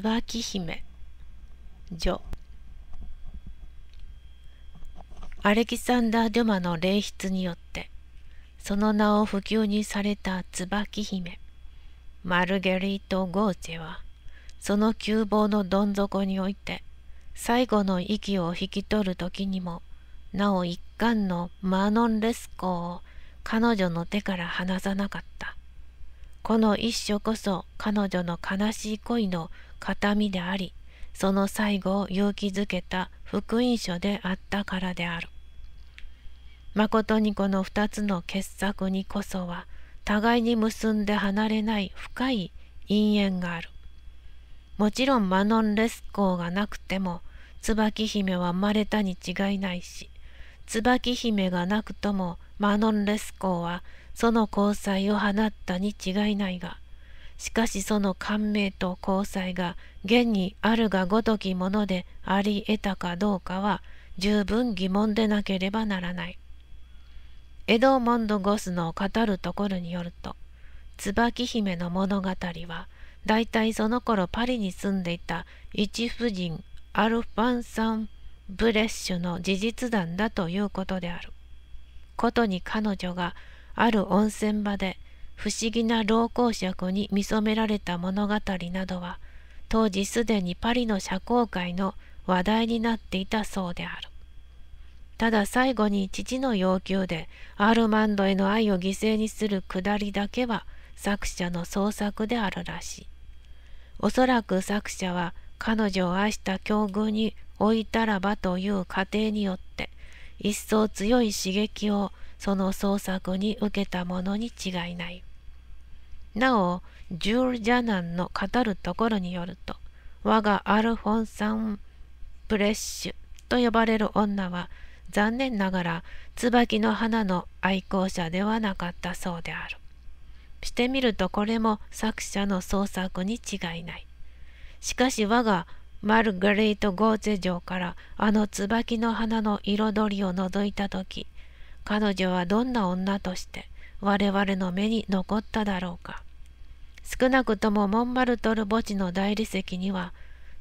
椿姫女アレキサンダー・デュマの霊筆によってその名を普及にされた椿姫マルゲリート・ゴーチェはその窮乏のどん底において最後の息を引き取る時にもなお一貫のマノン・レスコを彼女の手から離さなかったこの一所こそ彼女の悲しい恋の形見でありその最後を勇気づけた福音書であったからである。まことにこの2つの傑作にこそは互いに結んで離れない深い因縁がある。もちろんマノン・レスコーがなくても椿姫は生まれたに違いないし椿姫がなくともマノン・レスコーはその交際を放ったに違いないがしかしその感銘と交際が現にあるがごときものであり得たかどうかは十分疑問でなければならない。エドモンド・ゴスの語るところによると椿姫の物語は大体その頃パリに住んでいた一夫人アルファン・サン・ブレッシュの事実談だということである。ことに彼女がある温泉場で不思議な老公爵に見初められた物語などは当時すでにパリの社交界の話題になっていたそうであるただ最後に父の要求でアルマンドへの愛を犠牲にするくだりだけは作者の創作であるらしいおそらく作者は彼女を愛した境遇に置いたらばという過程によって一層強い刺激をその創作に受けたものに違いない。なお、ジュール・ジャナンの語るところによると、我がアルフォンサン・プレッシュと呼ばれる女は、残念ながら椿の花の愛好者ではなかったそうである。してみるとこれも作者の創作に違いない。しかし我がマルガレート・ゴーゼ城からあの椿の花の彩りを除いた時、彼女はどんな女として、我々の目に残っただろうか。少なくともモンマルトル墓地の大理石には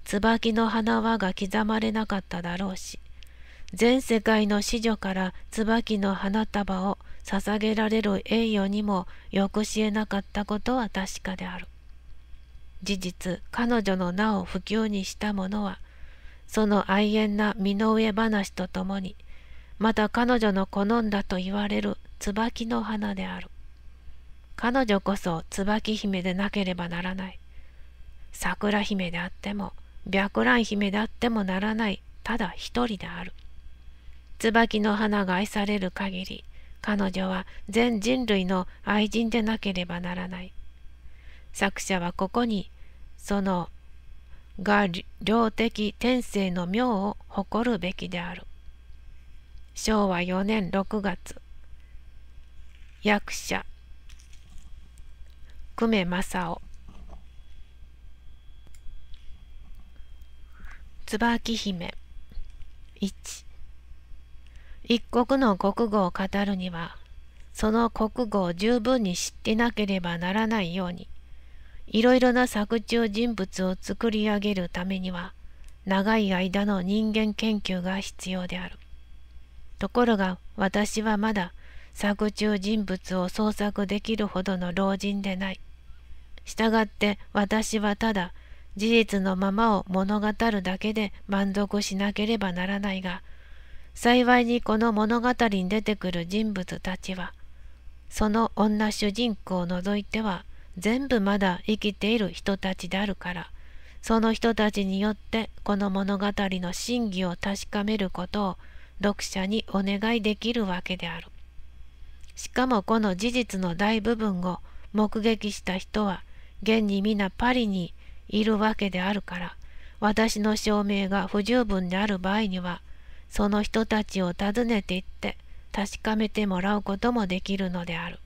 椿の花輪が刻まれなかっただろうし全世界の子女から椿の花束を捧げられる栄誉にもよくしえなかったことは確かである事実彼女の名を不及にした者はその哀怨な身の上話とともにまた彼女の好んだと言われる椿の花である。彼女こそ椿姫でなければならない。桜姫であっても、白蘭姫であってもならない、ただ一人である。椿の花が愛される限り、彼女は全人類の愛人でなければならない。作者はここに、その、が量的天性の妙を誇るべきである。昭和4年6月役者久米正夫椿姫1一国の国語を語るにはその国語を十分に知ってなければならないようにいろいろな作中人物を作り上げるためには長い間の人間研究が必要である。ところが私はまだ作中人物を創作できるほどの老人でない。したがって私はただ事実のままを物語るだけで満足しなければならないが、幸いにこの物語に出てくる人物たちは、その女主人公を除いては全部まだ生きている人たちであるから、その人たちによってこの物語の真偽を確かめることを読者にお願いできるわけである。しかもこの事実の大部分を目撃した人は現に皆パリにいるわけであるから私の証明が不十分である場合にはその人たちを訪ねていって確かめてもらうこともできるのである。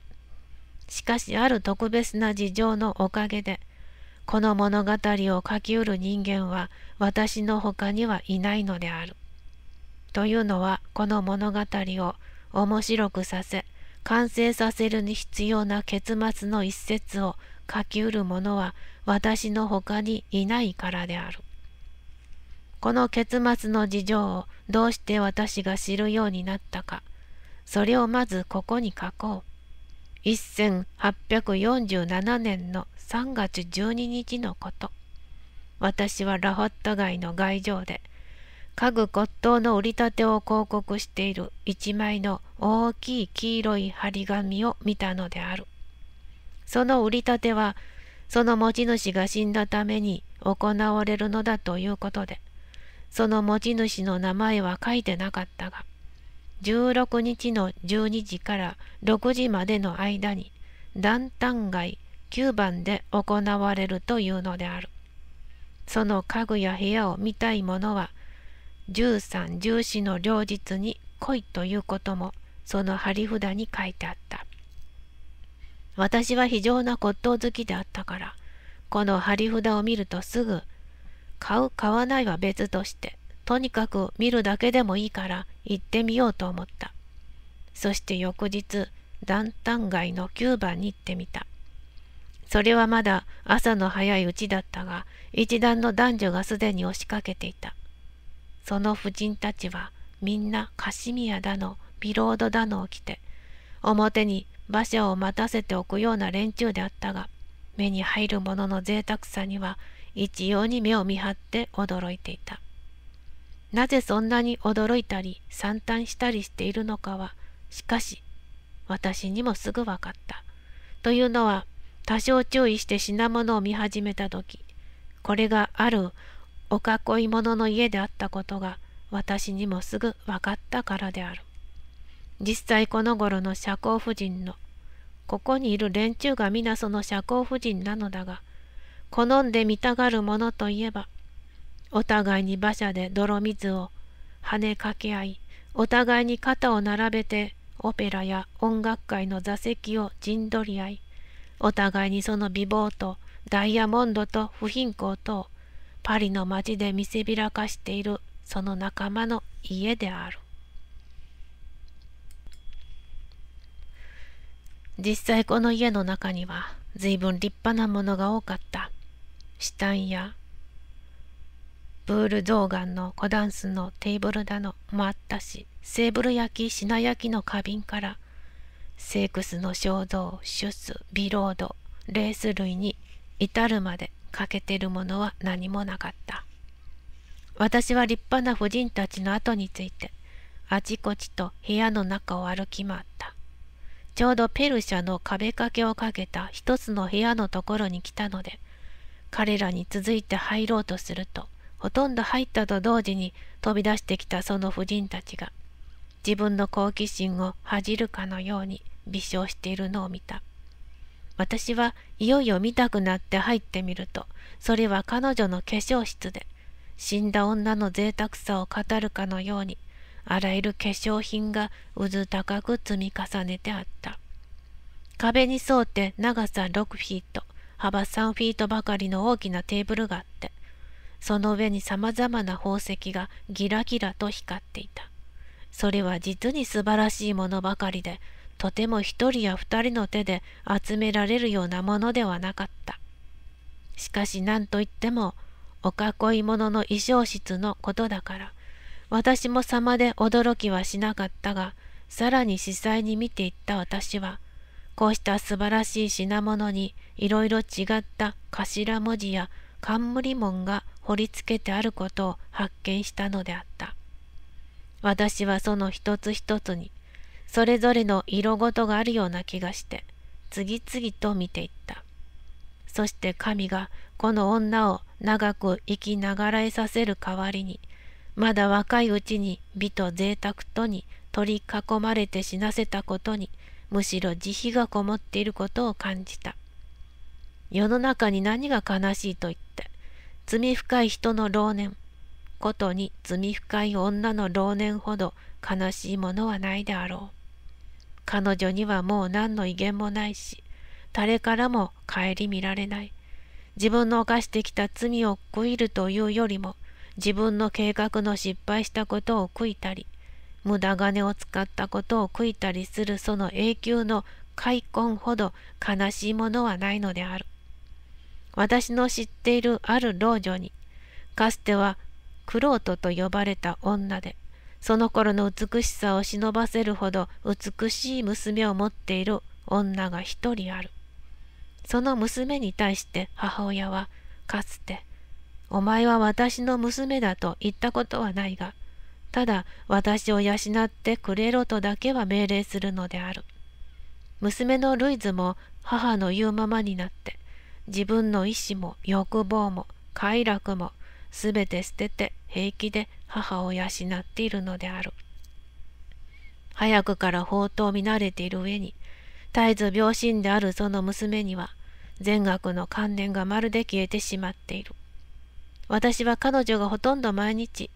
しかしある特別な事情のおかげでこの物語を書きうる人間は私の他にはいないのである。というのはこの物語を面白くさせ完成させるに必要な結末の一節を書きうる者は私の他にいないからである。この結末の事情をどうして私が知るようになったか、それをまずここに書こう。1847年の3月12日のこと。私はラホット街の街場で、家具骨董の売り立てを広告している一枚の大きい黄色い張り紙を見たのである。その売り立ては、その持ち主が死んだために行われるのだということで、その持ち主の名前は書いてなかったが、16日の12時から6時までの間に、団単街9番で行われるというのである。その家具や部屋を見たい者は、十三十四の両日に来いということもその張り札に書いてあった。私は非常な骨董好きであったから、この張り札を見るとすぐ、買う買わないは別として、とにかく見るだけでもいいから行ってみようと思った。そして翌日、団旦街の9番に行ってみた。それはまだ朝の早いうちだったが、一段の男女がすでに押しかけていた。その婦人たちはみんなカシミヤだのビロードだのを着て表に馬車を待たせておくような連中であったが目に入るものの贅沢さには一様に目を見張って驚いていたなぜそんなに驚いたり惨憺したりしているのかはしかし私にもすぐ分かったというのは多少注意して品物を見始めた時これがあるお囲い者の家であったことが私にもすぐ分かったからである。実際この頃の社交婦人の、ここにいる連中が皆その社交婦人なのだが、好んで見たがるものといえば、お互いに馬車で泥水を跳ねかけ合い、お互いに肩を並べてオペラや音楽会の座席を陣取り合い、お互いにその美貌とダイヤモンドと不貧困とパリの街で見せびらかしているその仲間の家である実際この家の中には随分立派なものが多かったシタンやプール象眼の小ダンスのテーブルだのもあったしセーブル焼き品焼きの花瓶からセークスの肖像シュスビロードレース類に至るまで欠けてるものは何もなかった。私は立派な婦人たちの後について、あちこちと部屋の中を歩き回った。ちょうどペルシャの壁掛けをかけた一つの部屋のところに来たので、彼らに続いて入ろうとすると、ほとんど入ったと同時に飛び出してきたその婦人たちが、自分の好奇心を恥じるかのように微笑しているのを見た。私はいよいよ見たくなって入ってみると、それは彼女の化粧室で、死んだ女の贅沢さを語るかのように、あらゆる化粧品がうず高く積み重ねてあった。壁に沿って長さ6フィート、幅3フィートばかりの大きなテーブルがあって、その上に様々な宝石がギラギラと光っていた。それは実に素晴らしいものばかりで、とても一人や二人の手で集められるようなものではなかった。しかし何といっても、お囲い物の衣装室のことだから、私も様で驚きはしなかったが、さらに司祭に見ていった私は、こうした素晴らしい品物にいろいろ違った頭文字や冠門が彫り付けてあることを発見したのであった。私はその一つ一つにそれぞれの色ごとがあるような気がして次々と見ていったそして神がこの女を長く生きながらえさせる代わりにまだ若いうちに美と贅沢とに取り囲まれて死なせたことにむしろ慈悲がこもっていることを感じた世の中に何が悲しいと言って罪深い人の老年ことに罪深い女の老年ほど悲しいものはないであろう。彼女にはもう何の威厳もないし、誰からも顧みられない。自分の犯してきた罪を悔いるというよりも、自分の計画の失敗したことを悔いたり、無駄金を使ったことを悔いたりするその永久の悔恨ほど悲しいものはないのである。私の知っているある老女に、かつては玄人と呼ばれた女で、その頃の美しさを忍ばせるほど美しい娘を持っている女が一人ある。その娘に対して母親はかつて「お前は私の娘だ」と言ったことはないがただ私を養ってくれろとだけは命令するのである娘のルイズも母の言うままになって自分の意志も欲望も快楽もすべて捨てて平気で母を養っているのである。早くから宝蕩を見慣れている上に、絶えず病心であるその娘には、善悪の観念がまるで消えてしまっている。私は彼女がほとんど毎日、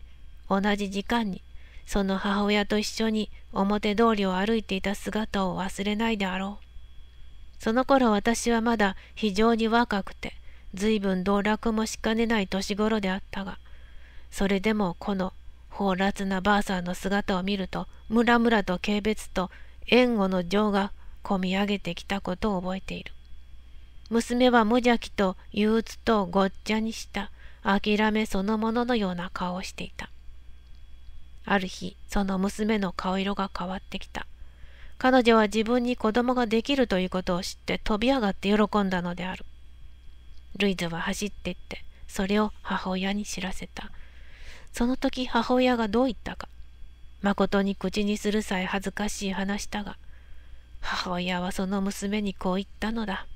同じ時間に、その母親と一緒に表通りを歩いていた姿を忘れないであろう。その頃私はまだ非常に若くて、随分道楽もしかねない年頃であったがそれでもこの放辣なばあさんの姿を見るとムラムラと軽蔑と援護の情がこみ上げてきたことを覚えている娘は無邪気と憂鬱とごっちゃにした諦めそのもののような顔をしていたある日その娘の顔色が変わってきた彼女は自分に子供ができるということを知って飛び上がって喜んだのであるルイズは走ってってそれを母親に知らせたその時母親がどう言ったか誠に口にするさえ恥ずかしい話だが母親はその娘にこう言ったのだ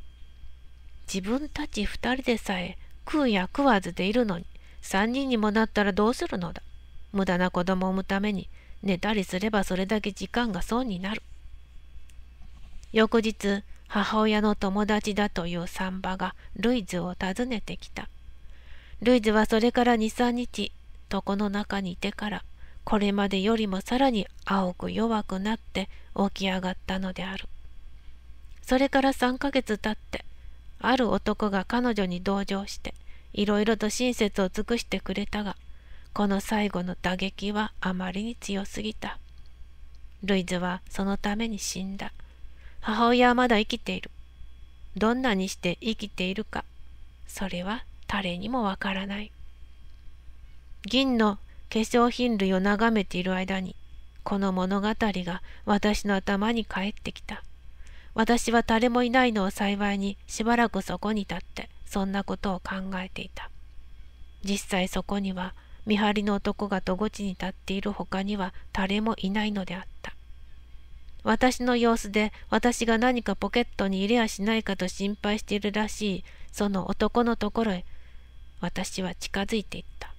自分たち2人でさえ食うや食わずでいるのに3人にもなったらどうするのだ無駄な子供を産むために寝たりすればそれだけ時間が損になる翌日母親の友達だという産婆がルイズを訪ねてきた。ルイズはそれから23日床の中にいてからこれまでよりもさらに青く弱くなって起き上がったのであるそれから3ヶ月経ってある男が彼女に同情していろいろと親切を尽くしてくれたがこの最後の打撃はあまりに強すぎたルイズはそのために死んだ母親はまだ生きている。どんなにして生きているか、それは誰にもわからない。銀の化粧品類を眺めている間に、この物語が私の頭に返ってきた。私は誰もいないのを幸いにしばらくそこに立って、そんなことを考えていた。実際そこには、見張りの男が戸口に立っている他には誰もいないのであった。私の様子で私が何かポケットに入れやしないかと心配しているらしいその男のところへ私は近づいていった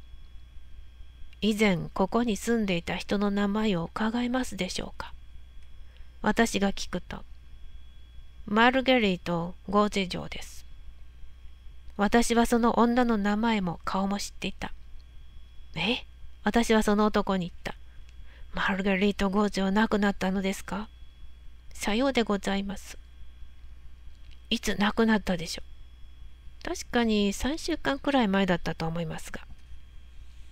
以前ここに住んでいた人の名前を伺いますでしょうか私が聞くとマルゲリート・ゴーゼ城です私はその女の名前も顔も知っていたえ私はその男に言ったマルゲリート・ゴーゼは亡くなったのですかさようでございます。いつ亡くなったでしょう。確かに3週間くらい前だったと思いますが。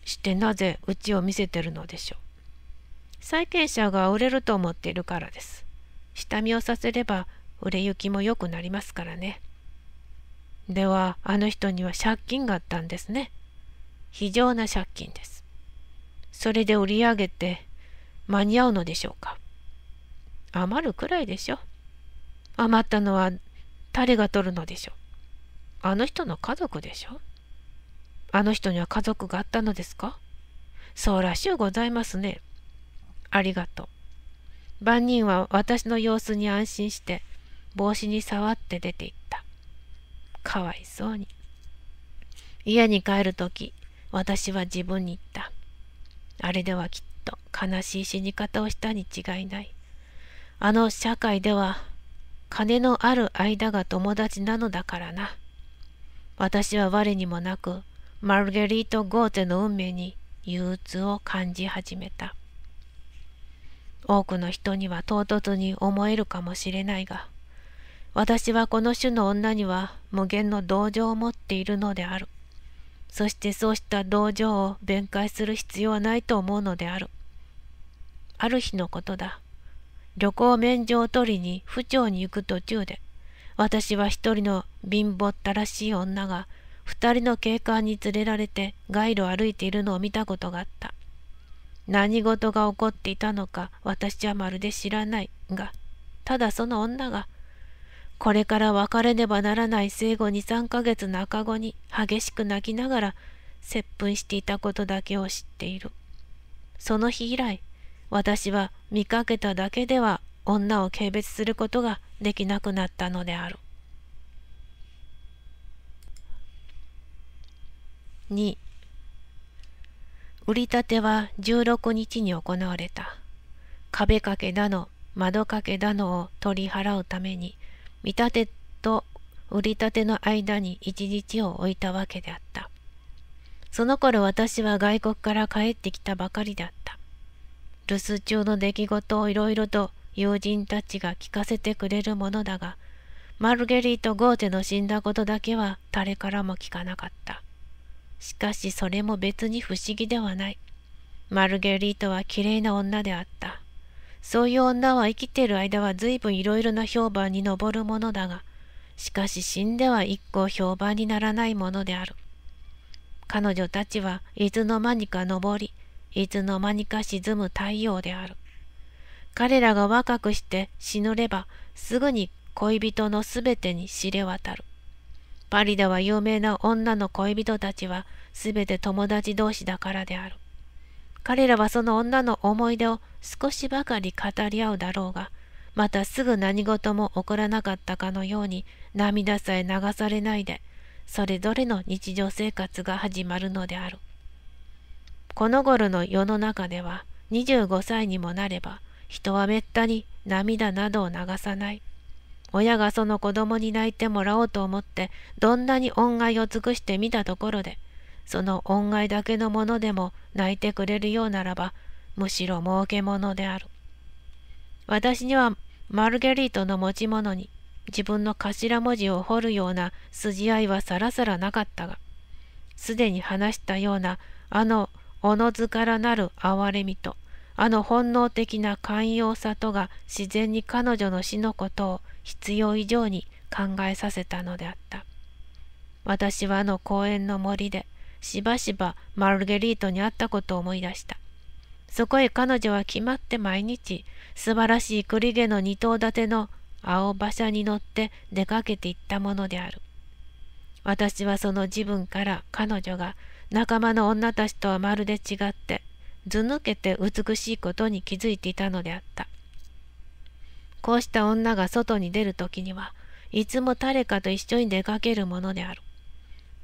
してなぜうちを見せてるのでしょう。債権者が売れると思っているからです。下見をさせれば売れ行きも良くなりますからね。ではあの人には借金があったんですね。非常な借金です。それで売り上げて間に合うのでしょうか。余るくらいでしょ。余ったのは誰が取るのでしょう。あの人の家族でしょ。あの人には家族があったのですかそうらしゅうございますね。ありがとう。番人は私の様子に安心して、帽子に触って出て行った。かわいそうに。家に帰るとき、私は自分に言った。あれではきっと悲しい死に方をしたに違いない。あの社会では金のある間が友達なのだからな。私は我にもなくマルゲリート・ゴーテの運命に憂鬱を感じ始めた。多くの人には唐突に思えるかもしれないが、私はこの種の女には無限の同情を持っているのである。そしてそうした同情を弁解する必要はないと思うのである。ある日のことだ。旅行免状を取りに府庁に行く途中で、私は一人の貧乏ったらしい女が、二人の警官に連れられて街路を歩いているのを見たことがあった。何事が起こっていたのか私はまるで知らないが、ただその女が、これから別れねばならない生後23ヶ月の赤子に激しく泣きながら接吻していたことだけを知っている。その日以来、私は見かけただけでは女を軽蔑することができなくなったのである。2売り立ては16日に行われた。壁掛けだの窓掛けだのを取り払うために見立てと売り立ての間に一日を置いたわけであった。その頃私は外国から帰ってきたばかりだった。留守中の出来事をいろいろと友人たちが聞かせてくれるものだが、マルゲリート・ゴーテの死んだことだけは誰からも聞かなかった。しかしそれも別に不思議ではない。マルゲリートは綺麗な女であった。そういう女は生きている間は随分いろいろな評判に上るものだが、しかし死んでは一向評判にならないものである。彼女たちはいつの間にか上り、いつの間にか沈む太陽である。彼らが若くして死ぬれば、すぐに恋人のすべてに知れ渡る。パリでは有名な女の恋人たちは、すべて友達同士だからである。彼らはその女の思い出を少しばかり語り合うだろうが、またすぐ何事も起こらなかったかのように涙さえ流されないで、それぞれの日常生活が始まるのである。この頃の世の中では25歳にもなれば人はめったに涙などを流さない。親がその子供に泣いてもらおうと思ってどんなに恩愛を尽くしてみたところでその恩愛だけのものでも泣いてくれるようならばむしろ儲け者である。私にはマルゲリートの持ち物に自分の頭文字を彫るような筋合いはさらさらなかったがすでに話したようなあのおのずからなる憐れみと、あの本能的な寛容さとが自然に彼女の死のことを必要以上に考えさせたのであった。私はあの公園の森で、しばしばマルゲリートに会ったことを思い出した。そこへ彼女は決まって毎日、素晴らしい栗毛の二頭立ての青馬車に乗って出かけていったものである。私はその自分から彼女が仲間の女たちとはまるで違って図抜けて美しいことに気づいていたのであったこうした女が外に出る時にはいつも誰かと一緒に出かけるものである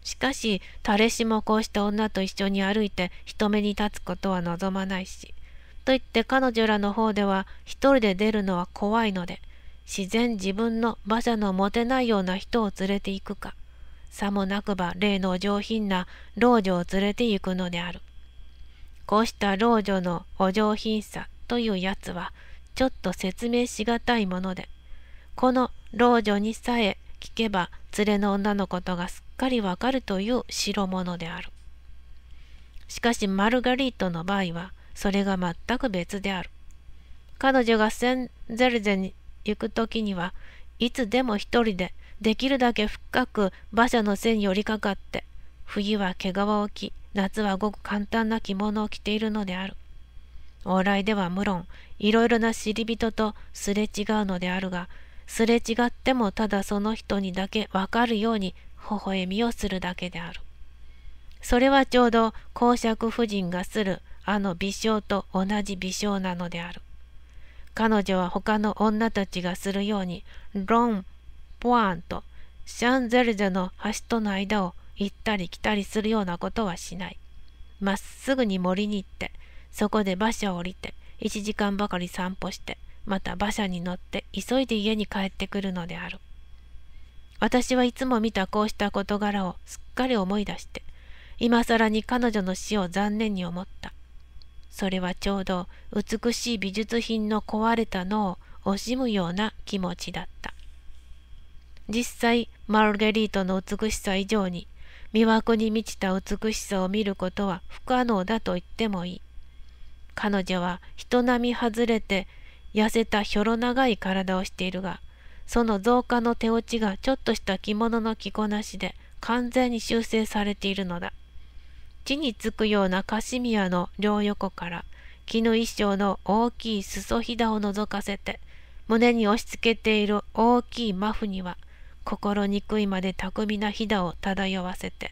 しかし誰しもこうした女と一緒に歩いて人目に立つことは望まないしといって彼女らの方では一人で出るのは怖いので自然自分の馬車の持てないような人を連れて行くかさもなくば例の上品な老女を連れて行くのである。こうした老女のお上品さというやつは、ちょっと説明しがたいもので、この老女にさえ聞けば連れの女のことがすっかりわかるという代物である。しかしマルガリートの場合は、それが全く別である。彼女がセンゼルゼに行く時には、いつでも一人でできるだけ深く馬車の背に寄りかかって、冬は毛皮を着、夏はごく簡単な着物を着ているのである。往来では無論、いろいろな知り人とすれ違うのであるが、すれ違ってもただその人にだけわかるように微笑みをするだけである。それはちょうど公爵夫人がするあの微笑と同じ微笑なのである。彼女は他の女たちがするように、ンポワンとシャンゼルジェの橋との間を行ったり来たりするようなことはしない。まっすぐに森に行って、そこで馬車を降りて、1時間ばかり散歩して、また馬車に乗って急いで家に帰ってくるのである。私はいつも見たこうした事柄をすっかり思い出して、今更に彼女の死を残念に思った。それはちょうど美しい美術品の壊れたのを惜しむような気持ちだった。実際マルゲリートの美しさ以上に魅惑に満ちた美しさを見ることは不可能だと言ってもいい。彼女は人並み外れて痩せたひょろ長い体をしているが、その増加の手落ちがちょっとした着物の着こなしで完全に修正されているのだ。地につくようなカシミヤの両横から絹衣装の大きい裾ひだを覗かせて胸に押し付けている大きいマフには心憎いまで巧みなひだを漂わせて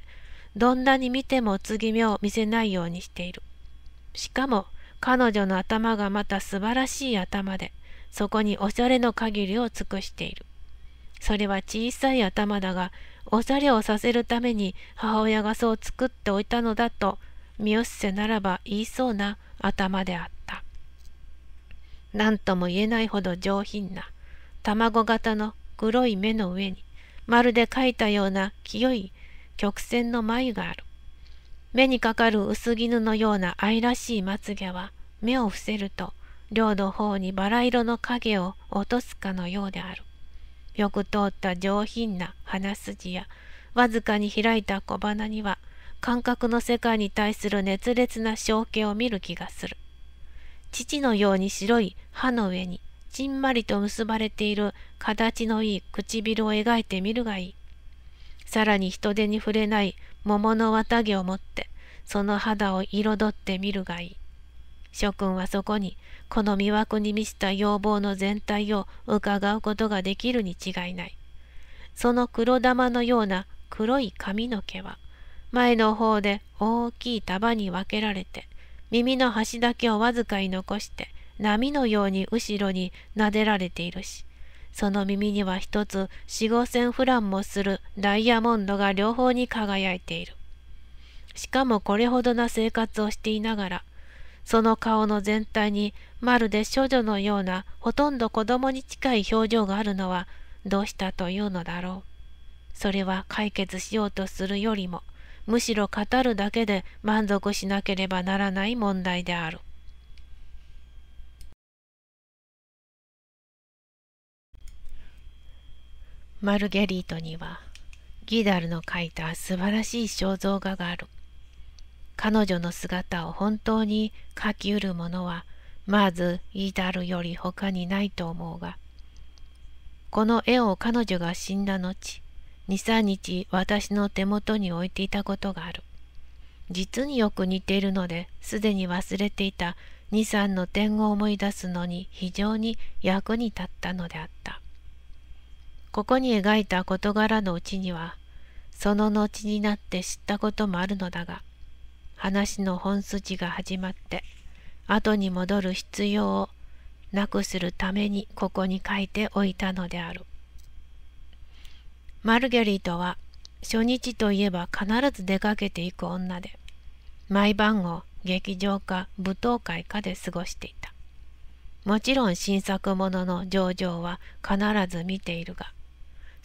どんなに見ても継ぎ目を見せないようにしているしかも彼女の頭がまた素晴らしい頭でそこにおしゃれの限りを尽くしているそれは小さい頭だがおしゃれをさせるために母親がそう作っておいたのだと三好せならば言いそうな頭であった何とも言えないほど上品な卵型の黒い目の上にまるで描いたような清い曲線の眉がある。目にかかる薄絹のような愛らしいまつげは目を伏せると領の方にバラ色の影を落とすかのようである。よく通った上品な鼻筋やわずかに開いた小鼻には感覚の世界に対する熱烈な象形を見る気がする。父のように白い歯の上にちんまりと結ばれている形のいい唇を描いてみるがいい。さらに人手に触れない桃の綿毛を持って、その肌を彩ってみるがいい。諸君はそこに、この魅惑に満ちた要望の全体を伺うことができるに違いない。その黒玉のような黒い髪の毛は、前の方で大きい束に分けられて、耳の端だけをわずかに残して、波のように後ろに撫でられているし、その耳には一つ四五千フランもするダイヤモンドが両方に輝いている。しかもこれほどな生活をしていながら、その顔の全体にまるで少女のようなほとんど子供に近い表情があるのはどうしたというのだろう。それは解決しようとするよりも、むしろ語るだけで満足しなければならない問題である。マルゲリートにはギダルの描いた素晴らしい肖像画がある。彼女の姿を本当に描きうるものはまずギダルより他にないと思うが、この絵を彼女が死んだ後、23日私の手元に置いていたことがある。実によく似ているのですでに忘れていた23の点を思い出すのに非常に役に立ったのであった。ここに描いた事柄のうちには、その後になって知ったこともあるのだが、話の本筋が始まって、後に戻る必要をなくするためにここに書いておいたのである。マルゲリートは初日といえば必ず出かけていく女で、毎晩を劇場か舞踏会かで過ごしていた。もちろん新作ものの上場は必ず見ているが、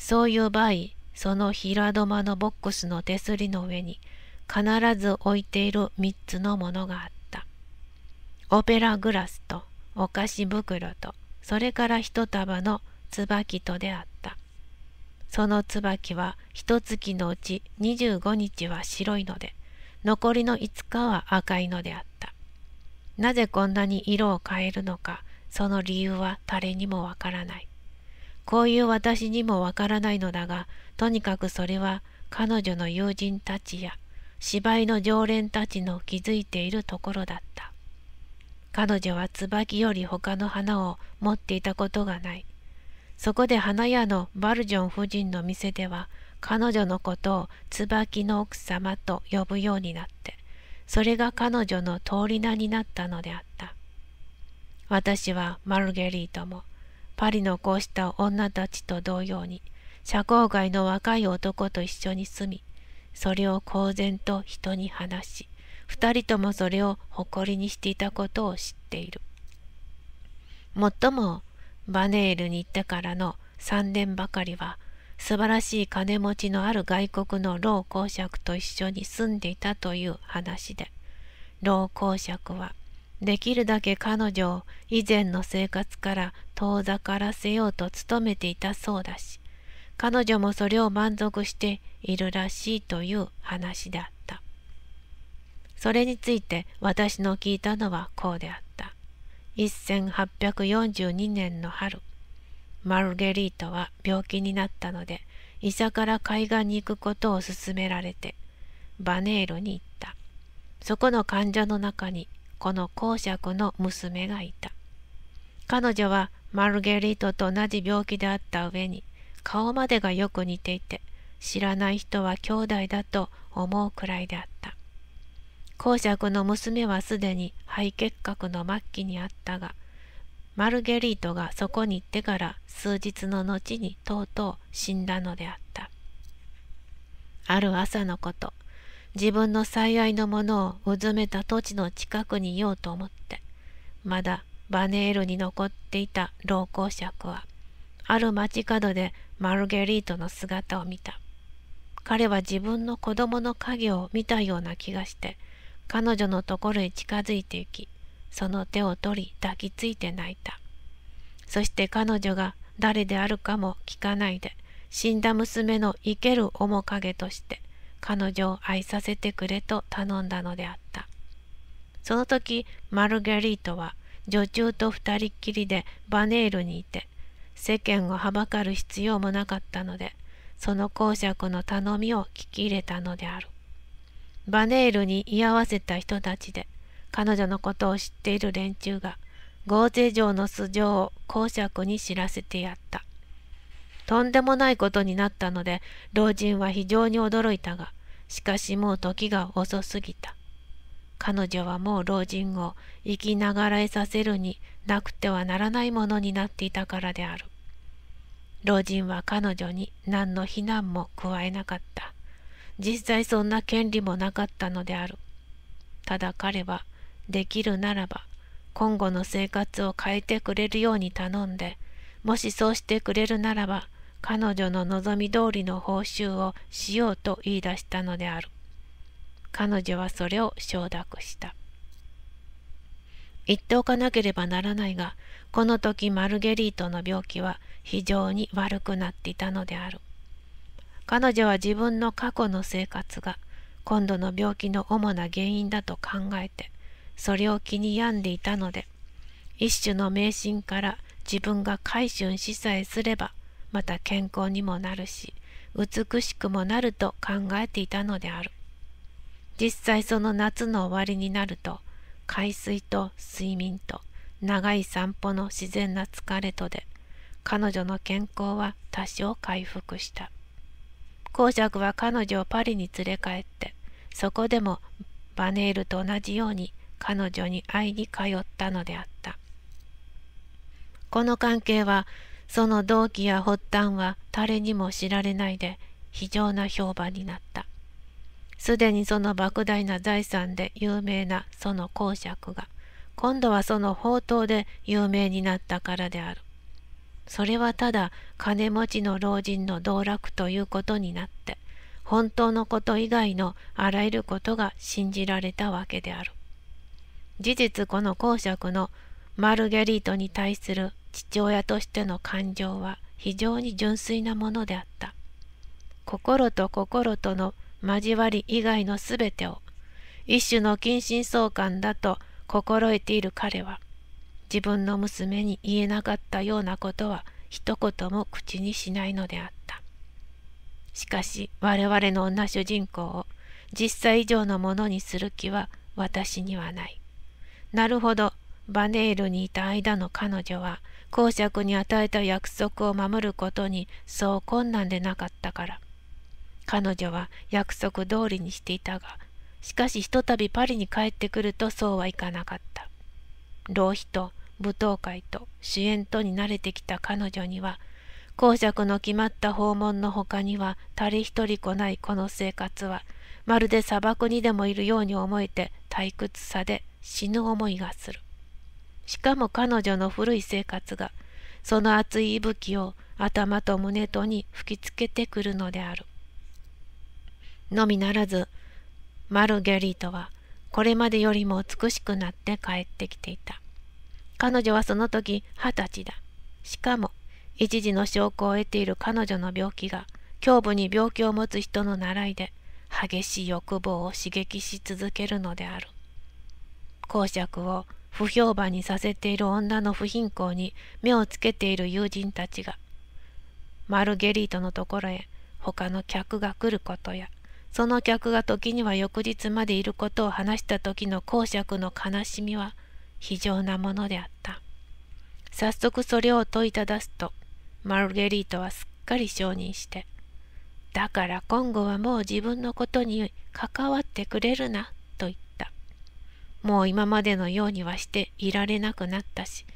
そういう場合、その平戸間のボックスの手すりの上に必ず置いている3つのものがあった。オペラグラスとお菓子袋とそれから一束の椿とであった。その椿は一月のうち25日は白いので、残りの5日は赤いのであった。なぜこんなに色を変えるのか、その理由は誰にもわからない。こういう私にもわからないのだが、とにかくそれは彼女の友人たちや芝居の常連たちの気づいているところだった。彼女は椿より他の花を持っていたことがない。そこで花屋のバルジョン夫人の店では彼女のことを椿の奥様と呼ぶようになって、それが彼女の通り名になったのであった。私はマルゲリーともパリのこうした女たちと同様に社交外の若い男と一緒に住みそれを公然と人に話し2人ともそれを誇りにしていたことを知っているもっともバネールに行ってからの3年ばかりは素晴らしい金持ちのある外国の老公爵と一緒に住んでいたという話で老公爵はできるだけ彼女を以前の生活から遠ざからせようと努めていたそうだし彼女もそれを満足しているらしいという話であったそれについて私の聞いたのはこうであった1842年の春マルゲリートは病気になったので医者から海岸に行くことを勧められてバネールに行ったそこの患者の中にこの公爵の娘がいた。彼女はマルゲリートと同じ病気であった上に、顔までがよく似ていて、知らない人は兄弟だと思うくらいであった。公爵の娘はすでに肺結核の末期にあったが、マルゲリートがそこに行ってから数日の後にとうとう死んだのであった。ある朝のこと、自分の最愛のものをうずめた土地の近くにいようと思ってまだバネールに残っていた老公爵はある街角でマルゲリートの姿を見た彼は自分の子供の影を見たような気がして彼女のところへ近づいていきその手を取り抱きついて泣いたそして彼女が誰であるかも聞かないで死んだ娘の生ける面影として彼女を愛させてくれと頼んだのであった。その時、マルゲリートは女中と二人っきりでバネールにいて、世間をはばかる必要もなかったので、その公爵の頼みを聞き入れたのである。バネールに居合わせた人たちで、彼女のことを知っている連中が、豪勢城の素性を公爵に知らせてやった。とんでもないことになったので老人は非常に驚いたがしかしもう時が遅すぎた彼女はもう老人を生きながらえさせるになくてはならないものになっていたからである老人は彼女に何の非難も加えなかった実際そんな権利もなかったのであるただ彼はできるならば今後の生活を変えてくれるように頼んでもしそうしてくれるならば、彼女の望み通りの報酬をしようと言い出したのである。彼女はそれを承諾した。言っておかなければならないが、この時マルゲリートの病気は非常に悪くなっていたのである。彼女は自分の過去の生活が今度の病気の主な原因だと考えて、それを気に病んでいたので、一種の迷信から自分が改春しさえすればまた健康にもなるし美しくもなると考えていたのである実際その夏の終わりになると海水と睡眠と長い散歩の自然な疲れとで彼女の健康は多少回復した公爵は彼女をパリに連れ帰ってそこでもバネールと同じように彼女に会いに通ったのであったこの関係はその動機や発端は誰にも知られないで非常な評判になったすでにその莫大な財産で有名なその公爵が今度はその宝刀で有名になったからであるそれはただ金持ちの老人の道楽ということになって本当のこと以外のあらゆることが信じられたわけである事実この公爵のマルゲリートに対する父親としての感情は非常に純粋なものであった心と心との交わり以外のすべてを一種の近親相関だと心得ている彼は自分の娘に言えなかったようなことは一言も口にしないのであったしかし我々の女主人公を実際以上のものにする気は私にはないなるほどバネールにいた間の彼女は公爵に与えた約束を守ることにそう困難でなかったから彼女は約束通りにしていたがしかしひとたびパリに帰ってくるとそうはいかなかった浪費と舞踏会と主演とに慣れてきた彼女には公爵の決まった訪問のほかには誰一人来ないこの生活はまるで砂漠にでもいるように思えて退屈さで死ぬ思いがするしかも彼女の古い生活がその熱い息吹を頭と胸とに吹きつけてくるのである。のみならずマルゲリートはこれまでよりも美しくなって帰ってきていた。彼女はその時二十歳だ。しかも一時の証拠を得ている彼女の病気が胸部に病気を持つ人の習いで激しい欲望を刺激し続けるのである。公爵を不評判にさせている女の不貧困に目をつけている友人たちが、マルゲリートのところへ他の客が来ることや、その客が時には翌日までいることを話した時の公爵の悲しみは非常なものであった。早速それを問いただすと、マルゲリートはすっかり承認して、だから今後はもう自分のことに関わってくれるな、もう今までのようにはしていられなくなったし、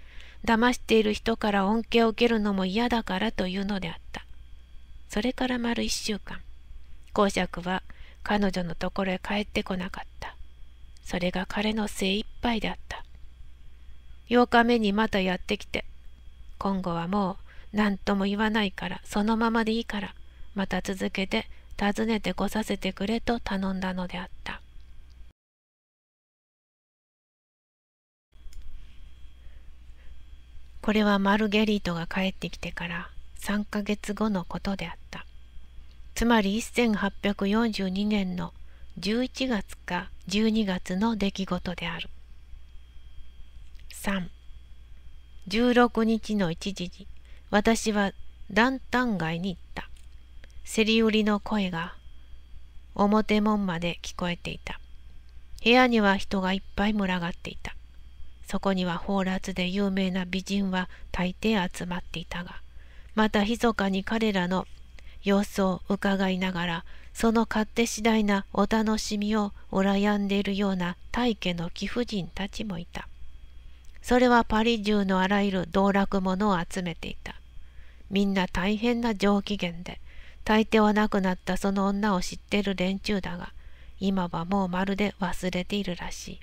騙している人から恩恵を受けるのも嫌だからというのであった。それから丸一週間、公爵は彼女のところへ帰ってこなかった。それが彼の精一杯であった。8日目にまたやってきて、今後はもう何とも言わないから、そのままでいいから、また続けて訪ねてこさせてくれと頼んだのであった。これはマルゲリートが帰ってきてから3ヶ月後のことであった。つまり1842年の11月か12月の出来事である。3 16日の1時に私はランタン街に行った。競り売りの声が表門まで聞こえていた。部屋には人がいっぱい群がっていた。そこには放埓で有名な美人は大抵集まっていたがまた密かに彼らの様子をうかがいながらその勝手次第なお楽しみを羨んでいるような大家の貴婦人たちもいたそれはパリ中のあらゆる道楽者を集めていたみんな大変な上機嫌で大抵は亡くなったその女を知ってる連中だが今はもうまるで忘れているらしい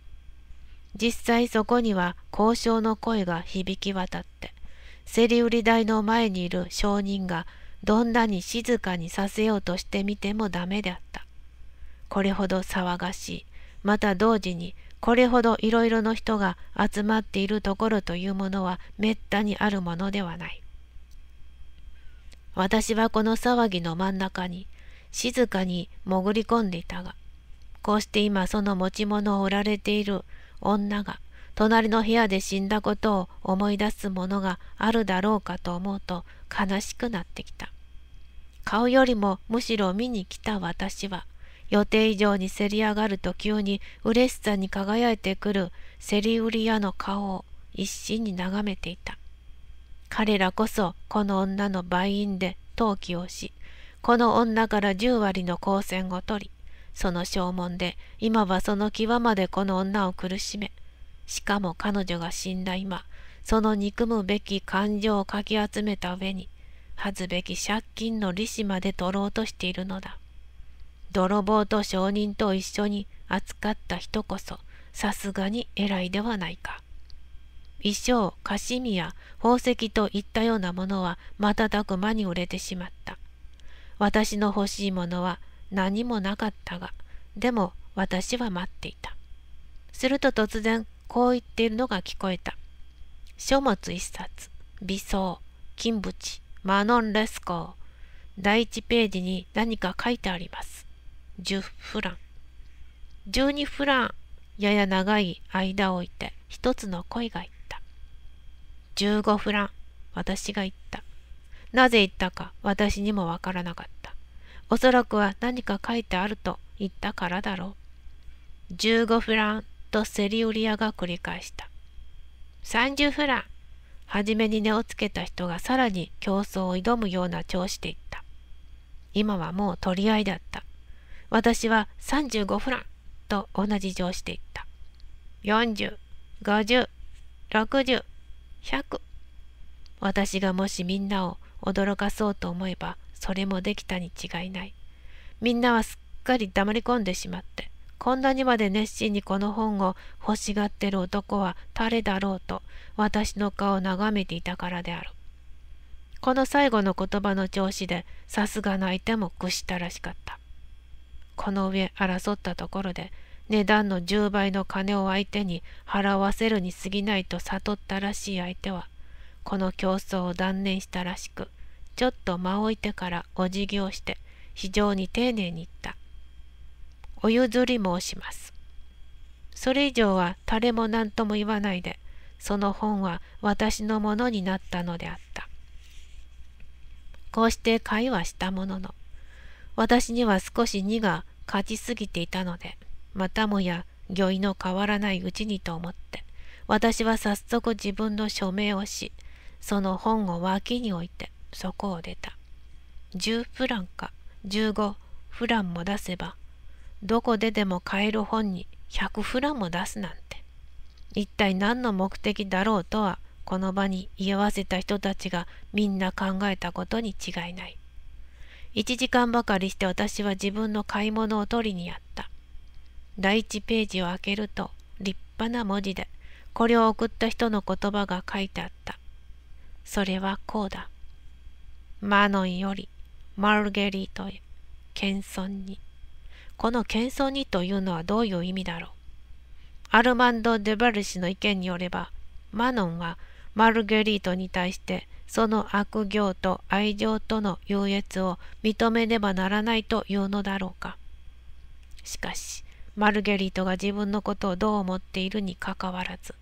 実際そこには交渉の声が響き渡って、競り売り台の前にいる証人がどんなに静かにさせようとしてみてもダメであった。これほど騒がしい、また同時にこれほどいろいろの人が集まっているところというものはめったにあるものではない。私はこの騒ぎの真ん中に静かに潜り込んでいたが、こうして今その持ち物を売られている女が隣の部屋で死んだことを思い出すものがあるだろうかと思うと悲しくなってきた。顔よりもむしろ見に来た私は予定以上にせり上がると急に嬉しさに輝いてくる競り売り屋の顔を一心に眺めていた。彼らこそこの女の売員で登記をし、この女から10割の光線を取り、その証文で今はその際までこの女を苦しめしかも彼女が死んだ今その憎むべき感情をかき集めた上に恥ずべき借金の利子まで取ろうとしているのだ泥棒と証人と一緒に扱った人こそさすがに偉いではないか衣装カシミや宝石といったようなものは瞬く間に売れてしまった私の欲しいものは何もなかったが、でも私は待っていた。すると突然、こう言っているのが聞こえた。書物一冊、美草、金淵、マノン・レスコー。第一ページに何か書いてあります。10フラン。12フラン。やや長い間を置いて、一つの声が言った。15フラン。私が言った。なぜ言ったか私にもわからなかった。おそらくは何か書いてあると言ったからだろう。15フランとセリオリアが繰り返した。30フラン初めに値をつけた人がさらに競争を挑むような調子で言った。今はもう取り合いだった。私は35フランと同じ上司で言った。40、50、60、100。私がもしみんなを驚かそうと思えばそれもできたに違いない。みんなはすっかり黙り込んでしまって、こんなにまで熱心にこの本を欲しがってる男は誰だろうと私の顔を眺めていたからである。この最後の言葉の調子でさすがの相手も屈したらしかった。この上争ったところで値段の10倍の金を相手に払わせるに過ぎないと悟ったらしい相手はこの競争を断念したらしくちょっと間を置いてからお辞儀をして非常に丁寧に言った。お譲り申します。それ以上は誰も何とも言わないで、その本は私のものになったのであった。こうして会話したものの、私には少し荷が勝ちすぎていたので、またもや御意の変わらないうちにと思って、私は早速自分の署名をし、その本を脇に置いて、そこを出た。10フランか15フランも出せば、どこででも買える本に100フランも出すなんて。一体何の目的だろうとは、この場に居合わせた人たちがみんな考えたことに違いない。1時間ばかりして私は自分の買い物を取りにやった。第1ページを開けると立派な文字でこれを送った人の言葉が書いてあった。それはこうだ。マノンよりマルゲリートへ謙遜にこの謙遜にというのはどういう意味だろうアルマンド・デバル氏の意見によればマノンはマルゲリートに対してその悪行と愛情との優越を認めねばならないというのだろうかしかしマルゲリートが自分のことをどう思っているにかかわらず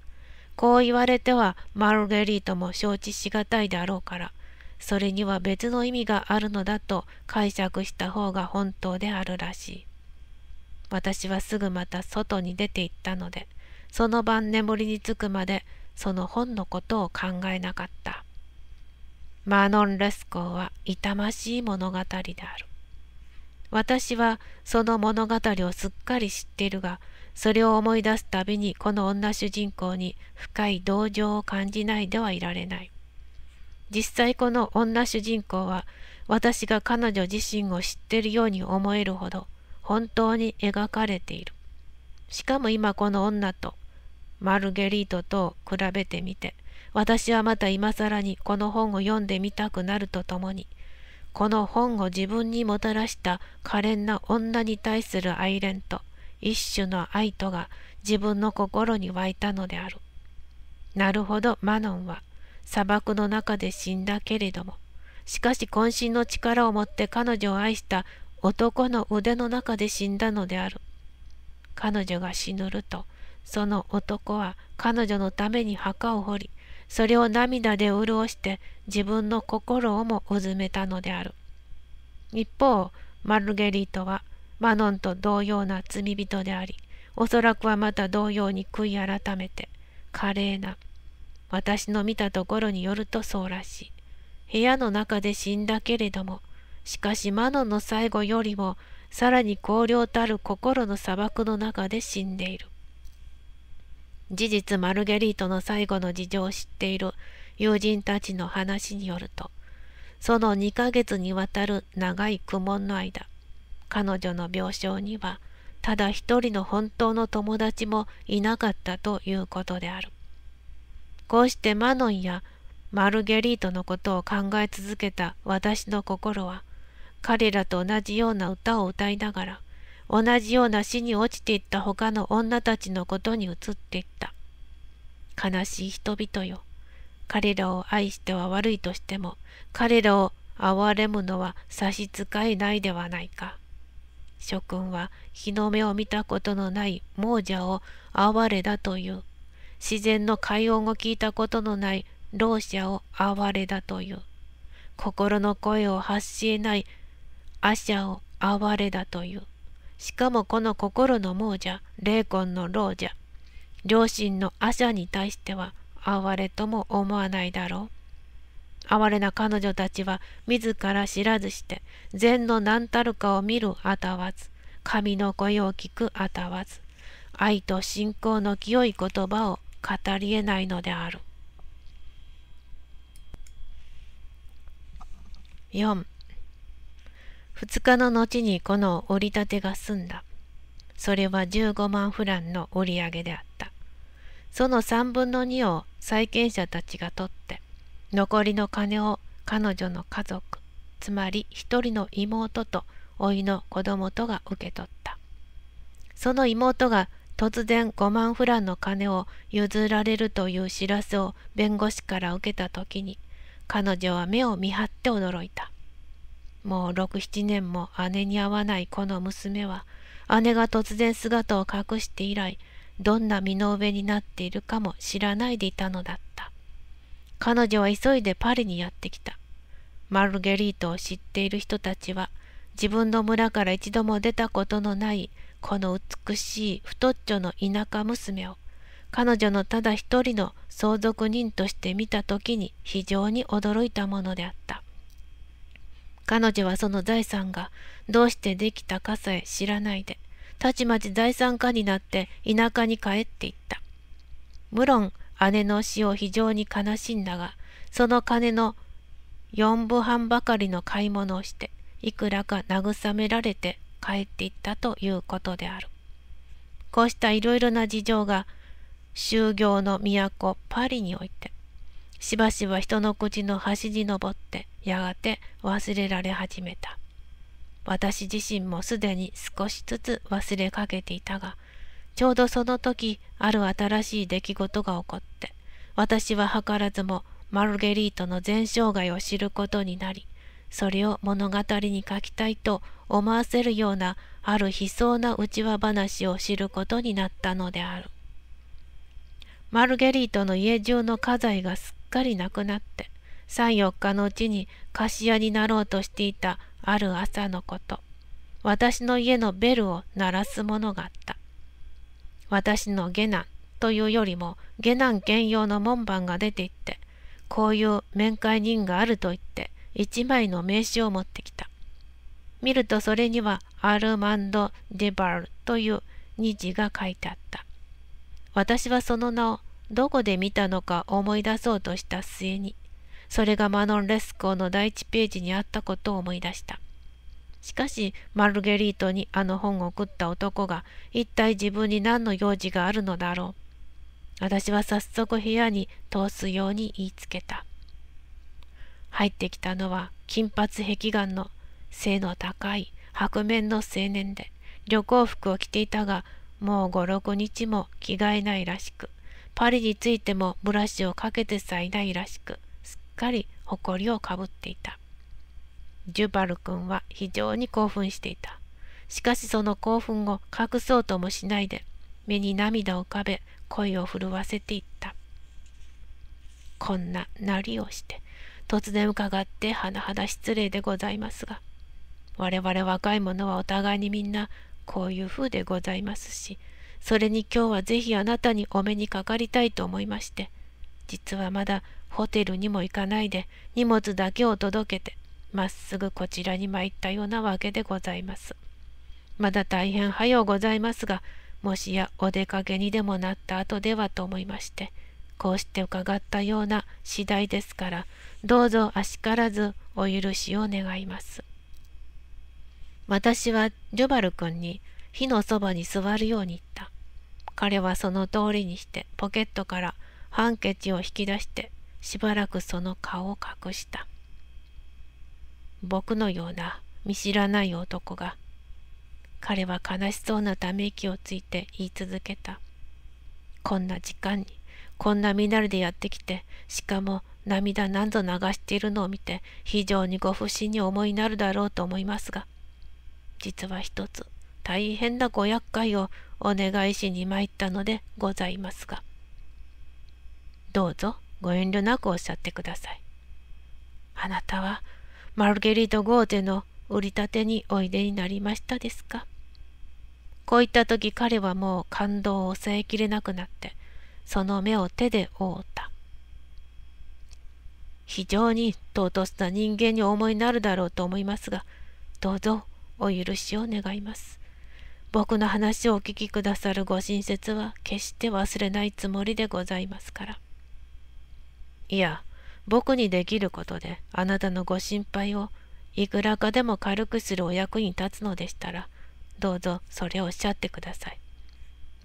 こう言われてはマルゲリートも承知しがたいであろうからそれには別の意味があるのだと解釈した方が本当であるらしい。私はすぐまた外に出て行ったので、その晩眠りにつくまでその本のことを考えなかった。マノン・レスコーは痛ましい物語である。私はその物語をすっかり知っているが、それを思い出すたびにこの女主人公に深い同情を感じないではいられない。実際この女主人公は私が彼女自身を知ってるように思えるほど本当に描かれている。しかも今この女とマルゲリートと比べてみて私はまた今更にこの本を読んでみたくなるとともにこの本を自分にもたらした可憐な女に対する愛憐と一種の愛とが自分の心に湧いたのである。なるほどマノンは砂漠の中で死んだけれども、しかし渾身の力を持って彼女を愛した男の腕の中で死んだのである。彼女が死ぬると、その男は彼女のために墓を掘り、それを涙で潤して自分の心をもうずめたのである。一方、マルゲリートはマノンと同様な罪人であり、おそらくはまた同様に悔い改めて、華麗な私の見たところによるとそうらしい。部屋の中で死んだけれども、しかしマノンの最後よりも、さらに荒涼たる心の砂漠の中で死んでいる。事実マルゲリートの最後の事情を知っている友人たちの話によると、その2ヶ月にわたる長い苦悶の間、彼女の病床には、ただ一人の本当の友達もいなかったということである。こうしてマノンやマルゲリートのことを考え続けた私の心は、彼らと同じような歌を歌いながら、同じような死に落ちていった他の女たちのことに移っていった。悲しい人々よ。彼らを愛しては悪いとしても、彼らを哀れむのは差し支えないではないか。諸君は日の目を見たことのない亡者を哀れだという自然の快音を聞いたことのない老者を哀れだという。心の声を発しえないアシャを哀れだという。しかもこの心の亡者、霊魂の老者、両親の亜者に対しては哀れとも思わないだろう。哀れな彼女たちは自ら知らずして善の何たるかを見るあたわず、神の声を聞くあたわず、愛と信仰の清い言葉を語りえないのである。4 2日の後にこの折り立てが済んだ。それは15万フランの売り上げであった。その3分の2を債権者たちが取って、残りの金を彼女の家族、つまり一人の妹と甥の子供とが受け取った。その妹が突然5万フランの金を譲られるという知らせを弁護士から受けた時に彼女は目を見張って驚いたもう67年も姉に会わないこの娘は姉が突然姿を隠して以来どんな身の上になっているかも知らないでいたのだった彼女は急いでパリにやってきたマルゲリートを知っている人たちは自分の村から一度も出たことのないこの美しい太っちょの田舎娘を彼女のただ一人の相続人として見た時に非常に驚いたものであった。彼女はその財産がどうしてできたかさえ知らないで、たちまち財産家になって田舎に帰っていった。無論姉の死を非常に悲しんだが、その金の四分半ばかりの買い物をして、いくらか慰められて帰っていったということである。こうしたいろいろな事情が就業の都パリにおいてしばしば人の口の端に登ってやがて忘れられ始めた私自身もすでに少しずつ忘れかけていたがちょうどその時ある新しい出来事が起こって私は図らずもマルゲリートの全生涯を知ることになりそれを物語に書きたいと思わせるようなある悲壮な内輪話を知ることになったのであるマルゲリートの家中の家財がすっかりなくなって34日のうちに貸子屋になろうとしていたある朝のこと私の家のベルを鳴らすものがあった私の下男というよりも下男兼用の門番が出て行ってこういう面会人があると言って一枚の名刺を持ってきた。見るとそれにはアルマンド・デバルという2字が書いてあった。私はその名をどこで見たのか思い出そうとした末に、それがマノン・レスコーの第1ページにあったことを思い出した。しかし、マルゲリートにあの本を送った男が、一体自分に何の用事があるのだろう。私は早速部屋に通すように言いつけた。入ってきたのは金髪壁眼の背の高い白面の青年で旅行服を着ていたがもう56日も着替えないらしくパリに着いてもブラシをかけてさえないらしくすっかり誇りをかぶっていたジュバル君は非常に興奮していたしかしその興奮を隠そうともしないで目に涙を浮かべ声を震わせていったこんななりをして突然伺って甚だ失礼でございますが我々若い者はお互いにみんなこういう風でございますしそれに今日はぜひあなたにお目にかかりたいと思いまして実はまだホテルにも行かないで荷物だけを届けてまっすぐこちらに参ったようなわけでございます。まだ大変はようございますがもしやお出かけにでもなった後ではと思いまして。こうして伺ったような次第ですからどうぞあしからずお許しを願います私はジョバル君に火のそばに座るように言った彼はその通りにしてポケットからハンケチを引き出してしばらくその顔を隠した僕のような見知らない男が彼は悲しそうなため息をついて言い続けたこんな時間にこんな身なりでやってきて、しかも涙何度流しているのを見て、非常にご不審に思いになるだろうと思いますが、実は一つ、大変なご厄介をお願いしに参ったのでございますが、どうぞご遠慮なくおっしゃってください。あなたは、マルゲリート・ゴーゼの売り立てにおいでになりましたですかこういった時彼はもう感動を抑えきれなくなってその目を手で覆った。非常に尊した人間にお思いになるだろうと思いますが、どうぞお許しを願います。僕の話をお聞きくださるご親切は決して忘れないつもりでございますから。いや、僕にできることであなたのご心配をいくらかでも軽くするお役に立つのでしたら、どうぞそれをおっしゃってください。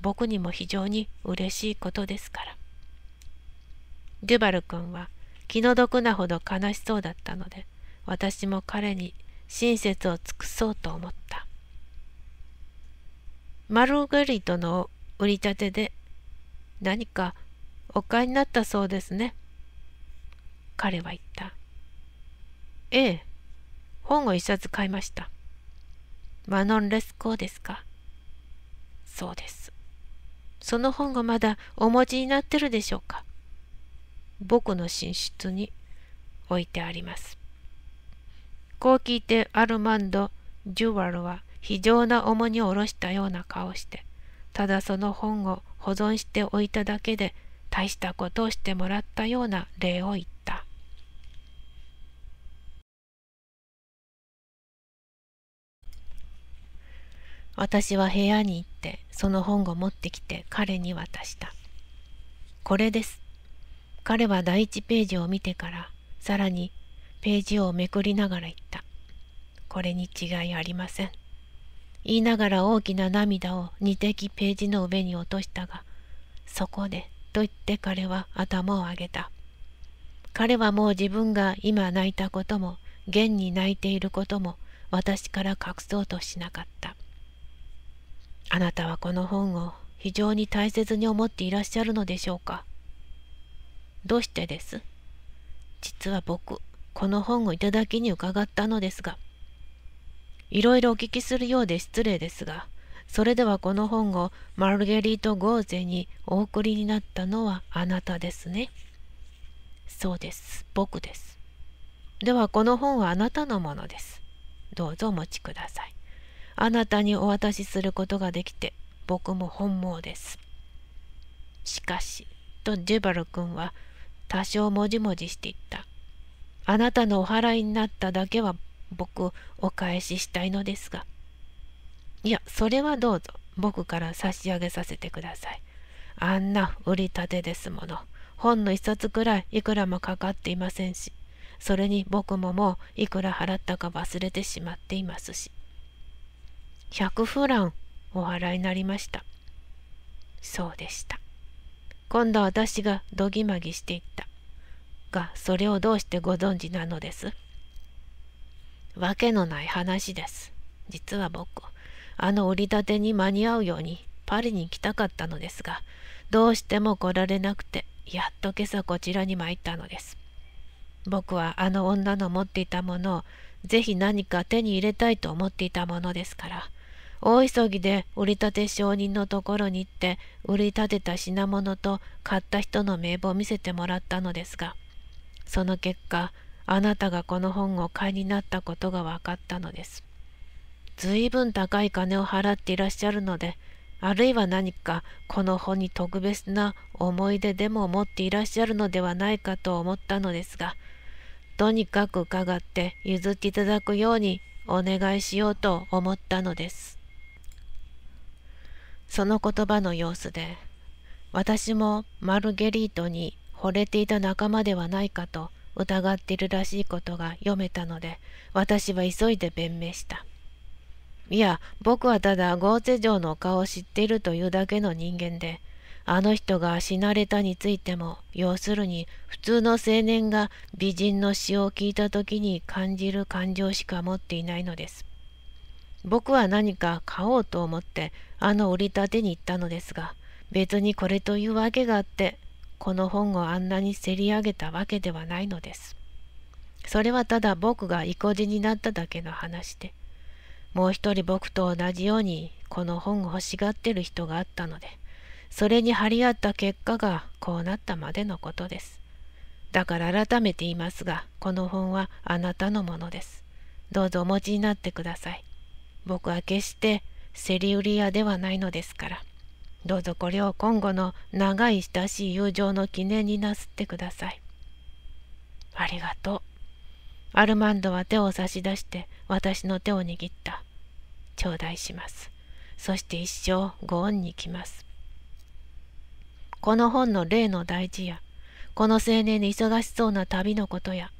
僕にも非常に嬉しいことですから。デュバル君は気の毒なほど悲しそうだったので、私も彼に親切を尽くそうと思った。マルゲリートの売り立てで何かお買いになったそうですね。彼は言った。ええ、本を一冊買いました。マノン・レスコーですかそうです。その本がまだお持ちになってるでしょうか僕の寝室に置いてあります。こう聞いてアルマンド・ジュワルは非常な重荷を下ろしたような顔をしてただその本を保存しておいただけで大したことをしてもらったような礼を言った。私は部屋に行ってその本を持ってきて彼に渡した。これです。彼は第一ページを見てからさらにページをめくりながら言った。これに違いありません。言いながら大きな涙を二滴ページの上に落としたが、そこで、と言って彼は頭を上げた。彼はもう自分が今泣いたことも、現に泣いていることも、私から隠そうとしなかった。あなたはこの本を非常に大切に思っていらっしゃるのでしょうかどうしてです実は僕、この本をいただきに伺ったのですが、いろいろお聞きするようで失礼ですが、それではこの本をマルゲリート・ゴーゼにお送りになったのはあなたですね。そうです。僕です。ではこの本はあなたのものです。どうぞお持ちください。あなたにお渡しすることができて僕も本望です。しかし、とジェバル君は多少もじもじしていった。あなたのお払いになっただけは僕お返ししたいのですが。いや、それはどうぞ僕から差し上げさせてください。あんな売りたてですもの。本の一冊くらいいくらもかかっていませんし、それに僕ももういくら払ったか忘れてしまっていますし。100フランお払いになりました。そうでした。今度私がどぎまぎしていった。が、それをどうしてご存知なのですわけのない話です。実は僕、あの折り立てに間に合うようにパリに来たかったのですが、どうしても来られなくて、やっと今朝こちらに参ったのです。僕はあの女の持っていたものを、ぜひ何か手に入れたいと思っていたものですから、大急ぎで売り立商人のところに行って売り立てた品物と買った人の名簿を見せてもらったのですがその結果あなたがこの本を買いになったことが分かったのです随分高い金を払っていらっしゃるのであるいは何かこの本に特別な思い出でも持っていらっしゃるのではないかと思ったのですがとにかく伺って譲っていただくようにお願いしようと思ったのです。その言葉の様子で私もマルゲリートに惚れていた仲間ではないかと疑っているらしいことが読めたので私は急いで弁明したいや僕はただ豪勢城のお顔を知っているというだけの人間であの人が死なれたについても要するに普通の青年が美人の詩を聞いた時に感じる感情しか持っていないのです僕は何か買おうと思ってあの折り立てに行ったのですが別にこれというわけがあってこの本をあんなにせり上げたわけではないのです。それはただ僕が意固地になっただけの話でもう一人僕と同じようにこの本を欲しがってる人があったのでそれに張り合った結果がこうなったまでのことです。だから改めて言いますがこの本はあなたのものです。どうぞお持ちになってください。僕は決して競り売り屋ではないのですからどうぞこれを今後の長い親しい友情の記念になすってくださいありがとうアルマンドは手を差し出して私の手を握った頂戴しますそして一生ご恩に来ますこの本の例の大事やこの青年に忙しそうな旅のことや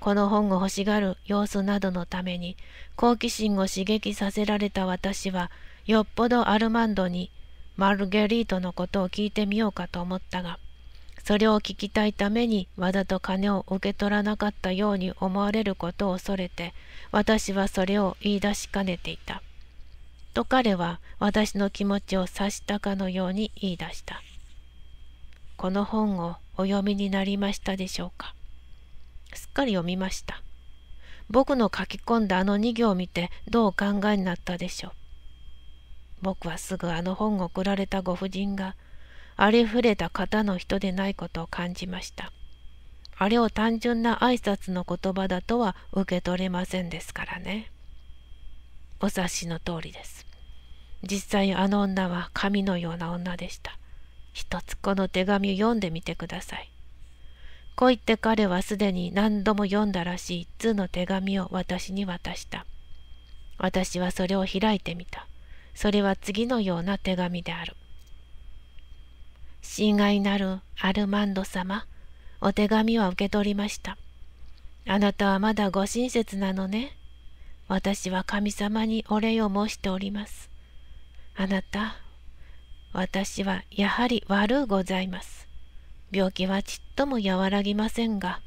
この本を欲しがる様子などのために好奇心を刺激させられた私はよっぽどアルマンドにマルゲリートのことを聞いてみようかと思ったがそれを聞きたいためにわざと金を受け取らなかったように思われることを恐れて私はそれを言い出しかねていた。と彼は私の気持ちを察したかのように言い出した。この本をお読みになりましたでしょうかすっかり読みました。僕の書き込んだあの2行を見てどうお考えになったでしょう。僕はすぐあの本を送られたご婦人がありふれた方の人でないことを感じました。あれを単純な挨拶の言葉だとは受け取れませんですからね。お察しの通りです。実際あの女は神のような女でした。一つこの手紙を読んでみてください。こう言って彼はすでに何度も読んだらしい一通の手紙を私に渡した。私はそれを開いてみた。それは次のような手紙である。親愛なるアルマンド様、お手紙は受け取りました。あなたはまだご親切なのね。私は神様にお礼を申しております。あなた、私はやはり悪うございます。病気はちっとも和らぎませんが、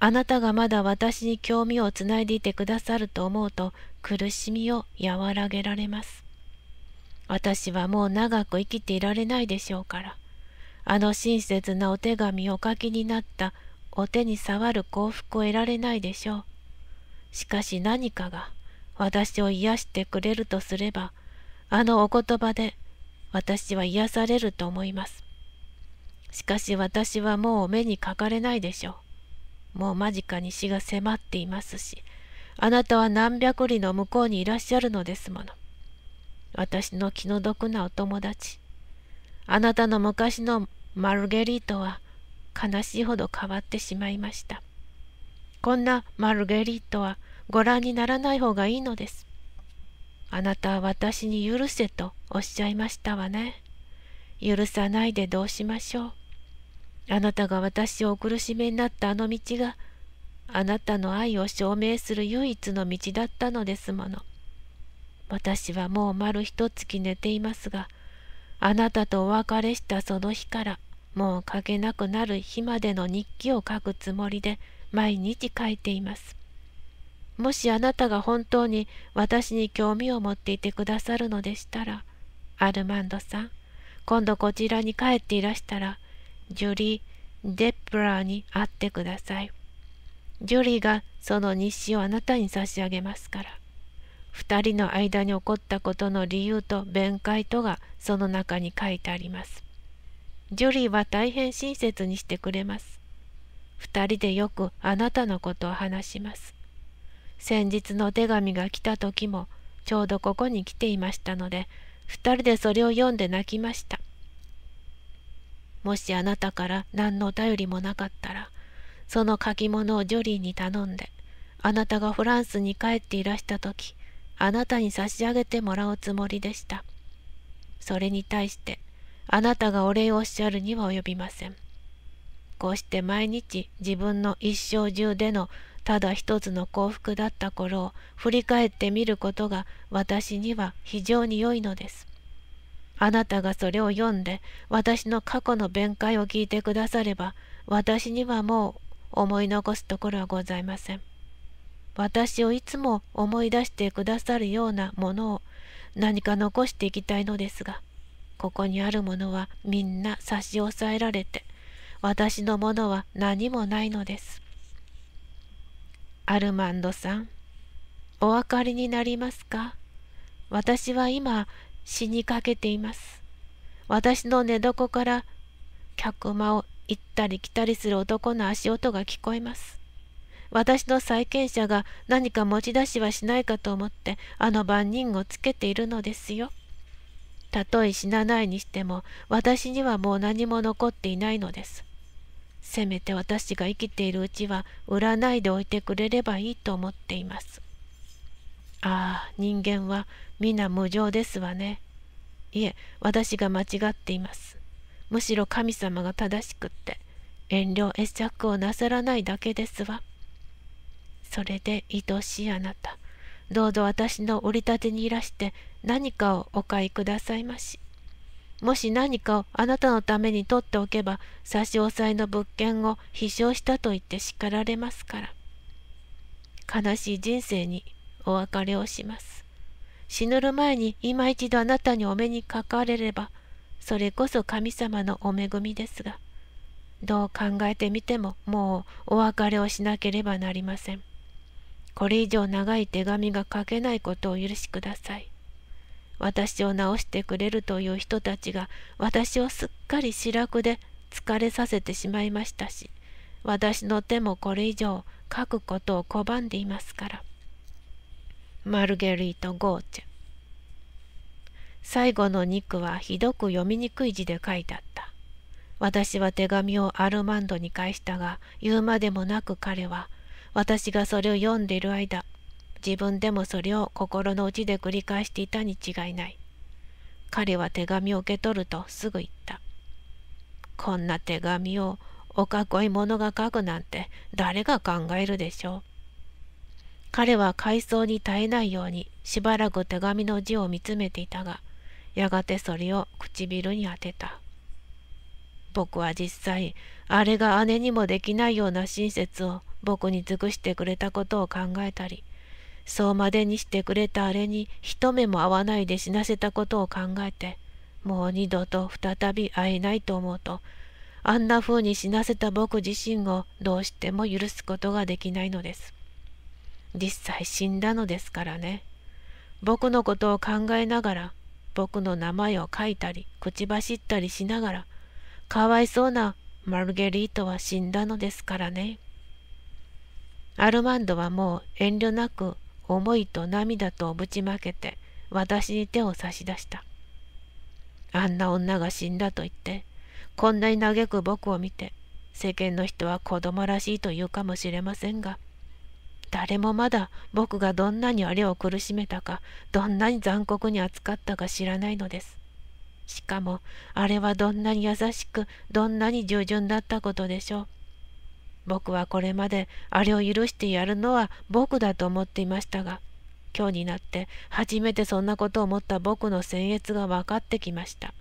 あなたがまだ私に興味をつないでいてくださると思うと苦しみを和らげられます。私はもう長く生きていられないでしょうから、あの親切なお手紙を書きになったお手に触る幸福を得られないでしょう。しかし何かが私を癒してくれるとすれば、あのお言葉で私は癒されると思います。しかし私はもう目にかかれないでしょう。もう間近に死が迫っていますし、あなたは何百里の向こうにいらっしゃるのですもの。私の気の毒なお友達。あなたの昔のマルゲリートは悲しいほど変わってしまいました。こんなマルゲリートはご覧にならない方がいいのです。あなたは私に許せとおっしゃいましたわね。許さないでどうしましょう。あなたが私をお苦しめになったあの道があなたの愛を証明する唯一の道だったのですもの。私はもう丸一月寝ていますがあなたとお別れしたその日からもう書けなくなる日までの日記を書くつもりで毎日書いています。もしあなたが本当に私に興味を持っていてくださるのでしたらアルマンドさん今度こちらに帰っていらしたらジュリー・デプラーに会ってください。ジュリーがその日誌をあなたに差し上げますから。2人の間に起こったことの理由と弁解とがその中に書いてあります。ジュリーは大変親切にしてくれます。2人でよくあなたのことを話します。先日の手紙が来た時もちょうどここに来ていましたので2人でそれを読んで泣きました。もしあなたから何の頼りもなかったら、その書き物をジョリーに頼んで、あなたがフランスに帰っていらした時、あなたに差し上げてもらうつもりでした。それに対して、あなたがお礼をおっしゃるには及びません。こうして毎日自分の一生中でのただ一つの幸福だった頃を振り返ってみることが私には非常に良いのです。あなたがそれを読んで私の過去の弁解を聞いてくだされば私にはもう思い残すところはございません。私をいつも思い出してくださるようなものを何か残していきたいのですがここにあるものはみんな差し押さえられて私のものは何もないのです。アルマンドさんお分かりになりますか私は今死にかけています。私の寝床から客間を行ったり来たりする男の足音が聞こえます。私の債権者が何か持ち出しはしないかと思ってあの番人をつけているのですよ。たとえ死なないにしても私にはもう何も残っていないのです。せめて私が生きているうちは売らないでおいてくれればいいと思っています。ああ、人間は皆無情ですわね。いえ、私が間違っています。むしろ神様が正しくって、遠慮会釈をなさらないだけですわ。それで愛しいあなた、どうぞ私の折り立てにいらして何かをお買いくださいまし。もし何かをあなたのために取っておけば差し押さえの物件を飛翔したと言って叱られますから。悲しい人生にお別れをします。死ぬる前に今一度あなたにお目にかかれれば、それこそ神様のお恵みですが、どう考えてみてももうお別れをしなければなりません。これ以上長い手紙が書けないことを許しください。私を治してくれるという人たちが私をすっかり白楽で疲れさせてしまいましたし、私の手もこれ以上書くことを拒んでいますから。マルゲリート・ゴーチェ。最後の2句はひどく読みにくい字で書いてあった。私は手紙をアルマンドに返したが、言うまでもなく彼は、私がそれを読んでいる間、自分でもそれを心の内で繰り返していたに違いない。彼は手紙を受け取るとすぐ言った。こんな手紙をおかっこいい者が書くなんて誰が考えるでしょう。彼は回想に耐えないようにしばらく手紙の字を見つめていたがやがてそれを唇に当てた僕は実際あれが姉にもできないような親切を僕に尽くしてくれたことを考えたりそうまでにしてくれたあれに一目も会わないで死なせたことを考えてもう二度と再び会えないと思うとあんな風に死なせた僕自身をどうしても許すことができないのです。実際死んだのですからね。僕のことを考えながら、僕の名前を書いたり、口走ったりしながら、かわいそうなマルゲリートは死んだのですからね。アルマンドはもう遠慮なく思いと涙とぶちまけて私に手を差し出した。あんな女が死んだと言って、こんなに嘆く僕を見て、世間の人は子供らしいと言うかもしれませんが、誰もまだ僕がどんなにあれを苦しめたかどんなに残酷に扱ったか知らないのですしかもあれはどんなに優しくどんなに従順だったことでしょう僕はこれまであれを許してやるのは僕だと思っていましたが今日になって初めてそんなことを思った僕の僭越が分かってきました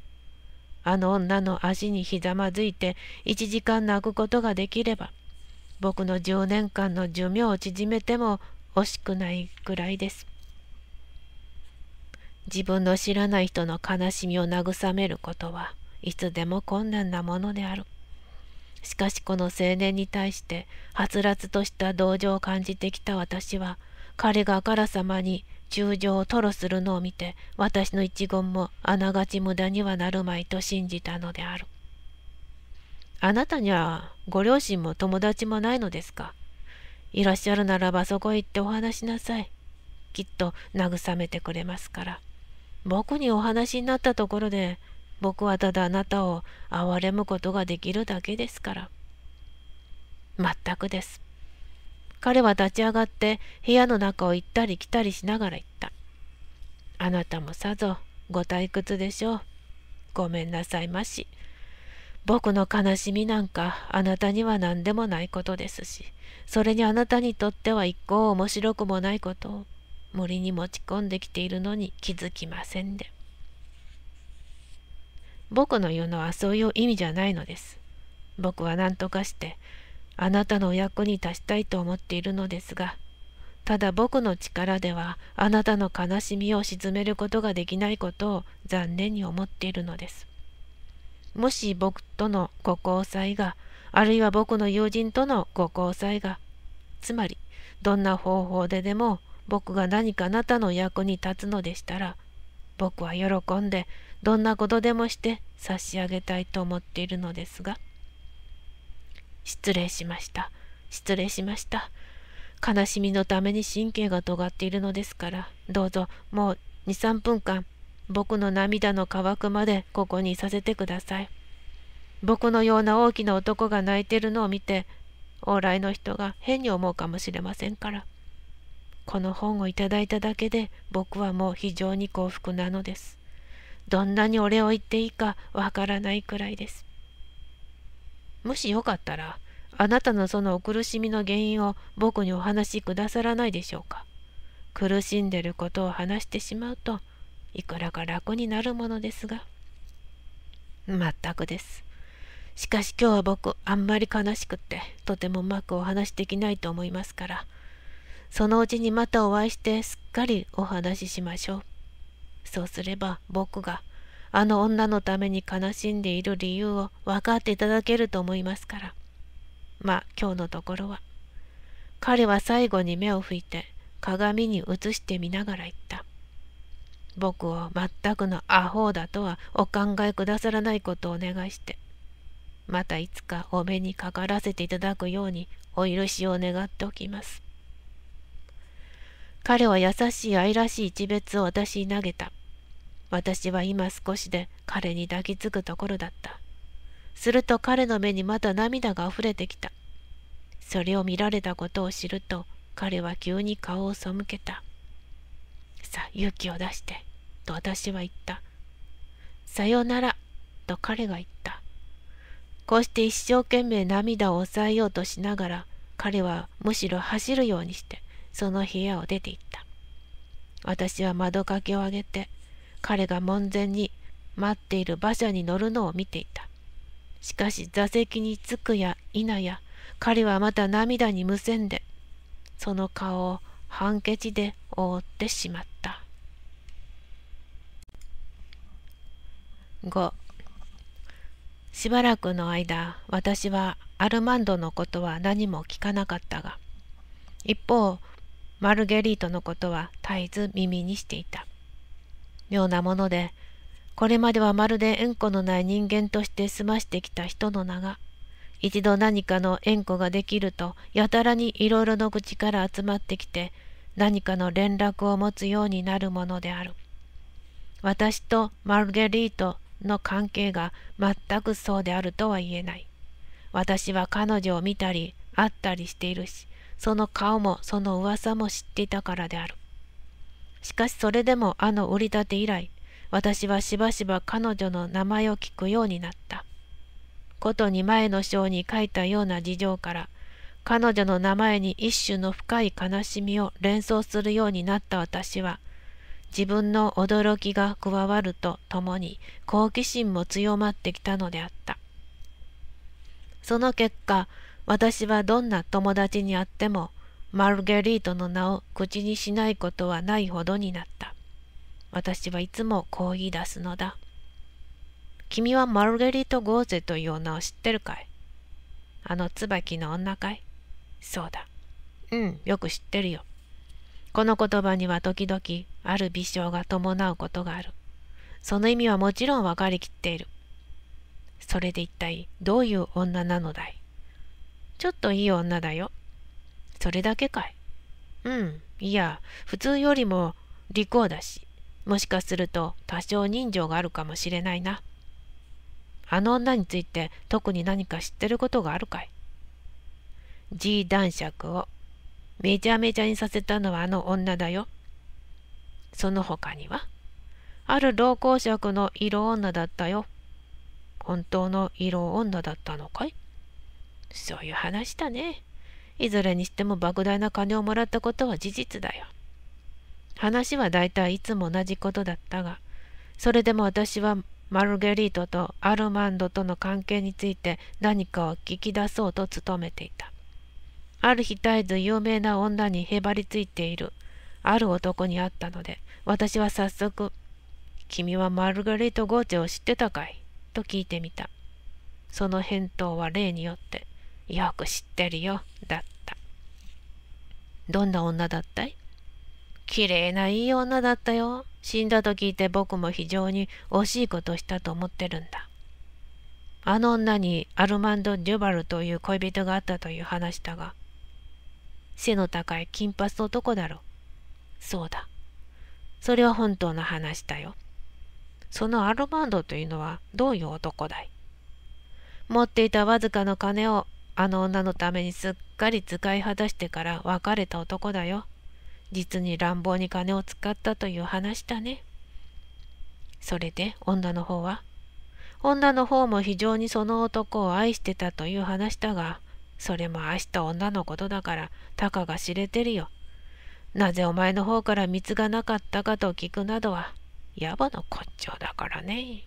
あの女の足にひざまずいて1時間泣くことができれば僕の10年間の寿命を縮めても惜しくないくらいです。自分の知らない人の悲しみを慰めることはいつでも困難なものである。しかしこの青年に対してはつらつとした同情を感じてきた私は彼があからさまに忠将を吐露するのを見て私の一言もあながち無駄にはなるまいと信じたのである。あなたにはご両親も友達もないのですかいらっしゃるならばそこへ行ってお話しなさい。きっと慰めてくれますから。僕にお話になったところで、僕はただあなたを憐れむことができるだけですから。全くです。彼は立ち上がって部屋の中を行ったり来たりしながら言った。あなたもさぞご退屈でしょう。ごめんなさいまし。僕の悲しみなんかあなたには何でもないことですし、それにあなたにとっては一向面白くもないことを森に持ち込んできているのに気づきませんで。僕の言うのはそういう意味じゃないのです。僕は何とかしてあなたのお役に立ちたいと思っているのですが、ただ僕の力ではあなたの悲しみを鎮めることができないことを残念に思っているのです。もし僕とのご交際が、あるいは僕の友人とのご交際が、つまり、どんな方法ででも僕が何かあなたの役に立つのでしたら、僕は喜んで、どんなことでもして差し上げたいと思っているのですが。失礼しました。失礼しました。悲しみのために神経が尖っているのですから、どうぞもう2、3分間僕の涙の乾くまでここにいさせてください。僕のような大きな男が泣いてるのを見て、往来の人が変に思うかもしれませんから。この本をいただいただけで僕はもう非常に幸福なのです。どんなにお礼を言っていいかわからないくらいです。もしよかったら、あなたのそのお苦しみの原因を僕にお話しくださらないでしょうか。苦しんでることを話してしまうと、いくらか楽になるものですが。全くです。しかし今日は僕、あんまり悲しくって、とてもうまくお話できないと思いますから、そのうちにまたお会いしてすっかりお話ししましょう。そうすれば僕が、あの女のために悲しんでいる理由を分かっていただけると思いますから。まあ今日のところは。彼は最後に目を拭いて鏡に映してみながら言った。僕を全くのアホだとはお考えくださらないことをお願いして、またいつかお目にかからせていただくようにお許しを願っておきます。彼は優しい愛らしい一別を私に投げた。私は今少しで彼に抱きつくところだった。すると彼の目にまた涙が溢れてきた。それを見られたことを知ると彼は急に顔を背けた。さ勇気を出して」と私は言った「さようなら」と彼が言ったこうして一生懸命涙を抑えようとしながら彼はむしろ走るようにしてその部屋を出て行った私は窓掛けを上げて彼が門前に待っている馬車に乗るのを見ていたしかし座席に着くや否や彼はまた涙にむせんでその顔をハケチで覆ってしまった。5しばらくの間私はアルマンドのことは何も聞かなかったが一方マルゲリートのことは絶えず耳にしていた妙なものでこれまではまるで縁故のない人間として済ましてきた人の名が一度何かの縁故ができるとやたらにいろいろの口から集まってきて何かの連絡を持つようになるものである私とマルゲリートの関係が全くそうであるとは言えない私は彼女を見たり会ったりしているしその顔もその噂も知っていたからであるしかしそれでもあの売り立て以来私はしばしば彼女の名前を聞くようになったことに前の章に書いたような事情から彼女の名前に一種の深い悲しみを連想するようになった私は自分の驚きが加わるとともに好奇心も強まってきたのであったその結果私はどんな友達に会ってもマルゲリートの名を口にしないことはないほどになった私はいつもこう言い出すのだ君はマルゲリート・ゴーゼという女を知ってるかいあの椿の女かいそうだ。うん、よく知ってるよ。この言葉には時々ある微笑が伴うことがある。その意味はもちろん分かりきっている。それで一体どういう女なのだいちょっといい女だよ。それだけかいうん、いや、普通よりも利口だし、もしかすると多少人情があるかもしれないな。あの女について特に何か知ってることがあるかい ?G 男爵をめちゃめちゃにさせたのはあの女だよ。その他にはある老公爵の色女だったよ。本当の色女だったのかいそういう話だね。いずれにしても莫大な金をもらったことは事実だよ。話はだいたいいつも同じことだったが、それでも私はマルゲリートとアルマンドとの関係について何かを聞き出そうと努めていた。ある日絶えず有名な女にへばりついている、ある男に会ったので、私は早速、君はマルゲリート・ゴーチェを知ってたかいと聞いてみた。その返答は例によって、よく知ってるよ、だった。どんな女だったい綺麗ないい女だったよ。死んだと聞いて僕も非常に惜しいことをしたと思ってるんだ。あの女にアルマンド・デュバルという恋人があったという話だが、背の高い金髪の男だろそうだ。それは本当の話だよ。そのアルマンドというのはどういう男だい持っていたわずかの金をあの女のためにすっかり使い果たしてから別れた男だよ。実に乱暴に金を使ったという話だね。それで女の方は女の方も非常にその男を愛してたという話だが、それも愛した女のことだから、たかが知れてるよ。なぜお前の方から蜜がなかったかと聞くなどは、野暮の骨頂だからね。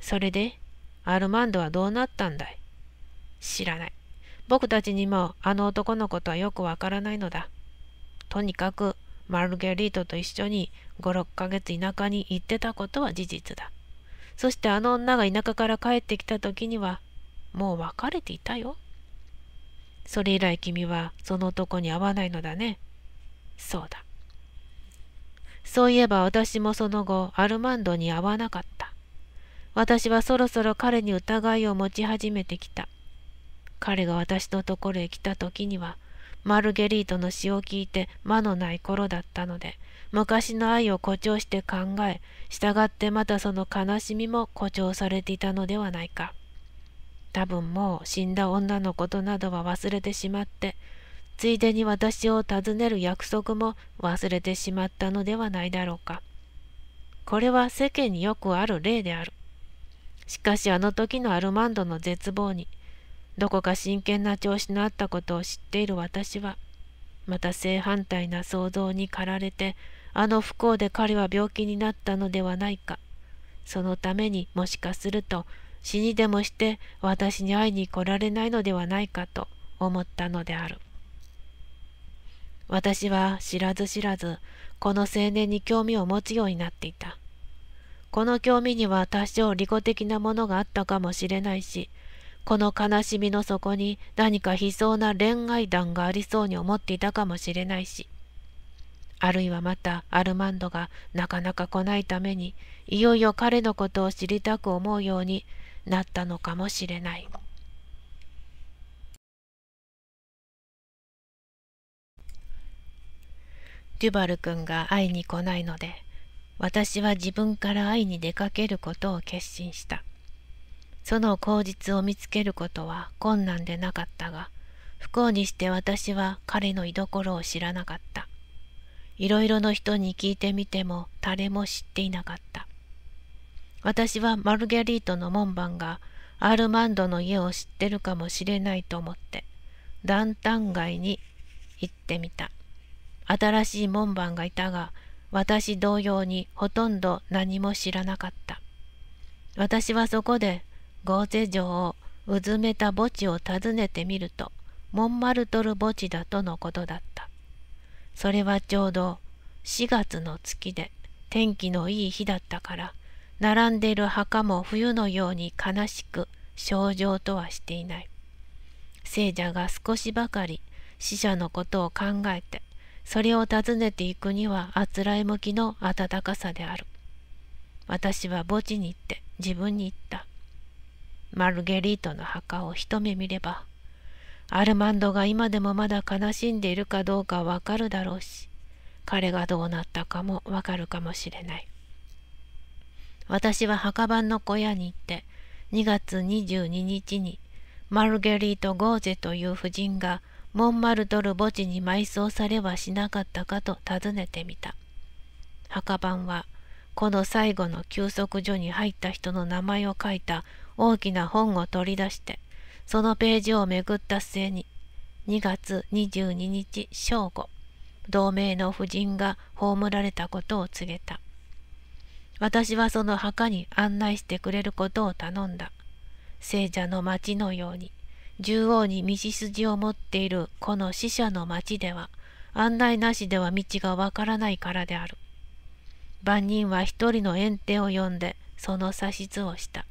それで、アルマンドはどうなったんだい知らない。僕たちにもあの男のことはよくわからないのだ。とにかくマルゲリートと一緒に56ヶ月田舎に行ってたことは事実だそしてあの女が田舎から帰ってきた時にはもう別れていたよそれ以来君はその男に会わないのだねそうだそういえば私もその後アルマンドに会わなかった私はそろそろ彼に疑いを持ち始めてきた彼が私のところへ来た時にはマルゲリートの詩を聞いて間のない頃だったので昔の愛を誇張して考え従ってまたその悲しみも誇張されていたのではないか多分もう死んだ女のことなどは忘れてしまってついでに私を訪ねる約束も忘れてしまったのではないだろうかこれは世間によくある例であるしかしあの時のアルマンドの絶望にどこか真剣な調子のあったことを知っている私は、また正反対な想像に駆られて、あの不幸で彼は病気になったのではないか。そのためにもしかすると死にでもして私に会いに来られないのではないかと思ったのである。私は知らず知らずこの青年に興味を持つようになっていた。この興味には多少利己的なものがあったかもしれないし、この悲しみの底に何か悲壮な恋愛談がありそうに思っていたかもしれないし、あるいはまたアルマンドがなかなか来ないために、いよいよ彼のことを知りたく思うようになったのかもしれない。デュバル君が会いに来ないので、私は自分から会いに出かけることを決心した。その口実を見つけることは困難でなかったが不幸にして私は彼の居所を知らなかったいろいろの人に聞いてみても誰も知っていなかった私はマルゲリートの門番がアルマンドの家を知ってるかもしれないと思ってランタン街に行ってみた新しい門番がいたが私同様にほとんど何も知らなかった私はそこで豪勢城をうずめた墓地を訪ねてみるとモンマルトル墓地だとのことだったそれはちょうど4月の月で天気のいい日だったから並んでいる墓も冬のように悲しく症状とはしていない聖者が少しばかり死者のことを考えてそれを訪ねていくにはあつらい向きの温かさである私は墓地に行って自分に言ったマルゲリートの墓を一目見ればアルマンドが今でもまだ悲しんでいるかどうかわかるだろうし彼がどうなったかもわかるかもしれない私は墓場の小屋に行って2月22日にマルゲリート・ゴーゼという夫人がモンマルトル墓地に埋葬されはしなかったかと尋ねてみた墓番はこの最後の休息所に入った人の名前を書いた大きな本を取り出して、そのページをめぐった末に、2月22日正午、同盟の夫人が葬られたことを告げた。私はその墓に案内してくれることを頼んだ。聖者の町のように、縦横に道筋を持っているこの死者の町では、案内なしでは道がわからないからである。万人は一人の園庭を呼んで、その指図をした。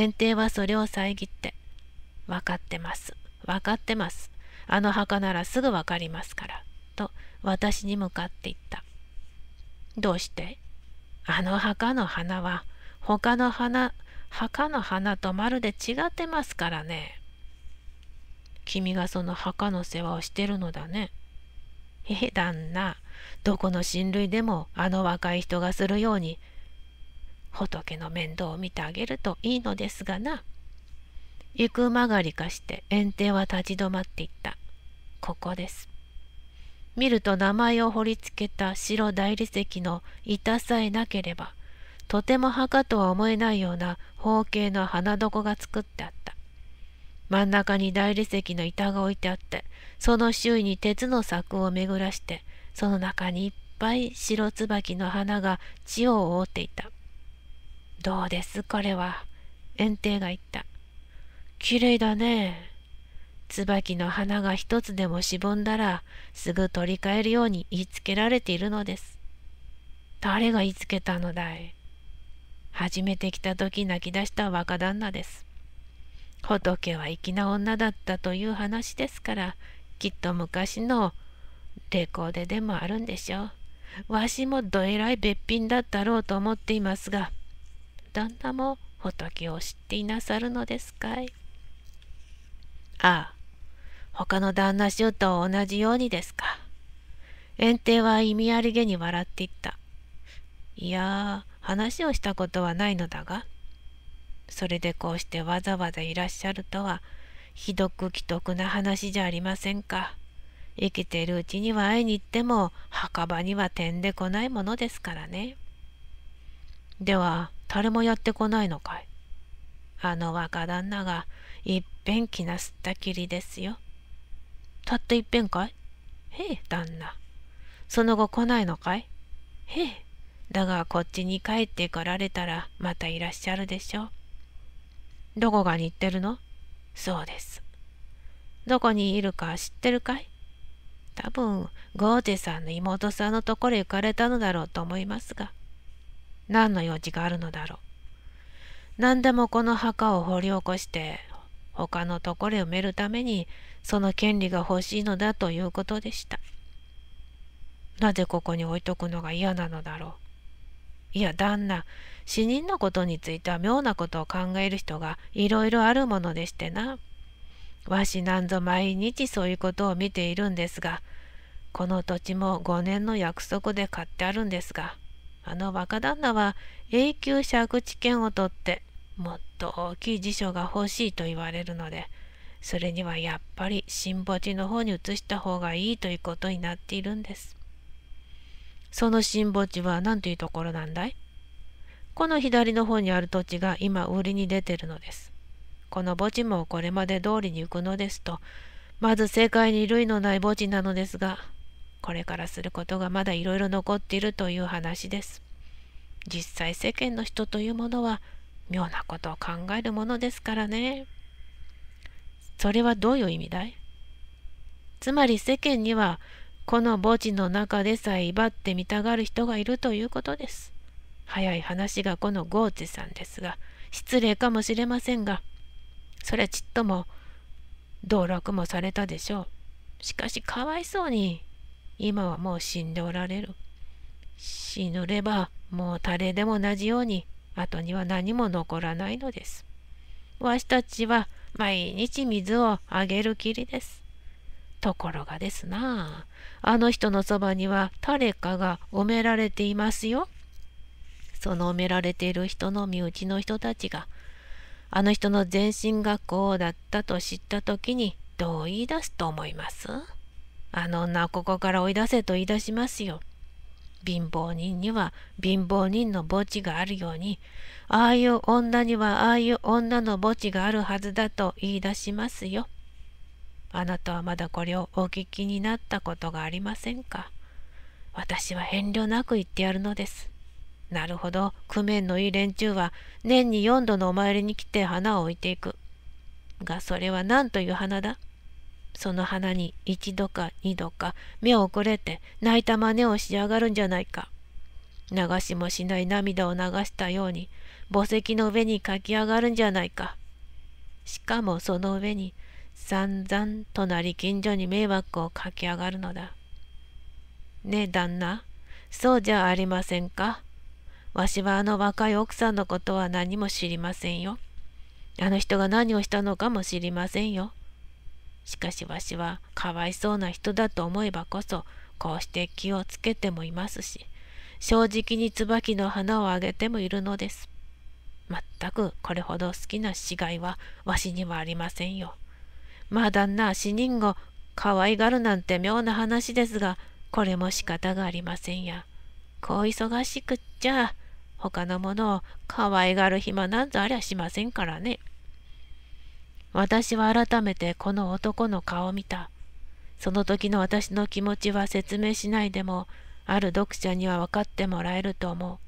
園庭はそれを遮って、分かってます、分かってます、あの墓ならすぐ分かりますから、と私に向かって言った。どうしてあの墓の花は他の花、墓の花とまるで違ってますからね。君がその墓の世話をしてるのだね。ええ、旦那、どこの親類でもあの若い人がするように仏の面倒を見てあげるといいのですがな。行く曲がりかして園庭は立ち止まっていった。ここです。見ると名前を彫りつけた白大理石の板さえなければ、とても墓とは思えないような方形の花床が作ってあった。真ん中に大理石の板が置いてあって、その周囲に鉄の柵を巡らして、その中にいっぱい白椿の花が地を覆っていた。どうですれは。園庭が言った。きれいだね。椿の花が一つでもしぼんだら、すぐ取り替えるように言いつけられているのです。誰が言いつけたのだい初めて来た時泣き出した若旦那です。仏は粋な女だったという話ですから、きっと昔のレコーデでもあるんでしょう。わしもどえらいべっぴんだったろうと思っていますが、旦那も仏を知っていなさるのですかいああ、他の旦那衆と同じようにですか。園庭は意味ありげに笑っていった。いや話をしたことはないのだが。それでこうしてわざわざいらっしゃるとは、ひどく奇特な話じゃありませんか。生きているうちには会いに行っても、墓場には点んでこないものですからね。では誰もやってこないのかいあの若旦那がいっぺん気なすったきりですよ。たったいっぺんかいへえ、旦那。その後来ないのかいへえ。だがこっちに帰ってこられたらまたいらっしゃるでしょう。どこが似てるのそうです。どこにいるか知ってるかい多分、ゴーテさんの妹さんのところへ行かれたのだろうと思いますが。何の用事があるのだろう。何でもこの墓を掘り起こして他のところへ埋めるためにその権利が欲しいのだということでした。なぜここに置いとくのが嫌なのだろう。いや旦那死人のことについては妙なことを考える人がいろいろあるものでしてな。わしなんぞ毎日そういうことを見ているんですがこの土地も5年の約束で買ってあるんですがあの若旦那は永久借地権を取ってもっと大きい辞書が欲しいと言われるのでそれにはやっぱり新墓地の方に移した方がいいということになっているんですその新墓地は何というところなんだいこの左の方にある土地が今売りに出てるのですこの墓地もこれまで通りに行くのですとまず世界に類のない墓地なのですがこれからすることがまだいろいろ残っているという話です。実際世間の人というものは妙なことを考えるものですからね。それはどういう意味だいつまり世間にはこの墓地の中でさえ威張ってみたがる人がいるということです。早い話がこのゴーチさんですが、失礼かもしれませんが、それちっとも道楽もされたでしょう。しかしかわいそうに今はもう死んでおられる。死ぬればもう誰でも同じように後には何も残らないのです。わしたちは毎日水をあげるきりです。ところがですなあ、あの人のそばには誰かが埋められていますよ。その埋められている人の身内の人たちが、あの人の全身がこうだったと知った時にどう言い出すと思いますあの女ここから追い出せと言い出しますよ。貧乏人には貧乏人の墓地があるように、ああいう女にはああいう女の墓地があるはずだと言い出しますよ。あなたはまだこれをお聞きになったことがありませんか。私は遠慮なく言ってやるのです。なるほど、工面のいい連中は年に4度のお参りに来て花を置いていく。が、それは何という花だその花に一度か二度か目をこれて泣いた真似をしやがるんじゃないか。流しもしない涙を流したように墓石の上に書き上がるんじゃないか。しかもその上に散々隣近所に迷惑をかき上がるのだ。ねえ旦那、そうじゃありませんか。わしはあの若い奥さんのことは何も知りませんよ。あの人が何をしたのかも知りませんよ。しかしわしはかわいそうな人だと思えばこそこうして気をつけてもいますし正直に椿の花をあげてもいるのです。まったくこれほど好きな死骸はわしにはありませんよ。まあ旦那死人後可愛がるなんて妙な話ですがこれも仕方がありませんや。こう忙しくっちゃ他のものを可愛がる暇なんぞありゃしませんからね。私は改めてこの男の顔を見た。その時の私の気持ちは説明しないでも、ある読者には分かってもらえると思う。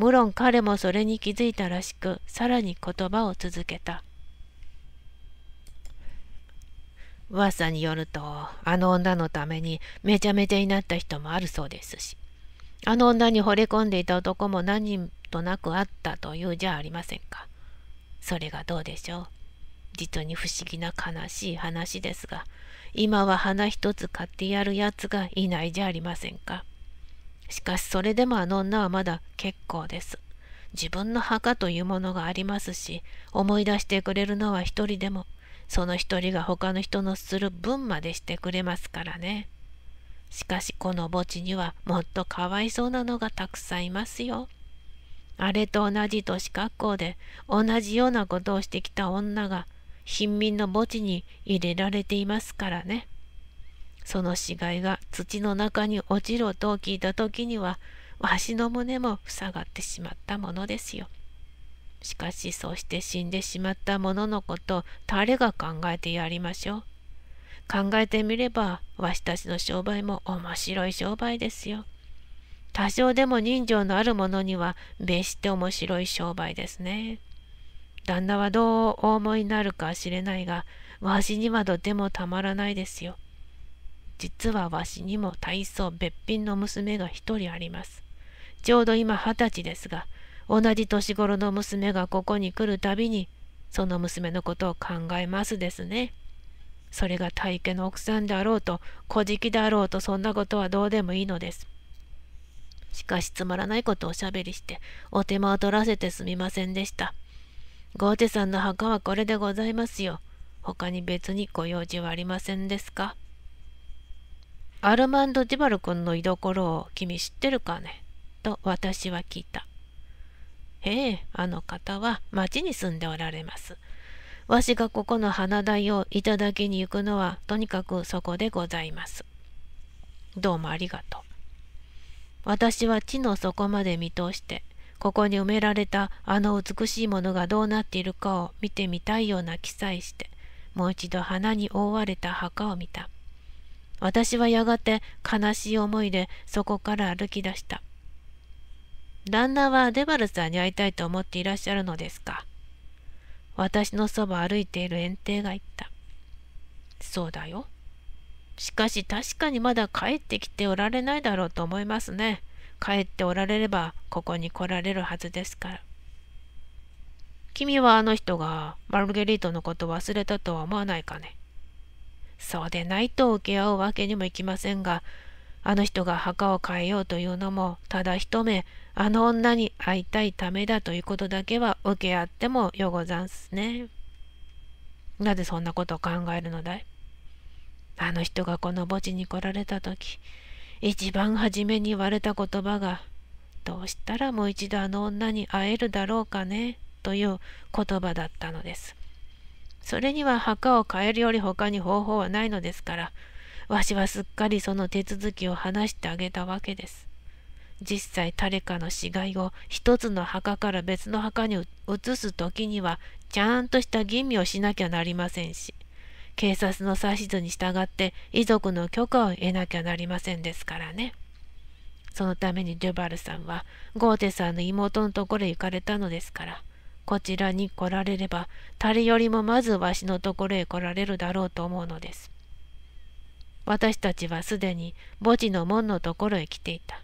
無論彼もそれに気づいたらしく、さらに言葉を続けた。噂によると、あの女のためにめちゃめちゃになった人もあるそうですし、あの女に惚れ込んでいた男も何となくあったというじゃありませんか。それがどうでしょう。実に不思議な悲しい話ですが、今は花一つ買ってやるやつがいないじゃありませんか。しかしそれでもあの女はまだ結構です。自分の墓というものがありますし、思い出してくれるのは一人でも、その一人が他の人のする分までしてくれますからね。しかしこの墓地にはもっとかわいそうなのがたくさんいますよ。あれと同じ年格好で同じようなことをしてきた女が貧民の墓地に入れられていますからね。その死骸が土の中に落ちろと聞いた時には、わしの胸も塞がってしまったものですよ。しかしそうして死んでしまったもののことを誰が考えてやりましょう。考えてみればわしたちの商売も面白い商売ですよ。多少でも人情のあるものには別して面白い商売ですね。旦那はどうお思いになるか知れないが、わしにはとてもたまらないですよ。実はわしにも大層別品の娘が一人あります。ちょうど今二十歳ですが、同じ年頃の娘がここに来るたびに、その娘のことを考えますですね。それが大家の奥さんであろうと、小じであろうと、そんなことはどうでもいいのです。しかしつまらないことをおしゃべりして、お手間を取らせてすみませんでした。ゴーテさんの墓はこれでございますよ。他に別にご用事はありませんですかアルマンド・ジバル君の居所を君知ってるかねと私は聞いた。ええ、あの方は町に住んでおられます。わしがここの花代をいただきに行くのはとにかくそこでございます。どうもありがとう。私は地の底まで見通してここに埋められたあの美しいものがどうなっているかを見てみたいような記載してもう一度花に覆われた墓を見た私はやがて悲しい思いでそこから歩き出した旦那はデバルさんに会いたいと思っていらっしゃるのですか私のそば歩いている園庭が言ったそうだよしかし確かにまだ帰ってきておられないだろうと思いますね帰っておられればここに来られるはずですから。君はあの人がマルゲリートのこと忘れたとは思わないかね。そうでないと請け合うわけにもいきませんが、あの人が墓を変えようというのも、ただ一目、あの女に会いたいためだということだけは受け合ってもよござんすね。なぜそんなことを考えるのだいあの人がこの墓地に来られた時、一番初めに言われた言葉が、どうしたらもう一度あの女に会えるだろうかね、という言葉だったのです。それには墓を変えるより他に方法はないのですから、わしはすっかりその手続きを話してあげたわけです。実際誰かの死骸を一つの墓から別の墓に移す時にはちゃんとした吟味をしなきゃなりませんし警察の指図に従って遺族の許可を得なきゃなりませんですからね。そのためにデュバルさんはゴーテさんの妹のところへ行かれたのですから、こちらに来られれば、誰よりもまずわしのところへ来られるだろうと思うのです。私たちはすでに墓地の門のところへ来ていた。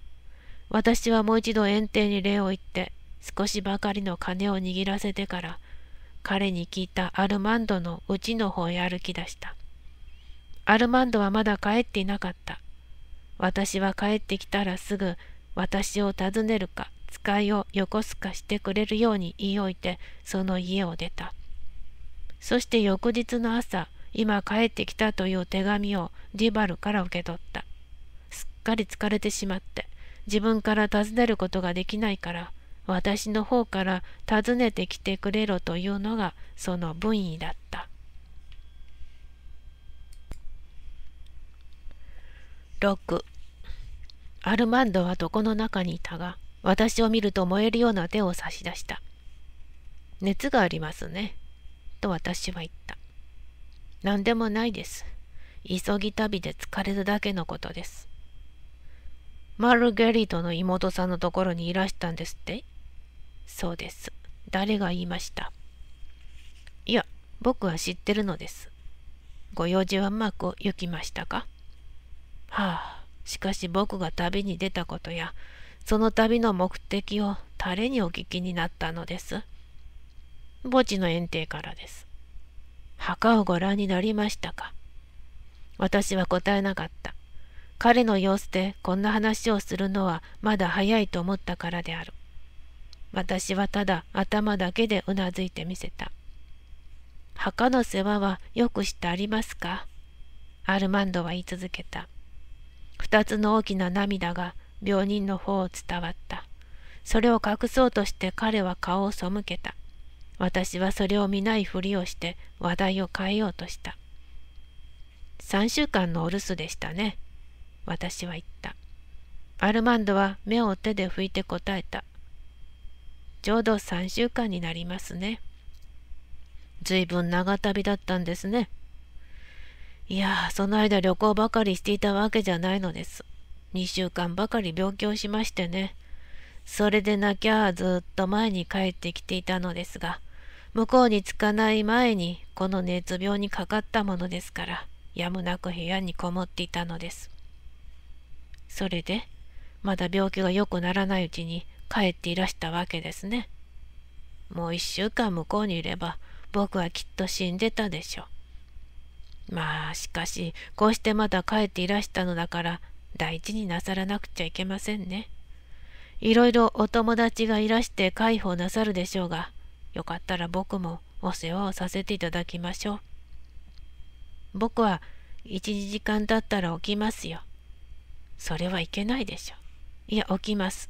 私はもう一度園庭に礼を言って、少しばかりの金を握らせてから、彼に聞いたアルマンドのうちの方へ歩き出した。アルマンドはまだ帰っていなかった。私は帰ってきたらすぐ私を訪ねるか使いをよこすかしてくれるように言いおいてその家を出た。そして翌日の朝、今帰ってきたという手紙をディバルから受け取った。すっかり疲れてしまって、自分から尋ねることができないから、私の方から訪ねてきてくれろというのがその分意だった。6アルマンドは床の中にいたが私を見ると燃えるような手を差し出した。熱がありますね。と私は言った。何でもないです。急ぎ旅で疲れるだけのことです。マルゲリートの妹さんのところにいらしたんですってそうです。誰が言いましたいや、僕は知ってるのです。ご用事はうまく行きましたかはあ、しかし僕が旅に出たことや、その旅の目的を誰にお聞きになったのです墓地の園庭からです。墓をご覧になりましたか私は答えなかった。彼の様子でこんな話をするのはまだ早いと思ったからである。私はただ頭だけでうなずいてみせた。墓の世話はよくしてありますかアルマンドは言い続けた。二つの大きな涙が病人の方を伝わった。それを隠そうとして彼は顔を背けた。私はそれを見ないふりをして話題を変えようとした。3週間のお留守でしたね。私は言った。アルマンドは目を手で拭いて答えた。ちょうど3週間になりますね。ずいぶん長旅だったんですね。いやその間旅行ばかりしていたわけじゃないのです。2週間ばかり病気をしましてね。それでなきゃずっと前に帰ってきていたのですが、向こうに着かない前にこの熱病にかかったものですから、やむなく部屋にこもっていたのです。それで、まだ病気が良くならないうちに、帰っていらしたわけですね。もう一週間向こうにいれば僕はきっと死んでたでしょう。まあしかしこうしてまだ帰っていらしたのだから大事になさらなくちゃいけませんね。いろいろお友達がいらして介抱なさるでしょうがよかったら僕もお世話をさせていただきましょう。僕は12時間経ったら起きますよ。それはいけないでしょ。いや起きます。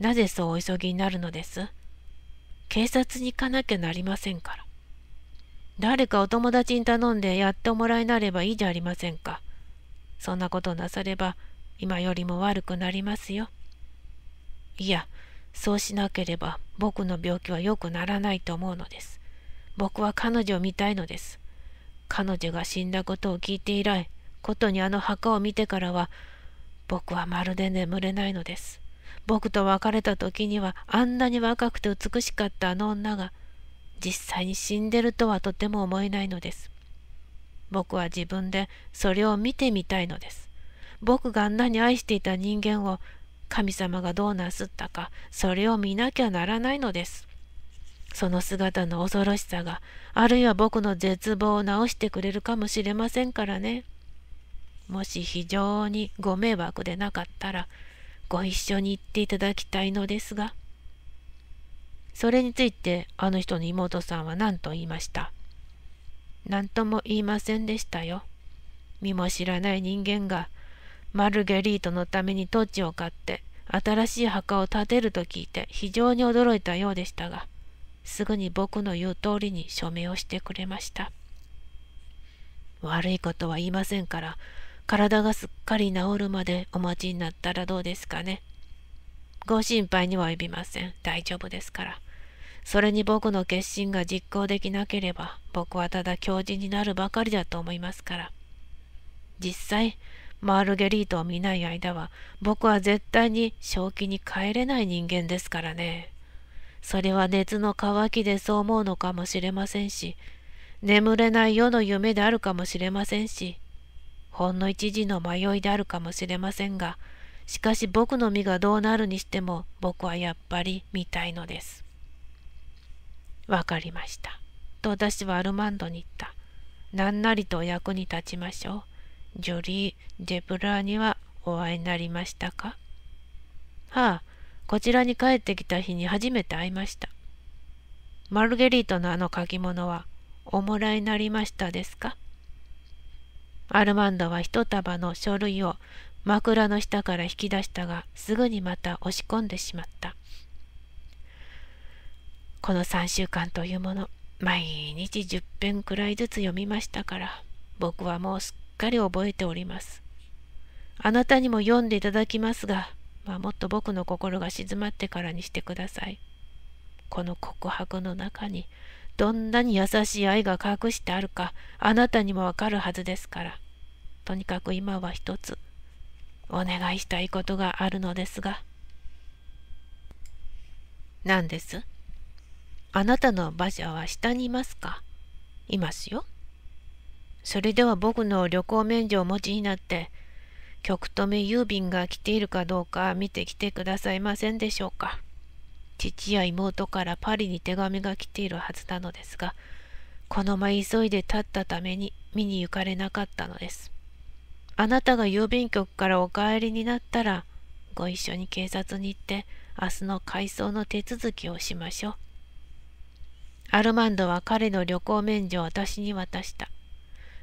なぜそうお急ぎになるのです警察に行かなきゃなりませんから。誰かお友達に頼んでやってもらいなればいいじゃありませんか。そんなことなされば今よりも悪くなりますよ。いや、そうしなければ僕の病気は良くならないと思うのです。僕は彼女を見たいのです。彼女が死んだことを聞いて以来、ことにあの墓を見てからは、僕はまるで眠れないのです。僕と別れた時にはあんなに若くて美しかったあの女が実際に死んでるとはとても思えないのです。僕は自分でそれを見てみたいのです。僕があんなに愛していた人間を神様がどうなすったかそれを見なきゃならないのです。その姿の恐ろしさがあるいは僕の絶望を治してくれるかもしれませんからね。もし非常にご迷惑でなかったらご一緒に行っていただきたいのですが。それについてあの人の妹さんは何と言いました何とも言いませんでしたよ。身も知らない人間がマルゲリートのために土地を買って新しい墓を建てると聞いて非常に驚いたようでしたがすぐに僕の言う通りに署名をしてくれました悪いことは言いませんから体がすっかり治るまでお待ちになったらどうですかね。ご心配には及びません。大丈夫ですから。それに僕の決心が実行できなければ、僕はただ教授になるばかりだと思いますから。実際、マールゲリートを見ない間は、僕は絶対に正気に帰れない人間ですからね。それは熱の渇きでそう思うのかもしれませんし、眠れない世の夢であるかもしれませんし、ほんの一時の迷いであるかもしれませんが、しかし僕の身がどうなるにしても僕はやっぱり見たいのです。わかりました。と私はアルマンドに言った。何なりとお役に立ちましょう。ジョリー・デブラーにはお会いになりましたかはあ、こちらに帰ってきた日に初めて会いました。マルゲリートのあの書き物はおもらいになりましたですかアルマンドは一束の書類を枕の下から引き出したがすぐにまた押し込んでしまったこの3週間というもの毎日10編くらいずつ読みましたから僕はもうすっかり覚えておりますあなたにも読んでいただきますが、まあ、もっと僕の心が静まってからにしてくださいこの告白の中にどんなに優しい愛が隠してあるかあなたにもわかるはずですからとにかく今は一つお願いしたいことがあるのですが何ですあなたの馬車は下にいますかいますよそれでは僕の旅行免除をお持ちになって局め郵便が来ているかどうか見てきてくださいませんでしょうか父や妹からパリに手紙が来ているはずなのですがこのま急いで立ったために見に行かれなかったのですあなたが郵便局からお帰りになったらご一緒に警察に行って明日の改装の手続きをしましょうアルマンドは彼の旅行免除を私に渡した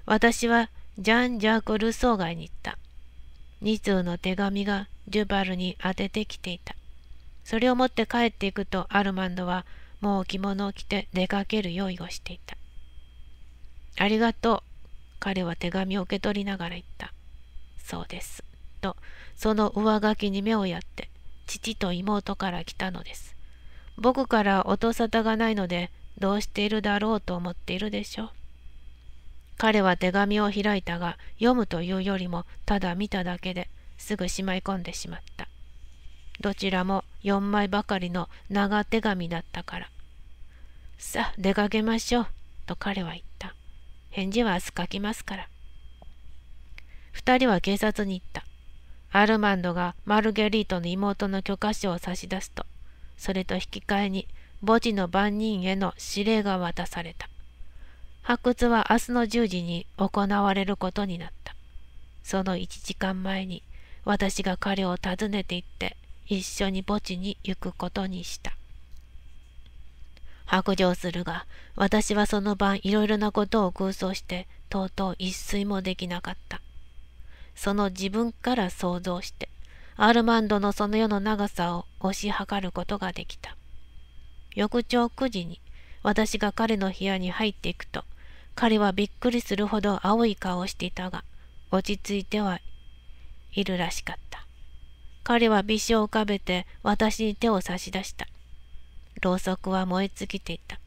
私はジャン・ジャーク・ルソー街に行った2通の手紙がジュバルに当ててきていたそれを持って帰っていくとアルマンドはもう着物を着て出かける用意をしていた。ありがとう。彼は手紙を受け取りながら言った。そうです。と、その上書きに目をやって、父と妹から来たのです。僕から音沙汰がないので、どうしているだろうと思っているでしょう。彼は手紙を開いたが、読むというよりも、ただ見ただけですぐしまい込んでしまった。どちらも4枚ばかりの長手紙だったから。さあ、出かけましょう、と彼は言った。返事は明日書きますから。二人は警察に行った。アルマンドがマルゲリートの妹の許可書を差し出すと、それと引き換えに墓地の番人への指令が渡された。発掘は明日の10時に行われることになった。その1時間前に私が彼を訪ねて行って一緒に墓地に行くことにした白状するが私はその晩いろいろなことを空想してとうとう一睡もできなかったその自分から想像してアルマンドのその世の長さを推し量ることができた翌朝9時に私が彼の部屋に入っていくと彼はびっくりするほど青い顔をしていたが落ち着いてはいるらしかった彼は微笑を浮かべて私に手を差し出した。ろうそくは燃え尽きていた。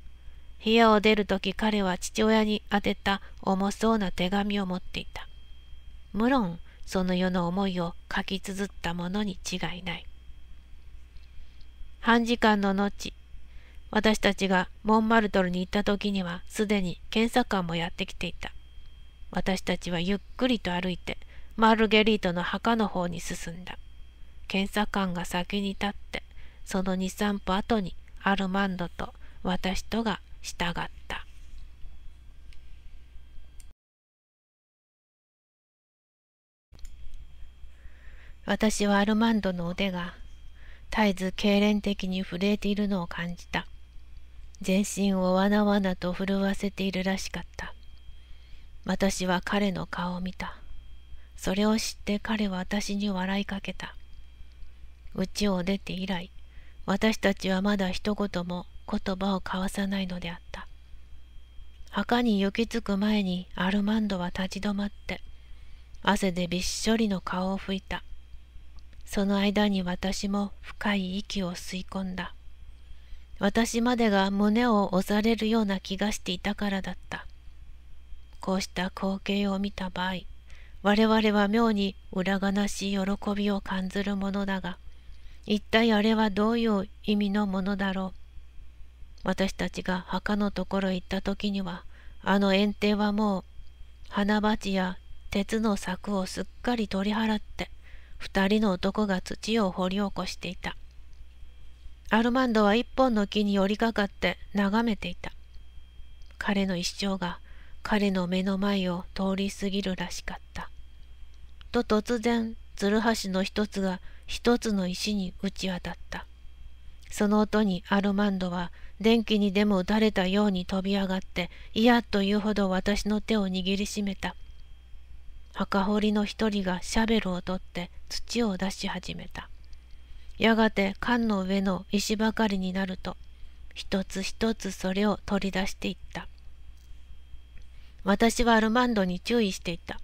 部屋を出るとき彼は父親に宛てた重そうな手紙を持っていた。無論、その世の思いを書き綴ったものに違いない。半時間の後、私たちがモンマルトルに行った時にはすでに検査官もやってきていた。私たちはゆっくりと歩いてマルゲリートの墓の方に進んだ。検査官が先に立ってその二三歩後にアルマンドと私とが従った私はアルマンドの腕が絶えず痙攣的に震えているのを感じた全身をわなわなと震わせているらしかった私は彼の顔を見たそれを知って彼は私に笑いかけた家を出て以来私たちはまだ一言も言葉を交わさないのであった墓に行き着く前にアルマンドは立ち止まって汗でびっしょりの顔を拭いたその間に私も深い息を吸い込んだ私までが胸を押されるような気がしていたからだったこうした光景を見た場合我々は妙に裏悲しい喜びを感ずるものだが一体あれはどういう意味のものだろう。私たちが墓のところへ行った時には、あの園庭はもう花鉢や鉄の柵をすっかり取り払って、二人の男が土を掘り起こしていた。アルマンドは一本の木に寄りかかって眺めていた。彼の一生が彼の目の前を通り過ぎるらしかった。と突然、ツルハシの一つが一つの石に打ち当たった。その音にアルマンドは電気にでも打たれたように飛び上がって嫌というほど私の手を握りしめた。墓堀の一人がシャベルを取って土を出し始めた。やがて缶の上の石ばかりになると一つ一つそれを取り出していった。私はアルマンドに注意していた。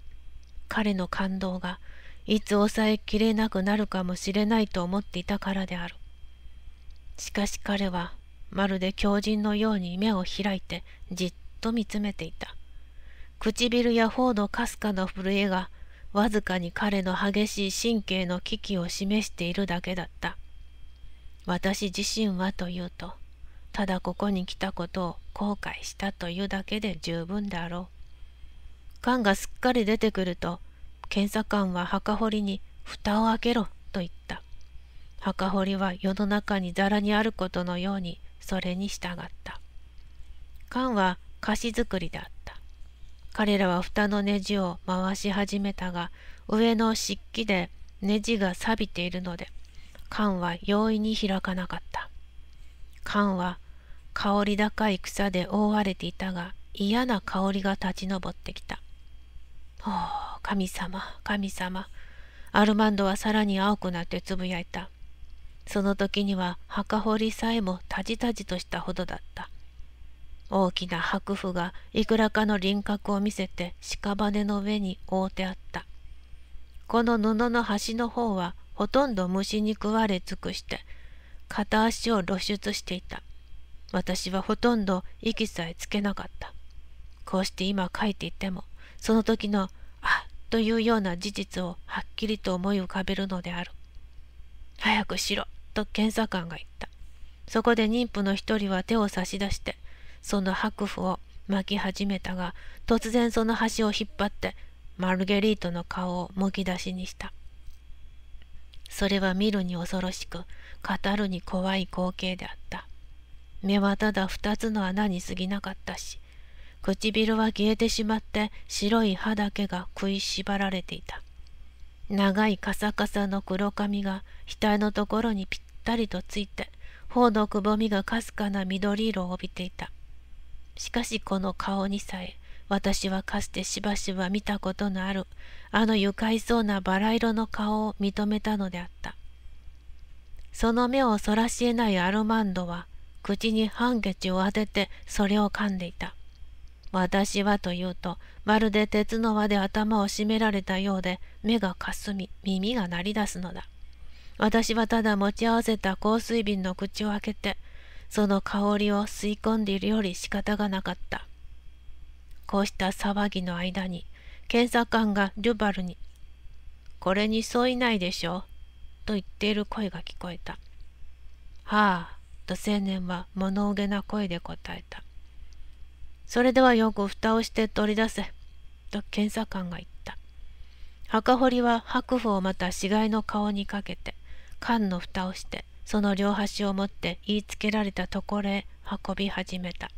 彼の感動がいつ抑えきれなくなるかもしれないと思っていたからである。しかし彼はまるで狂人のように目を開いてじっと見つめていた。唇や頬のかすかな震えがわずかに彼の激しい神経の危機を示しているだけだった。私自身はというと、ただここに来たことを後悔したというだけで十分であろう。缶がすっかり出てくると検査官は墓堀に蓋を開けろと言った。墓りは世の中にざらにあることのようにそれに従った。缶は菓子作りであった。彼らは蓋のネジを回し始めたが、上の漆器でネジが錆びているので、缶は容易に開かなかった。缶は香り高い草で覆われていたが、嫌な香りが立ち上ってきた。お神様神様アルマンドはさらに青くなってつぶやいたその時には墓掘りさえもタジタジとしたほどだった大きな白布がいくらかの輪郭を見せて屍の上に覆ってあったこの布の端の方はほとんど虫に食われ尽くして片足を露出していた私はほとんど息さえつけなかったこうして今書いていてもその時の「あというような事実をはっきりと思い浮かべるのである。早くしろと検査官が言った。そこで妊婦の一人は手を差し出してその白布を巻き始めたが突然その端を引っ張ってマルゲリートの顔をむき出しにした。それは見るに恐ろしく語るに怖い光景であった目はただ二つの穴に過ぎなかったし唇は消えてしまって白い歯だけが食いしばられていた長いカサカサの黒髪が額のところにぴったりとついて頬のくぼみがかすかな緑色を帯びていたしかしこの顔にさえ私はかつてしばしば見たことのあるあの愉快そうなバラ色の顔を認めたのであったその目をそらしえないアルマンドは口に半月を当ててそれを噛んでいた私はというと、まるで鉄の輪で頭を絞められたようで、目がかすみ、耳が鳴り出すのだ。私はただ持ち合わせた香水瓶の口を開けて、その香りを吸い込んでいるより仕方がなかった。こうした騒ぎの間に、検査官がデュバルに、これに相違ないでしょう、と言っている声が聞こえた。はあ、と青年は物憂げな声で答えた。それではよく蓋をして取り出せ。と検査官が言った。墓堀は白布をまた死骸の顔にかけて、缶の蓋をして、その両端を持って言いつけられたところへ運び始めた。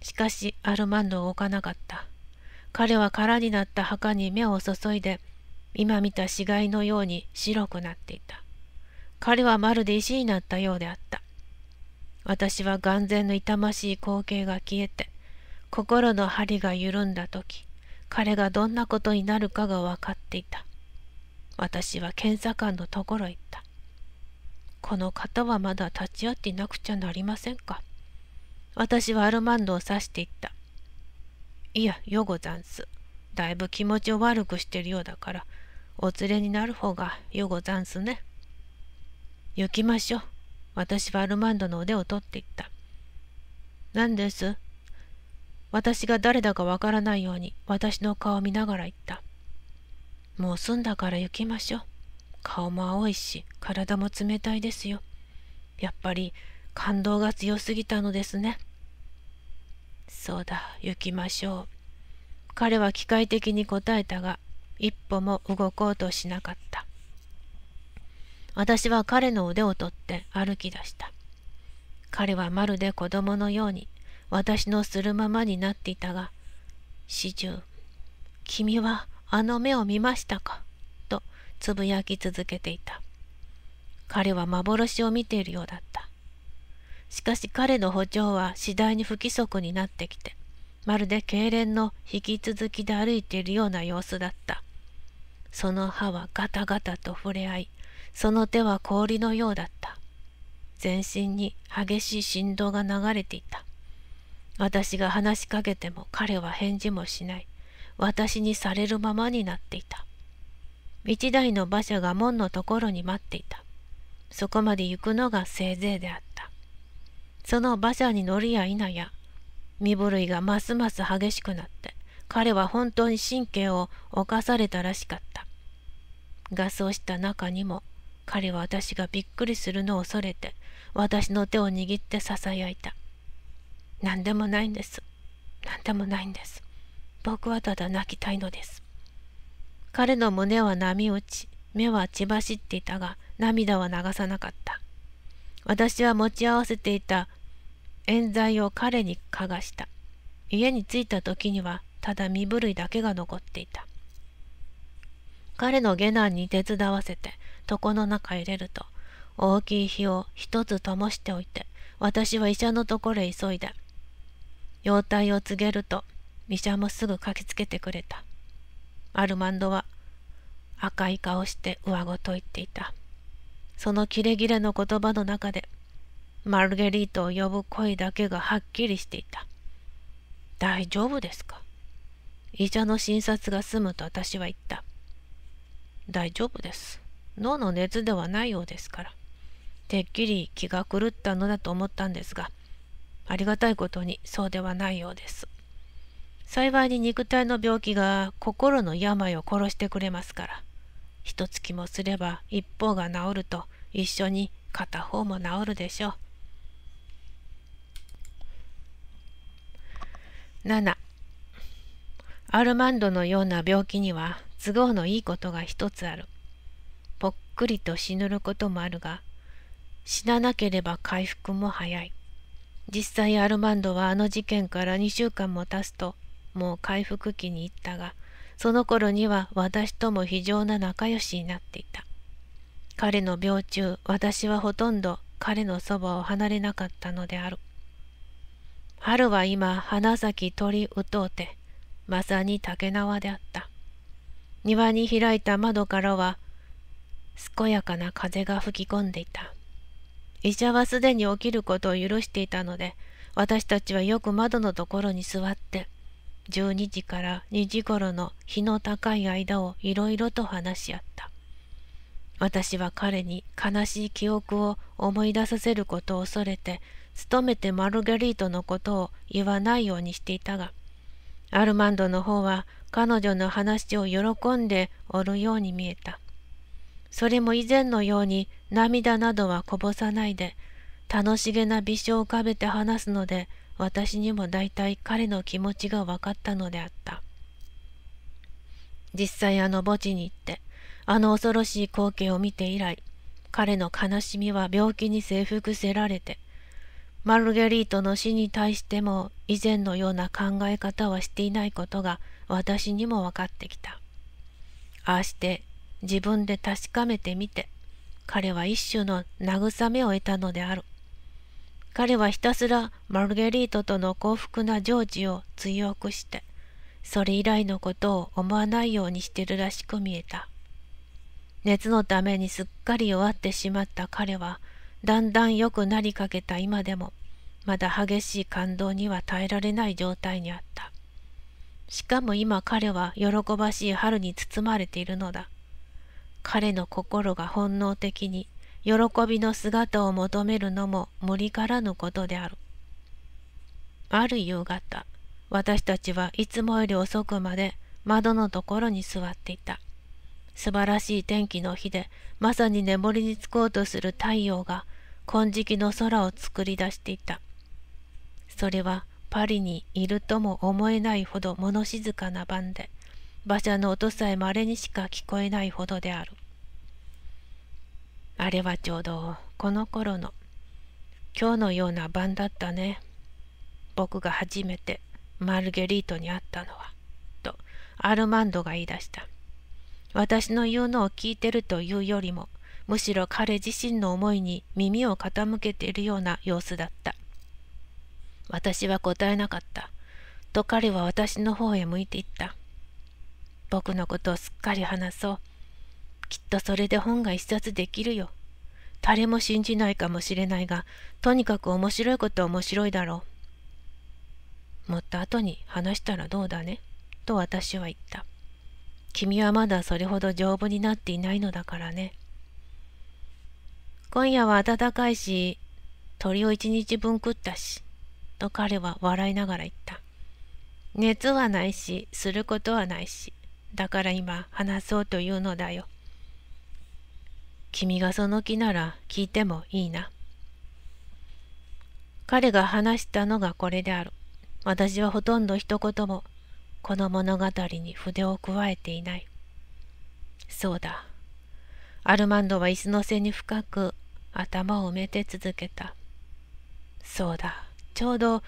しかし、アルマンド動かなかった。彼は空になった墓に目を注いで、今見た死骸のように白くなっていた。彼はまるで石になったようであった。私は眼前の痛ましい光景が消えて、心の針が緩んだ時彼がどんなことになるかが分かっていた私は検査官のところへ行ったこの方はまだ立ち会っていなくちゃなりませんか私はアルマンドを指していったいやよござんすだいぶ気持ちを悪くしてるようだからお連れになる方がよござんすね行きましょう私はアルマンドの腕を取っていった何です私が誰だかわからないように私の顔を見ながら言った。もう済んだから行きましょう。顔も青いし体も冷たいですよ。やっぱり感動が強すぎたのですね。そうだ、行きましょう。彼は機械的に答えたが、一歩も動こうとしなかった。私は彼の腕を取って歩き出した。彼はまるで子供のように私のするままになっていたが、始終、君はあの目を見ましたかとつぶやき続けていた。彼は幻を見ているようだった。しかし彼の歩調は次第に不規則になってきて、まるで痙攣の引き続きで歩いているような様子だった。その歯はガタガタと触れ合い、その手は氷のようだった。全身に激しい振動が流れていた。私が話しかけても彼は返事もしない。私にされるままになっていた。一台の馬車が門のところに待っていた。そこまで行くのがせいぜいであった。その馬車に乗りや否や、身震いがますます激しくなって、彼は本当に神経を侵されたらしかった。がそうした中にも、彼は私がびっくりするのを恐れて、私の手を握って囁いた。何でもないんです。何でもないんです。僕はただ泣きたいのです。彼の胸は波打ち、目は血走っていたが、涙は流さなかった。私は持ち合わせていた冤罪を彼に嗅がした。家に着いた時には、ただ身震いだけが残っていた。彼の下男に手伝わせて、床の中へ入れると、大きい火を一つ灯しておいて、私は医者のところへ急いだ。容体を告げると、医者もすぐ駆けつけてくれた。アルマンドは赤い顔して上ごと言っていた。そのキレキレの言葉の中で、マルゲリートを呼ぶ声だけがはっきりしていた。大丈夫ですか医者の診察が済むと私は言った。大丈夫です。脳の熱ではないようですから。てっきり気が狂ったのだと思ったんですが、ありがたいことにそうではないようです。幸いに肉体の病気が心の病を殺してくれますから、一月もすれば一方が治ると一緒に片方も治るでしょう。7アルマンドのような病気には都合のいいことが一つある。ぽっくりと死ぬることもあるが、死ななければ回復も早い。実際アルマンドはあの事件から2週間も経つともう回復期に行ったがその頃には私とも非常な仲良しになっていた彼の病中私はほとんど彼のそばを離れなかったのである春は今花咲鳥打とうてまさに竹縄であった庭に開いた窓からは健やかな風が吹き込んでいた医者はすでに起きることを許していたので、私たちはよく窓のところに座って、12時から2時頃の日の高い間をいろいろと話し合った。私は彼に悲しい記憶を思い出させることを恐れて、努めてマルゲリートのことを言わないようにしていたが、アルマンドの方は彼女の話を喜んでおるように見えた。それも以前のように涙などはこぼさないで、楽しげな微笑を浮かべて話すので、私にも大体彼の気持ちが分かったのであった。実際あの墓地に行って、あの恐ろしい光景を見て以来、彼の悲しみは病気に征服せられて、マルゲリートの死に対しても以前のような考え方はしていないことが私にも分かってきた。ああして自分で確かめてみて彼は一種の慰めを得たのである彼はひたすらマルゲリートとの幸福な情事を強くしてそれ以来のことを思わないようにしてるらしく見えた熱のためにすっかり弱ってしまった彼はだんだん良くなりかけた今でもまだ激しい感動には耐えられない状態にあったしかも今彼は喜ばしい春に包まれているのだ彼の心が本能的に喜びの姿を求めるのも森からのことである。ある夕方、私たちはいつもより遅くまで窓のところに座っていた。素晴らしい天気の日で、まさに眠りにつこうとする太陽が金色の空を作り出していた。それはパリにいるとも思えないほど物静かな晩で、馬車の音さえまれにしか聞こえないほどである。あれはちょうどこの頃の今日のような晩だったね。僕が初めてマルゲリートに会ったのは、とアルマンドが言い出した。私の言うのを聞いてるというよりも、むしろ彼自身の思いに耳を傾けているような様子だった。私は答えなかった。と彼は私の方へ向いていった。僕のことをすっかり話そう。きっとそれで本が一冊できるよ。誰も信じないかもしれないが、とにかく面白いことは面白いだろう。もっと後に話したらどうだね、と私は言った。君はまだそれほど丈夫になっていないのだからね。今夜は暖かいし、鳥を一日分食ったし、と彼は笑いながら言った。熱はないし、することはないし、だから今話そうというのだよ。君がその気なら聞いてもいいな。彼が話したのがこれである。私はほとんど一言もこの物語に筆を加えていない。そうだ。アルマンドは椅子の背に深く頭を埋めて続けた。そうだ。ちょうど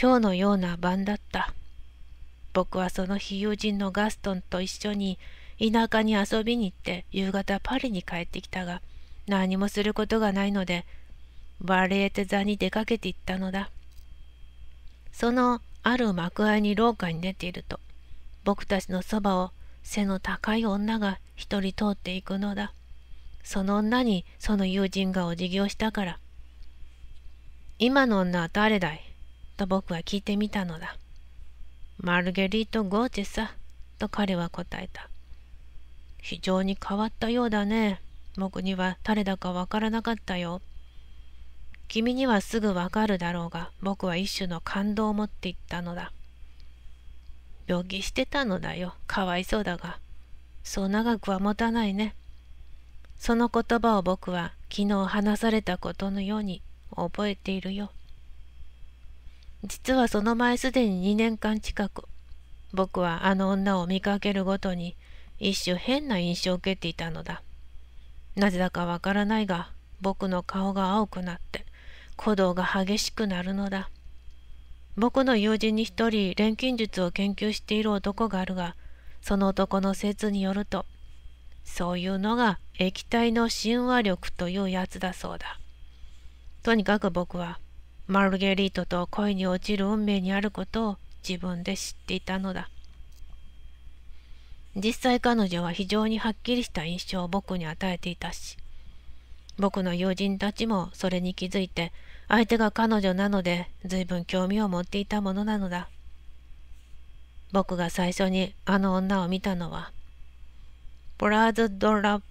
今日のような晩だった。僕はその日友人のガストンと一緒に田舎に遊びに行って夕方パリに帰ってきたが何もすることがないのでバレエテ座に出かけて行ったのだそのある幕間に廊下に出ていると僕たちのそばを背の高い女が一人通っていくのだその女にその友人がお辞儀をしたから今の女は誰だいと僕は聞いてみたのだマルゲリート・ゴーチェさ、と彼は答えた。非常に変わったようだね。僕には誰だかわからなかったよ。君にはすぐわかるだろうが、僕は一種の感動を持っていったのだ。病気してたのだよ。かわいそうだが。そう長くは持たないね。その言葉を僕は昨日話されたことのように覚えているよ。実はその前すでに2年間近く僕はあの女を見かけるごとに一種変な印象を受けていたのだなぜだかわからないが僕の顔が青くなって鼓動が激しくなるのだ僕の友人に一人錬金術を研究している男があるがその男の説によるとそういうのが液体の親和力というやつだそうだとにかく僕はマルゲリートと恋に落ちる運命にあることを自分で知っていたのだ。実際彼女は非常にはっきりした印象を僕に与えていたし、僕の友人たちもそれに気づいて、相手が彼女なので随分興味を持っていたものなのだ。僕が最初にあの女を見たのは、ブラーズ・ドラ・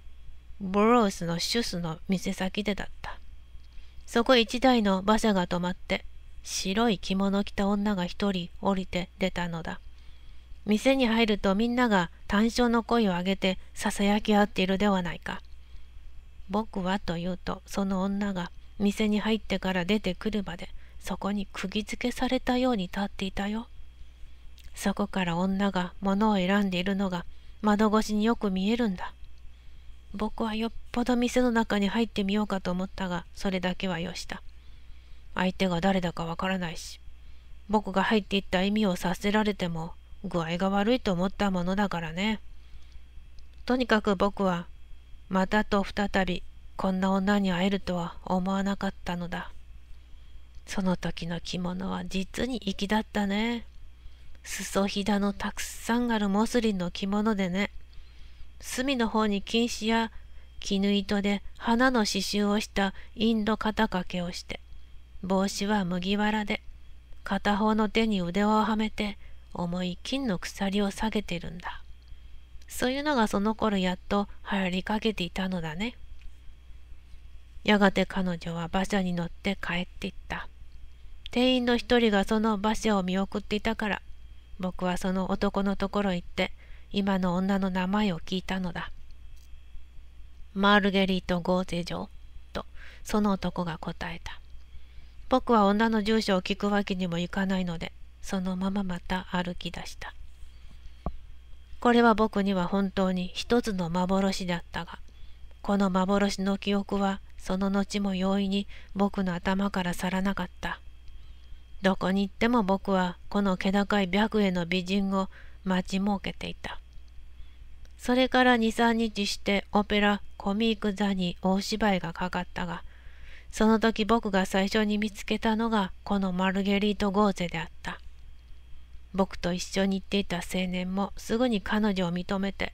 ブロースのシュスの店先でだった。そこ一台の馬車が止まって、白い着物を着た女が一人降りて出たのだ。店に入るとみんなが単勝の声を上げて囁き合っているではないか。僕はと言うとその女が店に入ってから出てくるまでそこに釘付けされたように立っていたよ。そこから女が物を選んでいるのが窓越しによく見えるんだ。僕はよっぽど店の中に入ってみようかと思ったが、それだけはよした。相手が誰だかわからないし、僕が入っていった意味をさせられても、具合が悪いと思ったものだからね。とにかく僕は、またと再び、こんな女に会えるとは思わなかったのだ。その時の着物は実に粋だったね。裾ひだのたくさんあるモスリンの着物でね。隅の方に金糸や絹糸で花の刺繍をしたインド肩掛けをして帽子は麦わらで片方の手に腕をはめて重い金の鎖を下げてるんだそういうのがその頃やっと流行りかけていたのだねやがて彼女は馬車に乗って帰っていった店員の一人がその馬車を見送っていたから僕はその男のところへ行って今の女の名前を聞いたのだ。マルゲリート・ゴーゼ城とその男が答えた。僕は女の住所を聞くわけにもいかないので、そのまままた歩き出した。これは僕には本当に一つの幻だったが、この幻の記憶はその後も容易に僕の頭から去らなかった。どこに行っても僕はこの気高い白衣の美人を待ち設けていた。それから2、3日してオペラ、コミック座に大芝居がかかったが、その時僕が最初に見つけたのがこのマルゲリート・ゴーゼであった。僕と一緒に行っていた青年もすぐに彼女を認めて、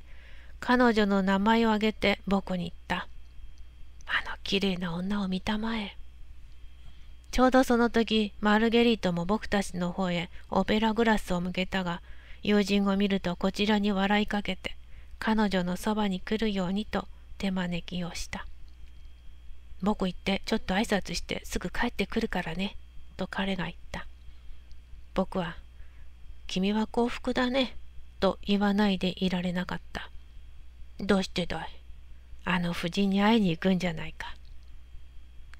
彼女の名前を挙げて僕に言った。あの綺麗な女を見たまえ。ちょうどその時、マルゲリートも僕たちの方へオペラグラスを向けたが、友人を見るとこちらに笑いかけて、彼女のそばに来るようにと手招きをした。僕行ってちょっと挨拶してすぐ帰ってくるからね、と彼が言った。僕は、君は幸福だね、と言わないでいられなかった。どうしてだいあの夫人に会いに行くんじゃないか。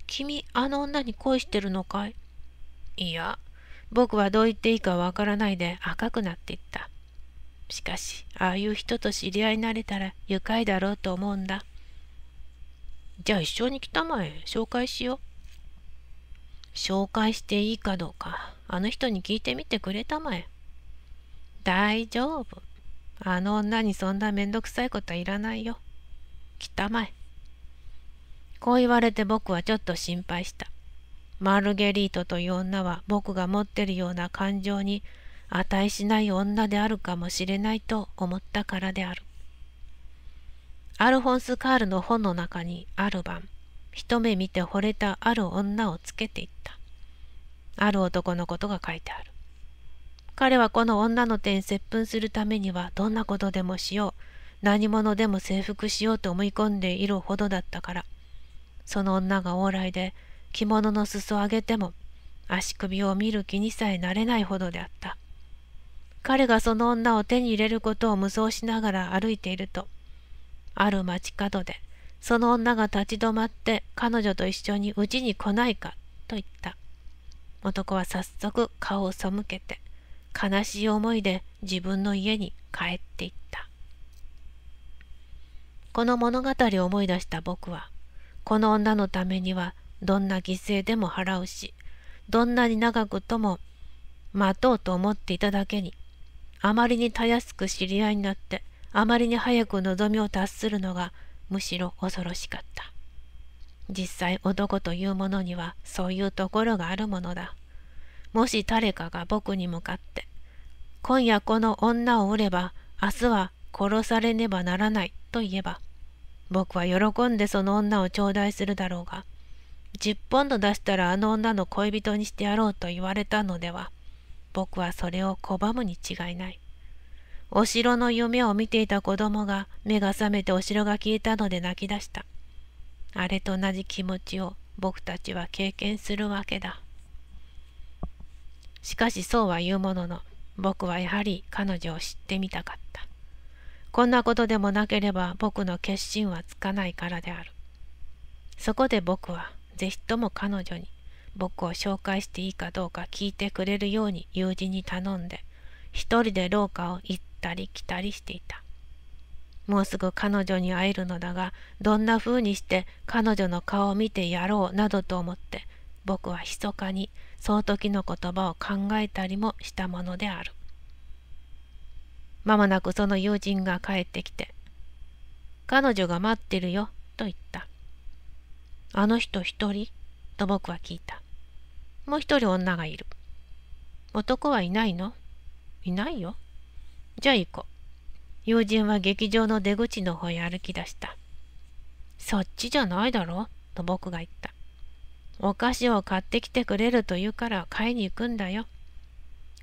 君、あの女に恋してるのかいいや、僕はどう言っていいかわからないで赤くなっていった。しかし、ああいう人と知り合いになれたら愉快だろうと思うんだ。じゃあ一緒に来たまえ、紹介しよう。紹介していいかどうか、あの人に聞いてみてくれたまえ。大丈夫。あの女にそんなめんどくさいことはいらないよ。来たまえ。こう言われて僕はちょっと心配した。マルゲリートという女は僕が持ってるような感情に値しない女であるかもしれないと思ったからである。アルフォンス・カールの本の中にある晩、一目見て惚れたある女をつけていった。ある男のことが書いてある。彼はこの女の手に接吻するためにはどんなことでもしよう、何者でも征服しようと思い込んでいるほどだったから、その女が往来で着物の裾を上げても足首を見る気にさえなれないほどであった彼がその女を手に入れることを無双しながら歩いているとある街角でその女が立ち止まって彼女と一緒にうちに来ないかと言った男は早速顔を背けて悲しい思いで自分の家に帰っていったこの物語を思い出した僕はこの女のためにはどんな犠牲でも払うし、どんなに長くとも待とうと思っていただけに、あまりにたやすく知り合いになって、あまりに早く望みを達するのがむしろ恐ろしかった。実際男というものにはそういうところがあるものだ。もし誰かが僕に向かって、今夜この女を売れば明日は殺されねばならないと言えば、僕は喜んでその女を頂戴するだろうが、10ポンド出したらあの女の恋人にしてやろうと言われたのでは、僕はそれを拒むに違いない。お城の夢を見ていた子供が目が覚めてお城が消えたので泣き出した。あれと同じ気持ちを僕たちは経験するわけだ。しかしそうは言うものの、僕はやはり彼女を知ってみたかった。こんなことでもなければ僕の決心はつかないからである。そこで僕はぜひとも彼女に僕を紹介していいかどうか聞いてくれるように友人に頼んで一人で廊下を行ったり来たりしていたもうすぐ彼女に会えるのだがどんな風にして彼女の顔を見てやろうなどと思って僕は密かにその時の言葉を考えたりもしたものであるまもなくその友人が帰ってきて「彼女が待ってるよ」と言ったあの人一人と僕は聞いた。もう一人女がいる。男はいないのいないよ。じゃあ行こう。友人は劇場の出口の方へ歩き出した。そっちじゃないだろと僕が言った。お菓子を買ってきてくれると言うから買いに行くんだよ。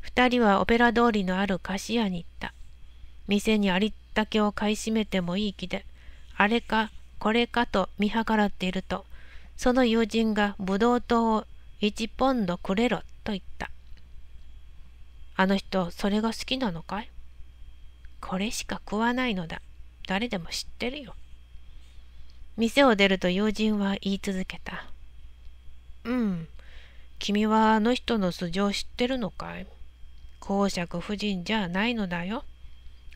二人はオペラ通りのある菓子屋に行った。店にありったけを買い占めてもいい気で、あれかこれかと見計らっていると、その友人がブドウ糖を1ポンドくれろと言った。あの人、それが好きなのかいこれしか食わないのだ。誰でも知ってるよ。店を出ると友人は言い続けた。うん。君はあの人の素性を知ってるのかい公爵夫人じゃないのだよ。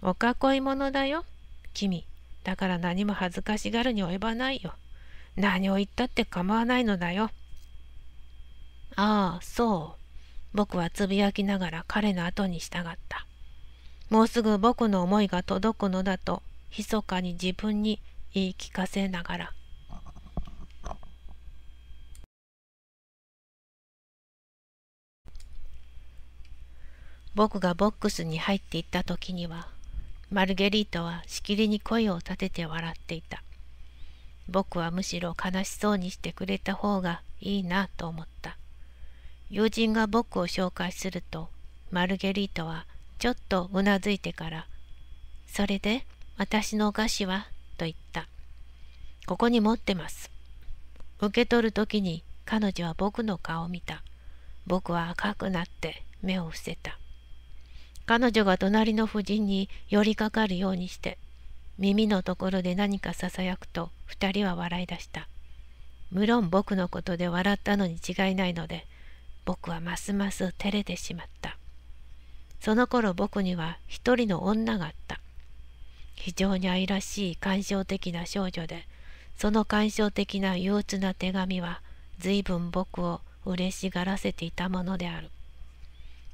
お囲い者だよ。君。だから何も恥ずかしがるに及ばないよ。何を言ったって構わないのだよ。ああ、そう。僕はつぶやきながら彼の後に従った。もうすぐ僕の思いが届くのだと、密かに自分に言い聞かせながら。僕がボックスに入っていった時にはマルゲリータはしきりに声を立てて笑っていた僕はむしろ悲しそうにしてくれた方がいいなと思った。友人が僕を紹介すると、マルゲリートはちょっとうなずいてから、それで私のお菓子はと言った。ここに持ってます。受け取る時に彼女は僕の顔を見た。僕は赤くなって目を伏せた。彼女が隣の夫人に寄りかかるようにして、耳のところで何かささやくと2人は笑い出した。無論僕のことで笑ったのに違いないので、僕はますます照れてしまった。その頃僕には一人の女があった。非常に愛らしい感傷的な少女で、その感傷的な憂鬱な手紙は随分僕を嬉しがらせていたものである。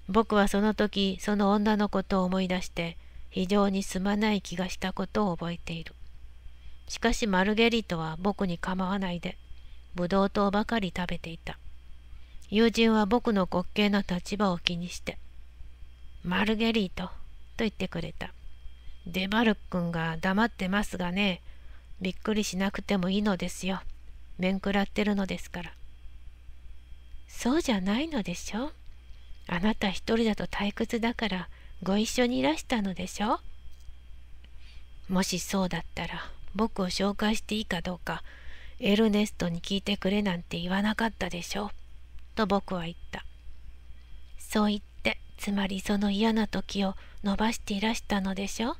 僕はその時その女のことを思い出して非常にすまない気がしたことを覚えている。しかしマルゲリートは僕に構わないで、ブドウ糖ばかり食べていた。友人は僕の滑稽な立場を気にして、マルゲリート、と言ってくれた。デバルンが黙ってますがね、びっくりしなくてもいいのですよ。面食らってるのですから。そうじゃないのでしょあなた一人だと退屈だからご一緒にいらしたのでしょもしそうだったら僕を紹介していいかどうかエルネストに聞いてくれなんて言わなかったでしょと僕は言ったそう言ってつまりその嫌な時を伸ばしていらしたのでしょ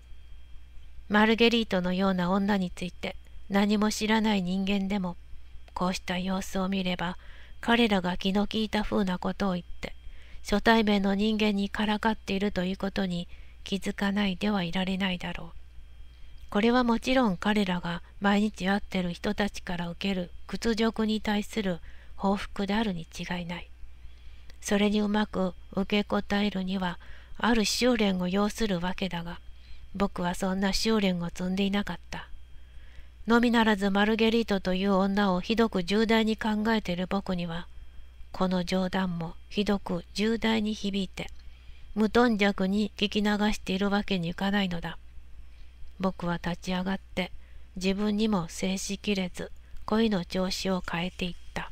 マルゲリートのような女について何も知らない人間でもこうした様子を見れば彼らが気の利いた風なことを言って初対面の人間にからかっているということに気づかないではいられないだろう。これはもちろん彼らが毎日会ってる人たちから受ける屈辱に対する報復であるに違いない。それにうまく受け答えるにはある修練を要するわけだが僕はそんな修練を積んでいなかった。のみならずマルゲリートという女をひどく重大に考えている僕にはこの冗談もひどく重大に響いて無頓着に聞き流しているわけにいかないのだ僕は立ち上がって自分にも静止きれず恋の調子を変えていった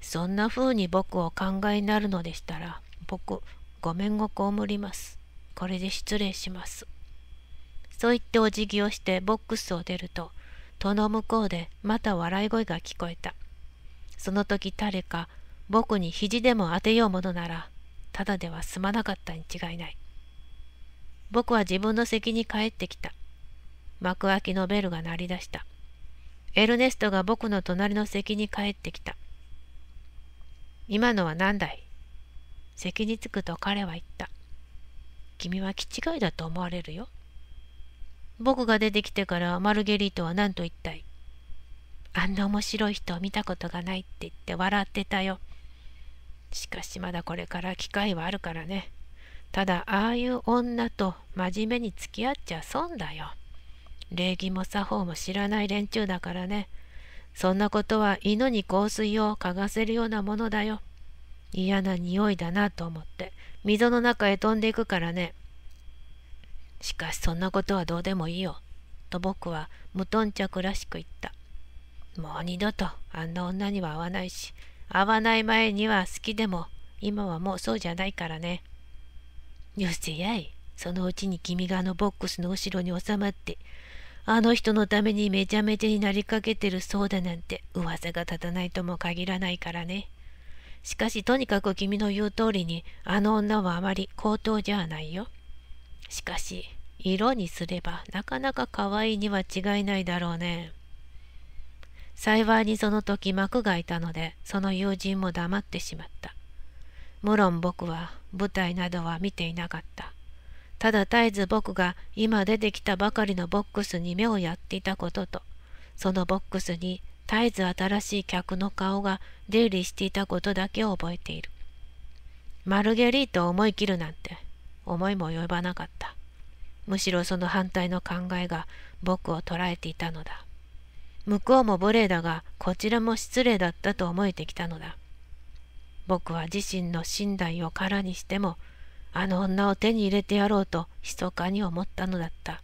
そんな風に僕を考えになるのでしたら僕ごめんごこむりますこれで失礼しますそう言ってお辞儀をしてボックスを出ると戸の向こうでまた笑い声が聞こえたその時誰か僕に肘でも当てようものならただでは済まなかったに違いない僕は自分の席に帰ってきた幕開きのベルが鳴り出したエルネストが僕の隣の席に帰ってきた今のは何だい席に着くと彼は言った君は気違いだと思われるよ僕が出てきてからマルゲリートは何と言ったいあんな面白い人を見たことがないって言って笑ってたよ。しかしまだこれから機会はあるからね。ただああいう女と真面目に付き合っちゃ損だよ。礼儀も作法も知らない連中だからね。そんなことは犬に香水を嗅がせるようなものだよ。嫌な匂いだなと思って溝の中へ飛んでいくからね。しかしそんなことはどうでもいいよ。と僕は無頓着らしく言った。もう二度とあんな女には会わないし、会わない前には好きでも、今はもうそうじゃないからね。よせやい、そのうちに君があのボックスの後ろに収まって、あの人のためにめちゃめちゃになりかけてるそうだなんて噂が立たないとも限らないからね。しかしとにかく君の言う通りに、あの女はあまり高等じゃないよ。しかし、色にすればなかなか可愛いには違いないだろうね。幸いにその時幕がいたので、その友人も黙ってしまった。無論僕は舞台などは見ていなかった。ただ絶えず僕が今出てきたばかりのボックスに目をやっていたことと、そのボックスに絶えず新しい客の顔が出入りしていたことだけを覚えている。マルゲリートを思い切るなんて思いも及ばなかった。むしろその反対の考えが僕を捉えていたのだ。向こうも無礼だがこちらも失礼だったと思えてきたのだ僕は自身の信頼を空にしてもあの女を手に入れてやろうと密かに思ったのだった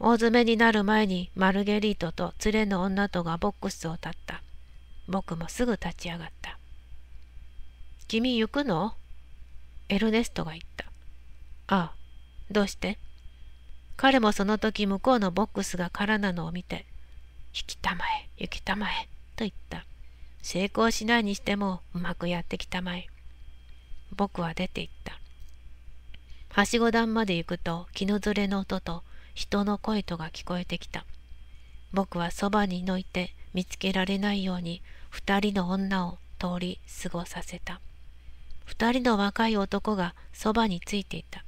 大詰めになる前にマルゲリートと連れの女とがボックスを立った僕もすぐ立ち上がった「君行くの?」エルネストが言った「ああどうして?」彼もその時向こうのボックスが空なのを見て引きたまえ行きたまえと言った成功しないにしてもうまくやってきたまえ僕は出て行ったはしご段まで行くと気のずれの音と人の声とが聞こえてきた僕はそばにのいて見つけられないように二人の女を通り過ごさせた二人の若い男がそばについていた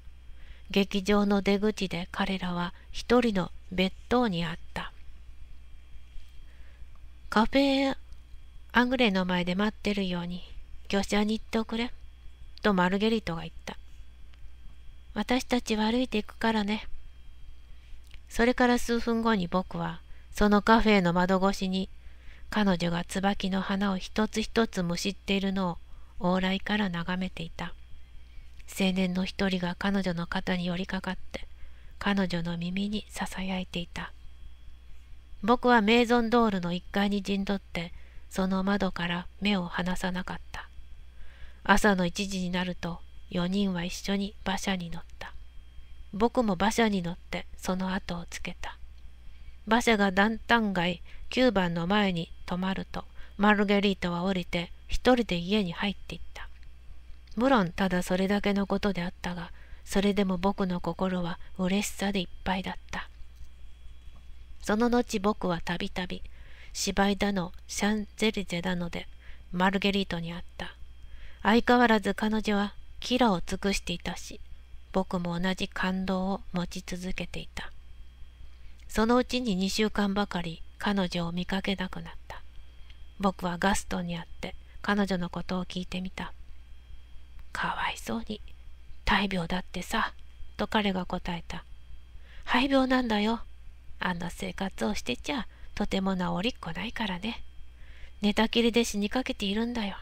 劇場の出口で彼らは一人の別当にあったカフェアングレイの前で待ってるように業者に行っておくれ」とマルゲリートが言った「私たちは歩いていくからね」それから数分後に僕はそのカフェの窓越しに彼女が椿の花を一つ一つむしっているのを往来から眺めていた青年の一人が彼女の肩に寄りかかって彼女の耳にささやいていた「僕はメイゾンドールの1階に陣取って、その窓から目を離さなかった。朝の1時になると、4人は一緒に馬車に乗った。僕も馬車に乗ってその後をつけた。馬車がダンタン街9番の前に止まると、マルゲリータは降りて一人で家に入っていった。無論ただそれだけのことであったが、それでも僕の心は嬉しさでいっぱいだった。その後僕はたびたび芝居だのシャンゼリゼだのでマルゲリートに会った相変わらず彼女はキラを尽くしていたし僕も同じ感動を持ち続けていたそのうちに2週間ばかり彼女を見かけなくなった僕はガストンに会って彼女のことを聞いてみたかわいそうに大病だってさと彼が答えた肺病なんだよあんな生活をしてちゃとても治りっこないからね寝たきりで死にかけているんだよ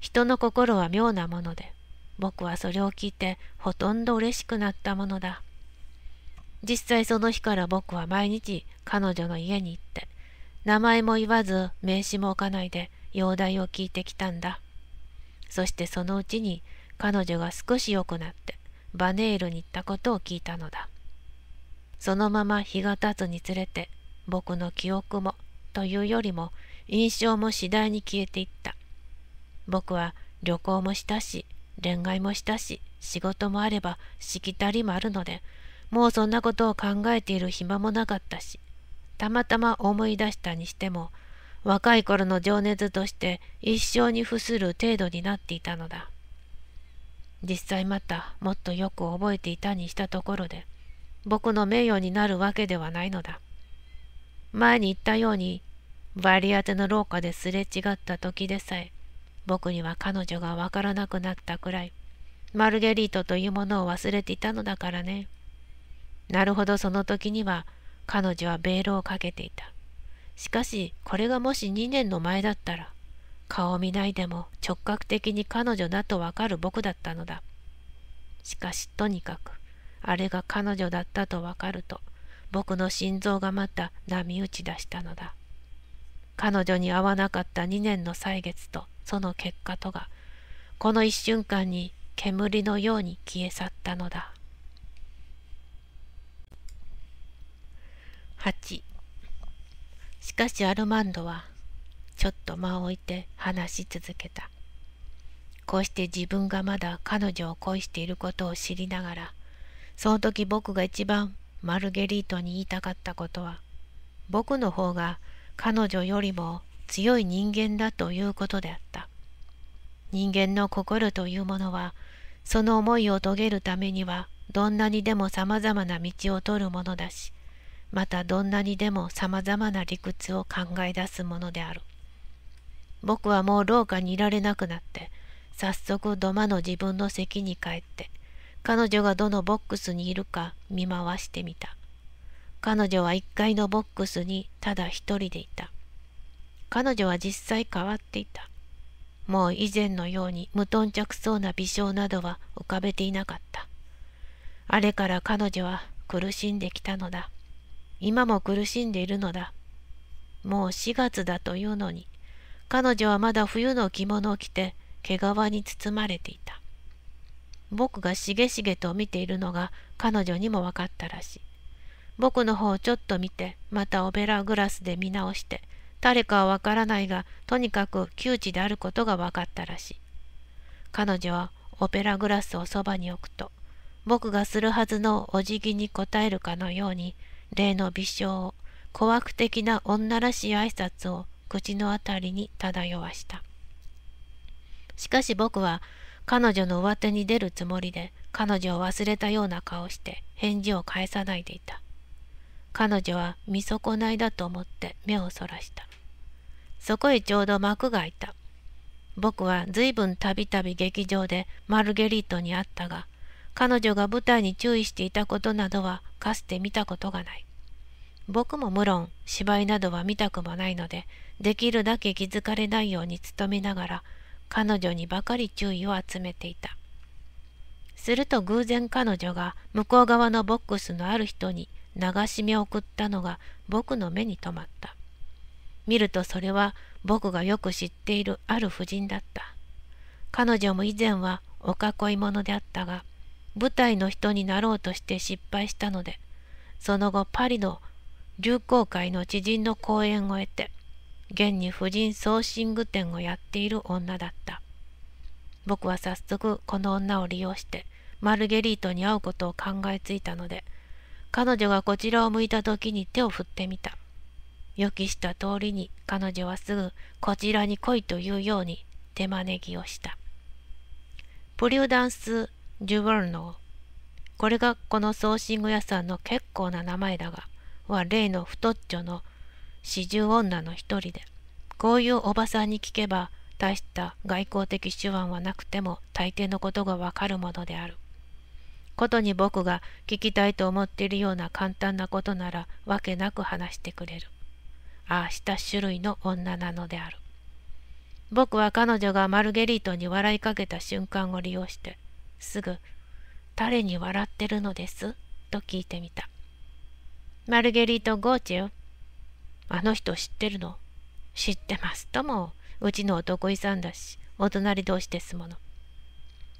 人の心は妙なもので僕はそれを聞いてほとんど嬉しくなったものだ実際その日から僕は毎日彼女の家に行って名前も言わず名刺も置かないで容体を聞いてきたんだそしてそのうちに彼女が少し良くなってバネールに行ったことを聞いたのだそのまま日が経つにつれて僕の記憶もというよりも印象も次第に消えていった僕は旅行もしたし恋愛もしたし仕事もあればしきたりもあるのでもうそんなことを考えている暇もなかったしたまたま思い出したにしても若い頃の情熱として一生に付する程度になっていたのだ実際またもっとよく覚えていたにしたところで僕の名誉になるわけではないのだ。前に言ったように、バリアテの廊下ですれ違った時でさえ、僕には彼女がわからなくなったくらい、マルゲリートというものを忘れていたのだからね。なるほどその時には、彼女はベールをかけていた。しかし、これがもし2年の前だったら、顔を見ないでも直角的に彼女だとわかる僕だったのだ。しかし、とにかく、あれが彼女だったとわかると僕の心臓がまた波打ち出したのだ彼女に会わなかった2年の歳月とその結果とがこの一瞬間に煙のように消え去ったのだ8しかしアルマンドはちょっと間を置いて話し続けたこうして自分がまだ彼女を恋していることを知りながらその時僕が一番マルゲリートに言いたかったことは、僕の方が彼女よりも強い人間だということであった。人間の心というものは、その思いを遂げるためには、どんなにでも様々な道を取るものだし、またどんなにでも様々な理屈を考え出すものである。僕はもう廊下にいられなくなって、早速土間の自分の席に帰って、彼女がどのボックスにいるか見回してみた。彼女は1階のボックスにただ一人でいた。彼女は実際変わっていた。もう以前のように無頓着そうな微笑などは浮かべていなかった。あれから彼女は苦しんできたのだ。今も苦しんでいるのだ。もう4月だというのに、彼女はまだ冬の着物を着て毛皮に包まれていた。僕がしげしげと見ているのが彼女にも分かったらしい。僕の方をちょっと見て、またオペラグラスで見直して、誰かはわからないが、とにかく窮地であることが分かったらしい。彼女はオペラグラスをそばに置くと、僕がするはずのお辞儀に応えるかのように、例の微笑を、くて的な女らしい挨拶を口のあたりに漂わした。しかし僕は彼女の上手に出るつもりで彼女を忘れたような顔して返事を返さないでいた彼女は見損ないだと思って目をそらしたそこへちょうど幕が開いた僕は随分たびたび劇場でマルゲリートに会ったが彼女が舞台に注意していたことなどはかつて見たことがない僕も無論芝居などは見たくもないのでできるだけ気づかれないように努めながら彼女にばかり注意を集めていた。すると偶然彼女が向こう側のボックスのある人に流し目を送ったのが僕の目に留まった。見るとそれは僕がよく知っているある婦人だった。彼女も以前はお囲い者であったが、舞台の人になろうとして失敗したので、その後パリの流行会の知人の講演を得て、現に婦人ソーシング店をやっている女だった僕は早速この女を利用してマルゲリートに会うことを考えついたので彼女がこちらを向いた時に手を振ってみた予期した通りに彼女はすぐこちらに来いというように手招きをしたプリューダンス・ジュヴァルノーこれがこのソーシング屋さんの結構な名前だがは例の太っちょの四十女の一人でこういうおばさんに聞けば大した外交的手腕はなくても大抵のことがわかるものである。ことに僕が聞きたいと思っているような簡単なことならわけなく話してくれる。ああした種類の女なのである。僕は彼女がマルゲリートに笑いかけた瞬間を利用してすぐ「誰に笑ってるのです?」と聞いてみた。マルゲリート・ゴーチェフあの人知ってるの知ってますとも、うちの男遺産だし、お隣同士ですもの。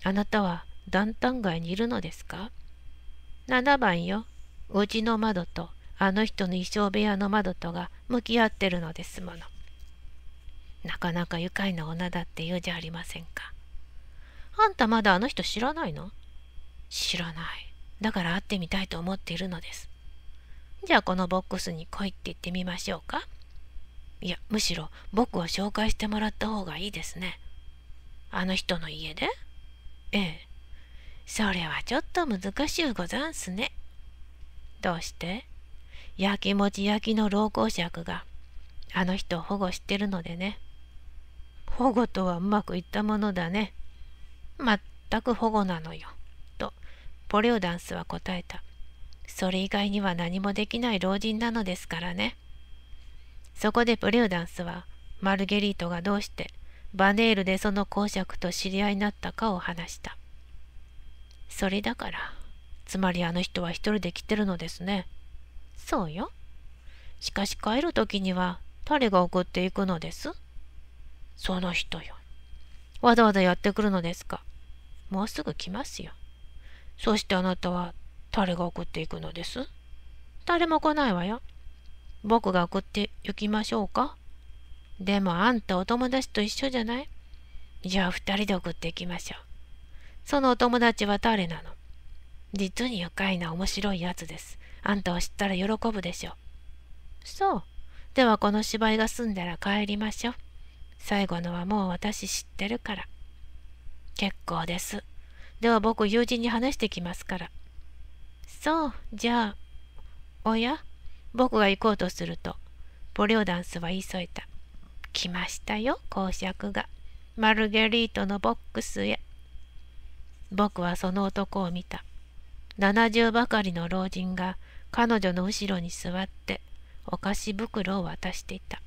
あなたは団単街にいるのですか ?7 番よ、うちの窓と、あの人の衣装部屋の窓とが向き合ってるのですもの。なかなか愉快な女だって言うじゃありませんか。あんたまだあの人知らないの知らない。だから会ってみたいと思っているのです。じゃあこのボックスに来いって言ってみましょうか。いや、むしろ僕を紹介してもらった方がいいですね。あの人の家でええ。それはちょっと難しゅうござんすね。どうしてやきもち焼きの老公爵があの人を保護してるのでね。保護とはうまくいったものだね。まったく保護なのよ。と、ポレオダンスは答えた。それ以外には何もできない老人なのですからね。そこでプュウダンスはマルゲリートがどうしてバネールでその公爵と知り合いになったかを話した。それだから、つまりあの人は一人で来てるのですね。そうよ。しかし帰る時には誰が送っていくのですその人よ。わざわざやってくるのですか。もうすぐ来ますよ。そしてあなたは誰が送っていくのです誰も来ないわよ。僕が送って行きましょうかでもあんたお友達と一緒じゃないじゃあ二人で送っていきましょう。そのお友達は誰なの実に愉快な面白いやつです。あんたを知ったら喜ぶでしょう。そう。ではこの芝居が済んだら帰りましょう。最後のはもう私知ってるから。結構です。では僕友人に話してきますから。そうじゃあおや僕が行こうとするとポリオダンスは急いだ来ましたよ公爵がマルゲリートのボックスへ僕はその男を見た70ばかりの老人が彼女の後ろに座ってお菓子袋を渡していた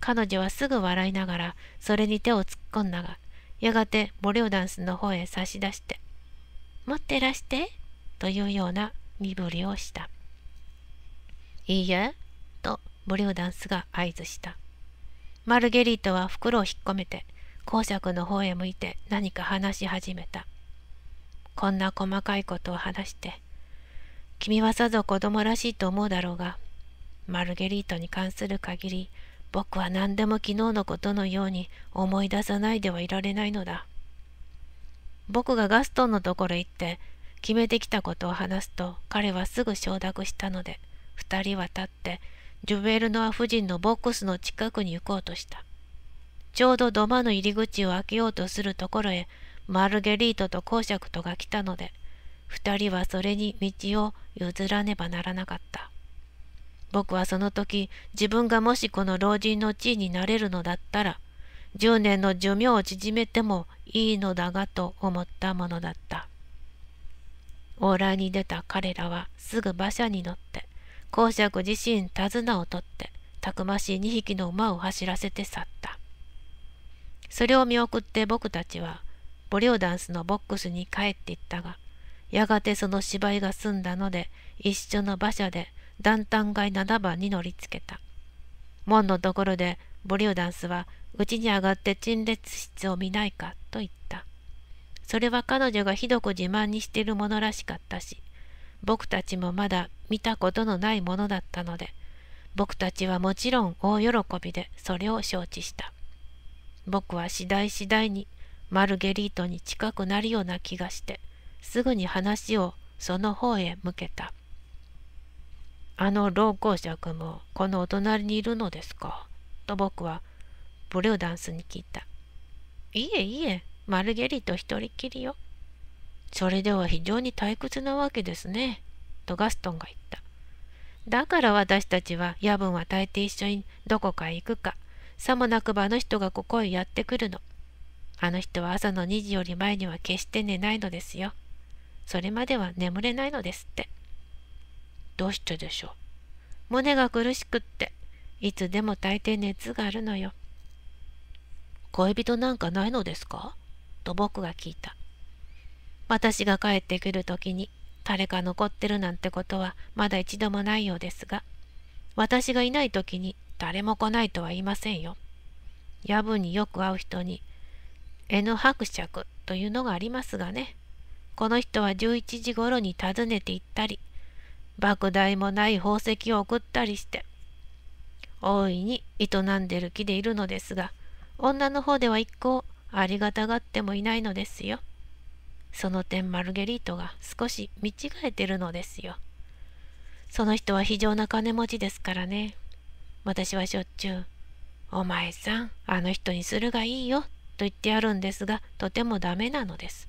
彼女はすぐ笑いながらそれに手を突っ込んだがやがてボレオダンスの方へ差し出して「持ってらして」というような身振りをした。いいえ、とブリューダンスが合図した。マルゲリートは袋を引っ込めて、公爵の方へ向いて何か話し始めた。こんな細かいことを話して、君はさぞ子供らしいと思うだろうが、マルゲリートに関する限り、僕は何でも昨日のことのように思い出さないではいられないのだ。僕がガストンのところへ行って、決めてきたことを話すと彼はすぐ承諾したので2人は立ってジュベルノア夫人のボックスの近くに行こうとしたちょうど土間の入り口を開けようとするところへマルゲリートと公爵とが来たので2人はそれに道を譲らねばならなかった僕はその時自分がもしこの老人の地位になれるのだったら10年の寿命を縮めてもいいのだがと思ったものだった。往来に出た彼らはすぐ馬車に乗って、公爵自身手綱を取って、たくましい2匹の馬を走らせて去った。それを見送って僕たちは、ボリオダンスのボックスに帰っていったが、やがてその芝居が済んだので、一緒の馬車で団体街7番に乗りつけた。門のところでボリオダンスは、うちに上がって陳列室を見ないかと言った。それは彼女がひどく自慢にしているものらしかったし、僕たちもまだ見たことのないものだったので、僕たちはもちろん大喜びでそれを承知した。僕は次第次第にマルゲリートに近くなるような気がして、すぐに話をその方へ向けた。あの老公爵もこのお隣にいるのですかと僕はブルーダンスに聞いた。いえいえ、マルゲリと一人きりよ。それでは非常に退屈なわけですね。とガストンが言った。だから私たちは夜分は大抵一緒にどこかへ行くか、さもなくばあの人がここへやってくるの。あの人は朝の2時より前には決して寝ないのですよ。それまでは眠れないのですって。どうしてでしょう。胸が苦しくって、いつでも大抵熱があるのよ。恋人なんかないのですかと僕が聞いた。私が帰ってくる時に誰か残ってるなんてことはまだ一度もないようですが、私がいない時に誰も来ないとは言いませんよ。夜分によく会う人に、N 伯爵というのがありますがね。この人は11時頃に訪ねて行ったり、莫大もない宝石を送ったりして、大いに営んでる気でいるのですが、女の方では一向ありがたがってもいないのですよ。その点マルゲリートが少し見違えてるのですよ。その人は非常な金持ちですからね。私はしょっちゅう、お前さん、あの人にするがいいよ、と言ってあるんですが、とてもダメなのです。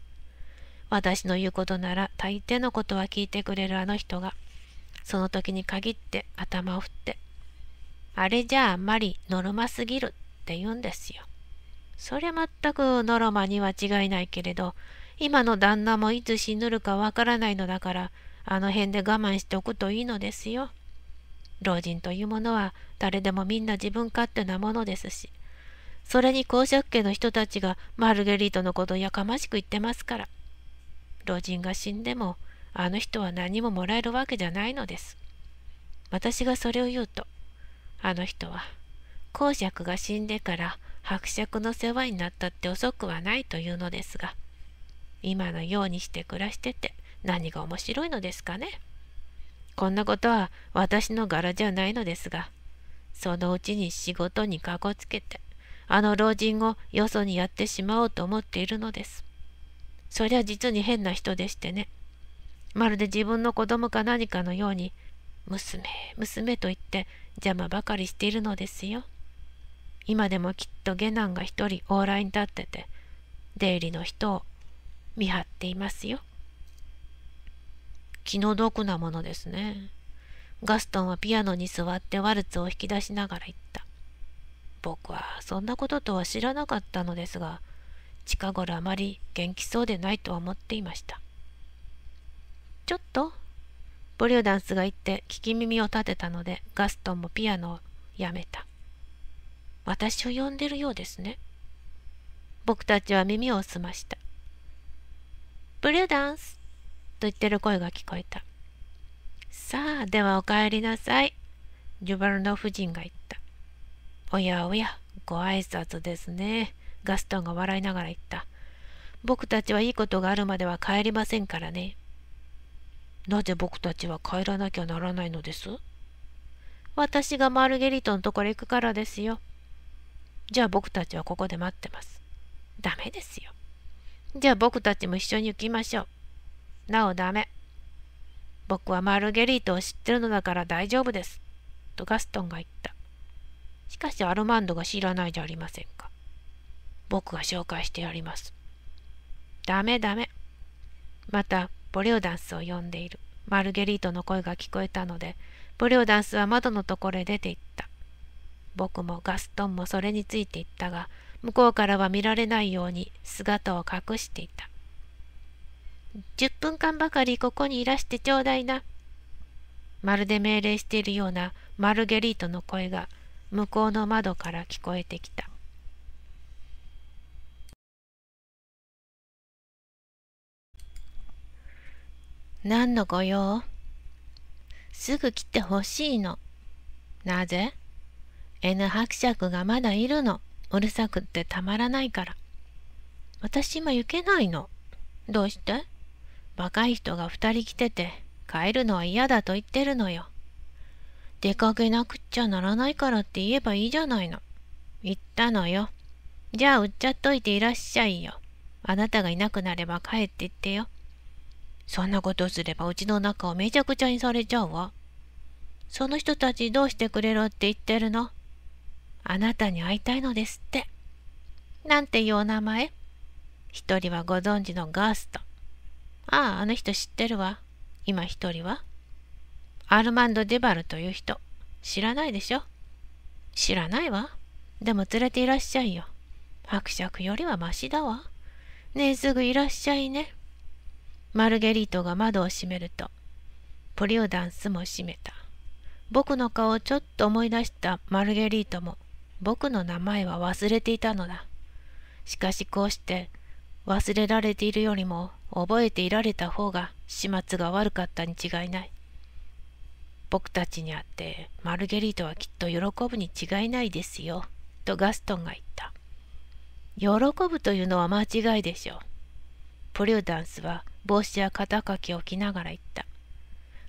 私の言うことなら大抵のことは聞いてくれるあの人が、その時に限って頭を振って、あれじゃああんまりノルマすぎるって言うんですよ。それ全くノロマには違いないけれど、今の旦那もいつ死ぬるかわからないのだから、あの辺で我慢しておくといいのですよ。老人というものは誰でもみんな自分勝手なものですし、それに公爵家の人たちがマルゲリートのことやかましく言ってますから。老人が死んでも、あの人は何ももらえるわけじゃないのです。私がそれを言うと、あの人は、公爵が死んでから伯爵の世話になったって遅くはないというのですが今のようにして暮らしてて何が面白いのですかねこんなことは私の柄じゃないのですがそのうちに仕事にかこつけてあの老人をよそにやってしまおうと思っているのですそりゃ実に変な人でしてねまるで自分の子供か何かのように娘娘と言って邪魔ばかりしているのですよ今でもきっと下男が一人往来に立ってて出入りの人を見張っていますよ気の毒なものですねガストンはピアノに座ってワルツを引き出しながら言った僕はそんなこととは知らなかったのですが近頃あまり元気そうでないとは思っていましたちょっとボリューダンスが言って聞き耳を立てたのでガストンもピアノをやめた私を呼んでるようですね。僕たちは耳を澄ました。ブルーダンスと言ってる声が聞こえた。さあ、ではお帰りなさい。ジュバルノ夫人が言った。おやおや、ご挨拶ですね。ガストンが笑いながら言った。僕たちはいいことがあるまでは帰りませんからね。なぜ僕たちは帰らなきゃならないのです私がマルゲリトのところへ行くからですよ。じゃあ僕たちはここで待ってます。ダメですよ。じゃあ僕たちも一緒に行きましょう。なおダメ。僕はマルゲリートを知ってるのだから大丈夫です。とガストンが言った。しかしアルマンドが知らないじゃありませんか。僕が紹介してやります。ダメダメ。また、ボリオダンスを呼んでいるマルゲリートの声が聞こえたので、ボリオダンスは窓のところへ出て行った。僕もガストンもそれについていったが、向こうからは見られないように姿を隠していた。10分間ばかりここにいらしてちょうだいな。まるで命令しているようなマルゲリートの声が向こうの窓から聞こえてきた。何の御用すぐ来てほしいの。なぜ N 伯爵がまだいるの。うるさくってたまらないから。私今行けないの。どうして若い人が2人来てて、帰るのは嫌だと言ってるのよ。出かけなくっちゃならないからって言えばいいじゃないの。言ったのよ。じゃあ売っちゃっといていらっしゃいよ。あなたがいなくなれば帰って言ってよ。そんなことすればうちの中をめちゃくちゃにされちゃうわ。その人たちどうしてくれろって言ってるのあなたに会いたいのですって。なんていうお名前一人はご存知のガースト。ああ、あの人知ってるわ。今一人は。アルマンド・デバルという人。知らないでしょ知らないわ。でも連れていらっしゃいよ。伯爵よりはましだわ。ねえ、すぐいらっしゃいね。マルゲリートが窓を閉めると、ポリオダンスも閉めた。僕の顔をちょっと思い出したマルゲリートも僕の名前は忘れていたのだ。しかしこうして忘れられているよりも覚えていられた方が始末が悪かったに違いない。僕たちに会ってマルゲリートはきっと喜ぶに違いないですよ、とガストンが言った。喜ぶというのは間違いでしょう。プリューダンスは帽子や肩掛けを着ながら言った。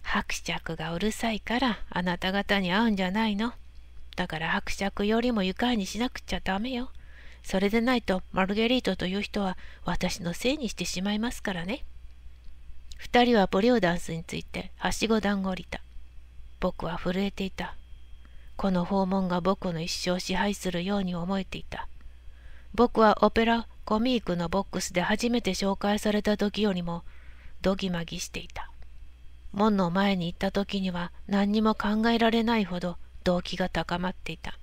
伯爵がうるさいからあなた方に会うんじゃないのだから伯爵よりも愉快にしなくちゃダメよ。それでないとマルゲリートという人は私のせいにしてしまいますからね。二人はポリオダンスについてはしご段下降りた。僕は震えていた。この訪問が僕の一生を支配するように思えていた。僕はオペラコミークのボックスで初めて紹介された時よりもどぎまぎしていた。門の前に行った時には何にも考えられないほど動機が高まっていた。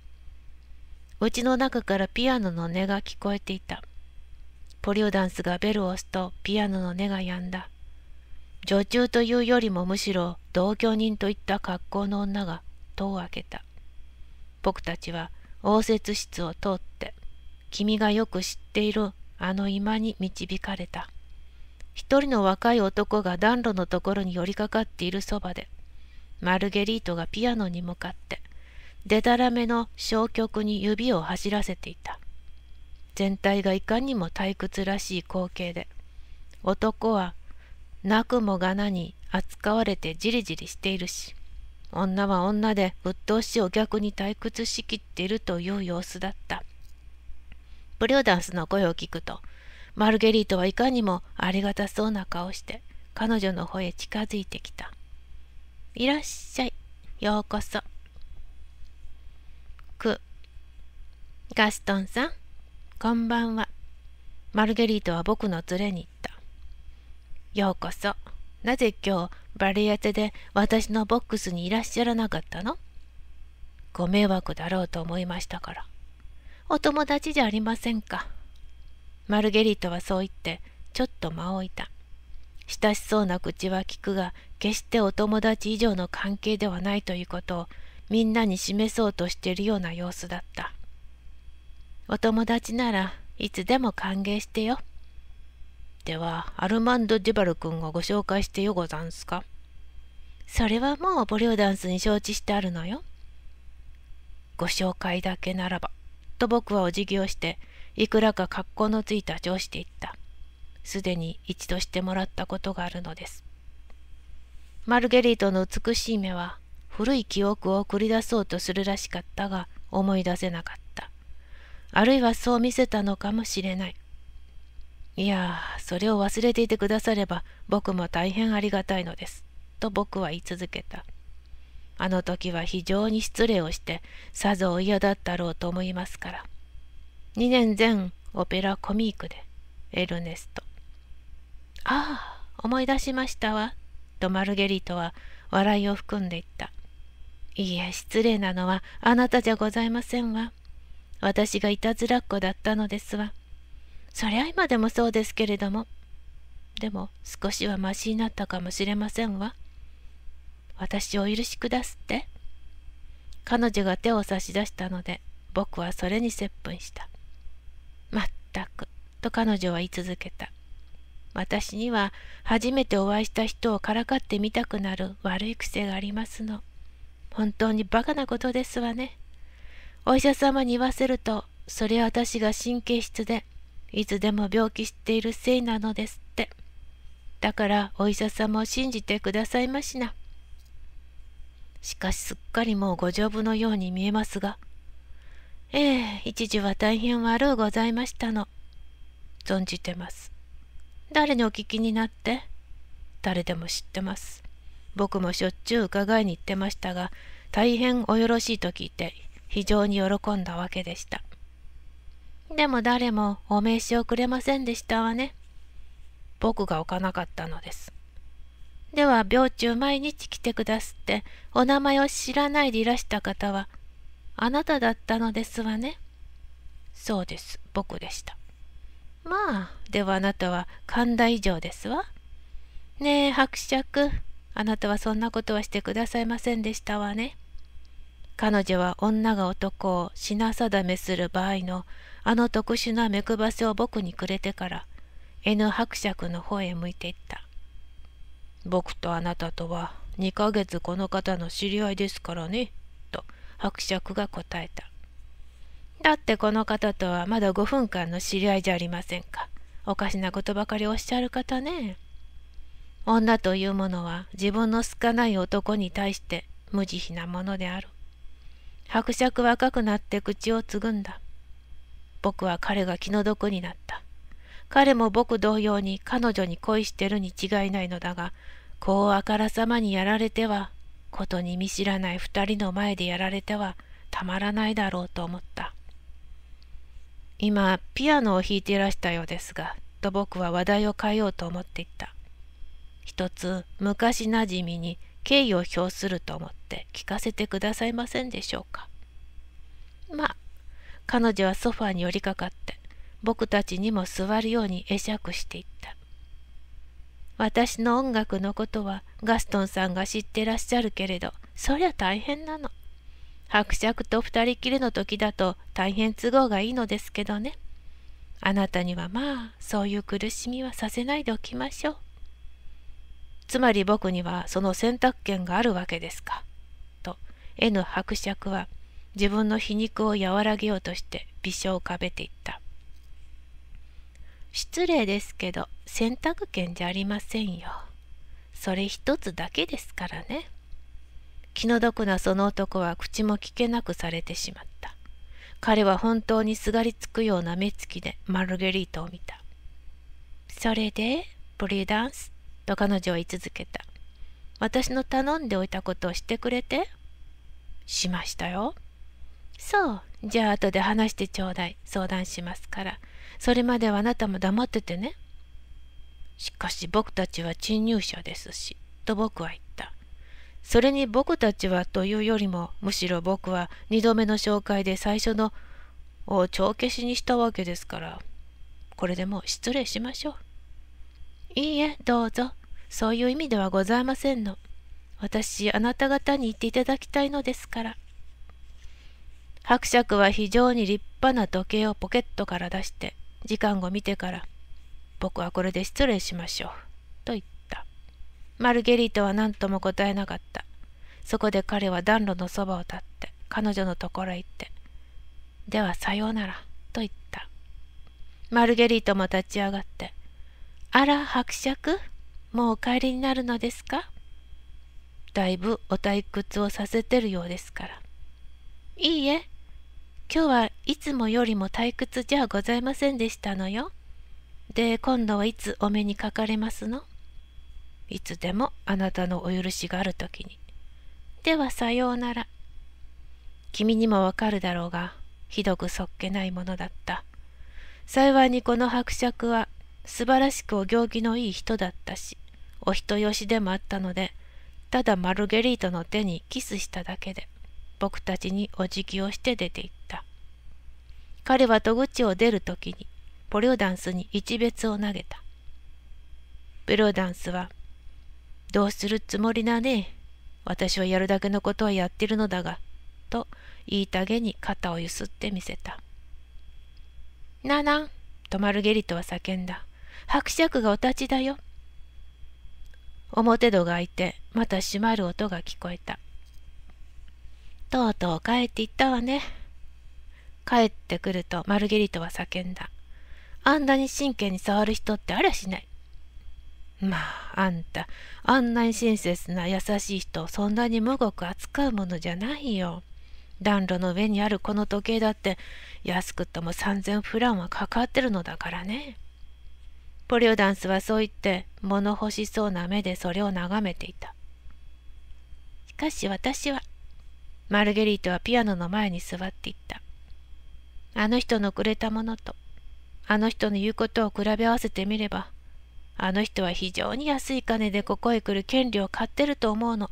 うちの中からピアノの音が聞こえていた。ポリオダンスがベルを押すとピアノの音が止んだ。女中というよりもむしろ同居人といった格好の女が戸を開けた。僕たちは応接室を通って、君がよく知っているあの居間に導かれた。一人の若い男が暖炉のところに寄りかかっているそばで、マルゲリートがピアノに向かって、でたらめの消極に指を走らせていた全体がいかにも退屈らしい光景で男は泣くもがなに扱われてじりじりしているし女は女で鬱っししお逆に退屈しきっているという様子だったブリューダンスの声を聞くとマルゲリートはいかにもありがたそうな顔して彼女の方へ近づいてきた「いらっしゃいようこそ」ガストンさん、こんばんは。マルゲリートは僕の連れに行った。ようこそ。なぜ今日、バレエテで私のボックスにいらっしゃらなかったのご迷惑だろうと思いましたから。お友達じゃありませんか。マルゲリートはそう言って、ちょっと間を置いた。親しそうな口は聞くが、決してお友達以上の関係ではないということをみんなに示そうとしているような様子だったお友達ならいつでも歓迎してよではアルマンド・デュバル君をご紹介してよござんすかそれはもうボリューダンスに承知してあるのよご紹介だけならばと僕はお辞儀をしていくらか格好のついた上司で言ったすでに一度してもらったことがあるのですマルゲリートの美しい目は古い記憶を送り出そうとするらしかったが思い出せなかったあるいはそう見せたのかもしれないいやそれを忘れていてくだされば僕も大変ありがたいのですと僕は言い続けたあの時は非常に失礼をしてさぞお嫌だったろうと思いますから2年前オペラコミークでエルネストああ思い出しましたわとマルゲリートは笑いを含んでいったいや、失礼なのはあなたじゃございませんわ。私がいたずらっ子だったのですわ。そりゃ今でもそうですけれども。でも少しはましになったかもしれませんわ。私をお許しくだすって彼女が手を差し出したので僕はそれに接吻した。まったく、と彼女は言い続けた。私には初めてお会いした人をからかってみたくなる悪い癖がありますの。本当にバカなことですわね。お医者様に言わせると、それは私が神経質で、いつでも病気しているせいなのですって。だからお医者様を信じてくださいましな。しかしすっかりもうご丈夫のように見えますが。ええ、一時は大変悪うございましたの。存じてます。誰にお聞きになって誰でも知ってます。僕もしょっちゅう伺いに行ってましたが、大変およろしいと聞いて、非常に喜んだわけでした。でも誰もお名刺をくれませんでしたわね。僕が置かなかったのです。では、病中毎日来てくだすって、お名前を知らないでいらした方は、あなただったのですわね。そうです、僕でした。まあ、ではあなたは神田以上ですわ。ねえ、伯爵。あなたはそんなことはしてくださいませんでしたわね。彼女は女が男を品定めする場合のあの特殊な目くばせを僕にくれてから N 伯爵の方へ向いていった。僕とあなたとは2ヶ月この方の知り合いですからね、と伯爵が答えた。だってこの方とはまだ5分間の知り合いじゃありませんか。おかしなことばかりおっしゃる方ね。女というものは自分の好かない男に対して無慈悲なものである。伯爵は赤くなって口をつぐんだ。僕は彼が気の毒になった。彼も僕同様に彼女に恋してるに違いないのだが、こうあからさまにやられては、ことに見知らない二人の前でやられては、たまらないだろうと思った。今、ピアノを弾いていらしたようですが、と僕は話題を変えようと思っていった。一つ昔なじみに敬意を表すると思って聞かせてくださいませんでしょうか。まあ、彼女はソファーに寄りかかって、僕たちにも座るように会釈していった。私の音楽のことはガストンさんが知ってらっしゃるけれど、そりゃ大変なの。伯爵と二人きりの時だと大変都合がいいのですけどね。あなたにはまあ、そういう苦しみはさせないでおきましょう。つまり僕にはその選択権があるわけですか。と N 伯爵は自分の皮肉を和らげようとして微笑を浮かべていった。失礼ですけど選択権じゃありませんよ。それ一つだけですからね。気の毒なその男は口も聞けなくされてしまった。彼は本当にすがりつくような目つきでマルゲリートを見た。それで、ブリダンスと彼女は言い続けた。私の頼んでおいたことをしてくれてしましたよ。そう。じゃあ後で話してちょうだい。相談しますから。それまではあなたも黙っててね。しかし僕たちは侵入者ですし、と僕は言った。それに僕たちはというよりも、むしろ僕は2度目の紹介で最初のを帳消しにしたわけですから、これでもう失礼しましょう。いいえ、どうぞ。そういう意味ではございませんの。私、あなた方に言っていただきたいのですから。伯爵は非常に立派な時計をポケットから出して、時間を見てから、僕はこれで失礼しましょう。と言った。マルゲリートは何とも答えなかった。そこで彼は暖炉のそばを立って、彼女のところへ行って、ではさようなら、と言った。マルゲリートも立ち上がって、あら伯爵もうお帰りになるのですかだいぶお退屈をさせてるようですからいいえ今日はいつもよりも退屈じゃございませんでしたのよで今度はいつお目にかかれますのいつでもあなたのお許しがある時にではさようなら君にもわかるだろうがひどくそっけないものだった幸いにこの伯爵は素晴らしくお行儀のいい人だったし、お人よしでもあったので、ただマルゲリートの手にキスしただけで、僕たちにお辞儀をして出て行った。彼は戸口を出る時に、ポリオダンスに一別を投げた。プロダンスは、どうするつもりだね。私はやるだけのことはやってるのだが、と言いたげに肩をゆすってみせた。ななとマルゲリートは叫んだ。伯爵がお立ちだよ。表戸が開いて、また閉まる音が聞こえた。とうとう帰っていったわね。帰ってくるとマルゲリトは叫んだ。あんなに真剣に触る人ってありゃしない。まあ、あんた、あんなに親切な優しい人をそんなにもごく扱うものじゃないよ。暖炉の上にあるこの時計だって安くとも3000フランはかかってるのだからね。ポリオダンスはそう言って物欲しそうな目でそれを眺めていた。しかし私は、マルゲリートはピアノの前に座っていった。あの人のくれたものと、あの人の言うことを比べ合わせてみれば、あの人は非常に安い金でここへ来る権利を買ってると思うの。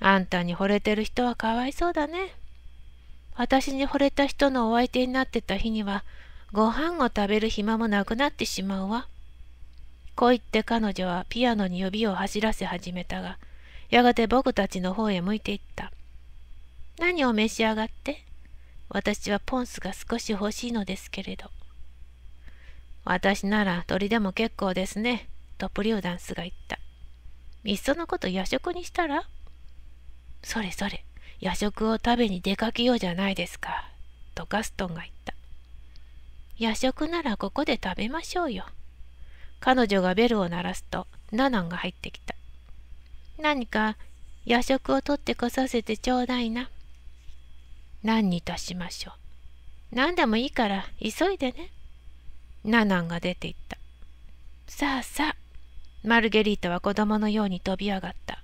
あんたに惚れてる人はかわいそうだね。私に惚れた人のお相手になってた日には、ご飯を食べる暇もなくなってしまうわ。こう言って彼女はピアノに指を走らせ始めたが、やがて僕たちの方へ向いていった。何を召し上がって私はポンスが少し欲しいのですけれど。私なら鳥でも結構ですね、とプリューダンスが言った。いっそのこと夜食にしたらそれそれ、夜食を食べに出かけようじゃないですか、とガストンが言った。夜食ならここで食べましょうよ。彼女がベルを鳴らすと、ナナンが入ってきた。何か夜食を取ってこさせてちょうだいな。何に足しましょう。何でもいいから急いでね。ナナンが出て行った。さあさあ。マルゲリータは子供のように飛び上がった。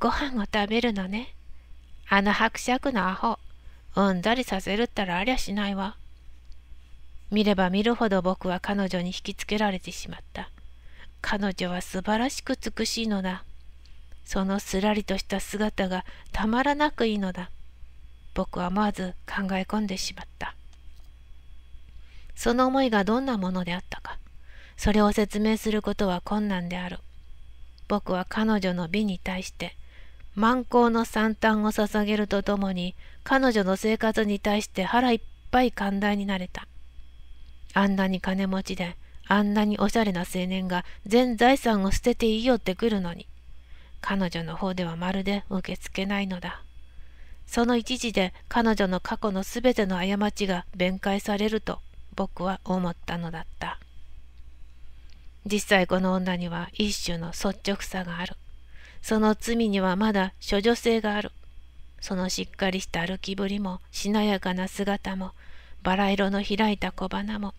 ご飯を食べるのね。あの伯爵のアホ、うんざりさせるったらありゃしないわ。見れば見るほど僕は彼女に引きつけられてしまった。彼女は素晴らしく美しいのだ。そのすらりとした姿がたまらなくいいのだ。僕は思わず考え込んでしまった。その思いがどんなものであったか、それを説明することは困難である。僕は彼女の美に対して、満行の惨憺を捧げるとともに、彼女の生活に対して腹いっぱい寛大になれた。あんなに金持ちで、あんなにおしゃれな青年が全財産を捨てていいよってくるのに。彼女の方ではまるで受け付けないのだ。その一時で彼女の過去のすべての過ちが弁解されると僕は思ったのだった。実際この女には一種の率直さがある。その罪にはまだ処女性がある。そのしっかりした歩きぶりもしなやかな姿もバラ色の開いた小鼻も、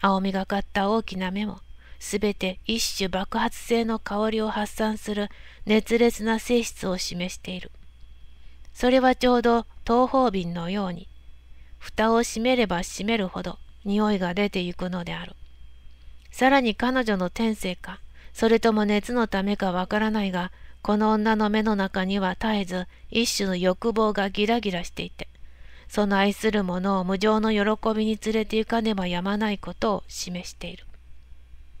青みがかった大きな目も、すべて一種爆発性の香りを発散する熱烈な性質を示している。それはちょうど東方瓶のように、蓋を閉めれば閉めるほど匂いが出てゆくのである。さらに彼女の天性か、それとも熱のためかわからないが、この女の目の中には絶えず一種の欲望がギラギラしていて、その愛する者を無常の喜びに連れて行かねばやまないことを示している。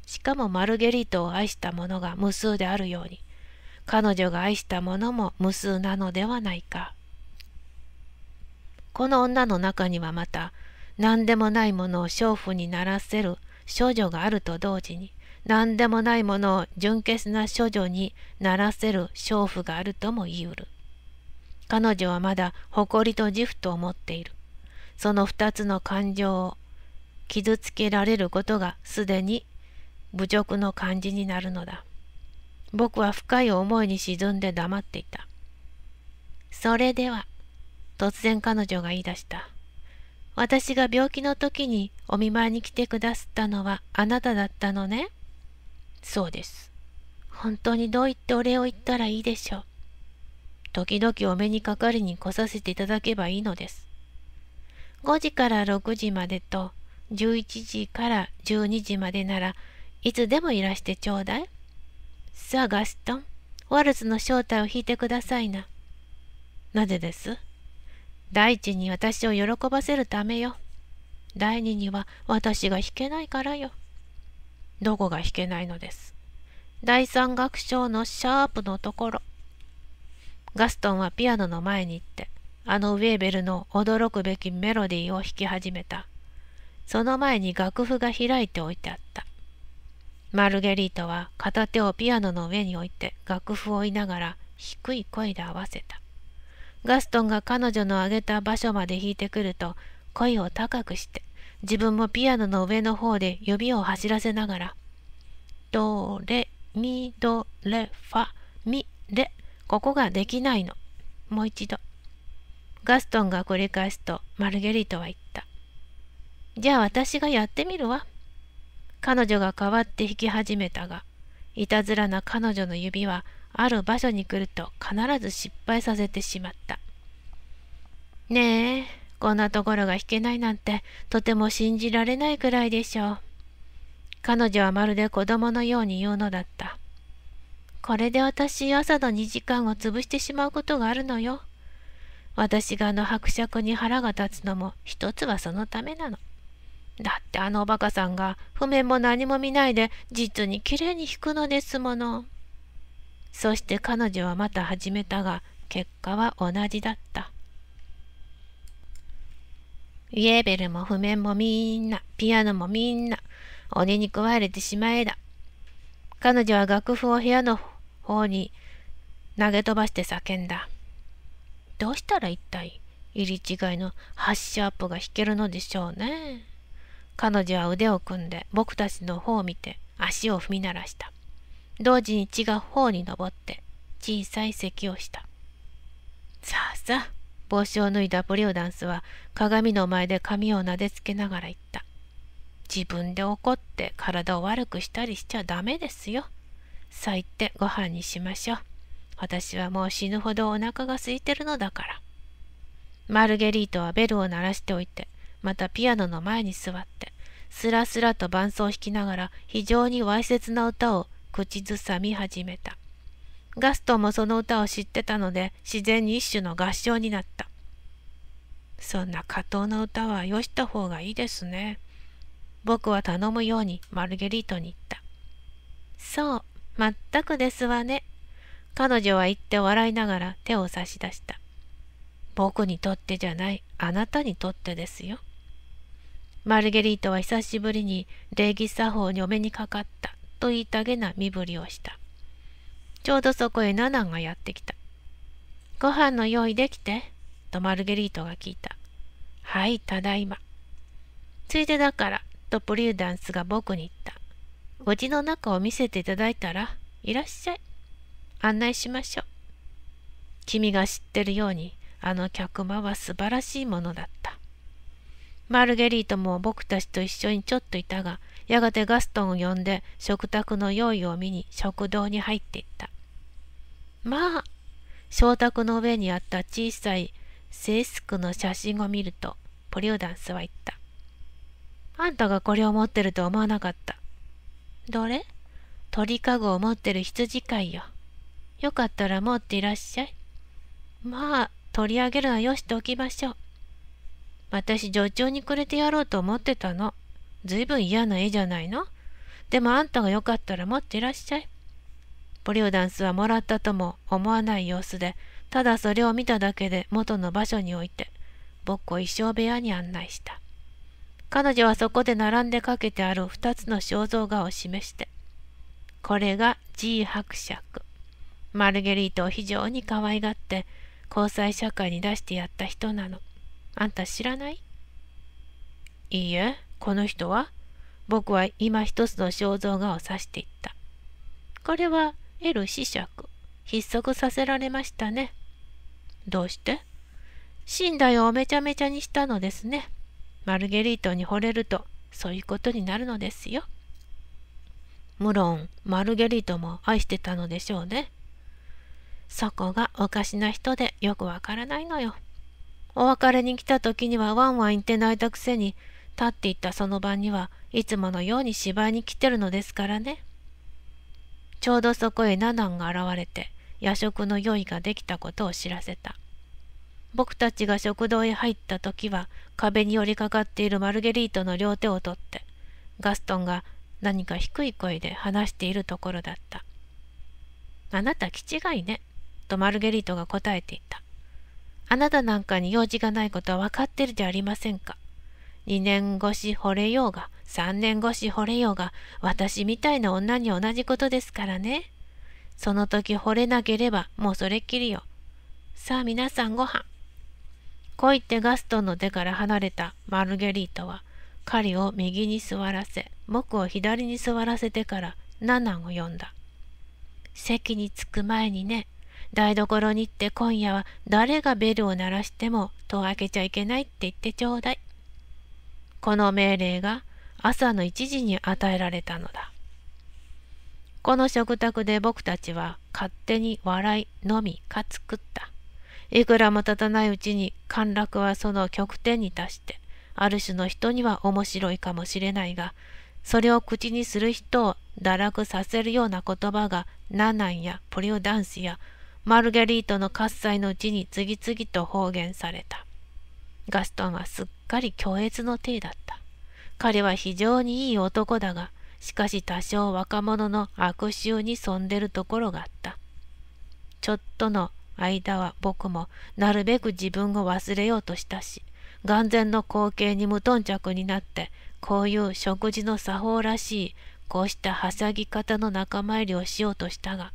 しかもマルゲリートを愛した者が無数であるように、彼女が愛した者も無数なのではないか。この女の中にはまた、何でもないものを娼婦にならせる処女があると同時に、何でもないものを純潔な処女にならせる娼婦があるとも言い得る。彼女はまだ誇りと自負と思っている。その二つの感情を傷つけられることがすでに侮辱の感じになるのだ。僕は深い思いに沈んで黙っていた。それでは、突然彼女が言い出した。私が病気の時にお見舞いに来てくだすったのはあなただったのね。そうです。本当にどう言ってお礼を言ったらいいでしょう。時々お目にかかりに来させていただけばいいのです。5時から6時までと11時から12時までならいつでもいらしてちょうだい。さあガストン、ワルツの正体を弾いてくださいな。なぜです第一に私を喜ばせるためよ。第二には私が弾けないからよ。どこが弾けないのです。第三楽章のシャープのところ。ガストンはピアノの前に行って、あのウェーベルの驚くべきメロディーを弾き始めた。その前に楽譜が開いておいてあった。マルゲリータは片手をピアノの上に置いて楽譜を追いながら低い声で合わせた。ガストンが彼女の上げた場所まで弾いてくると声を高くして自分もピアノの上の方で指を走らせながら「ドレミドレファここができないの。もう一度。ガストンが繰り返すとマルゲリートは言った。じゃあ私がやってみるわ。彼女が変わって弾き始めたが、いたずらな彼女の指はある場所に来ると必ず失敗させてしまった。ねえ、こんなところが弾けないなんてとても信じられないくらいでしょう。彼女はまるで子供のように言うのだった。これで私朝の2時間を潰してしまうことがあるのよ。私があの伯爵に腹が立つのも一つはそのためなの。だってあのおバカさんが譜面も何も見ないで実にきれいに弾くのですもの。そして彼女はまた始めたが結果は同じだった。イエーベルも譜面もみんな、ピアノもみんな、鬼に食われてしまえだ。彼女は楽譜を部屋の方に投げ飛ばして叫んだ。どうしたら一体入り違いのハッシュアップが弾けるのでしょうね。彼女は腕を組んで僕たちの方を見て足を踏み鳴らした。同時に違う方に登って小さい咳をした。さあさあ、帽子を脱いだブリオダンスは鏡の前で髪をなでつけながら言った。自分で怒って体を悪くしたりしちゃダメですよ。そう言ってご飯にしましょう。私はもう死ぬほどお腹が空いてるのだから。マルゲリートはベルを鳴らしておいて、またピアノの前に座って、スラスラと伴奏を弾きながら非常にわいせつな歌を口ずさみ始めた。ガストンもその歌を知ってたので自然に一種の合唱になった。そんな下等な歌はよした方がいいですね。僕は頼むようにマルゲリートに言った。そう、まったくですわね。彼女は言って笑いながら手を差し出した。僕にとってじゃない、あなたにとってですよ。マルゲリートは久しぶりに礼儀作法にお目にかかったと言いたげな身振りをした。ちょうどそこへナナンがやってきた。ご飯の用意できてとマルゲリートが聞いた。はい、ただいま。ついでだからとプリューダンスが僕に言った。おじの中を見せていただいたら、いらっしゃい。案内しましょう。君が知ってるように、あの客間は素晴らしいものだった。マルゲリートも僕たちと一緒にちょっといたが、やがてガストンを呼んで食卓の用意を見に食堂に入っていった。まあ、食卓の上にあった小さい制服の写真を見ると、ポリオダンスは言った。あんたがこれを持ってると思わなかった。どれ鳥かごを持ってる羊飼いよ。よかったら持っていらっしゃい。まあ、取り上げるのはよしておきましょう。私、助長にくれてやろうと思ってたの。ずいぶん嫌な絵じゃないのでもあんたがよかったら持っていらっしゃい。ポリオダンスはもらったとも思わない様子で、ただそれを見ただけで元の場所に置いて、ぼっこ一生部屋に案内した。彼女はそこで並んでかけてある2つの肖像画を示して、これが G 伯爵。マルゲリートを非常に可愛がって、交際社会に出してやった人なの。あんた知らないいいえ、この人は僕は今一つの肖像画を指していった。これは L 子爵。筆足させられましたね。どうして死んだよをめちゃめちゃにしたのですね。マルゲリートに惚れるとそういうことになるのですよ。無論マルゲリートも愛してたのでしょうね。そこがおかしな人でよくわからないのよ。お別れに来た時にはワンワン言って泣いたくせに立っていったその晩にはいつものように芝居に来てるのですからね。ちょうどそこへナナンが現れて夜食の用意ができたことを知らせた。僕たちが食堂へ入った時は壁に寄りかかっているマルゲリートの両手を取ってガストンが何か低い声で話しているところだった「あなた気違いね」とマルゲリートが答えていた「あなたなんかに用事がないことは分かってるじゃありませんか」2年越し惚れようが3年越し惚れようが私みたいな女に同じことですからねその時惚れなければもうそれっきりよさあ皆さんご飯こう言ってガストンの手から離れたマルゲリータは、狩りを右に座らせ、僕を左に座らせてから、ナナンを呼んだ。席に着く前にね、台所に行って今夜は誰がベルを鳴らしても戸を開けちゃいけないって言ってちょうだい。この命令が朝の1時に与えられたのだ。この食卓で僕たちは勝手に笑いのみか作った。いくらも経たないうちに陥落はその極点に達して、ある種の人には面白いかもしれないが、それを口にする人を堕落させるような言葉がナナンやポリュダンスやマルゲリートの喝采のうちに次々と方言された。ガストンはすっかり虚越の体だった。彼は非常にいい男だが、しかし多少若者の悪臭に染んでるところがあった。ちょっとの間は僕もなるべく自分を忘れようとしたし、眼前の光景に無頓着になって、こういう食事の作法らしい、こうしたはしゃぎ方の仲間入りをしようとしたが、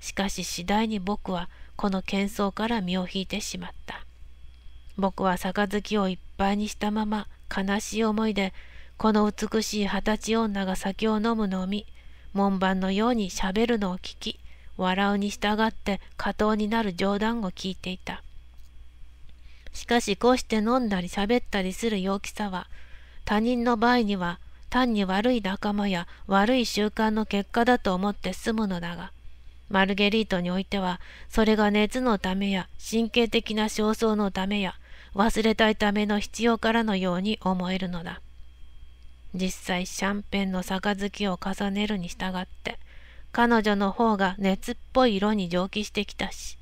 しかし次第に僕はこの喧騒から身を引いてしまった。僕は杯をいっぱいにしたまま悲しい思いで、この美しい二十歳女が酒を飲むのを見、門番のようにしゃべるのを聞き、笑うに従って過当になる冗談を聞いていた。しかしこうして飲んだり喋ったりする陽気さは、他人の場合には単に悪い仲間や悪い習慣の結果だと思って済むのだが、マルゲリートにおいては、それが熱のためや神経的な焦燥のためや忘れたいための必要からのように思えるのだ。実際シャンペンの杯を重ねるに従って彼女の方が熱っぽい色に蒸気してきたし、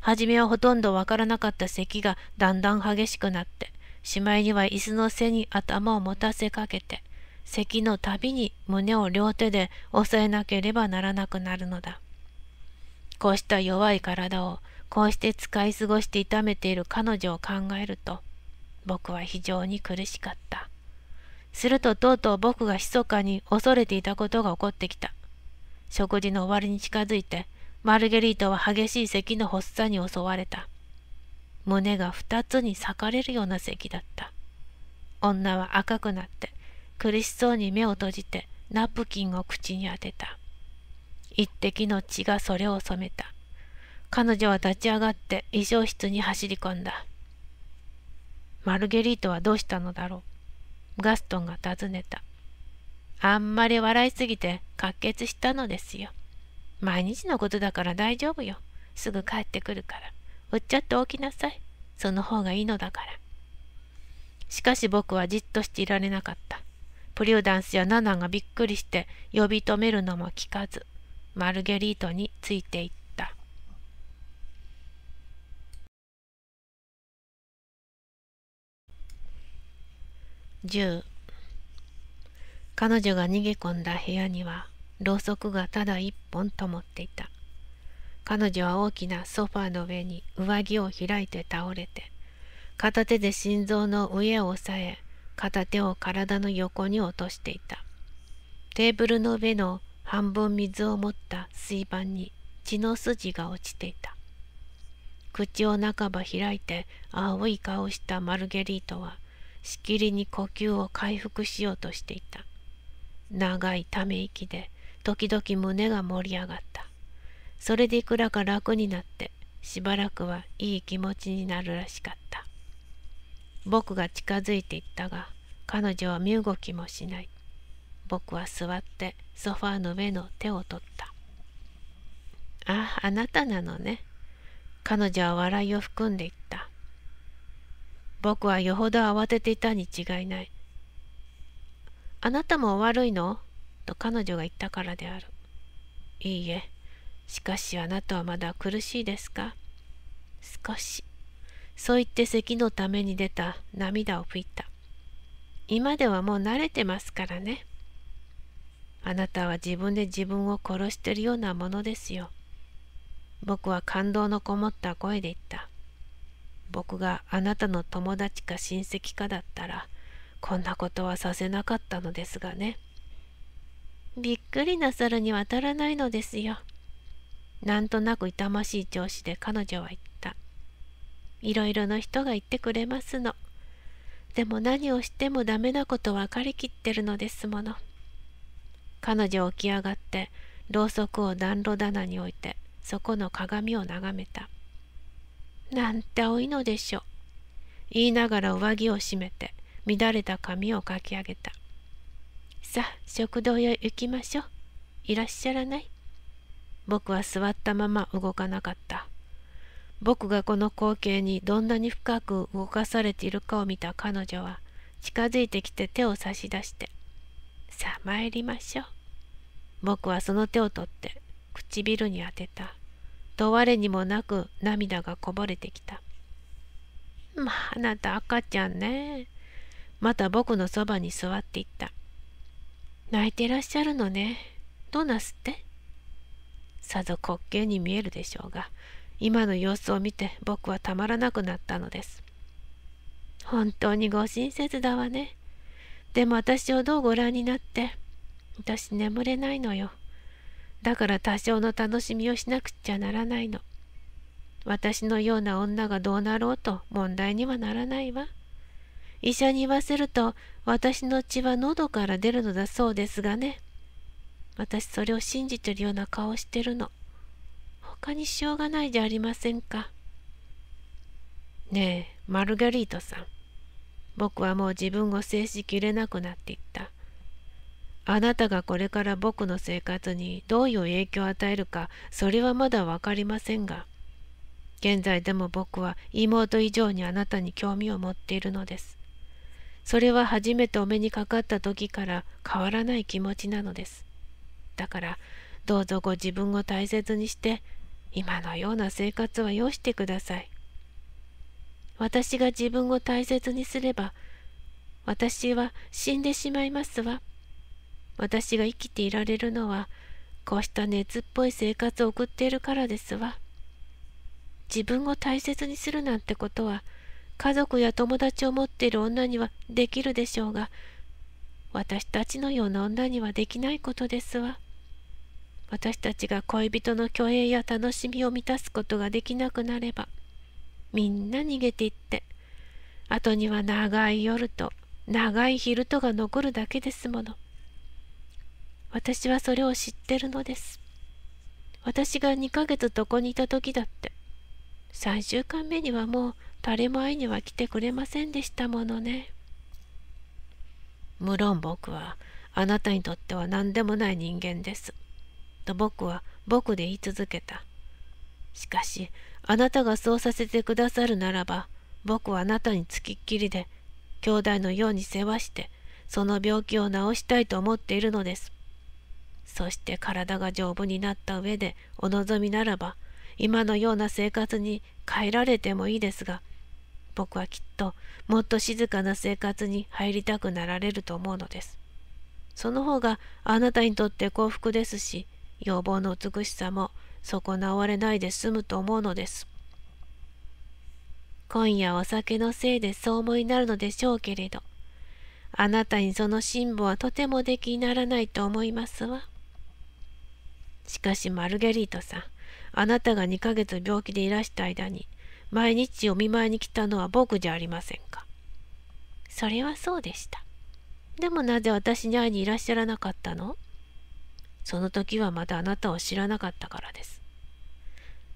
初めはほとんどわからなかった咳がだんだん激しくなって、しまいには椅子の背に頭を持たせかけて、咳のたびに胸を両手で押さえなければならなくなるのだ。こうした弱い体をこうして使い過ごして痛めている彼女を考えると、僕は非常に苦しかった。するととうとう僕が密かに恐れていたことが起こってきた。食事の終わりに近づいて、マルゲリータは激しい咳の発作に襲われた。胸が二つに裂かれるような咳だった。女は赤くなって、苦しそうに目を閉じて、ナプキンを口に当てた。一滴の血がそれを染めた。彼女は立ち上がって衣装室に走り込んだ。マルゲリートはどうしたのだろうガストンが尋ねた。あんまり笑いすぎて滑血したのですよ。毎日のことだから大丈夫よ。すぐ帰ってくるから。売っちゃっておきなさい。その方がいいのだから。しかし僕はじっとしていられなかった。プリューダンスやナナがびっくりして呼び止めるのも聞かず、マルゲリートについていった。10彼女が逃げ込んだ部屋にはろうそくがただ一本ともっていた彼女は大きなソファーの上に上着を開いて倒れて片手で心臓の上を押さえ片手を体の横に落としていたテーブルの上の半分水を持った水盤に血の筋が落ちていた口を半ば開いて青い顔したマルゲリートはしきりに呼吸を回復しようとしていた長いため息で時々胸が盛り上がったそれでいくらか楽になってしばらくはいい気持ちになるらしかった僕が近づいていったが彼女は身動きもしない僕は座ってソファーの上の手を取ったああなたなのね彼女は笑いを含んでいった僕はよほど慌てていたに違いないあなたもお悪いのと彼女が言ったからである。いいえ、しかしあなたはまだ苦しいですか少し。そう言って咳のために出た涙を拭いた。今ではもう慣れてますからね。あなたは自分で自分を殺してるようなものですよ。僕は感動のこもった声で言った。僕があなたの友達か親戚かだったら、こんなことはさせなかったのですがねびっくりなさるに渡らないのですよなんとなく痛ましい調子で彼女は言ったいろいろの人が言ってくれますのでも何をしてもダメなこと分かりきってるのですもの彼女起き上がってろうそくを暖炉棚に置いてそこの鏡を眺めたなんて多いのでしょう言いながら上着を閉めて乱れた髪をかき上げた。さあ、食堂へ行きましょう。いらっしゃらない僕は座ったまま動かなかった。僕がこの光景にどんなに深く動かされているかを見た彼女は近づいてきて手を差し出して「さあ参りましょう」僕はその手を取って唇に当てたと我にもなく涙がこぼれてきた「まああなた赤ちゃんねまた僕のそばに座っていった。泣いてらっしゃるのね。どうなすってさぞ滑稽に見えるでしょうが、今の様子を見て僕はたまらなくなったのです。本当にご親切だわね。でも私をどうご覧になって、私眠れないのよ。だから多少の楽しみをしなくっちゃならないの。私のような女がどうなろうと問題にはならないわ。医者に言わせると私の血は喉から出るのだそうですがね私それを信じてるような顔してるの他にしようがないじゃありませんかねえマルガリートさん僕はもう自分を制しきれなくなっていったあなたがこれから僕の生活にどういう影響を与えるかそれはまだ分かりませんが現在でも僕は妹以上にあなたに興味を持っているのですそれは初めてお目にかかった時から変わらない気持ちなのですだからどうぞご自分を大切にして今のような生活はよしてください私が自分を大切にすれば私は死んでしまいますわ私が生きていられるのはこうした熱っぽい生活を送っているからですわ自分を大切にするなんてことは家族や友達を持っている女にはできるでしょうが私たちのような女にはできないことですわ私たちが恋人の虚栄や楽しみを満たすことができなくなればみんな逃げていって後には長い夜と長い昼とが残るだけですもの私はそれを知ってるのです私が2ヶ月どこにいた時だって3週間目にはもう誰も会いには来てくれませんでしたものね。無論僕はあなたにとっては何でもない人間です。と僕は僕で言い続けた。しかしあなたがそうさせてくださるならば僕はあなたにつきっきりで兄弟のように世話してその病気を治したいと思っているのです。そして体が丈夫になった上でお望みならば今のような生活に変えられてもいいですが僕はきっともっと静かな生活に入りたくなられると思うのです。その方があなたにとって幸福ですし、要望の美しさも損なわれないで済むと思うのです。今夜お酒のせいでそう思いになるのでしょうけれど、あなたにその辛抱はとてもできにならないと思いますわ。しかしマルゲリートさん、あなたが2ヶ月病気でいらした間に、毎日お見舞いに来たのは僕じゃありませんか。それはそうでした。でもなぜ私に会いにいらっしゃらなかったのその時はまだあなたを知らなかったからです。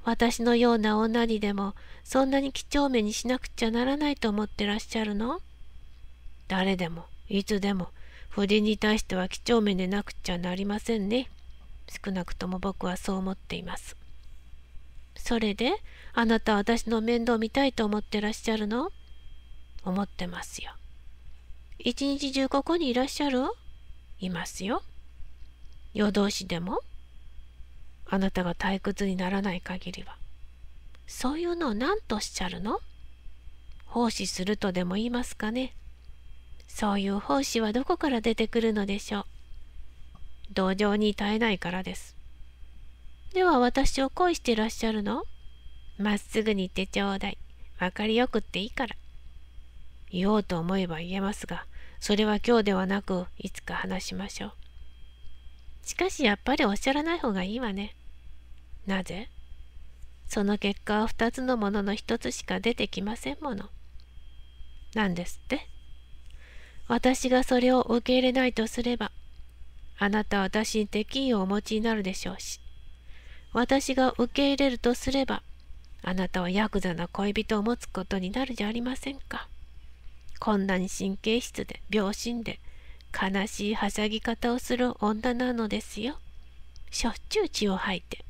私のような女にでもそんなに几帳面にしなくちゃならないと思ってらっしゃるの誰でもいつでも夫人に対しては几帳面でなくちゃなりませんね。少なくとも僕はそう思っています。それであなた私の面倒見たいと思ってらっしゃるの思ってますよ。一日中ここにいらっしゃるいますよ。夜通しでもあなたが退屈にならない限りは。そういうのを何とおっしゃるの奉仕するとでも言いますかね。そういう奉仕はどこから出てくるのでしょう。同情に耐えないからです。では私を恋してらっしゃるのまっすぐに言ってちょうだい。わかりよくっていいから。言おうと思えば言えますが、それは今日ではなく、いつか話しましょう。しかしやっぱりおっしゃらない方がいいわね。なぜその結果は2つのものの1つしか出てきませんもの。なんですって私がそれを受け入れないとすれば、あなたは私に敵意をお持ちになるでしょうし。私が受け入れるとすればあなたはヤクザな恋人を持つことになるじゃありませんかこんなに神経質で病心で悲しいはしゃぎ方をする女なのですよしょっちゅう血を吐いて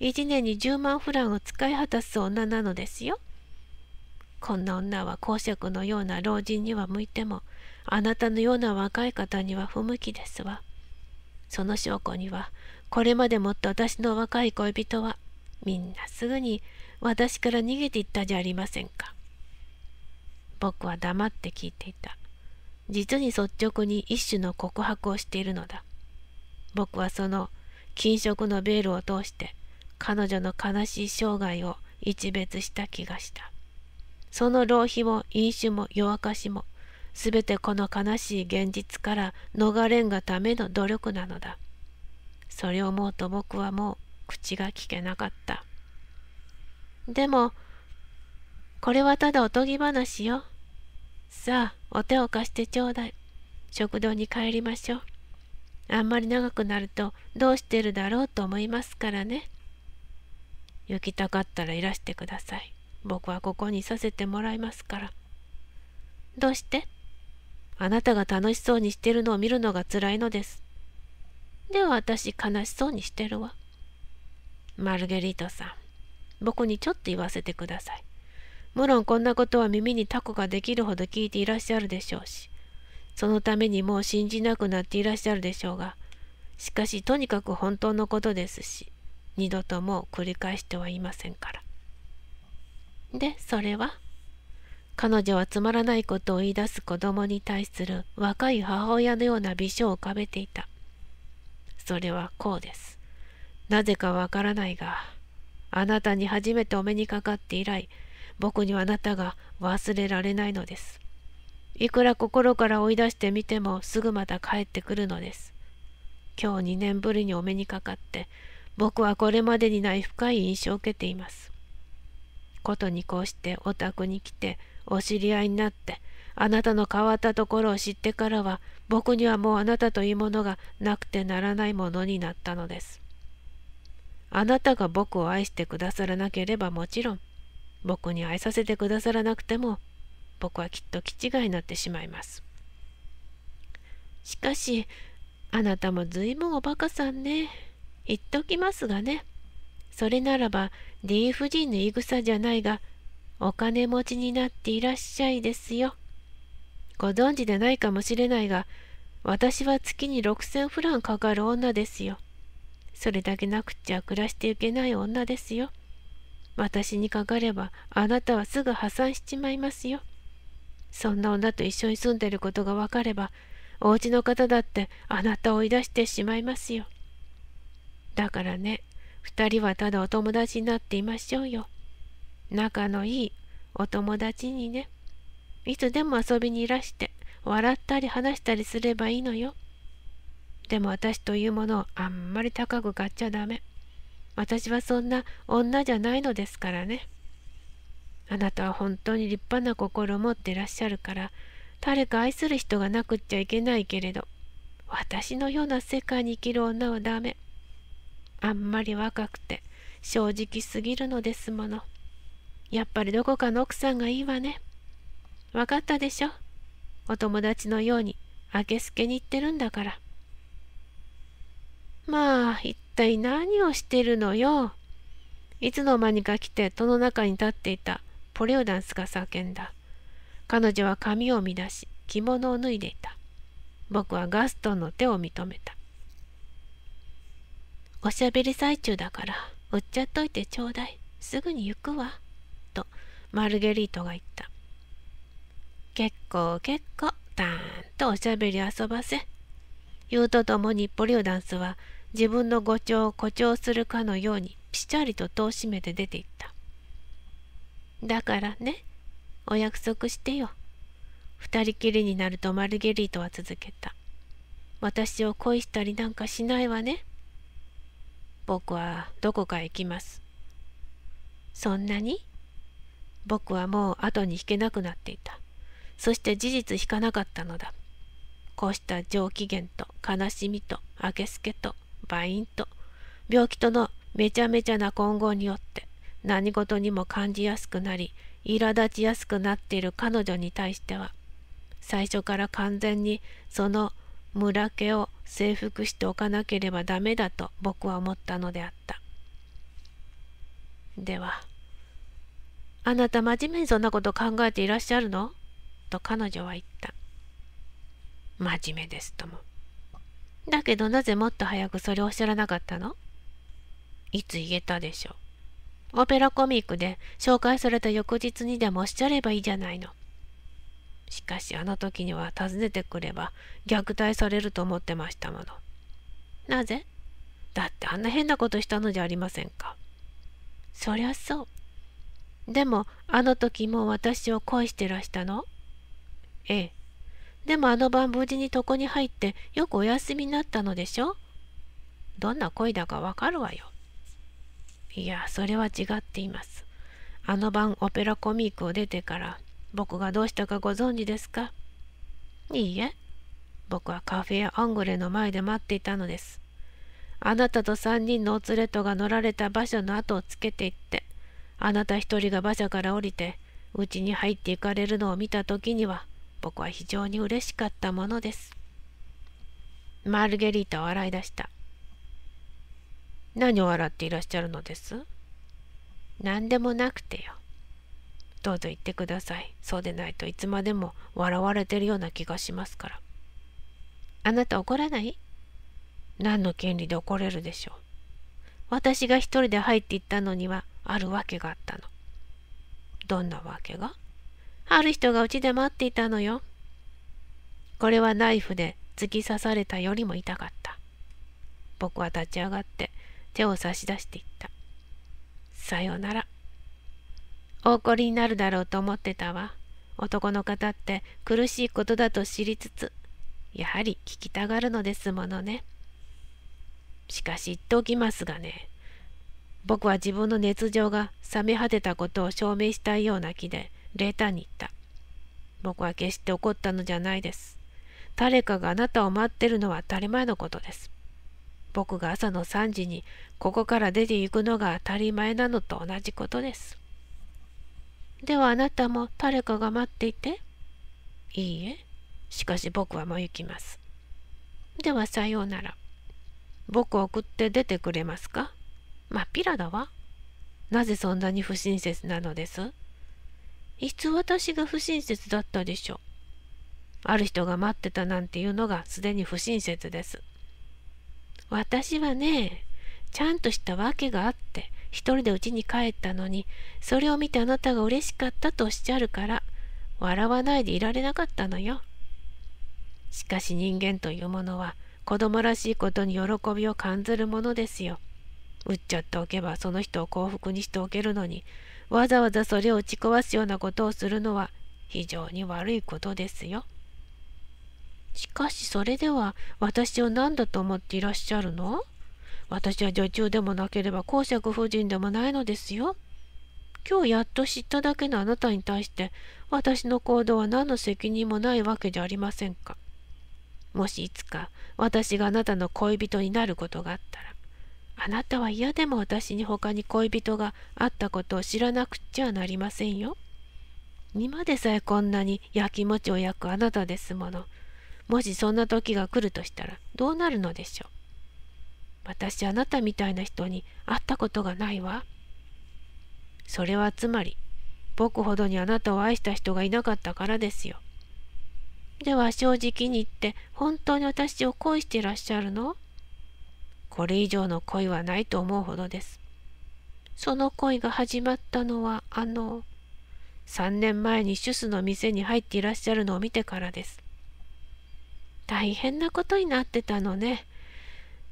1年に10万フランを使い果たす女なのですよこんな女は公爵のような老人には向いてもあなたのような若い方には不向きですわその証拠にはこれまでもっと私の若い恋人はみんなすぐに私から逃げていったじゃありませんか。僕は黙って聞いていた。実に率直に一種の告白をしているのだ。僕はその金色のベールを通して彼女の悲しい生涯を一別した気がした。その浪費も飲酒も夜明かしも、すべてこの悲しい現実から逃れんがための努力なのだ。それを思うと僕はもう口が聞けなかった。でも、これはただおとぎ話よ。さあ、お手を貸してちょうだい。食堂に帰りましょう。あんまり長くなるとどうしてるだろうと思いますからね。行きたかったらいらしてください。僕はここにいさせてもらいますから。どうしてあなたが楽しそうにしてるのを見るのがつらいのです。では私悲しそうにしてるわ。マルゲリータさん、僕にちょっと言わせてください。無論こんなことは耳にタコができるほど聞いていらっしゃるでしょうし、そのためにもう信じなくなっていらっしゃるでしょうが、しかしとにかく本当のことですし、二度ともう繰り返してはいませんから。で、それは彼女はつまらないことを言い出す子供に対する若い母親のような微笑を浮かべていた。それはこうです。なぜかわからないが、あなたに初めてお目にかかって以来、僕にはあなたが忘れられないのです。いくら心から追い出してみてもすぐまた帰ってくるのです。今日2年ぶりにお目にかかって、僕はこれまでにない深い印象を受けています。ことにこうしてお宅に来て、お知り合いになって、あなたの変わったところを知ってからは僕にはもうあなたというものがなくてならないものになったのです。あなたが僕を愛してくださらなければもちろん僕に愛させてくださらなくても僕はきっと気違いになってしまいます。しかしあなたもずいぶんおバカさんね。言っときますがね。それならば D 夫人のいぐさじゃないがお金持ちになっていらっしゃいですよ。ご存知でないかもしれないが、私は月に6000フランかかる女ですよ。それだけなくちゃ暮らしていけない女ですよ。私にかかればあなたはすぐ破産しちまいますよ。そんな女と一緒に住んでることがわかれば、お家の方だってあなたを追い出してしまいますよ。だからね、二人はただお友達になっていましょうよ。仲のいいお友達にね。いつでも遊びにいらして笑ったり話したりすればいいのよでも私というものをあんまり高く買っちゃダメ私はそんな女じゃないのですからねあなたは本当に立派な心を持っていらっしゃるから誰か愛する人がなくっちゃいけないけれど私のような世界に生きる女はダメあんまり若くて正直すぎるのですものやっぱりどこかの奥さんがいいわねわかったでしょお友達のようにあけすけに言ってるんだから。まあ、一体何をしてるのよ。いつの間にか来て戸の中に立っていたポレオダンスが叫んだ。彼女は髪を乱し、着物を脱いでいた。僕はガストンの手を認めた。おしゃべり最中だから、売っちゃっといてちょうだい。すぐに行くわ。と、マルゲリートが言った。結構結構たーんとおしゃべり遊ばせ。言うとともにポリオダンスは自分の誤調を誇張するかのようにぴしゃりと戸を閉めて出ていった。だからね、お約束してよ。二人きりになるとマルゲリートは続けた。私を恋したりなんかしないわね。僕はどこかへ行きます。そんなに僕はもう後に引けなくなっていた。そして事実引かなかったのだこうした上機嫌と悲しみとあけすけとバインと病気とのめちゃめちゃな混合によって何事にも感じやすくなり苛立ちやすくなっている彼女に対しては最初から完全にその村家を征服しておかなければダメだと僕は思ったのであったではあなた真面目にそんなこと考えていらっしゃるのと彼女は言った。真面目ですとも。だけどなぜもっと早くそれを知らなかったのいつ言えたでしょう。オペラコミックで紹介された翌日にでもしちゃればいいじゃないの。しかしあの時には訪ねてくれば虐待されると思ってましたもの。なぜだってあんな変なことしたのじゃありませんか。そりゃそう。でもあの時も私を恋してらしたのええ。でもあの晩無事に床に入ってよくお休みになったのでしょどんな恋だかわかるわよ。いや、それは違っています。あの晩オペラコミークを出てから僕がどうしたかご存知ですかいいえ。僕はカフェやアングレの前で待っていたのです。あなたと3人のお連れとが乗られた馬車の後をつけていって、あなた一人が馬車から降りて、うちに入っていかれるのを見た時には、僕は非常に嬉しかったものです。マルゲリータは笑い出した。何を笑っていらっしゃるのです何でもなくてよ。どうぞ言ってください。そうでないといつまでも笑われてるような気がしますから。あなた怒らない何の権利で怒れるでしょう。私が一人で入っていったのにはあるわけがあったの。どんなわけがある人がうちで待っていたのよ。これはナイフで突き刺されたよりも痛かった。僕は立ち上がって手を差し出していった。さよなら。お怒りになるだろうと思ってたわ。男の方って苦しいことだと知りつつ、やはり聞きたがるのですものね。しかし言っておきますがね、僕は自分の熱情が冷め果てたことを証明したいような気で、レータに言った。僕は決して怒ったのじゃないです。誰かがあなたを待ってるのは当たり前のことです。僕が朝の3時にここから出て行くのが当たり前なのと同じことです。ではあなたも誰かが待っていていいえ。しかし僕はもう行きます。ではさようなら。僕を送って出てくれますかまっぴらだわ。なぜそんなに不親切なのですいつ私が不親切だったでしょう。ある人が待ってたなんていうのがすでに不親切です。私はね、ちゃんとしたわけがあって、一人で家に帰ったのに、それを見てあなたが嬉しかったとおっしゃるから、笑わないでいられなかったのよ。しかし人間というものは、子供らしいことに喜びを感じるものですよ。打っちゃっておけばその人を幸福にしておけるのに、わざわざそれを打ち壊すようなことをするのは非常に悪いことですよ。しかしそれでは私を何だと思っていらっしゃるの私は女中でもなければ公爵夫人でもないのですよ。今日やっと知っただけのあなたに対して私の行動は何の責任もないわけじゃありませんか。もしいつか私があなたの恋人になることがあったらあなたは嫌でも私に他に恋人があったことを知らなくちゃなりませんよ。今でさえこんなにやきもちを焼くあなたですもの。もしそんな時が来るとしたらどうなるのでしょう。私あなたみたいな人に会ったことがないわ。それはつまり僕ほどにあなたを愛した人がいなかったからですよ。では正直に言って本当に私を恋していらっしゃるのこれ以上の恋はないと思うほどです。その恋が始まったのはあの3年前にシュスの店に入っていらっしゃるのを見てからです。大変なことになってたのね。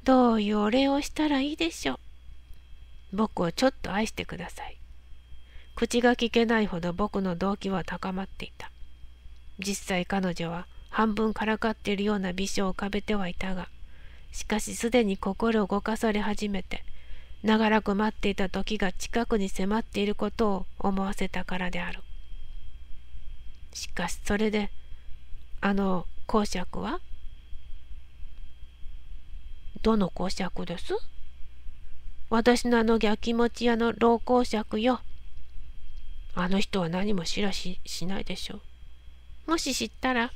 どういうお礼をしたらいいでしょう。僕をちょっと愛してください。口が聞けないほど僕の動機は高まっていた。実際彼女は半分からかっているような微笑を浮かべてはいたが、しかしすでに心動かされ始めて長らく待っていた時が近くに迫っていることを思わせたからであるしかしそれであの公爵はどの公爵です私のあの逆持ち屋の老公爵よあの人は何も知らししないでしょうもし知ったら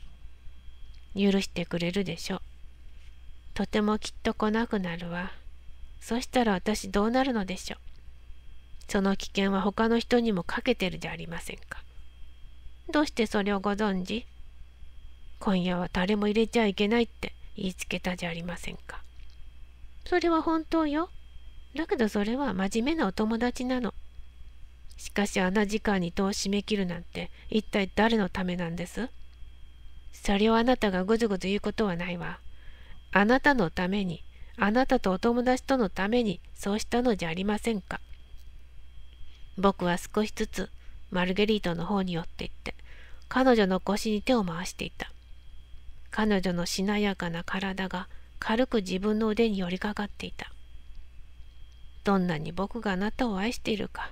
許してくれるでしょうとてもきっと来なくなるわ。そしたら私どうなるのでしょう。その危険は他の人にもかけてるじゃありませんか。どうしてそれをご存知今夜は誰も入れちゃいけないって言いつけたじゃありませんか。それは本当よ。だけどそれは真面目なお友達なの。しかしあんな時間に戸を閉め切るなんて一体誰のためなんですそれをあなたがぐずぐず言うことはないわ。あなたのために、あなたとお友達とのためにそうしたのじゃありませんか。僕は少しずつマルゲリートの方に寄っていって、彼女の腰に手を回していた。彼女のしなやかな体が軽く自分の腕に寄りかかっていた。どんなに僕があなたを愛しているか、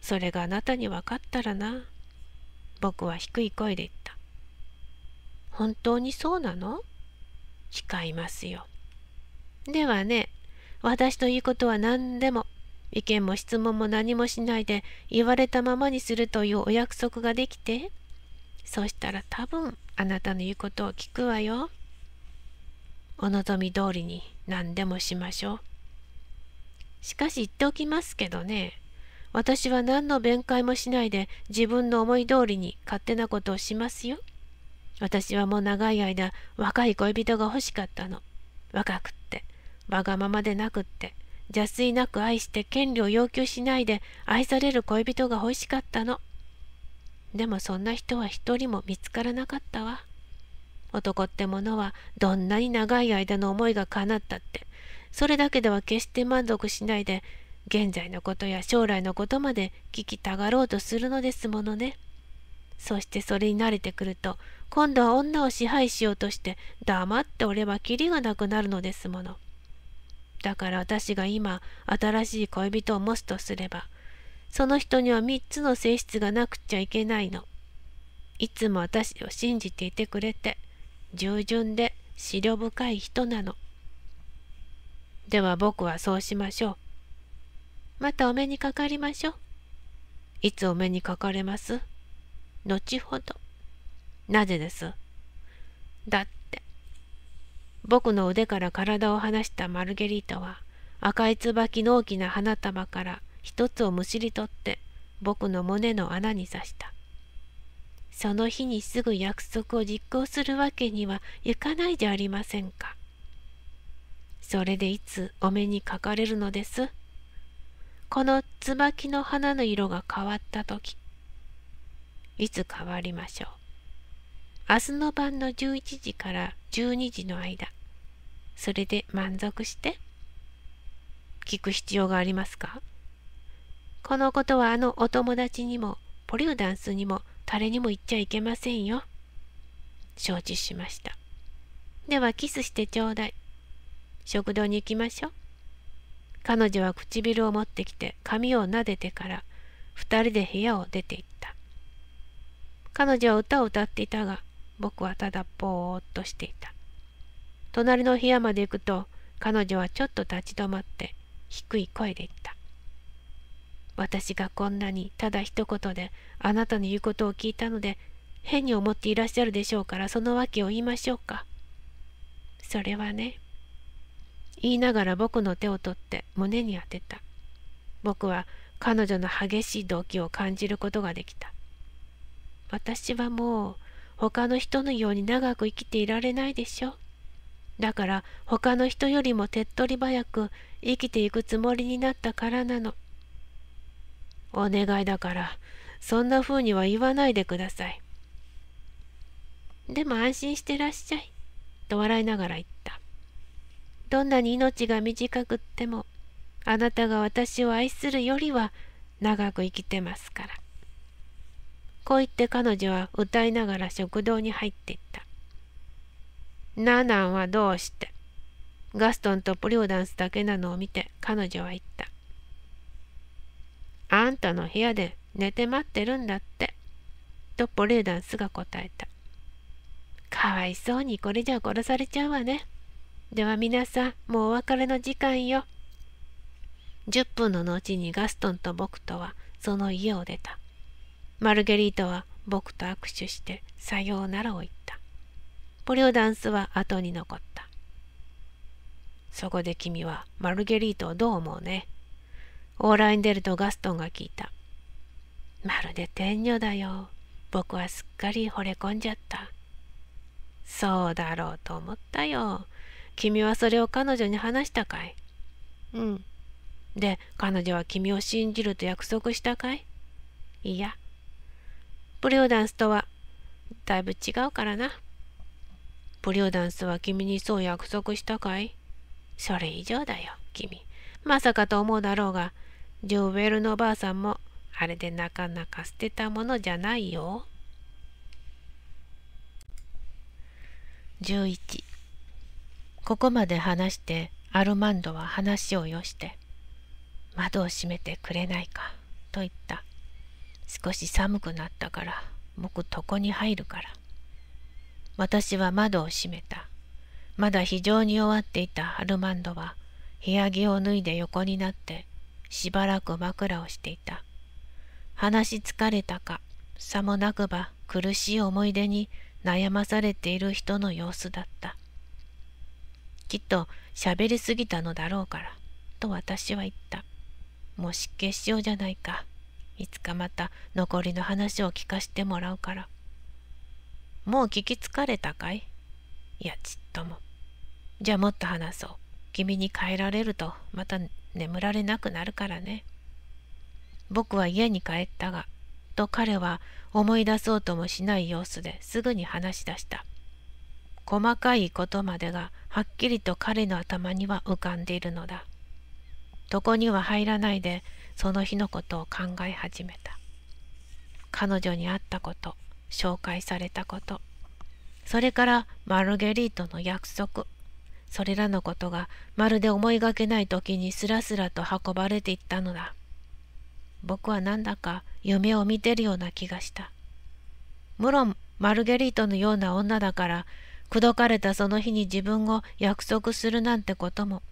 それがあなたに分かったらな。僕は低い声で言った。本当にそうなの誓いますよ。ではね、私の言うことは何でも、意見も質問も何もしないで言われたままにするというお約束ができて、そしたら多分あなたの言うことを聞くわよ。お望み通りに何でもしましょう。しかし言っておきますけどね、私は何の弁解もしないで自分の思い通りに勝手なことをしますよ。私はもう長い間若い恋人が欲しかったの。若くって、わがままでなくって、邪推なく愛して権利を要求しないで愛される恋人が欲しかったの。でもそんな人は一人も見つからなかったわ。男ってものはどんなに長い間の思いが叶ったって、それだけでは決して満足しないで、現在のことや将来のことまで聞きたがろうとするのですものね。そしてそれに慣れてくると今度は女を支配しようとして黙っておればきりがなくなるのですもの。だから私が今新しい恋人を持つとすればその人には3つの性質がなくちゃいけないの。いつも私を信じていてくれて従順で思慮深い人なの。では僕はそうしましょう。またお目にかかりましょう。いつお目にかかれます後ほど。なぜですだって、僕の腕から体を離したマルゲリータは、赤い椿の大きな花束から一つをむしり取って、僕の胸の穴に刺した。その日にすぐ約束を実行するわけにはいかないじゃありませんか。それでいつお目にかかれるのですこの椿の花の色が変わった時いつ変わりましょう明日の晩の11時から12時の間それで満足して聞く必要がありますかこのことはあのお友達にもポリューダンスにも誰にも言っちゃいけませんよ承知しましたではキスしてちょうだい食堂に行きましょう彼女は唇を持ってきて髪を撫でてから2人で部屋を出て行っ彼女は歌を歌っていたが、僕はただぼーっとしていた。隣の部屋まで行くと、彼女はちょっと立ち止まって、低い声で言った。私がこんなにただ一言であなたの言うことを聞いたので変に思っていらっしゃるでしょうからその訳を言いましょうか。それはね。言いながら僕の手を取って胸に当てた。僕は彼女の激しい動機を感じることができた。私はもう他の人のように長く生きていられないでしょだから他の人よりも手っ取り早く生きていくつもりになったからなのお願いだからそんな風には言わないでくださいでも安心してらっしゃいと笑いながら言ったどんなに命が短くってもあなたが私を愛するよりは長く生きてますから。こう言って彼女は歌いながら食堂に入っていった。ナナンはどうしてガストンとプリオダンスだけなのを見て彼女は言った。あんたの部屋で寝て待ってるんだって。とプリューダンスが答えた。かわいそうにこれじゃ殺されちゃうわね。では皆さん、もうお別れの時間よ。10分の後にガストンと僕とはその家を出た。マルゲリータは僕と握手してさようならを言った。ポリオダンスは後に残った。そこで君はマルゲリータをどう思うね往来に出るとガストンが聞いた。まるで天女だよ。僕はすっかり惚れ込んじゃった。そうだろうと思ったよ。君はそれを彼女に話したかいうん。で、彼女は君を信じると約束したかいいや、ブリオダンスとはだいぶ違うからな。ブリオダンスは君にそう約束したかいそれ以上だよ、君。まさかと思うだろうが、ジョウェルのばあさんも、あれでなかなか捨てたものじゃないよ。11ここまで話してアルマンドは話をよして窓を閉めてくれないかと言った少し寒くなったから、僕床に入るから。私は窓を閉めた。まだ非常に弱っていたアルマンドは、部屋着を脱いで横になって、しばらく枕をしていた。話疲れたか、さもなくば苦しい思い出に悩まされている人の様子だった。きっと喋りすぎたのだろうから、と私は言った。もう決勝症じゃないか。いつかまた残りの話を聞かしてもらうから。もう聞き疲れたかいいや、ちっとも。じゃあもっと話そう。君に帰られるとまた眠られなくなるからね。僕は家に帰ったが、と彼は思い出そうともしない様子ですぐに話し出した。細かいことまでがはっきりと彼の頭には浮かんでいるのだ。床には入らないでその日のことを考え始めた彼女に会ったこと紹介されたことそれからマルゲリートの約束それらのことがまるで思いがけない時にスラスラと運ばれていったのだ僕はなんだか夢を見てるような気がした無論マルゲリートのような女だから口説かれたその日に自分を約束するなんてことも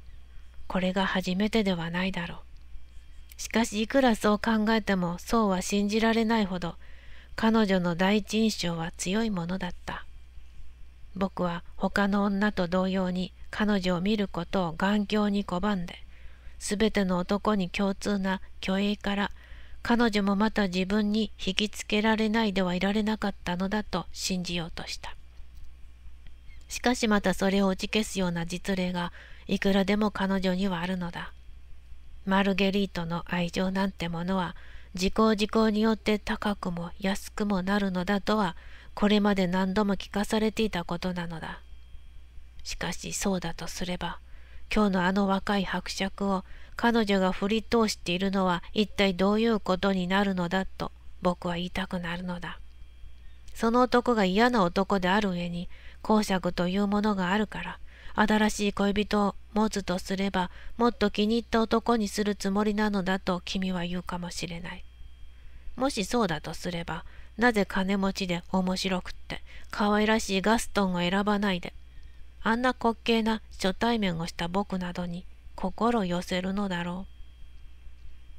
これが初めてではないだろうしかしいくらそう考えてもそうは信じられないほど彼女の第一印象は強いものだった僕は他の女と同様に彼女を見ることを眼鏡に拒んで全ての男に共通な虚栄から彼女もまた自分に引きつけられないではいられなかったのだと信じようとしたしかしまたそれを打ち消すような実例がいくらでも彼女にはあるのだマルゲリートの愛情なんてものは時効時効によって高くも安くもなるのだとはこれまで何度も聞かされていたことなのだしかしそうだとすれば今日のあの若い伯爵を彼女が振り通しているのは一体どういうことになるのだと僕は言いたくなるのだその男が嫌な男である上に講釈というものがあるから新しい恋人を持つとすればもっと気に入った男にするつもりなのだと君は言うかもしれない。もしそうだとすればなぜ金持ちで面白くって可愛らしいガストンを選ばないであんな滑稽な初対面をした僕などに心寄せるのだろ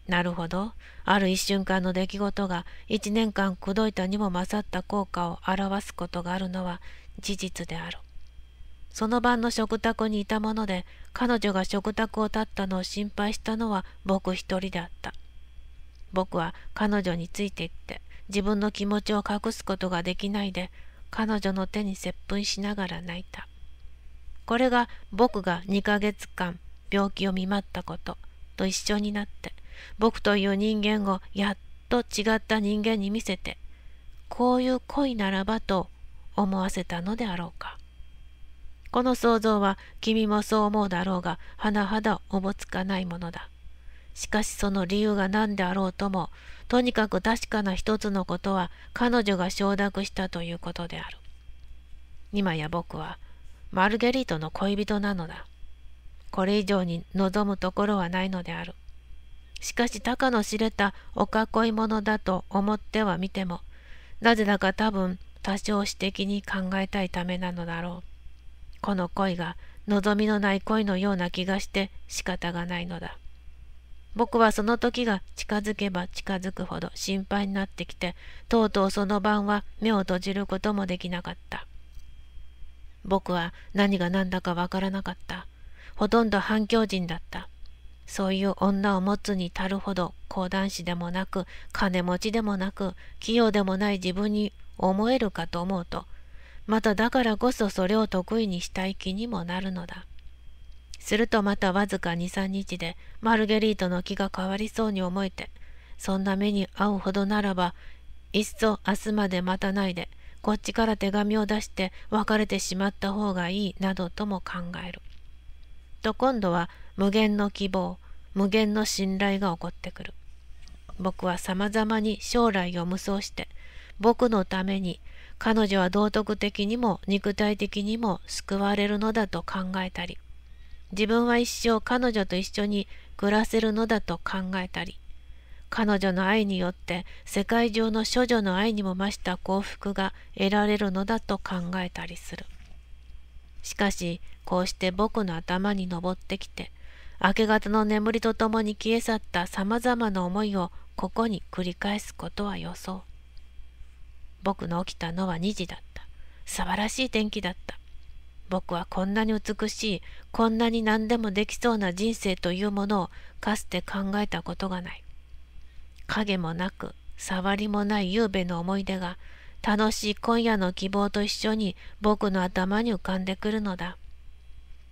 う。なるほど。ある一瞬間の出来事が一年間口説いたにも勝った効果を表すことがあるのは事実である。その晩の食卓にいたもので、彼女が食卓を立ったのを心配したのは僕一人であった。僕は彼女についていって、自分の気持ちを隠すことができないで、彼女の手に接吻しながら泣いた。これが僕が2ヶ月間病気を見舞ったことと一緒になって、僕という人間をやっと違った人間に見せて、こういう恋ならばと思わせたのであろうか。この想像は君もそう思うだろうが、甚だおぼつかないものだ。しかしその理由が何であろうとも、とにかく確かな一つのことは彼女が承諾したということである。今や僕はマルゲリートの恋人なのだ。これ以上に望むところはないのである。しかし、たかの知れたお囲い者だと思ってはみても、なぜだか多分多少私的に考えたいためなのだろう。この恋が望みのない恋のような気がして仕方がないのだ。僕はその時が近づけば近づくほど心配になってきて、とうとうその晩は目を閉じることもできなかった。僕は何が何だかわからなかった。ほとんど反響人だった。そういう女を持つに足るほど講談師でもなく、金持ちでもなく、器用でもない自分に思えるかと思うと、まただからこそそれを得意にしたい気にもなるのだ。するとまたわずか2、3日でマルゲリートの気が変わりそうに思えて、そんな目に遭うほどならば、いっそ明日まで待たないで、こっちから手紙を出して別れてしまった方がいいなどとも考える。と今度は無限の希望、無限の信頼が起こってくる。僕は様々に将来を無双して、僕のために彼女は道徳的にも肉体的にも救われるのだと考えたり自分は一生彼女と一緒に暮らせるのだと考えたり彼女の愛によって世界中の処女の愛にも増した幸福が得られるのだと考えたりするしかしこうして僕の頭に上ってきて明け方の眠りとともに消え去ったさまざまな思いをここに繰り返すことは予想僕の起きたのは2時だった。素晴らしい天気だった。僕はこんなに美しい、こんなに何でもできそうな人生というものをかつて考えたことがない。影もなく、触りもない夕べの思い出が、楽しい今夜の希望と一緒に僕の頭に浮かんでくるのだ。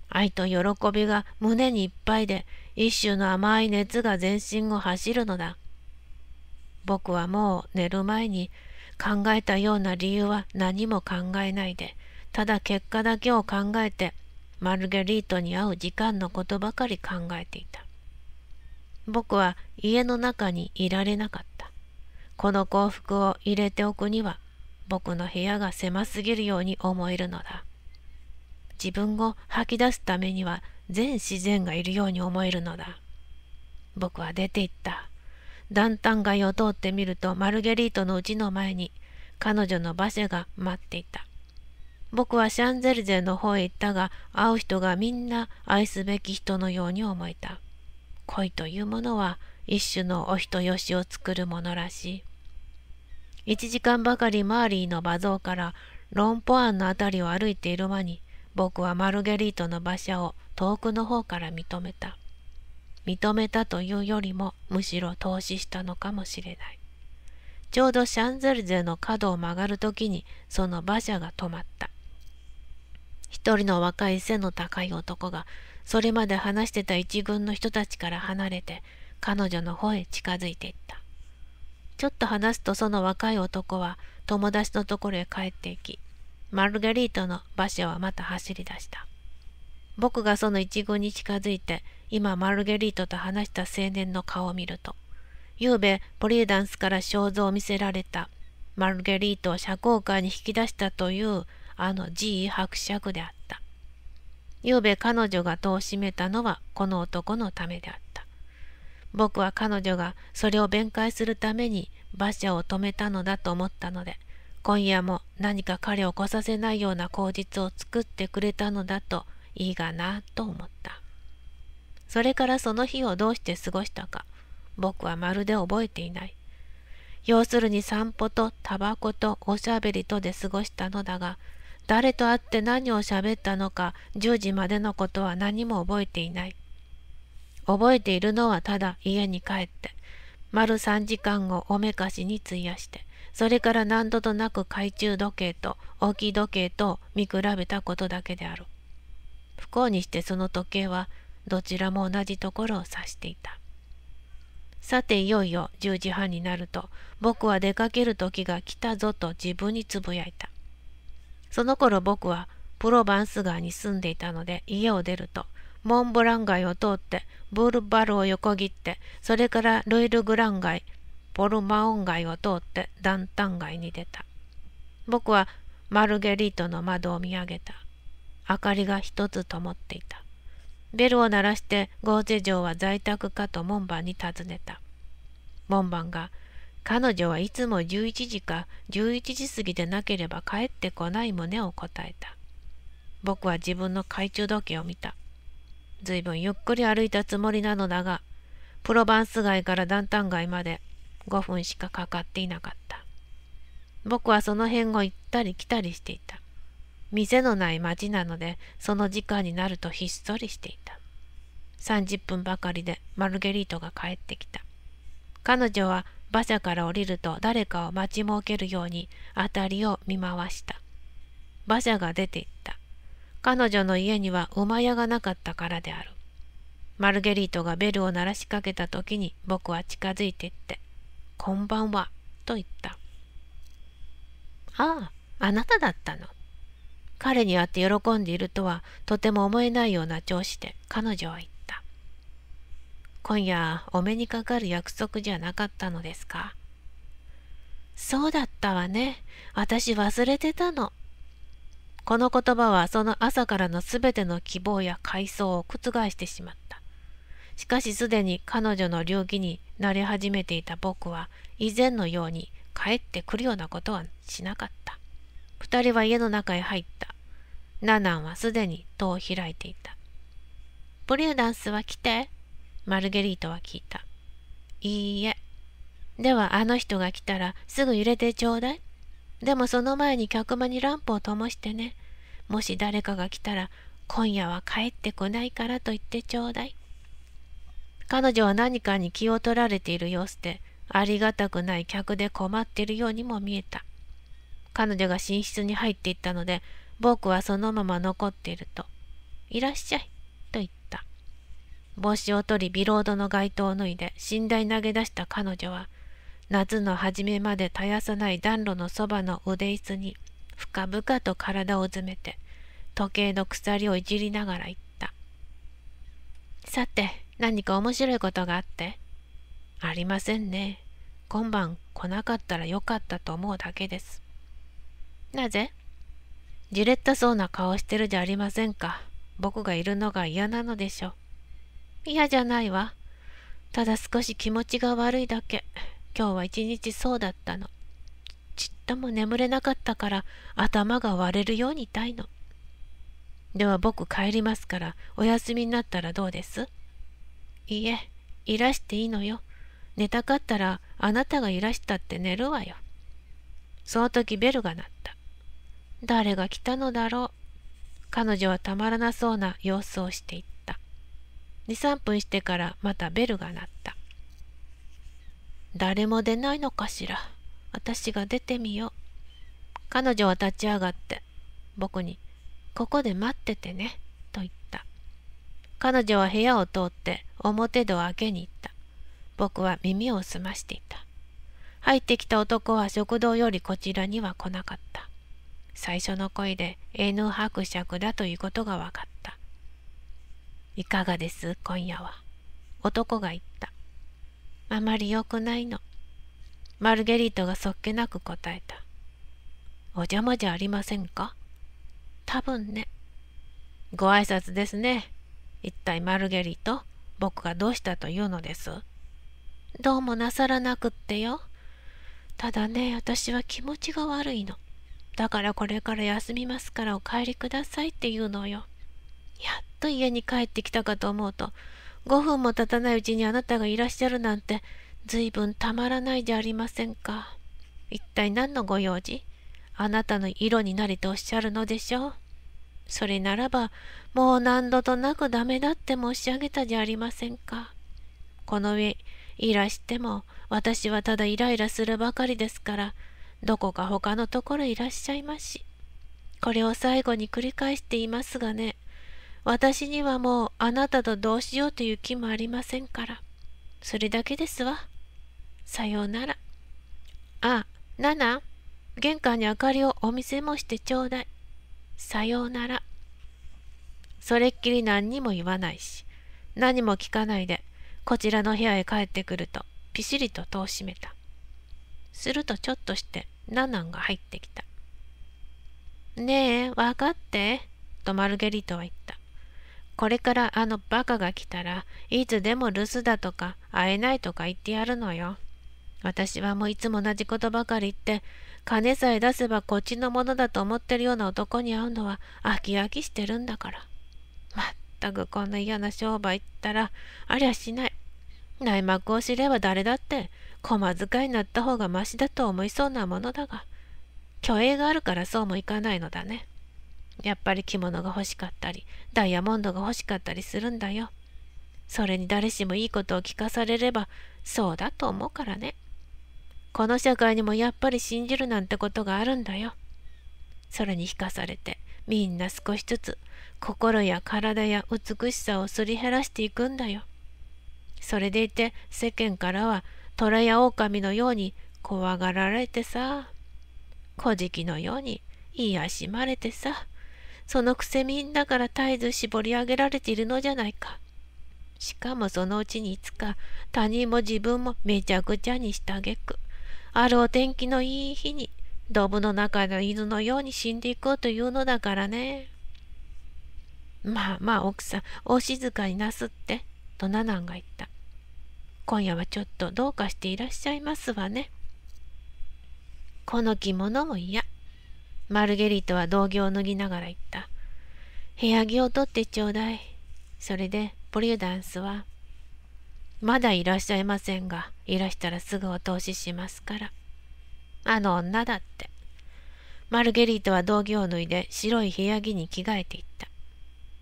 愛と喜びが胸にいっぱいで、一種の甘い熱が全身を走るのだ。僕はもう寝る前に考えたような理由は何も考えないで、ただ結果だけを考えて、マルゲリートに会う時間のことばかり考えていた。僕は家の中にいられなかった。この幸福を入れておくには、僕の部屋が狭すぎるように思えるのだ。自分を吐き出すためには全自然がいるように思えるのだ。僕は出て行った。段々街を通ってみるとマルゲリートのうちの前に彼女の馬車が待っていた。僕はシャンゼルゼの方へ行ったが会う人がみんな愛すべき人のように思えた。恋というものは一種のお人よしを作るものらしい。1時間ばかりマーリーの馬像からロンポアンの辺りを歩いている間に僕はマルゲリートの馬車を遠くの方から認めた。認めたというよりもむしろ投資したのかもしれないちょうどシャンゼルゼの角を曲がる時にその馬車が止まった一人の若い背の高い男がそれまで話してた一軍の人たちから離れて彼女の方へ近づいていったちょっと話すとその若い男は友達のところへ帰っていきマルゲリートの馬車はまた走り出した僕がその一軍に近づいて今マルゲリートと話した青年の顔を見ると、昨べポリーダンスから肖像を見せられた、マルゲリートを社交界に引き出したというあの慈伯爵であった。昨べ彼女が戸を閉めたのはこの男のためであった。僕は彼女がそれを弁解するために馬車を止めたのだと思ったので、今夜も何か彼を来させないような口実を作ってくれたのだといいがなと思った。それからその日をどうして過ごしたか、僕はまるで覚えていない。要するに散歩とタバコとおしゃべりとで過ごしたのだが、誰と会って何をしゃべったのか、10時までのことは何も覚えていない。覚えているのはただ家に帰って、丸3時間をおめかしに費やして、それから何度となく懐中時計と置き時計と見比べたことだけである。不幸にしてその時計はどちらも同じところを指していたさていよいよ10時半になると僕は出かける時が来たぞと自分につぶやいたその頃僕はプロバンス川に住んでいたので家を出るとモンブラン街を通ってブールバルを横切ってそれからルイルグラン街ポルマオン街を通ってダンタン街に出た僕はマルゲリートの窓を見上げた明かりが一つ灯っていたベルを鳴らしてゴーゼ城は在宅かと門番に尋ねた。門番が、彼女はいつも11時か11時過ぎでなければ帰ってこない旨を答えた。僕は自分の懐中時計を見た。ずいぶんゆっくり歩いたつもりなのだが、プロバンス街からダンタン街まで5分しかかかっていなかった。僕はその辺を行ったり来たりしていた。店のない町なのでその時間になるとひっそりしていた30分ばかりでマルゲリートが帰ってきた彼女は馬車から降りると誰かを待ち設けるように辺りを見回した馬車が出ていった彼女の家には馬屋がなかったからであるマルゲリートがベルを鳴らしかけた時に僕は近づいていって「こんばんは」と言った「あああなただったの」彼に会って喜んでいるとはとても思えないような調子で彼女は言った。今夜お目にかかる約束じゃなかったのですかそうだったわね。私忘れてたの。この言葉はその朝からのすべての希望や回想を覆してしまった。しかしすでに彼女の領域に慣れ始めていた僕は以前のように帰ってくるようなことはしなかった。二人は家の中へ入った。ナナンはすでに戸を開いていた。ブリューダンスは来てマルゲリートは聞いた。いいえ。ではあの人が来たらすぐ揺れてちょうだい。でもその前に客間にランプを灯してね。もし誰かが来たら今夜は帰ってこないからと言ってちょうだい。彼女は何かに気を取られている様子でありがたくない客で困っているようにも見えた。彼女が寝室に入っていったので、僕はそのまま残っていると、いらっしゃい、と言った。帽子を取り、ビロードの街灯を脱いで、寝台投げ出した彼女は、夏の初めまで絶やさない暖炉のそばの腕椅子に、深々と体を詰めて、時計の鎖をいじりながら言った。さて、何か面白いことがあってありませんね。今晩来なかったらよかったと思うだけです。なぜじれったそうな顔してるじゃありませんか。僕がいるのが嫌なのでしょう。嫌じゃないわ。ただ少し気持ちが悪いだけ。今日は一日そうだったの。ちっとも眠れなかったから頭が割れるように痛いの。では僕帰りますからお休みになったらどうですいいえ、いらしていいのよ。寝たかったらあなたがいらしたって寝るわよ。その時ベルが鳴った。誰が来たのだろう。彼女はたまらなそうな様子をしていった。2、3分してからまたベルが鳴った。誰も出ないのかしら。私が出てみよう。彼女は立ち上がって、僕に、ここで待っててね、と言った。彼女は部屋を通って表戸を開けに行った。僕は耳を澄ましていた。入ってきた男は食堂よりこちらには来なかった。最初の声で N 伯爵だということが分かった。いかがです今夜は。男が言った。あまり良くないの。マルゲリートがそっけなく答えた。お邪魔じゃありませんか多分ね。ご挨拶ですね。一体マルゲリート、僕がどうしたというのですどうもなさらなくってよ。ただね、私は気持ちが悪いの。だからこれから休みますからお帰りくださいって言うのよ。やっと家に帰ってきたかと思うと、5分も経たないうちにあなたがいらっしゃるなんて、ずいぶんたまらないじゃありませんか。一体何のご用事あなたの色になりとおっしゃるのでしょう。それならば、もう何度となくダメだって申し上げたじゃありませんか。この上、いらしても、私はただイライラするばかりですから、どこか他のところいらっしゃいまし。これを最後に繰り返していますがね、私にはもうあなたとどうしようという気もありませんから。それだけですわ。さようなら。あ、ナナ、玄関に明かりをお店もしてちょうだい。さようなら。それっきり何にも言わないし、何も聞かないで、こちらの部屋へ帰ってくると、ピシリと戸を閉めた。するとちょっとしてナナンが入ってきた。ねえ、わかって、とマルゲリートは言った。これからあのバカが来たらいつでも留守だとか会えないとか言ってやるのよ。私はもういつも同じことばかり言って金さえ出せばこっちのものだと思ってるような男に会うのは飽き飽きしてるんだから。まったくこんな嫌な商売ったらありゃしない。内幕を知れば誰だって駒使いになった方がましだと思いそうなものだが虚栄があるからそうもいかないのだねやっぱり着物が欲しかったりダイヤモンドが欲しかったりするんだよそれに誰しもいいことを聞かされればそうだと思うからねこの社会にもやっぱり信じるなんてことがあるんだよそれに引かされてみんな少しずつ心や体や美しさをすり減らしていくんだよそれでいて世間からは虎や狼のように怖がられてさ、小じのように癒しまれてさ、そのくせみんなから絶えず絞り上げられているのじゃないか。しかもそのうちにいつか他人も自分もめちゃくちゃにしたげく、あるお天気のいい日に、ドブの中の犬のように死んでいこうというのだからね。まあまあ奥さん、お静かになすって、とナナンが言った。今夜はちょっとどうかしていらっしゃいますわね。この着物も嫌。マルゲリートは道着を脱ぎながら言った。部屋着を取ってちょうだい。それで、ポリューダンスは、まだいらっしゃいませんが、いらしたらすぐお通ししますから。あの女だって。マルゲリートは道着を脱いで白い部屋着に着替えていた。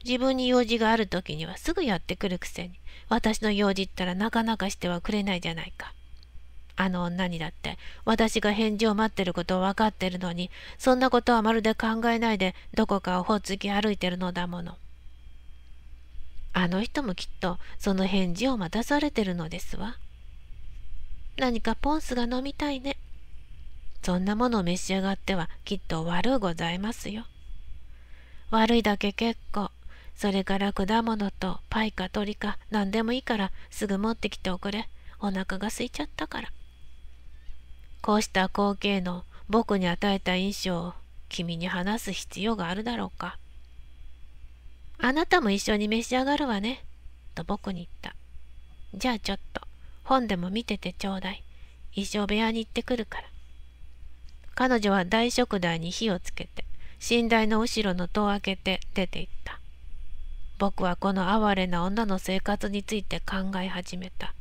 自分に用事がある時にはすぐやってくるくせに、私の用事ったらなかなかしてはくれないじゃないか。あの女にだって、私が返事を待ってることを分かってるのに、そんなことはまるで考えないで、どこかをほつき歩いてるのだもの。あの人もきっと、その返事を待たされてるのですわ。何かポン酢が飲みたいね。そんなものを召し上がっては、きっと悪うございますよ。悪いだけ結構、それから果物とパイか鳥か何でもいいからすぐ持ってきておくれ。お腹が空いちゃったから。こうした光景の僕に与えた印象を君に話す必要があるだろうか。あなたも一緒に召し上がるわね。と僕に言った。じゃあちょっと本でも見ててちょうだい。衣装部屋に行ってくるから。彼女は大食台に火をつけて、寝台の後ろの戸を開けて出て行った。僕はこの哀れな女の生活について考え始めた。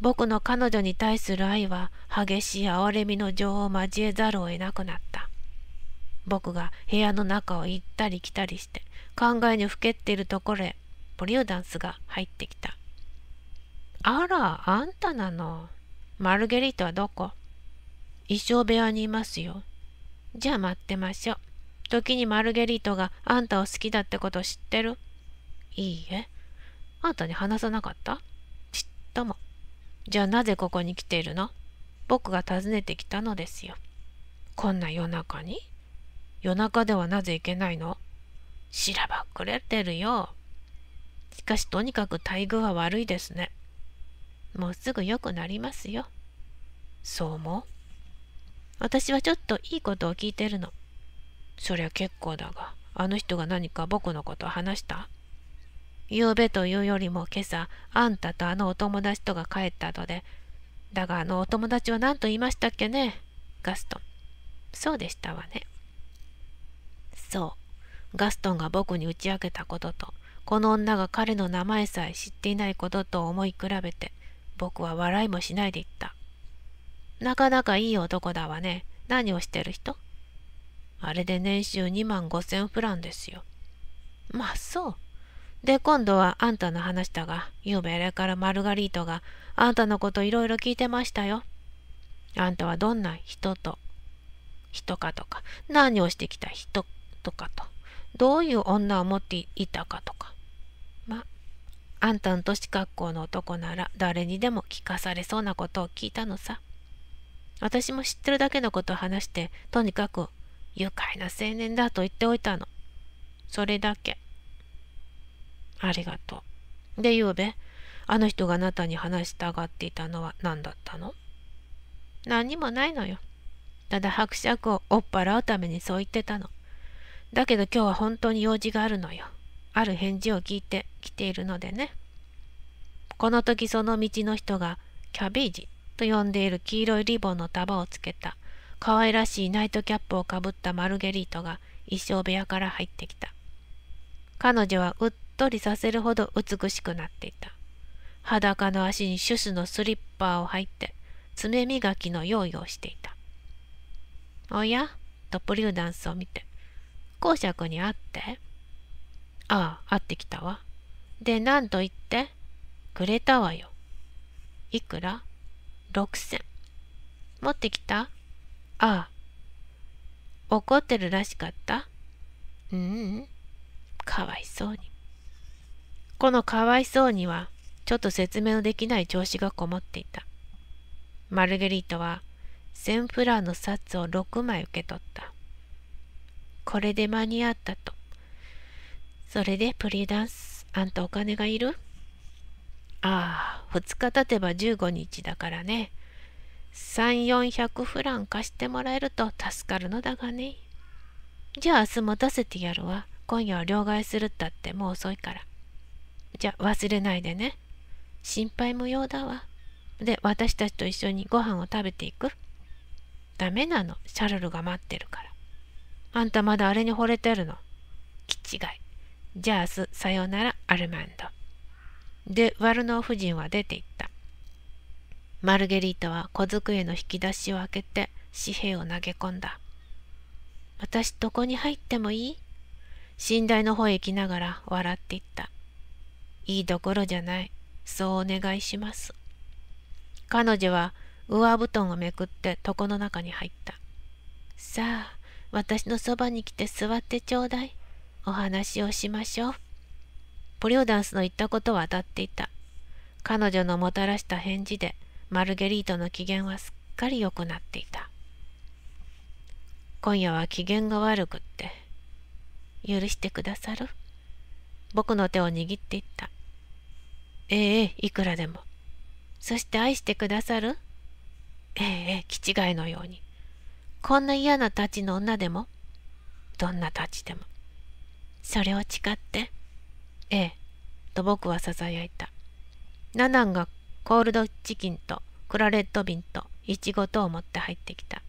僕の彼女に対する愛は激しい哀れみの情を交えざるを得なくなった。僕が部屋の中を行ったり来たりして考えにふけっているところへポリューダンスが入ってきた。あら、あんたなの。マルゲリータはどこ一生部屋にいますよ。じゃあ待ってましょう。時にマルゲリートがあんたを好きだってこと知ってるいいえ。あんたに話さなかったちっとも。じゃあなぜここに来ているの僕が訪ねてきたのですよ。こんな夜中に夜中ではなぜ行けないのしらばっくれてるよ。しかしとにかく待遇は悪いですね。もうすぐ良くなりますよ。そう思う私はちょっといいことを聞いてるの。そりゃ結構だが、あの人が何か僕のこと話した昨べというよりも今朝、あんたとあのお友達とが帰った後で、だがあのお友達は何と言いましたっけねガストン。そうでしたわね。そう。ガストンが僕に打ち明けたことと、この女が彼の名前さえ知っていないことと思い比べて、僕は笑いもしないで言った。なかなかいい男だわね。何をしてる人あれで年収2万5千フランですよ。まあそう。で、今度はあんたの話だが、ゆうべあれからマルガリートがあんたのこといろいろ聞いてましたよ。あんたはどんな人と、人かとか、何をしてきた人とかと、どういう女を持っていたかとか。ま、あんたの年格好の男なら誰にでも聞かされそうなことを聞いたのさ。私も知ってるだけのことを話して、とにかく愉快な青年だと言っておいたの。それだけ。ありがとう。で、ゆうべ、あの人があなたに話したがっていたのは何だったの何にもないのよ。ただ伯爵を追っ払うためにそう言ってたの。だけど今日は本当に用事があるのよ。ある返事を聞いて来ているのでね。この時その道の人がキャビージと呼んでいる黄色いリボンの束をつけた可愛らしいナイトキャップをかぶったマルゲリートが一生部屋から入ってきた。彼女はうっとりさせるほど美しくなっていた。裸の足にシュスのスリッパを履いて、爪磨きの用意をしていた。おやとプリューダンスを見て、公爵に会ってああ、会ってきたわ。で、なんと言ってくれたわよ。いくら六千。持ってきたああ。怒ってるらしかったうん、うん、かわいそうに。このかわいそうには、ちょっと説明のできない調子がこもっていた。マルゲリータは、センフラーの札を6枚受け取った。これで間に合ったと。それでプリダンス、あんたお金がいるああ、2日経てば15日だからね。3、400フラン貸してもらえると助かるのだがね。じゃあ明日持たせてやるわ。今夜は両替するったってもう遅いから。じゃあ忘れないでね。心配無用だわ。で、私たちと一緒にご飯を食べていくダメなの、シャルルが待ってるから。あんたまだあれに惚れてるの。きちがい。じゃあ明日、さよなら、アルマンド。で、ワルノー夫人は出て行った。マルゲリータは小机の引き出しを開けて紙幣を投げ込んだ。私どこに入ってもいい寝台の方へ行きながら笑っていった。いいところじゃない。そうお願いします。彼女は上布団をめくって床の中に入った。さあ、私のそばに来て座ってちょうだい。お話をしましょう。ポリオダンスの言ったことは当たっていた。彼女のもたらした返事で、マルゲリートの機嫌はすっかり良くなっていた。今夜は機嫌が悪くって、許してくださる僕の手を握っていった。ええいくらでも。そして愛してくださるええ気違いのように。こんな嫌なたちの女でもどんなたちでも。それを誓って。ええ、と僕は囁いた。ナナンがコールドチキンとクラレット瓶とイチゴとを持って入ってきた。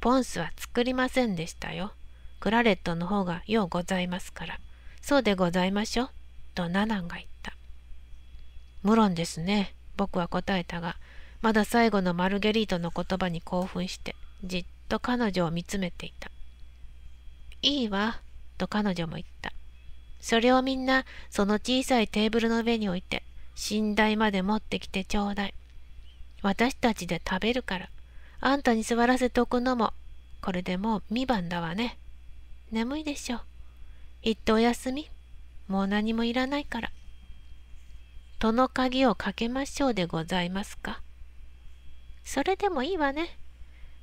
ポンスは作りませんでしたよ。クラレットの方がようございますから。そうでございましょう。とナナンが言った。無論ですね、僕は答えたが、まだ最後のマルゲリートの言葉に興奮して、じっと彼女を見つめていた。いいわ、と彼女も言った。それをみんな、その小さいテーブルの上に置いて、寝台まで持ってきてちょうだい。私たちで食べるから、あんたに座らせておくのも、これでもう2番だわね。眠いでしょ。行っておやすみ。もう何もいらないから。戸の鍵をかけましょうでございますか。それでもいいわね。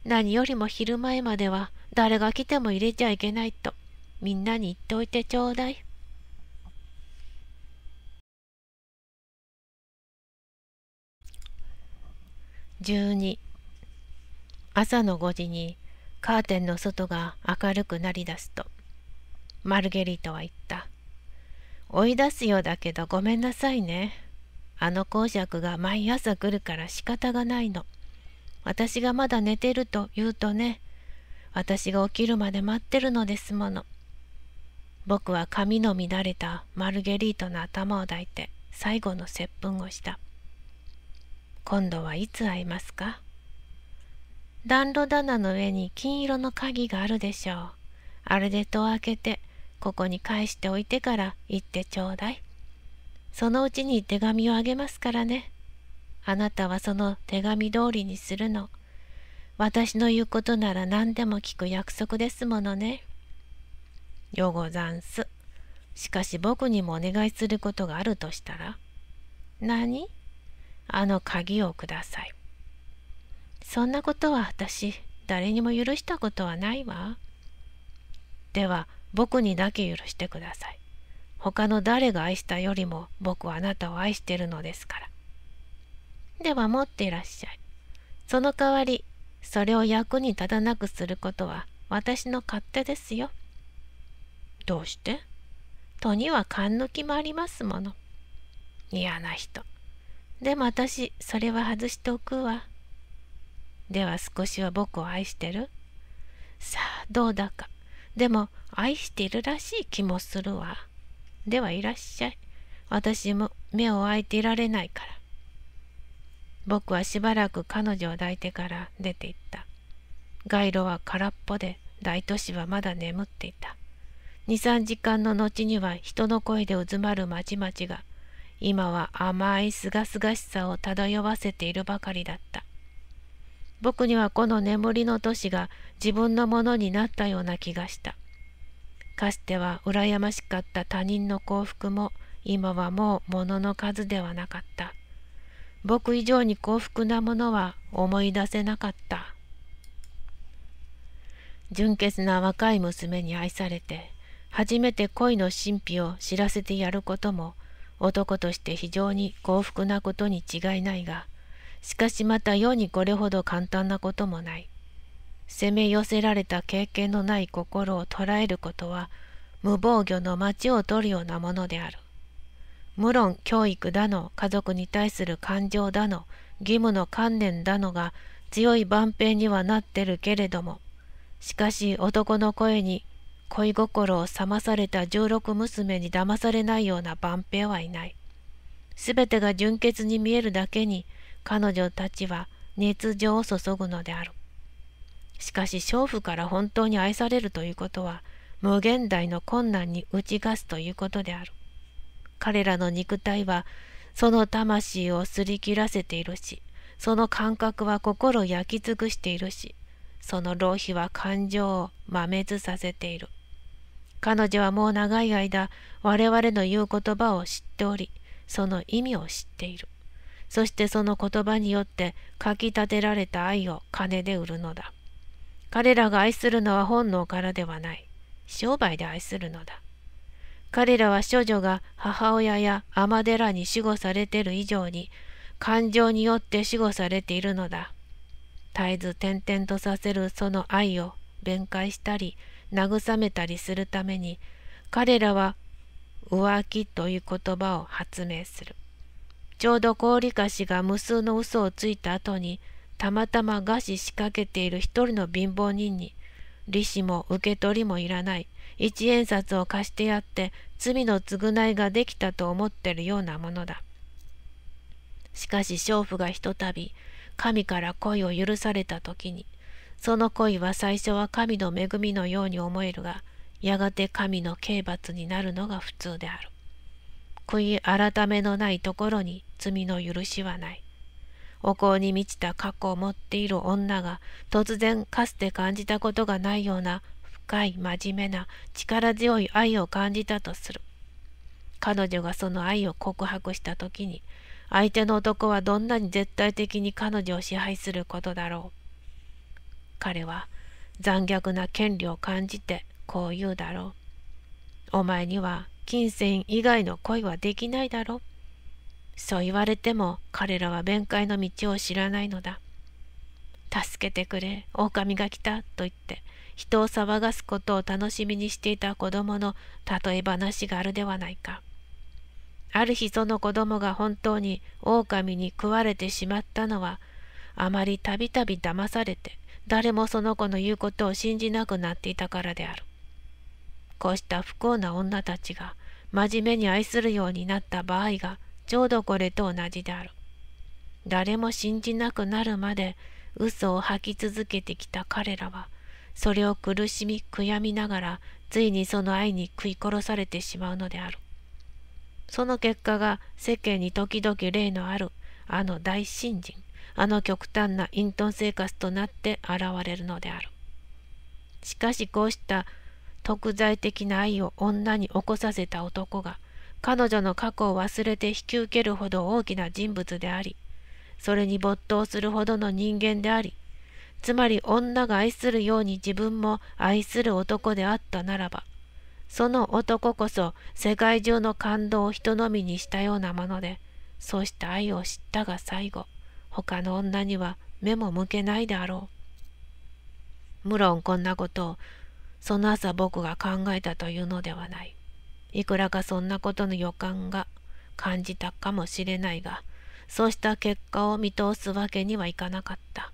何よりも昼前までは誰が来ても入れちゃいけないとみんなに言っておいてちょうだい。12朝の5時にカーテンの外が明るくなりだすとマルゲリートは言った「追い出すようだけどごめんなさいねあの公爵が毎朝来るから仕方がないの。私がまだ寝てると言うとね、私が起きるまで待ってるのですもの。僕は髪の乱れたマルゲリートの頭を抱いて最後の接吻をした。今度はいつ会いますか暖炉棚の上に金色の鍵があるでしょう。あれで戸を開けて、ここに返しておいてから行ってちょうだい。そのうちに手紙をあげますからね。あなたはその手紙通りにするの。私の言うことなら何でも聞く約束ですものね。よござんす。しかし僕にもお願いすることがあるとしたら。何あの鍵をください。そんなことは私、誰にも許したことはないわ。では、僕にだけ許してください。他の誰が愛したよりも僕はあなたを愛してるのですから。では持っていらっしゃい。その代わり、それを役に立たなくすることは私の勝手ですよ。どうしてとには勘抜きもありますもの。嫌な人。でも私、それは外しておくわ。では少しは僕を愛してるさあ、どうだか。でも、愛しているらしい気もするわ。ではいらっしゃい。私も目を開いていられないから。僕はしばらく彼女を抱いてから出て行った。街路は空っぽで大都市はまだ眠っていた。二三時間の後には人の声で渦ずまる町々が今は甘いすがすがしさを漂わせているばかりだった。僕にはこの眠りの都市が自分のものになったような気がした。かつては羨ましかった他人の幸福も今はもう物の数ではなかった。僕以上に幸福なものは思い出せなかった。純潔な若い娘に愛されて、初めて恋の神秘を知らせてやることも、男として非常に幸福なことに違いないが、しかしまた世にこれほど簡単なこともない。攻め寄せられた経験のない心を捉えることは無防御の町を取るようなものである。無論教育だの家族に対する感情だの義務の観念だのが強い万平にはなってるけれどもしかし男の声に恋心を冷まされた十六娘に騙されないような万平はいない。すべてが純潔に見えるだけに彼女たちは熱情を注ぐのである。しかし娼婦から本当に愛されるということは無限大の困難に打ち勝つということである。彼らの肉体はその魂を擦り切らせているし、その感覚は心を焼き尽くしているし、その浪費は感情をまめずさせている。彼女はもう長い間我々の言う言葉を知っており、その意味を知っている。そしてその言葉によってかきたてられた愛を金で売るのだ。彼らが愛するのは本能からではない。商売で愛するのだ。彼らは処女が母親や尼寺に守護されている以上に、感情によって守護されているのだ。絶えず転々とさせるその愛を弁解したり、慰めたりするために、彼らは浮気という言葉を発明する。ちょうど氷菓子が無数の嘘をついた後に、たまたま餓死しかけている一人の貧乏人に利子も受け取りもいらない一円札を貸してやって罪の償いができたと思ってるようなものだ。しかし娼婦がひとたび神から恋を許された時にその恋は最初は神の恵みのように思えるがやがて神の刑罰になるのが普通である。悔い改めのないところに罪の許しはない。お香に満ちた過去を持っている女が突然かつて感じたことがないような深い真面目な力強い愛を感じたとする彼女がその愛を告白した時に相手の男はどんなに絶対的に彼女を支配することだろう彼は残虐な権利を感じてこう言うだろうお前には金銭以外の恋はできないだろうそう言われても彼らは弁解の道を知らないのだ。助けてくれ、狼が来た、と言って、人を騒がすことを楽しみにしていた子供の例え話があるではないか。ある日その子供が本当に狼に食われてしまったのは、あまりたびたび騙されて、誰もその子の言うことを信じなくなっていたからである。こうした不幸な女たちが、真面目に愛するようになった場合がちょうどこれと同じである。誰も信じなくなるまで嘘を吐き続けてきた彼らは、それを苦しみ悔やみながら、ついにその愛に食い殺されてしまうのである。その結果が世間に時々例のあるあの大新人、あの極端な隠遁生活となって現れるのである。しかしこうした特在的な愛を女に起こさせた男が彼女の過去を忘れて引き受けるほど大きな人物であり、それに没頭するほどの人間であり、つまり女が愛するように自分も愛する男であったならば、その男こそ世界中の感動を人のみにしたようなもので、そうした愛を知ったが最後、他の女には目も向けないであろう。無論こんなことを、その朝僕が考えたというのではない。いくらかそんなことの予感が感じたかもしれないが、そうした結果を見通すわけにはいかなかった。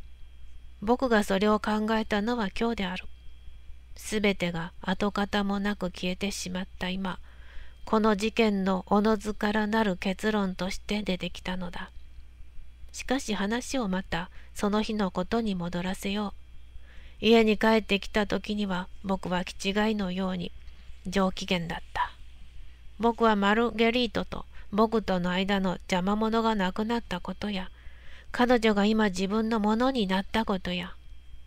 僕がそれを考えたのは今日である。すべてが跡形もなく消えてしまった今、この事件のおのずからなる結論として出てきたのだ。しかし話をまたその日のことに戻らせよう。家に帰ってきた時には僕は気違いのように上機嫌だった。僕はマルゲリートと僕との間の邪魔者がなくなったことや、彼女が今自分のものになったことや、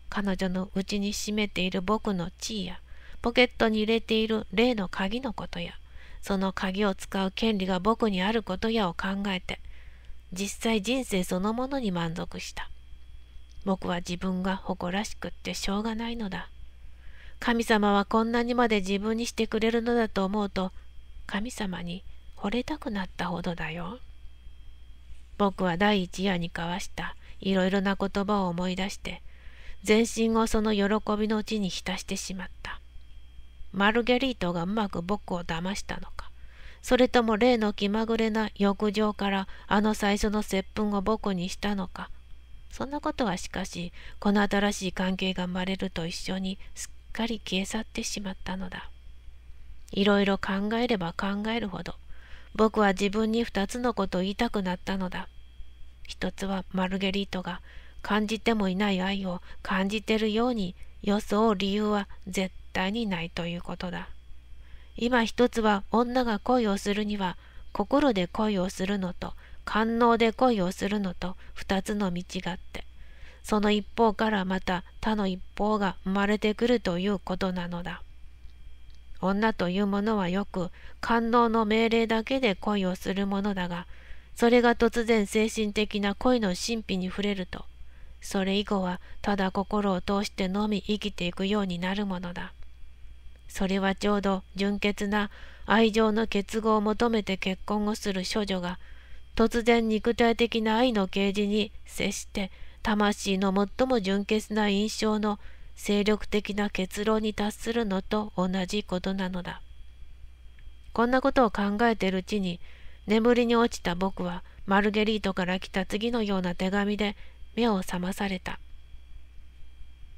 彼女のうちに占めている僕の地位や、ポケットに入れている例の鍵のことや、その鍵を使う権利が僕にあることやを考えて、実際人生そのものに満足した。僕は自分が誇らしくってしょうがないのだ。神様はこんなにまで自分にしてくれるのだと思うと神様に惚れたくなったほどだよ。僕は第一夜に交わしたいろいろな言葉を思い出して全身をその喜びのうちに浸してしまった。マルゲリートがうまく僕を騙したのかそれとも例の気まぐれな浴場からあの最初の接吻を僕にしたのかそんなことはしかしこの新しい関係が生まれると一緒にすっかり消え去ってしまったのだ。いろいろ考えれば考えるほど、僕は自分に二つのことを言いたくなったのだ。一つはマルゲリートが感じてもいない愛を感じてるように装う理由は絶対にないということだ。今一つは女が恋をするには心で恋をするのと官能で恋をするのと二つの道があって、その一方からまた他の一方が生まれてくるということなのだ。女というものはよく感動の命令だけで恋をするものだがそれが突然精神的な恋の神秘に触れるとそれ以後はただ心を通してのみ生きていくようになるものだそれはちょうど純潔な愛情の結合を求めて結婚をする処女が突然肉体的な愛の啓示に接して魂の最も純潔な印象の精力的な結論に達するのと同じことなのだ。こんなことを考えているうちに眠りに落ちた僕はマルゲリートから来た次のような手紙で目を覚まされた。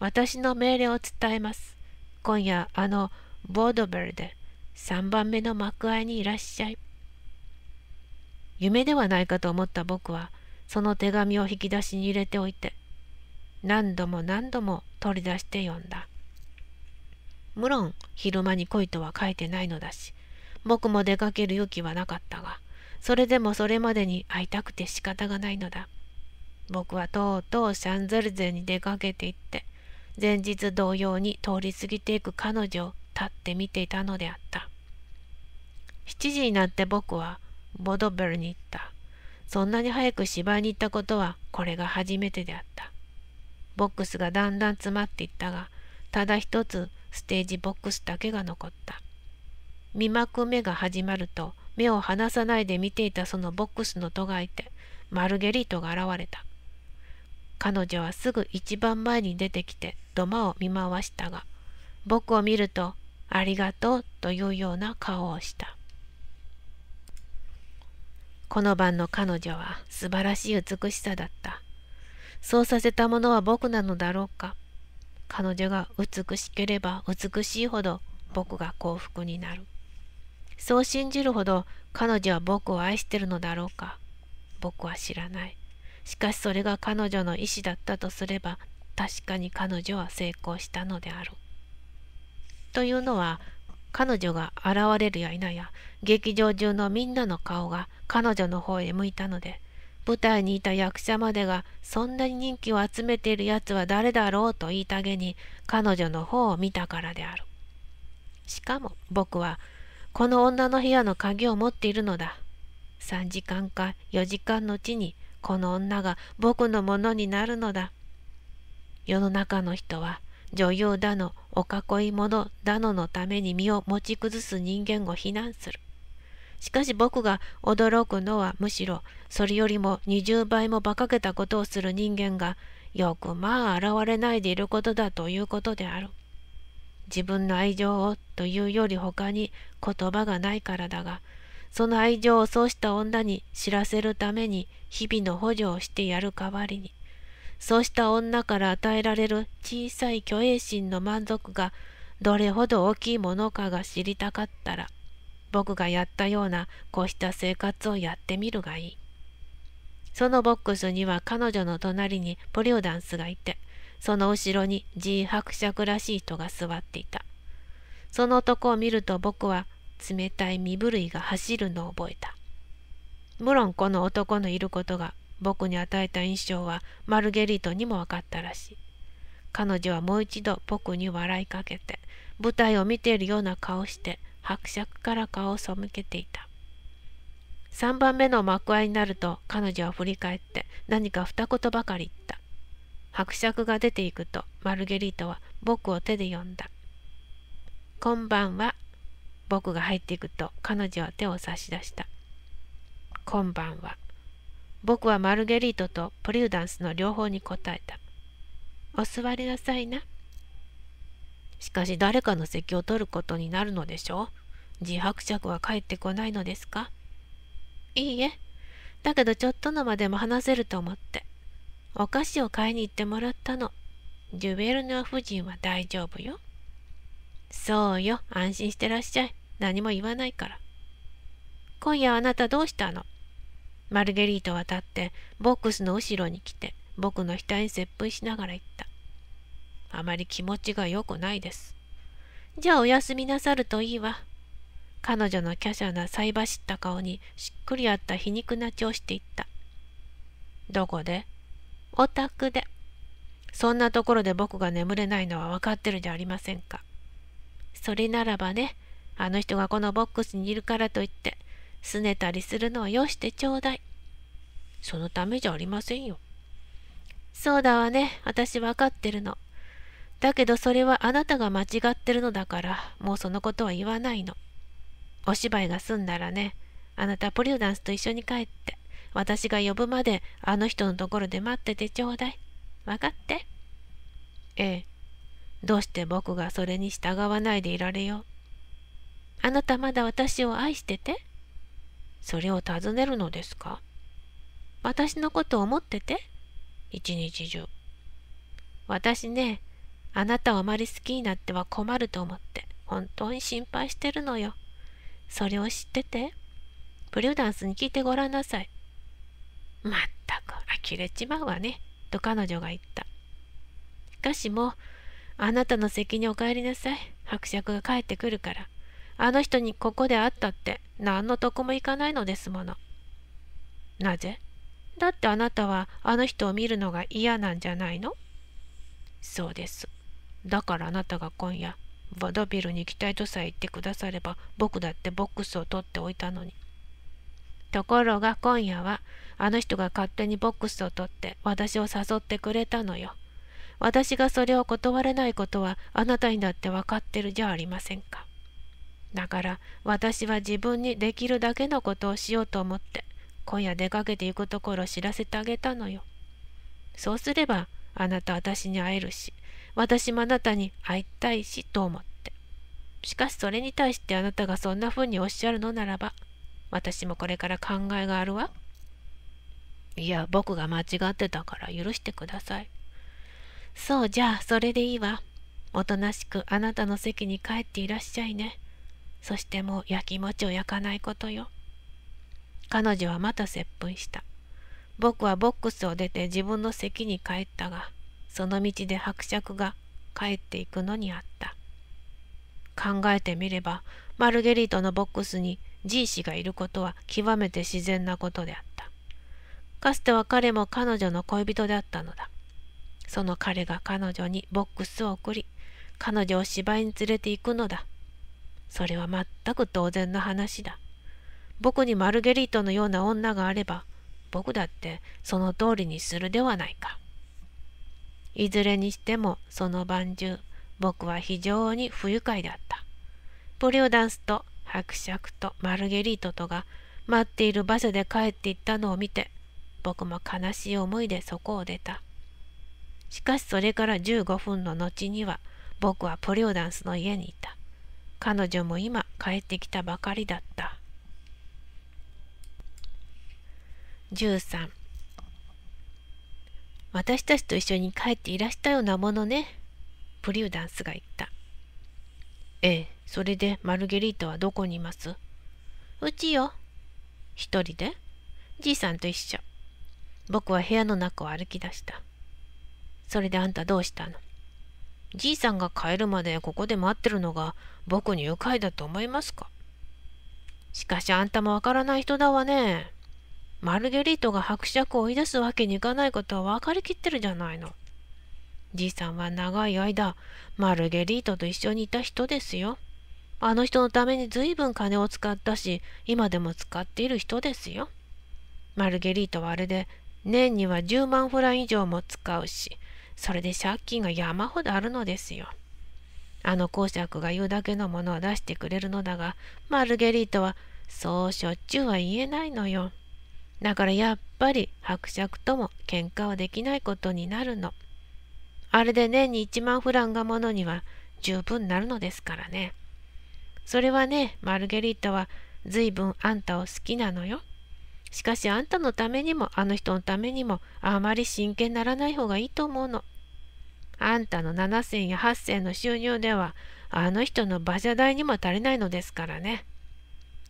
私の命令を伝えます。今夜あのボードベルで3番目の幕間にいらっしゃい。夢ではないかと思った僕はその手紙を引き出しに入れておいて何度も何度も取り出して読んだ。無論昼間に来いとは書いてないのだし僕も出かける勇気はなかったがそれでもそれまでに会いたくて仕方がないのだ僕はとうとうシャンゼルゼに出かけていって前日同様に通り過ぎていく彼女を立って見ていたのであった7時になって僕はボドベルに行ったそんなに早く芝居に行ったことはこれが初めてであったボックスがだんだん詰まっていったがただ一つステージボックスだけが残った見まく目が始まると目を離さないで見ていたそのボックスの戸がいてマルゲリートが現れた彼女はすぐ一番前に出てきて土間を見回したが僕を見ると「ありがとう」というような顔をしたこの晩の彼女は素晴らしい美しさだったそうさせたものは僕なのだろうか。彼女が美しければ美しいほど僕が幸福になる。そう信じるほど彼女は僕を愛してるのだろうか。僕は知らない。しかしそれが彼女の意思だったとすれば確かに彼女は成功したのである。というのは彼女が現れるや否や劇場中のみんなの顔が彼女の方へ向いたので舞台にいた役者までがそんなに人気を集めているやつは誰だろうと言いたげに彼女の方を見たからである。しかも僕はこの女の部屋の鍵を持っているのだ。3時間か4時間のうちにこの女が僕のものになるのだ。世の中の人は女優だのお囲い者だののために身を持ち崩す人間を非難する。しかし僕が驚くのはむしろそれよりも20倍も馬鹿げたことをする人間がよくまあ現れないでいることだということである。自分の愛情をというより他に言葉がないからだが、その愛情をそうした女に知らせるために日々の補助をしてやる代わりに、そうした女から与えられる小さい虚栄心の満足がどれほど大きいものかが知りたかったら。僕がやったようなこうした生活をやってみるがいい。そのボックスには彼女の隣にポリオダンスがいて、その後ろに G 伯爵らしい人が座っていた。その男を見ると僕は冷たい身震いが走るのを覚えた。無論この男のいることが僕に与えた印象はマルゲリートにも分かったらしい。彼女はもう一度僕に笑いかけて舞台を見ているような顔して伯爵から顔を背けていた3番目の幕間になると彼女は振り返って何か二言ばかり言った伯爵が出ていくとマルゲリータは僕を手で呼んだ「こんばんは」僕が入っていくと彼女は手を差し出した「こんばんは」僕はマルゲリートとプリューダンスの両方に答えた「お座りなさいな」しかし誰かの席を取ることになるのでしょう自白爵は帰ってこないのですかいいえ。だけどちょっとの間でも話せると思って。お菓子を買いに行ってもらったの。ジュベルナ夫人は大丈夫よ。そうよ。安心してらっしゃい。何も言わないから。今夜あなたどうしたのマルゲリートは立って、ボックスの後ろに来て、僕の額に接吻しながら言った。あまり気持ちが良くないです。じゃあおやすみなさるといいわ。彼女の華奢な菜箸った顔にしっくりあった皮肉な調子で言った。どこでお宅で。そんなところで僕が眠れないのは分かってるじゃありませんか。それならばね、あの人がこのボックスにいるからといって、拗ねたりするのはよしてちょうだい。そのためじゃありませんよ。そうだわね、私分かってるの。だけどそれはあなたが間違ってるのだから、もうそのことは言わないの。お芝居が済んだらね、あなたポリオダンスと一緒に帰って、私が呼ぶまであの人のところで待っててちょうだい。分かってええ。どうして僕がそれに従わないでいられよあなたまだ私を愛しててそれを尋ねるのですか私のことを思ってて一日中。私ね、あなたをあまり好きになっては困ると思って、本当に心配してるのよ。それを知ってて。プリュダンスに聞いてごらんなさい。まったく、呆れちまうわね。と彼女が言った。しかしもう、あなたの席にお帰りなさい。伯爵が帰ってくるから。あの人にここで会ったって、何の得もいかないのですもの。なぜだってあなたはあの人を見るのが嫌なんじゃないのそうです。だからあなたが今夜バドビルに行きたいとさえ言ってくだされば僕だってボックスを取っておいたのに。ところが今夜はあの人が勝手にボックスを取って私を誘ってくれたのよ。私がそれを断れないことはあなたにだって分かってるじゃありませんか。だから私は自分にできるだけのことをしようと思って今夜出かけていくところを知らせてあげたのよ。そうすればあなた私に会えるし私もあなたに会いたいしと思って。しかしそれに対してあなたがそんな風におっしゃるのならば、私もこれから考えがあるわ。いや、僕が間違ってたから許してください。そうじゃあ、それでいいわ。おとなしくあなたの席に帰っていらっしゃいね。そしてもう焼き餅を焼かないことよ。彼女はまた接吻した。僕はボックスを出て自分の席に帰ったが、その道で伯爵が帰っていくのにあった。考えてみれば、マルゲリートのボックスに G 氏がいることは極めて自然なことであった。かつては彼も彼女の恋人であったのだ。その彼が彼女にボックスを送り、彼女を芝居に連れて行くのだ。それは全く当然の話だ。僕にマルゲリートのような女があれば、僕だってその通りにするではないか。いずれにしてもその晩中僕は非常に不愉快だったポリオダンスと伯爵とマルゲリートとが待っている場所で帰っていったのを見て僕も悲しい思いでそこを出たしかしそれから15分の後には僕はポリオダンスの家にいた彼女も今帰ってきたばかりだった13私たちと一緒に帰っていらしたようなものね。プリューダンスが言った。ええ、それでマルゲリータはどこにいますうちよ。一人でじいさんと一緒。僕は部屋の中を歩き出した。それであんたどうしたのじいさんが帰るまでここで待ってるのが僕に愉快だと思いますかしかしあんたもわからない人だわね。マルゲリートが伯爵を追い出すわけにいかないことは分かりきってるじゃないの。じいさんは長い間、マルゲリートと一緒にいた人ですよ。あの人のために随分金を使ったし、今でも使っている人ですよ。マルゲリートはあれで、年には10万フラン以上も使うし、それで借金が山ほどあるのですよ。あの公爵が言うだけのものは出してくれるのだが、マルゲリートは、そうしょっちゅうは言えないのよ。だからやっぱり伯爵とも喧嘩はできないことになるの。あれで年に1万フランがものには十分なるのですからね。それはね、マルゲリータは随分あんたを好きなのよ。しかしあんたのためにもあの人のためにもあまり真剣にならない方がいいと思うの。あんたの7,000や8,000の収入ではあの人の馬車代にも足りないのですからね。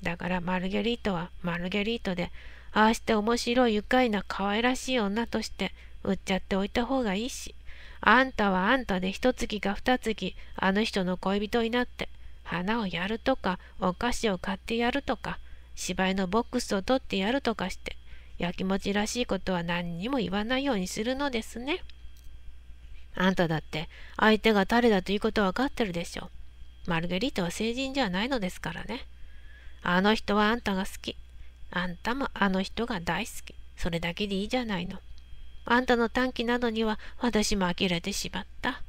だからマルゲリートはマルゲリートでああして面白い愉快な可愛らしい女として売っちゃっておいた方がいいし、あんたはあんたで一月か二月あの人の恋人になって花をやるとかお菓子を買ってやるとか芝居のボックスを取ってやるとかしてやきもちらしいことは何にも言わないようにするのですね。あんただって相手が誰だということは分かってるでしょマルゲリータは成人じゃないのですからね。あの人はあんたが好き。あんたもあの人が大好き。それだけでいいじゃないの。あんたの短期などには私も呆れてしまった。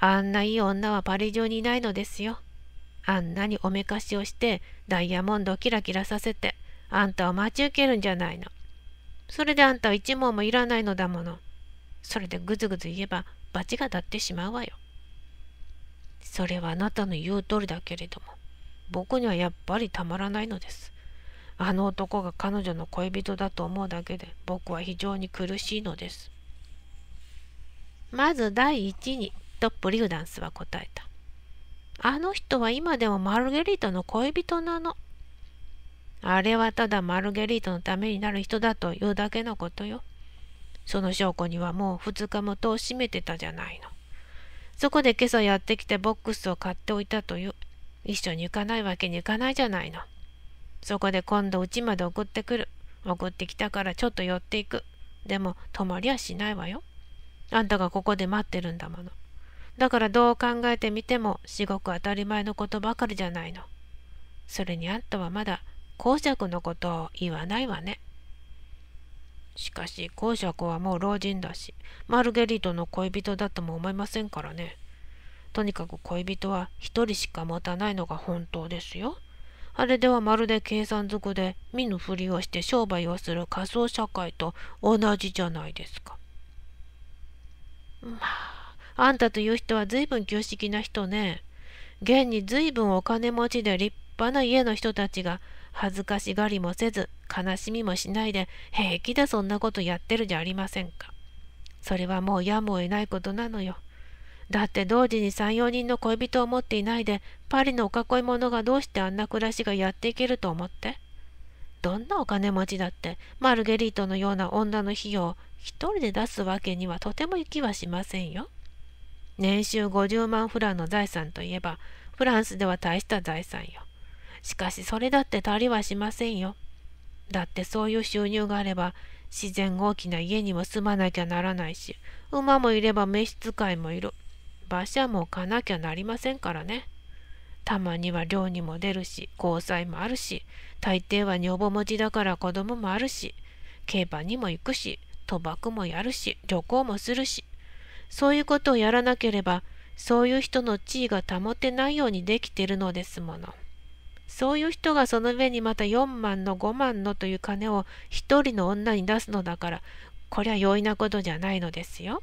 あんないい女はパリ上にいないのですよ。あんなにおめかしをしてダイヤモンドをキラキラさせてあんたを待ち受けるんじゃないの。それであんたは一問もいらないのだもの。それでぐずぐず言えば罰が立ってしまうわよ。それはあなたの言う通りだけれども僕にはやっぱりたまらないのです。あの男が彼女の恋人だと思うだけで僕は非常に苦しいのです。まず第一に、とプリュダンスは答えた。あの人は今でもマルゲリータの恋人なの。あれはただマルゲリータのためになる人だというだけのことよ。その証拠にはもう2日も戸を閉めてたじゃないの。そこで今朝やってきてボックスを買っておいたという。一緒に行かないわけにいかないじゃないの。そこで今度うちまで送ってくる。送ってきたからちょっと寄っていく。でも泊まりはしないわよ。あんたがここで待ってるんだもの。だからどう考えてみても至極当たり前のことばかりじゃないの。それにあんたはまだ公爵のことを言わないわね。しかし公爵はもう老人だし、マルゲリートの恋人だとも思いませんからね。とにかく恋人は一人しか持たないのが本当ですよ。あれではまるで計算ずくで見ぬふりをして商売をする仮想社会と同じじゃないですか。まあ、あんたという人は随分旧式な人ね。現に随分お金持ちで立派な家の人たちが恥ずかしがりもせず悲しみもしないで平気でそんなことやってるじゃありませんか。それはもうやむを得ないことなのよ。だって同時に3、4人の恋人を持っていないで、パリのお囲い者がどうしてあんな暮らしがやっていけると思ってどんなお金持ちだって、マルゲリートのような女の費用を一人で出すわけにはとても行きはしませんよ。年収50万フランの財産といえば、フランスでは大した財産よ。しかしそれだって足りはしませんよ。だってそういう収入があれば、自然大きな家にも住まなきゃならないし、馬もいれば召使いもいる。馬車も置かなきゃなりませんからね。たまには寮にも出るし、交際もあるし、大抵は女房持ちだから子供もあるし、競馬にも行くし、賭博もやるし、旅行もするし、そういうことをやらなければ、そういう人の地位が保てないようにできてるのですもの。そういう人がその上にまた4万の5万のという金を一人の女に出すのだから、こりゃ容易なことじゃないのですよ。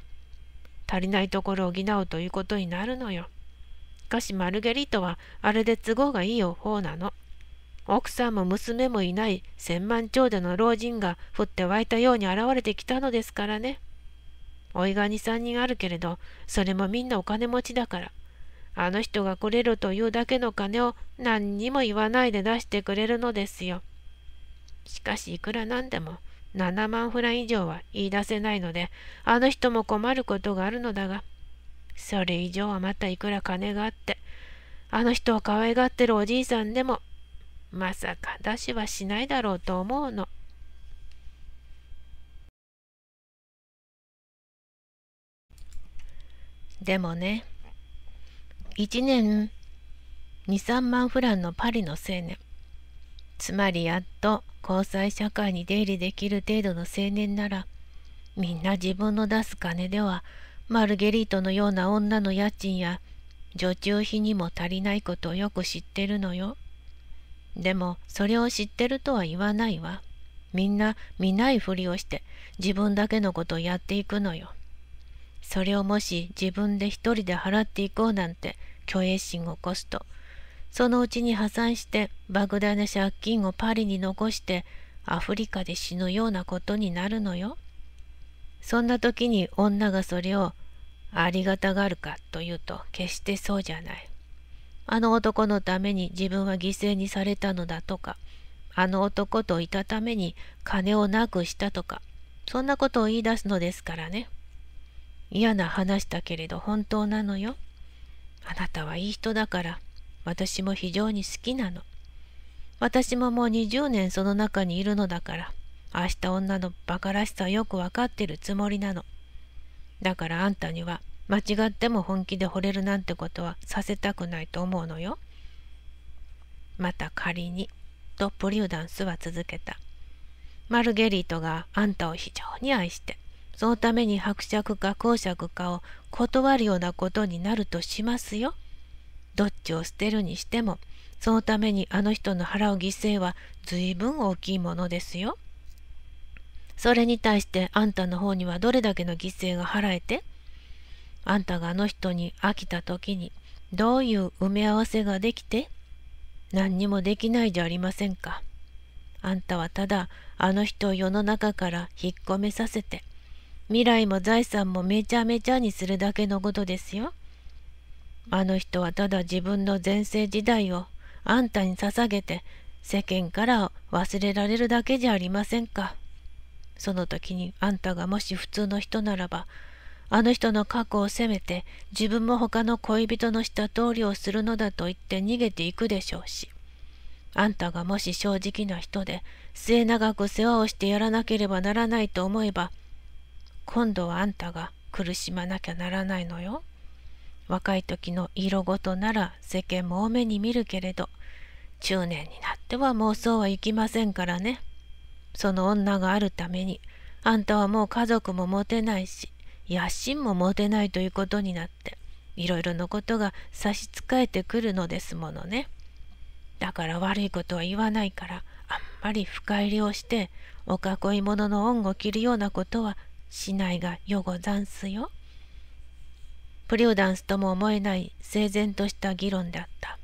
足りないところを補うということになるのよ。しかしマルゲリートはあれで都合がいい方なの。奥さんも娘もいない千万長者の老人が降って湧いたように現れてきたのですからね。おいがに3人あるけれどそれもみんなお金持ちだからあの人が来れるというだけの金を何にも言わないで出してくれるのですよ。しかしいくらなんでも7万フラン以上は言い出せないので、あの人も困ることがあるのだが、それ以上はまたいくら金があって、あの人を可愛がってるおじいさんでも、まさか出しはしないだろうと思うの。でもね、1年23万フランのパリの青年つまりやっと交際社会に出入りできる程度の青年ならみんな自分の出す金ではマルゲリートのような女の家賃や女中費にも足りないことをよく知ってるのよ。でもそれを知ってるとは言わないわ。みんな見ないふりをして自分だけのことをやっていくのよ。それをもし自分で一人で払っていこうなんて虚栄心を起こすとそのうちに破産して莫大な借金をパリに残してアフリカで死ぬようなことになるのよ。そんな時に女がそれをありがたがるかというと決してそうじゃない。あの男のために自分は犠牲にされたのだとか、あの男といたために金をなくしたとか、そんなことを言い出すのですからね。嫌な話だけれど本当なのよ。あなたはいい人だから。私も非常に好きなの。私ももう20年その中にいるのだから、明日女の馬鹿らしさはよくわかってるつもりなの。だからあんたには間違っても本気で惚れるなんてことはさせたくないと思うのよ。また仮に、とプリューダンスは続けた。マルゲリートがあんたを非常に愛して、そのために伯爵か公爵かを断るようなことになるとしますよ。どっちを捨てるにしてもそのためにあの人の払う犠牲は随分大きいものですよ。それに対してあんたの方にはどれだけの犠牲が払えてあんたがあの人に飽きた時にどういう埋め合わせができて何にもできないじゃありませんか。あんたはただあの人を世の中から引っ込めさせて未来も財産もめちゃめちゃにするだけのことですよ。あの人はただ自分の前世時代をあんたに捧げて世間から忘れられるだけじゃありませんか。その時にあんたがもし普通の人ならば、あの人の過去を責めて自分も他の恋人のした通りをするのだと言って逃げていくでしょうし、あんたがもし正直な人で末永く世話をしてやらなければならないと思えば、今度はあんたが苦しまなきゃならないのよ。若い時の色ごとなら世間も多めに見るけれど中年になってはもうそうはいきませんからねその女があるためにあんたはもう家族も持てないし野心も持てないということになっていろいろなことが差し支えてくるのですものねだから悪いことは言わないからあんまり深入りをしてお囲い者の恩を着るようなことはしないがよござんすよ。プリオダンスとも思えない整然とした議論であった。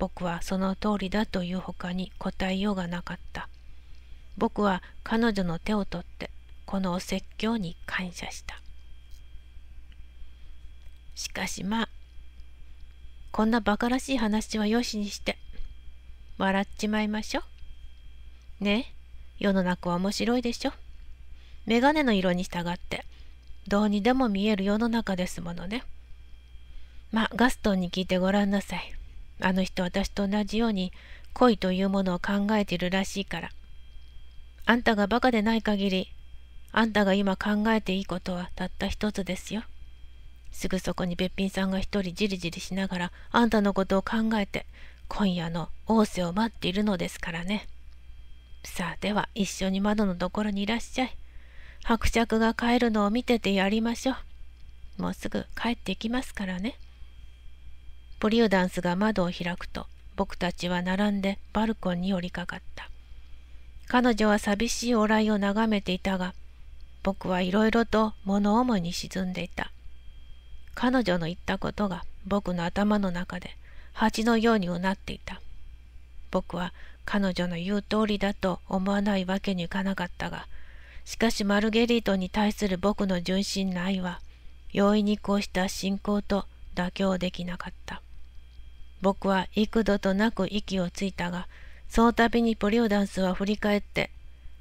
僕はその通りだというほかに答えようがなかった。僕は彼女の手を取ってこのお説教に感謝した。しかしまあ、こんな馬鹿らしい話はよしにして、笑っちまいましょう。ねえ、世の中は面白いでしょ。メガネの色に従ってどうにでも見える世の中ですものね。まあガストンに聞いてごらんなさい。あの人私と同じように恋というものを考えているらしいから。あんたがバカでない限り、あんたが今考えていいことはたった一つですよ。すぐそこにべっぴんさんが一人じりじりしながらあんたのことを考えて今夜の大瀬を待っているのですからね。さあでは一緒に窓のところにいらっしゃい。伯爵が帰るのを見ててやりましょう。もうすぐ帰ってきますからね。ポリューダンスが窓を開くと、僕たちは並んでバルコンに寄りかかった。彼女は寂しい往来を眺めていたが、僕はいろいろと物思いに沈んでいた。彼女の言ったことが僕の頭の中で蜂のようにうなっていた。僕は彼女の言う通りだと思わないわけにいかなかったが、しかしマルゲリートに対する僕の純真な愛は容易にこうした信仰と妥協できなかった。僕は幾度となく息をついたが、その度にポリオダンスは振り返って、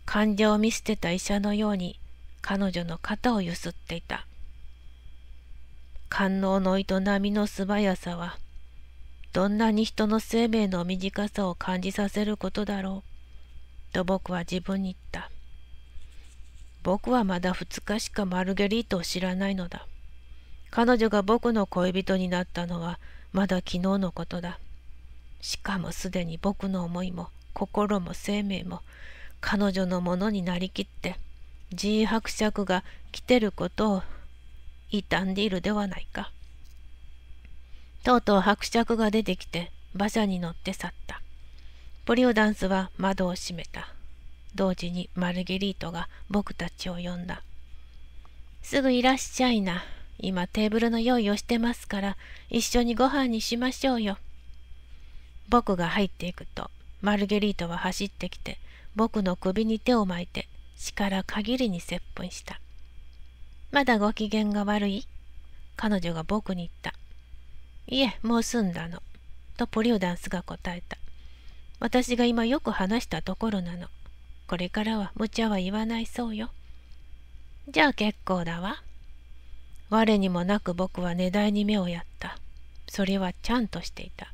患者を見捨てた医者のように彼女の肩をゆすっていた。官能の営みの素早さは、どんなに人の生命の短さを感じさせることだろう、と僕は自分に言った。僕はまだ2日しかマルゲリートを知らないのだ。彼女が僕の恋人になったのはまだ昨日のことだ。しかもすでに僕の思いも心も生命も彼女のものになりきって G 伯爵が来てることを傷んでいるではないか。とうとう伯爵が出てきて馬車に乗って去った。ポリオダンスは窓を閉めた。同時にマルゲリートが僕たちを呼んだ。すぐいらっしゃいな。今テーブルの用意をしてますから、一緒にご飯にしましょうよ。僕が入っていくと、マルゲリートは走ってきて、僕の首に手を巻いて、力限りに接吻した。まだご機嫌が悪い彼女が僕に言った。いえ、もう済んだの。とポリオダンスが答えた。私が今よく話したところなの。これからは無茶は言わないそうよ。じゃあ結構だわ。我にもなく僕は値台に目をやった。それはちゃんとしていた。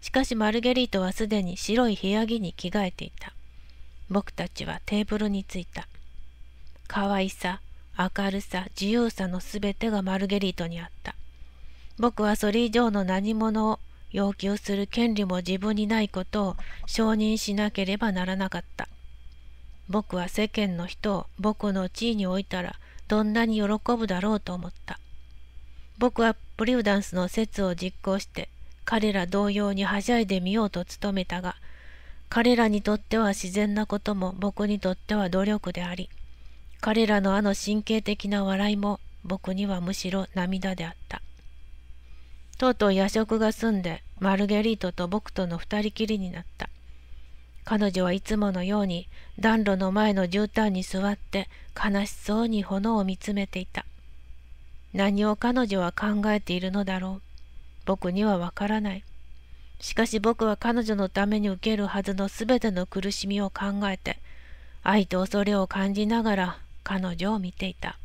しかしマルゲリートはすでに白い部屋着に着替えていた。僕たちはテーブルに着いた。可愛さ、明るさ、自由さのすべてがマルゲリートにあった。僕はそれ以上の何者を要求する権利も自分にないことを承認しなければならなかった。僕は世間の人を僕の地位に置いたらどんなに喜ぶだろうと思った。僕はプリュダンスの説を実行して彼ら同様にはしゃいでみようと努めたが彼らにとっては自然なことも僕にとっては努力であり彼らのあの神経的な笑いも僕にはむしろ涙であったとうとう夜食が済んでマルゲリートと僕との二人きりになった彼女はいつものように暖炉の前の絨毯に座って悲しそうに炎を見つめていた。何を彼女は考えているのだろう。僕にはわからない。しかし僕は彼女のために受けるはずの全ての苦しみを考えて、愛と恐れを感じながら彼女を見ていた。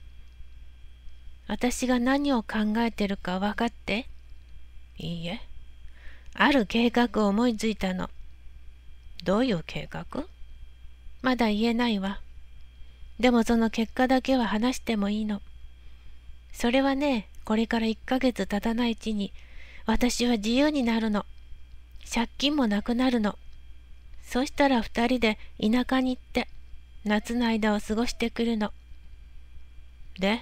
私が何を考えてるか分かっていいえ。ある計画を思いついたの。どういう計画まだ言えないわ。でもその結果だけは話してもいいの。それはね、これから1ヶ月経たないうちに、私は自由になるの。借金もなくなるの。そしたら2人で田舎に行って、夏の間を過ごしてくるの。で、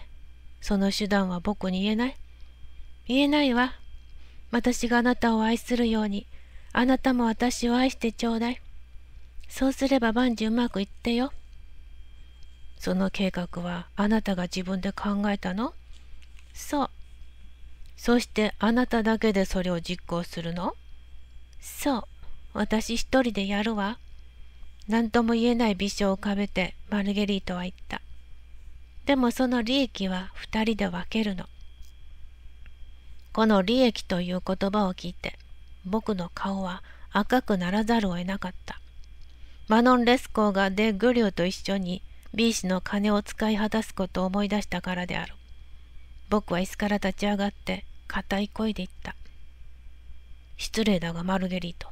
その手段は僕に言えない言えないわ。私があなたを愛するように、あなたも私を愛してちょうだい。そうすれば万事うまくいってよ。その計画はあなたが自分で考えたのそう。そしてあなただけでそれを実行するのそう。私一人でやるわ。何とも言えない微笑を浮かべてマルゲリートは言った。でもその利益は二人で分けるの。この利益という言葉を聞いて僕の顔は赤くならざるを得なかった。マノン・レスコーがデ・グリューと一緒に B 氏の金を使い果たすことを思い出したからである。僕は椅子から立ち上がって固い声で言った。失礼だがマルゲリート。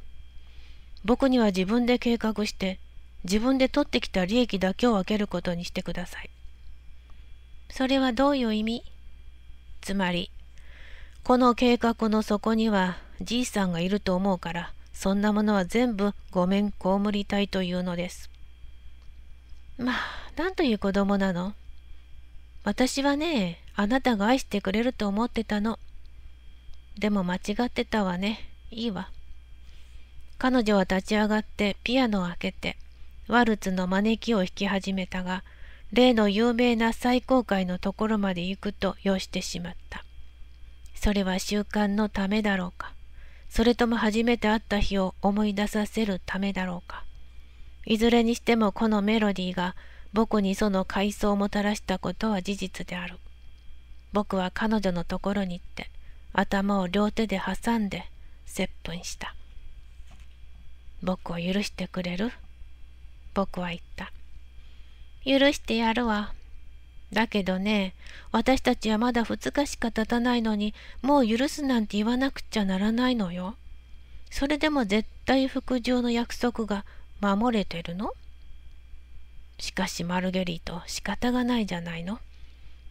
僕には自分で計画して自分で取ってきた利益だけを分けることにしてください。それはどういう意味つまり、この計画の底にはじいさんがいると思うから、そんなものは全部ごめんこむりたいというのです。まあ、なんという子供なの私はね、あなたが愛してくれると思ってたの。でも間違ってたわね。いいわ。彼女は立ち上がってピアノを開けて、ワルツの招きを弾き始めたが、例の有名な最高会のところまで行くと要してしまった。それは習慣のためだろうか。それとも初めて会った日を思い出させるためだろうか。いずれにしてもこのメロディーが僕にその回想をもたらしたことは事実である。僕は彼女のところに行って頭を両手で挟んで接吻した。僕を許してくれる僕は言った。許してやるわ。だけどね、私たちはまだ2日しか経たないのに、もう許すなんて言わなくちゃならないのよ。それでも絶対服従の約束が守れてるのしかしマルゲリート、仕方がないじゃないの。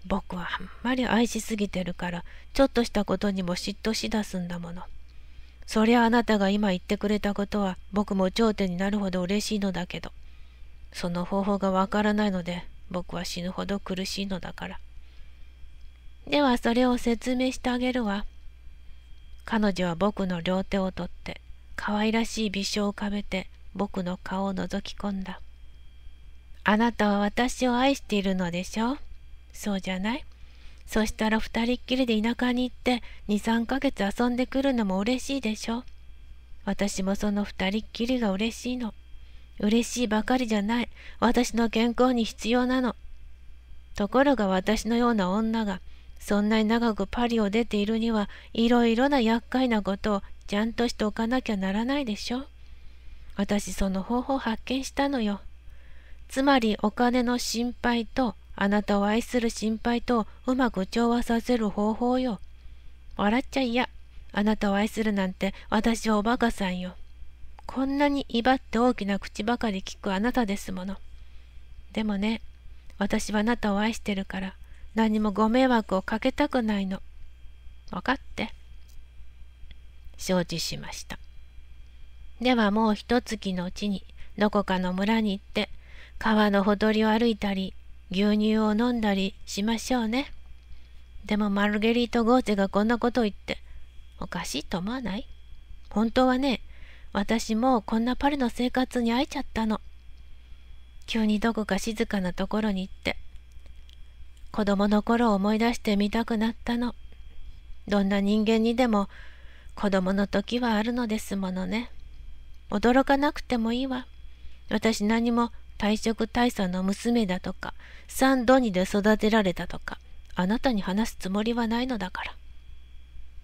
僕はあんまり愛しすぎてるから、ちょっとしたことにも嫉妬しだすんだもの。そりゃあなたが今言ってくれたことは僕も頂点になるほど嬉しいのだけど、その方法がわからないので僕は死ぬほど苦しいのだから。ではそれを説明してあげるわ。彼女は僕の両手を取って、可愛らしい微笑を浮かべて僕の顔を覗き込んだ。あなたは私を愛しているのでしょそうじゃないそしたら二人っきりで田舎に行って23ヶ月遊んでくるのも嬉しいでしょ私もその二人っきりが嬉しいの。嬉しいばかりじゃない。私の健康に必要なの。ところが私のような女が、そんなに長くパリを出ているには、いろいろな厄介なことをちゃんとしておかなきゃならないでしょ。私その方法発見したのよ。つまりお金の心配と、あなたを愛する心配とうまく調和させる方法よ。笑っちゃいや。あなたを愛するなんて私はおバカさんよ。こんなに威張って大きな口ばかり聞くあなたですもの。でもね、私はあなたを愛してるから、何もご迷惑をかけたくないの。分かって。承知しました。ではもう一月のうちに、どこかの村に行って、川のほとりを歩いたり、牛乳を飲んだりしましょうね。でもマルゲリート・ゴーチェがこんなことを言って、おかしいと思わない本当はね、私もこんなパリの生活に会えちゃったの。急にどこか静かなところに行って、子供の頃を思い出してみたくなったの。どんな人間にでも子供の時はあるのですものね。驚かなくてもいいわ。私何も退職大佐の娘だとか、三度にで育てられたとか、あなたに話すつもりはないのだから。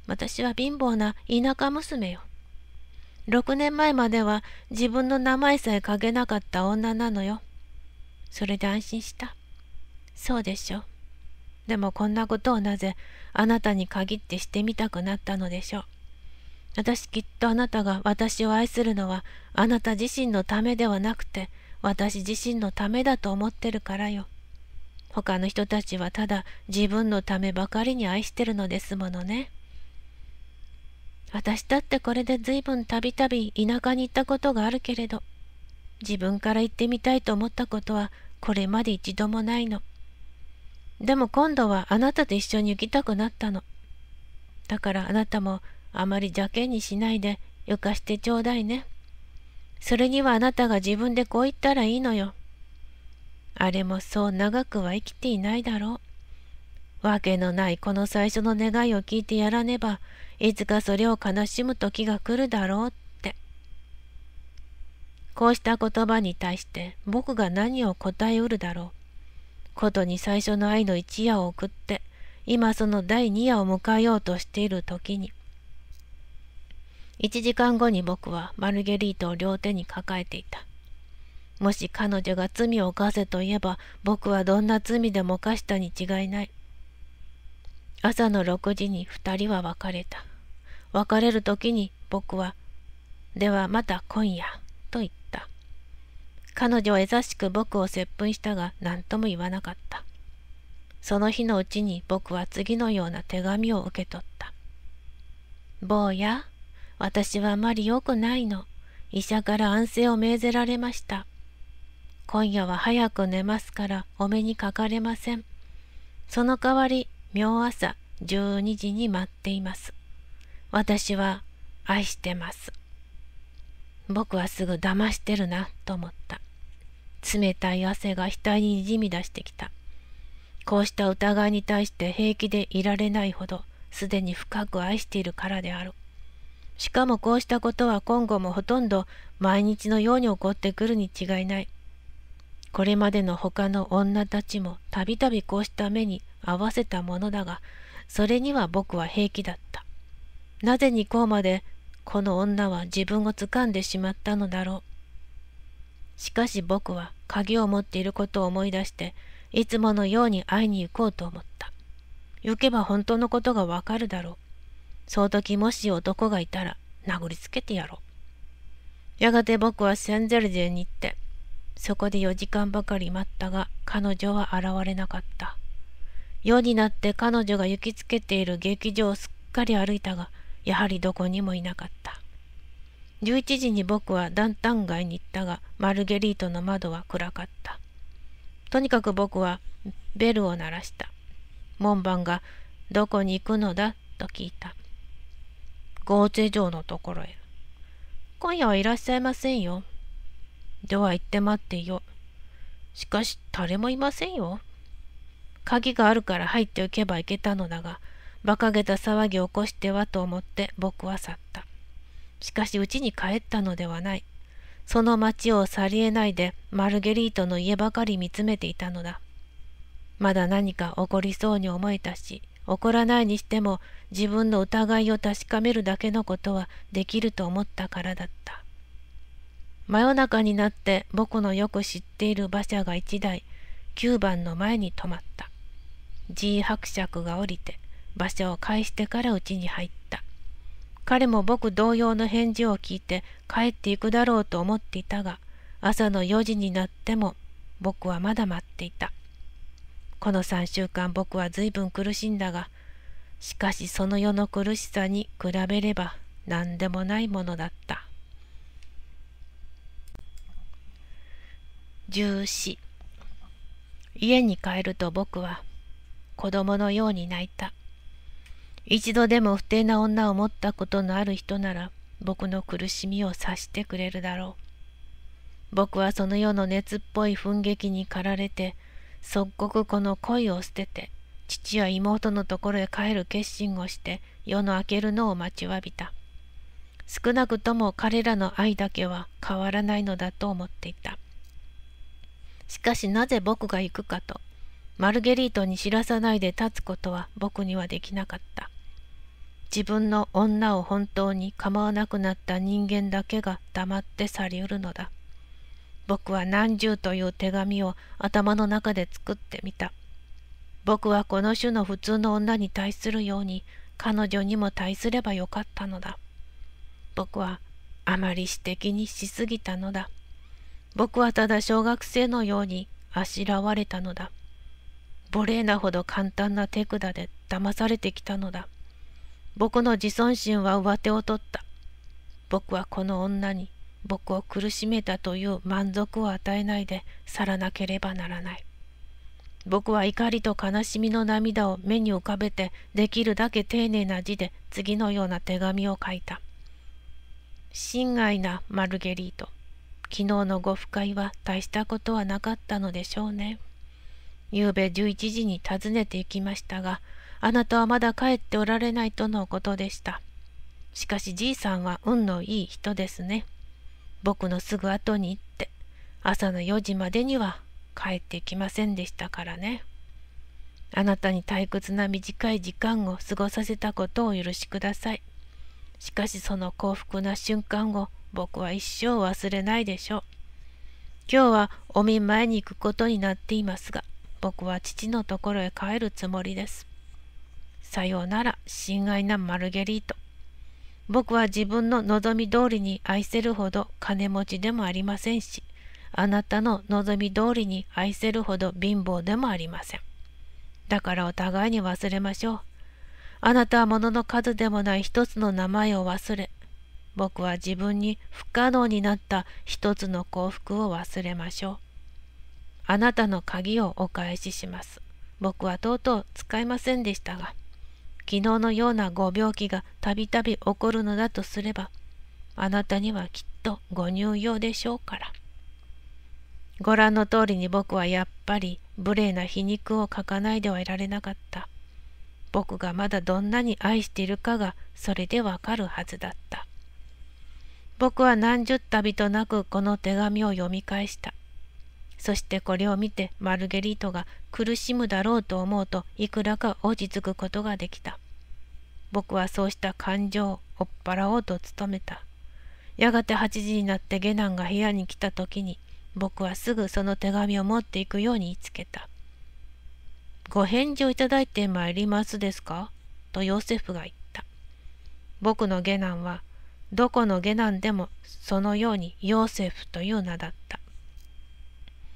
私は貧乏な田舎娘よ。6年前までは自分の名前さえ書けなかった女なのよ。それで安心した。そうでしょでもこんなことをなぜあなたに限ってしてみたくなったのでしょう。私きっとあなたが私を愛するのはあなた自身のためではなくて私自身のためだと思ってるからよ。他の人たちはただ自分のためばかりに愛してるのですものね。私だってこれで随分たびたび田舎に行ったことがあるけれど自分から行ってみたいと思ったことはこれまで一度もないのでも今度はあなたと一緒に行きたくなったのだからあなたもあまり邪険にしないでよかしてちょうだいねそれにはあなたが自分でこう言ったらいいのよあれもそう長くは生きていないだろう。わけのないこの最初の願いを聞いてやらねばいつかそれを悲しむ時が来るだろうって。こうした言葉に対して僕が何を答えうるだろう。ことに最初の愛の一夜を送って、今その第二夜を迎えようとしている時に。一時間後に僕はマルゲリートを両手に抱えていた。もし彼女が罪を犯せといえば僕はどんな罪でも犯したに違いない。朝の6時に2人は別れた。別れる時に僕は、ではまた今夜、と言った。彼女は優しく僕を接吻したが何とも言わなかった。その日のうちに僕は次のような手紙を受け取った。坊や、私はあまり良くないの。医者から安静を命ぜられました。今夜は早く寝ますからお目にかかれません。その代わり明朝12時に待っています。私は愛してます。僕はすぐ騙してるなと思った。冷たい汗が額にじみ出してきた。こうした疑いに対して平気でいられないほどすでに深く愛しているからである。しかもこうしたことは今後もほとんど毎日のように起こってくるに違いない。これまでの他の女たちもたびたびこうした目に合わせたものだが、それには僕は平気だった。なぜにこうまでこの女は自分を掴んでしまったのだろう。しかし僕は鍵を持っていることを思い出して、いつものように会いに行こうと思った。行けば本当のことがわかるだろう。その時もし男がいたら殴りつけてやろう。やがて僕はセンゼルジェに行って、そこで4時間ばかり待ったが彼女は現れなかった。夜になって彼女が行きつけている劇場をすっかり歩いたが、やはりどこにもいなかった。11時に僕はダンタン街に行ったが、マルゲリートの窓は暗かった。とにかく僕はベルを鳴らした。門番が、どこに行くのだと聞いた。豪勢城のところへ。今夜はいらっしゃいませんよ。では行って待ってよ。しかし誰もいませんよ。鍵があるから入っておけばいけたのだが、馬鹿げた騒ぎを起こしてはと思って僕は去った。しかしうちに帰ったのではない。その町を去りえないでマルゲリートの家ばかり見つめていたのだ。まだ何か起こりそうに思えたし、起こらないにしても自分の疑いを確かめるだけのことはできると思ったからだった。真夜中になって僕のよく知っている馬車が1台9番の前に止まった。G 伯爵が降りて馬車を返してから家に入った彼も僕同様の返事を聞いて帰っていくだろうと思っていたが朝の4時になっても僕はまだ待っていたこの3週間僕は随分苦しんだがしかしその世の苦しさに比べれば何でもないものだった14家に帰ると僕は子供のように泣いた。一度でも不定な女を持ったことのある人なら、僕の苦しみを察してくれるだろう。僕はその世の熱っぽい憤激に駆られて、即刻この恋を捨てて、父や妹のところへ帰る決心をして、夜の明けるのを待ちわびた。少なくとも彼らの愛だけは変わらないのだと思っていた。しかしなぜ僕が行くかと、マルゲリートに知らさないで立つことは僕にはできなかった。自分の女を本当に構わなくなった人間だけが黙って去りうるのだ。僕は何十という手紙を頭の中で作ってみた。僕はこの種の普通の女に対するように彼女にも対すればよかったのだ。僕はあまり私的にしすぎたのだ。僕はただ小学生のようにあしらわれたのだ。無礼なほど簡単な手札で騙されてきたのだ。僕の自尊心は上手を取った。僕はこの女に僕を苦しめたという満足を与えないで去らなければならない。僕は怒りと悲しみの涙を目に浮かべてできるだけ丁寧な字で次のような手紙を書いた。心外なマルゲリート。昨日のご不快は大したことはなかったのでしょうね。昨べ11時に訪ねて行きましたが、あなたはまだ帰っておられないとのことでした。しかしじいさんは運のいい人ですね。僕のすぐ後に行って、朝の4時までには帰ってきませんでしたからね。あなたに退屈な短い時間を過ごさせたことを許しください。しかしその幸福な瞬間を僕は一生忘れないでしょう。今日はお見舞いに行くことになっていますが、僕は父のところへ帰るつもりです。さようなら、親愛なマルゲリート。僕は自分の望み通りに愛せるほど金持ちでもありませんし、あなたの望み通りに愛せるほど貧乏でもありません。だからお互いに忘れましょう。あなたは物の数でもない一つの名前を忘れ、僕は自分に不可能になった一つの幸福を忘れましょう。あなたの鍵をお返しします。僕はとうとう使いませんでしたが、昨日のようなご病気がたびたび起こるのだとすれば、あなたにはきっとご入用でしょうから。ご覧の通りに僕はやっぱり無礼な皮肉を書かないではいられなかった。僕がまだどんなに愛しているかがそれでわかるはずだった。僕は何十度となくこの手紙を読み返した。そしてこれを見てマルゲリートが苦しむだろうと思うといくらか落ち着くことができた。僕はそうした感情を追っ払おうと努めた。やがて8時になって下男が部屋に来た時に僕はすぐその手紙を持っていくように言いつけた。ご返事をいただいてまいりますですかとヨセフが言った。僕の下男はどこの下男でもそのようにヨセフという名だった。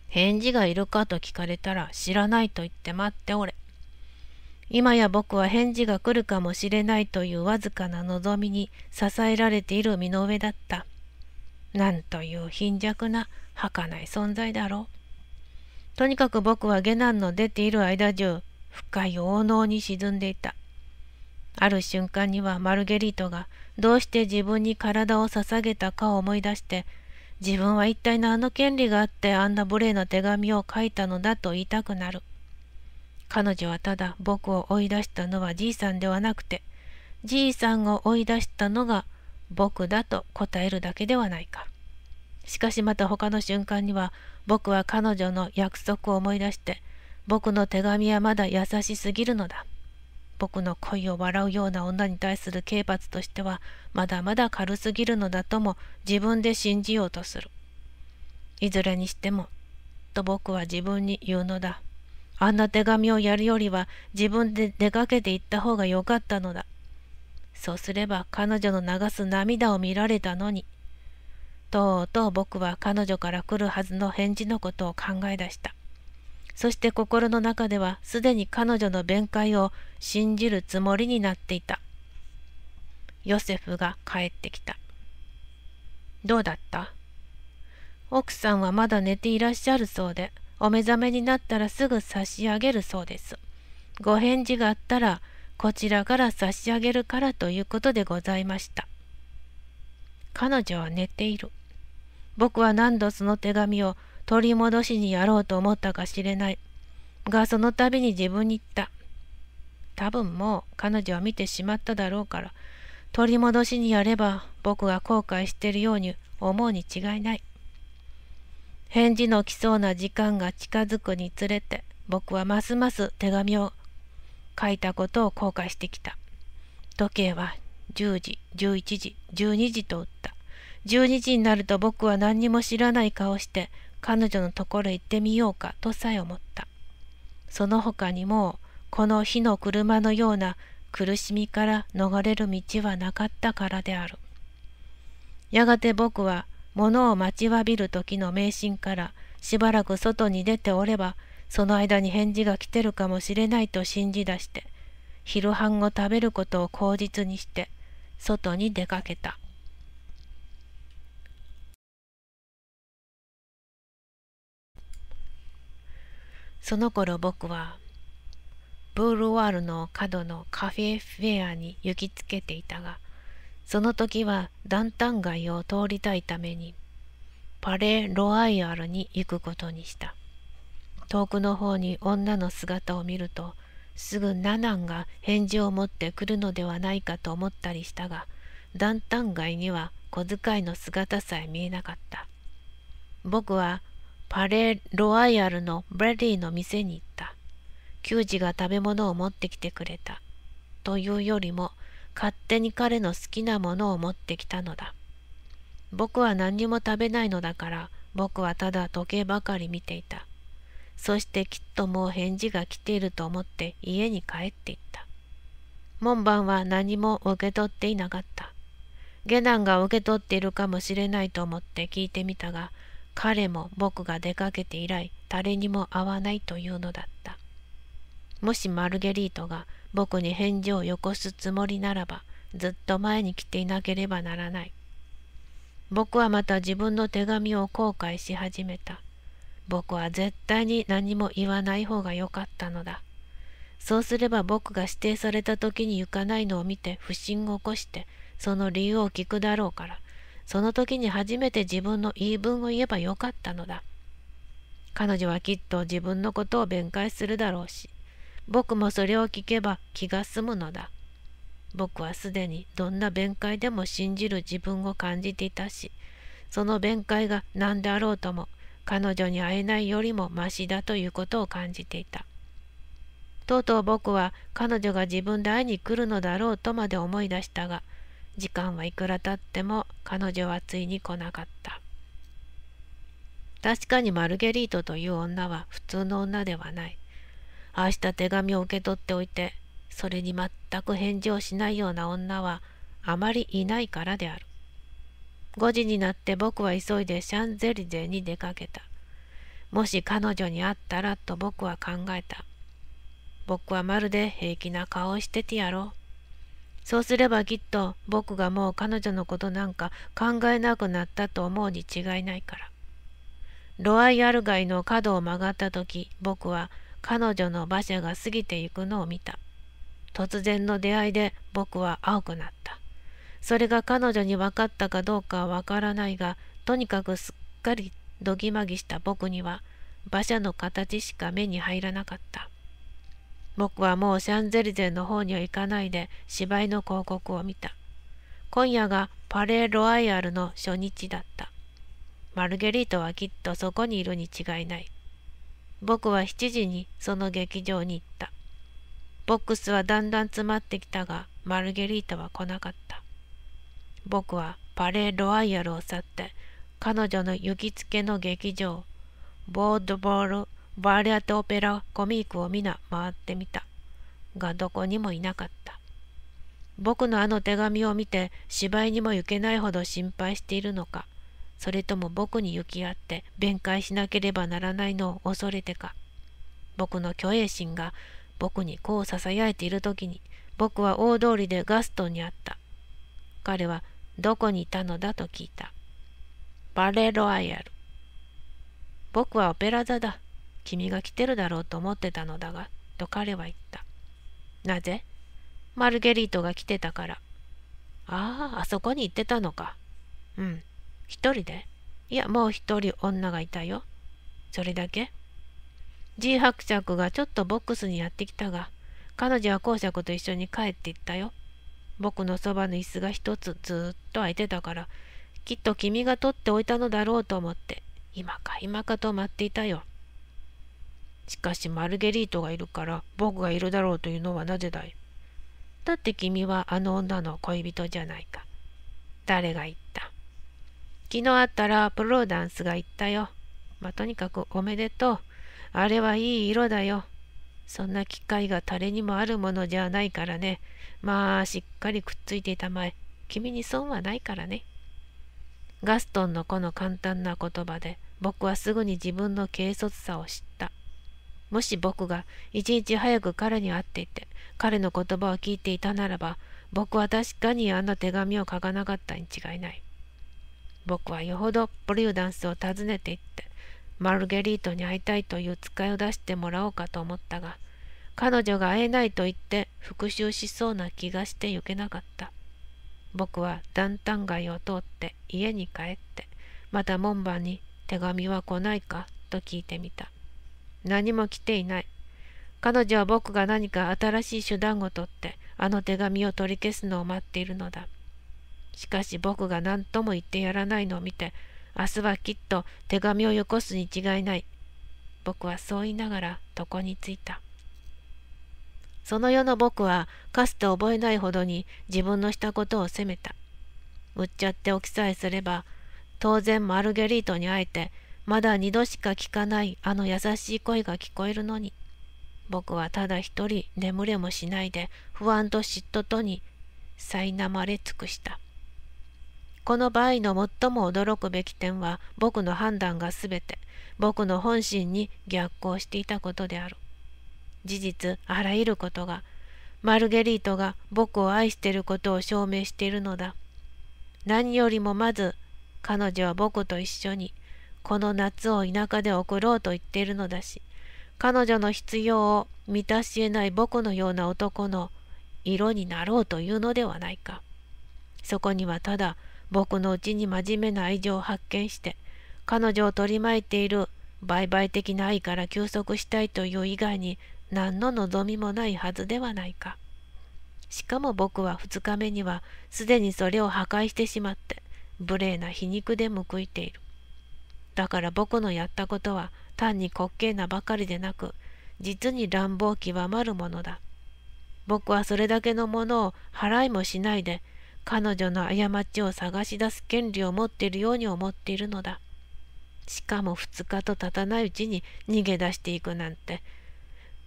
返事がいるかと聞かれたら知らないと言って待っておれ。今や僕は返事が来るかもしれないというわずかな望みに支えられている身の上だった。なんという貧弱な儚い存在だろう。とにかく僕は下男の出ている間中、深い王脳に沈んでいた。ある瞬間にはマルゲリートがどうして自分に体を捧げたかを思い出して自分は一体何の権利があってあんな無礼な手紙を書いたのだと言いたくなる。彼女はただ僕を追い出したのはじいさんではなくて、じいさんを追い出したのが僕だと答えるだけではないか。しかしまた他の瞬間には僕は彼女の約束を思い出して、僕の手紙はまだ優しすぎるのだ。僕の恋を笑うような女に対する刑罰としてはまだまだ軽すぎるのだとも自分で信じようとする。いずれにしても、と僕は自分に言うのだ。あんな手紙をやるよりは自分で出かけて行った方がよかったのだ。そうすれば彼女の流す涙を見られたのに。とうとう僕は彼女から来るはずの返事のことを考え出した。そして心の中ではすでに彼女の弁解を信じるつもりになっていた。ヨセフが帰ってきた。どうだった奥さんはまだ寝ていらっしゃるそうで、お目覚めになったらすぐ差し上げるそうです。ご返事があったら、こちらから差し上げるからということでございました。彼女は寝ている。僕は何度その手紙を取り戻しにやろうと思ったか知れない。が、その度に自分に言った。多分もう彼女は見てしまっただろうから、取り戻しにやれば僕が後悔してるように思うに違いない。返事の来そうな時間が近づくにつれて、僕はますます手紙を書いたことを後悔してきた。時計は10時、11時、12時と打った。12時になると僕は何にも知らない顔して彼女のところへ行ってみようかとさえ思った。その他にもこの火の車のような苦しみから逃れる道はなかったからである。やがて僕は物を待ちわびる時の迷信からしばらく外に出ておればその間に返事が来てるかもしれないと信じ出して昼飯を食べることを口実にして外に出かけた。その頃僕はブールワールの角のカフェフェアに行きつけていたがその時はダンタン街を通りたいためにパレ・ロワイヤルに行くことにした遠くの方に女の姿を見るとすぐナナンが返事を持ってくるのではないかと思ったりしたがダンタン街には小遣いの姿さえ見えなかった僕はパレ・ロワイヤルのブレディの店に行った。球児が食べ物を持ってきてくれた。というよりも、勝手に彼の好きなものを持ってきたのだ。僕は何にも食べないのだから、僕はただ時計ばかり見ていた。そしてきっともう返事が来ていると思って家に帰っていった。門番は何も受け取っていなかった。下男が受け取っているかもしれないと思って聞いてみたが、彼も僕が出かけて以来誰にも会わないというのだったもしマルゲリートが僕に返事をよこすつもりならばずっと前に来ていなければならない僕はまた自分の手紙を後悔し始めた僕は絶対に何も言わない方がよかったのだそうすれば僕が指定された時に行かないのを見て不審を起こしてその理由を聞くだろうからその時に初めて自分の言い分を言えばよかったのだ。彼女はきっと自分のことを弁解するだろうし、僕もそれを聞けば気が済むのだ。僕はすでにどんな弁解でも信じる自分を感じていたし、その弁解が何であろうとも、彼女に会えないよりもましだということを感じていた。とうとう僕は彼女が自分で会いに来るのだろうとまで思い出したが、時間はいくら経っても彼女はついに来なかった。確かにマルゲリートという女は普通の女ではない。明日した手紙を受け取っておいて、それに全く返事をしないような女はあまりいないからである。5時になって僕は急いでシャンゼリゼに出かけた。もし彼女に会ったらと僕は考えた。僕はまるで平気な顔をしててやろう。そうすればきっと僕がもう彼女のことなんか考えなくなったと思うに違いないから。ロワイヤル街の角を曲がった時僕は彼女の馬車が過ぎていくのを見た。突然の出会いで僕は青くなった。それが彼女に分かったかどうかは分からないが、とにかくすっかりどぎまぎした僕には馬車の形しか目に入らなかった。僕はもうシャンゼリゼの方には行かないで芝居の広告を見た。今夜がパレ・ロワイヤルの初日だった。マルゲリートはきっとそこにいるに違いない。僕は7時にその劇場に行った。ボックスはだんだん詰まってきたが、マルゲリータは来なかった。僕はパレ・ロワイヤルを去って、彼女の行きつけの劇場、ボードボールバリアとオペラコミークを皆回ってみたがどこにもいなかった僕のあの手紙を見て芝居にも行けないほど心配しているのかそれとも僕に行き合って弁解しなければならないのを恐れてか僕の虚栄心が僕にこうささやいている時に僕は大通りでガストンに会った彼はどこにいたのだと聞いたバレロアイアル僕はオペラ座だ君が来てるだろうと思ってたのだが、と彼は言った。なぜマルゲリートが来てたから。ああ、あそこに行ってたのか。うん。一人でいや、もう一人女がいたよ。それだけ ?G 伯爵がちょっとボックスにやってきたが、彼女は公爵と一緒に帰って行ったよ。僕のそばの椅子が一つずっと空いてたから、きっと君が取っておいたのだろうと思って、今か今かと待っていたよ。しかしマルゲリートがいるから僕がいるだろうというのはなぜだいだって君はあの女の恋人じゃないか。誰が言った昨日会ったらプロダンスが言ったよ。まあ、とにかくおめでとう。あれはいい色だよ。そんな機会が誰にもあるものじゃないからね。まあ、しっかりくっついていたまえ。君に損はないからね。ガストンのこの簡単な言葉で、僕はすぐに自分の軽率さを知っもし僕が一日早く彼に会っていて、彼の言葉を聞いていたならば、僕は確かにあの手紙を書かなかったに違いない。僕はよほどプリューダンスを訪ねていって、マルゲリートに会いたいという使いを出してもらおうかと思ったが、彼女が会えないと言って復讐しそうな気がして行けなかった。僕は団旦街を通って家に帰って、また門番に手紙は来ないかと聞いてみた。何も来ていない。彼女は僕が何か新しい手段をとってあの手紙を取り消すのを待っているのだ。しかし僕が何とも言ってやらないのを見て明日はきっと手紙をよこすに違いない。僕はそう言いながら床に着いた。その世の僕はかつて覚えないほどに自分のしたことを責めた。売っちゃっておきさえすれば当然マルゲリートに会えてまだ二度しか聞かないあの優しい声が聞こえるのに僕はただ一人眠れもしないで不安と嫉妬とに苛まれ尽くしたこの場合の最も驚くべき点は僕の判断が全て僕の本心に逆行していたことである事実あらゆることがマルゲリートが僕を愛していることを証明しているのだ何よりもまず彼女は僕と一緒にこの夏を田舎で送ろうと言っているのだし、彼女の必要を満たし得ない僕のような男の色になろうというのではないか。そこにはただ僕のうちに真面目な愛情を発見して、彼女を取り巻いている売買的な愛から休息したいという以外に何の望みもないはずではないか。しかも僕は2日目にはすでにそれを破壊してしまって無礼な皮肉で報いている。だから僕のやったことは単に滑稽なばかりでなく、実に乱暴極まるものだ。僕はそれだけのものを払いもしないで、彼女の過ちを探し出す権利を持っているように思っているのだ。しかも2日と経たないうちに逃げ出していくなんて、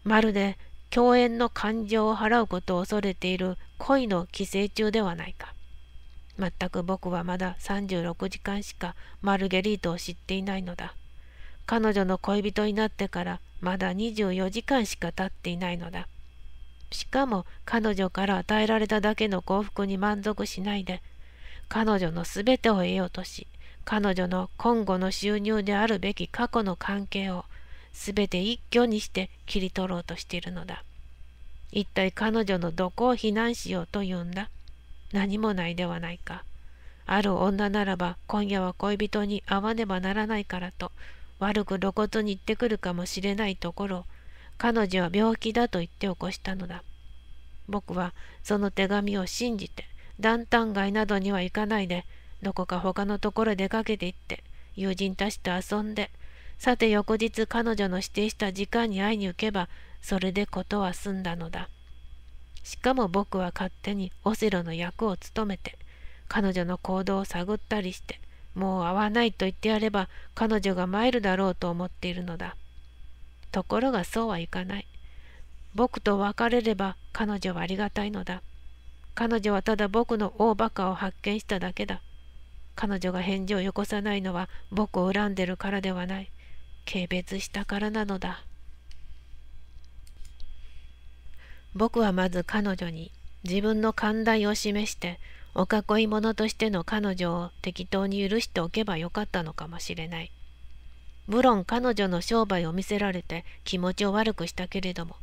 まるで共演の感情を払うことを恐れている恋の寄生虫ではないか。全く僕はまだ36時間しかマルゲリートを知っていないのだ。彼女の恋人になってからまだ24時間しか経っていないのだ。しかも彼女から与えられただけの幸福に満足しないで、彼女の全てを得ようとし、彼女の今後の収入であるべき過去の関係を全て一挙にして切り取ろうとしているのだ。一体彼女のどこを非難しようというんだ何もないではないか。ある女ならば今夜は恋人に会わねばならないからと悪く露骨に言ってくるかもしれないところ彼女は病気だと言って起こしたのだ僕はその手紙を信じて団体街などには行かないでどこか他のところ出かけて行って友人たちと遊んでさて翌日彼女の指定した時間に会いに行けばそれで事は済んだのだ。しかも僕は勝手にオセロの役を務めて彼女の行動を探ったりしてもう会わないと言ってやれば彼女が参るだろうと思っているのだところがそうはいかない僕と別れれば彼女はありがたいのだ彼女はただ僕の大バカを発見しただけだ彼女が返事をよこさないのは僕を恨んでるからではない軽蔑したからなのだ僕はまず彼女に自分の寛大を示してお囲い者としての彼女を適当に許しておけばよかったのかもしれない。無論彼女の商売を見せられて気持ちを悪くしたけれども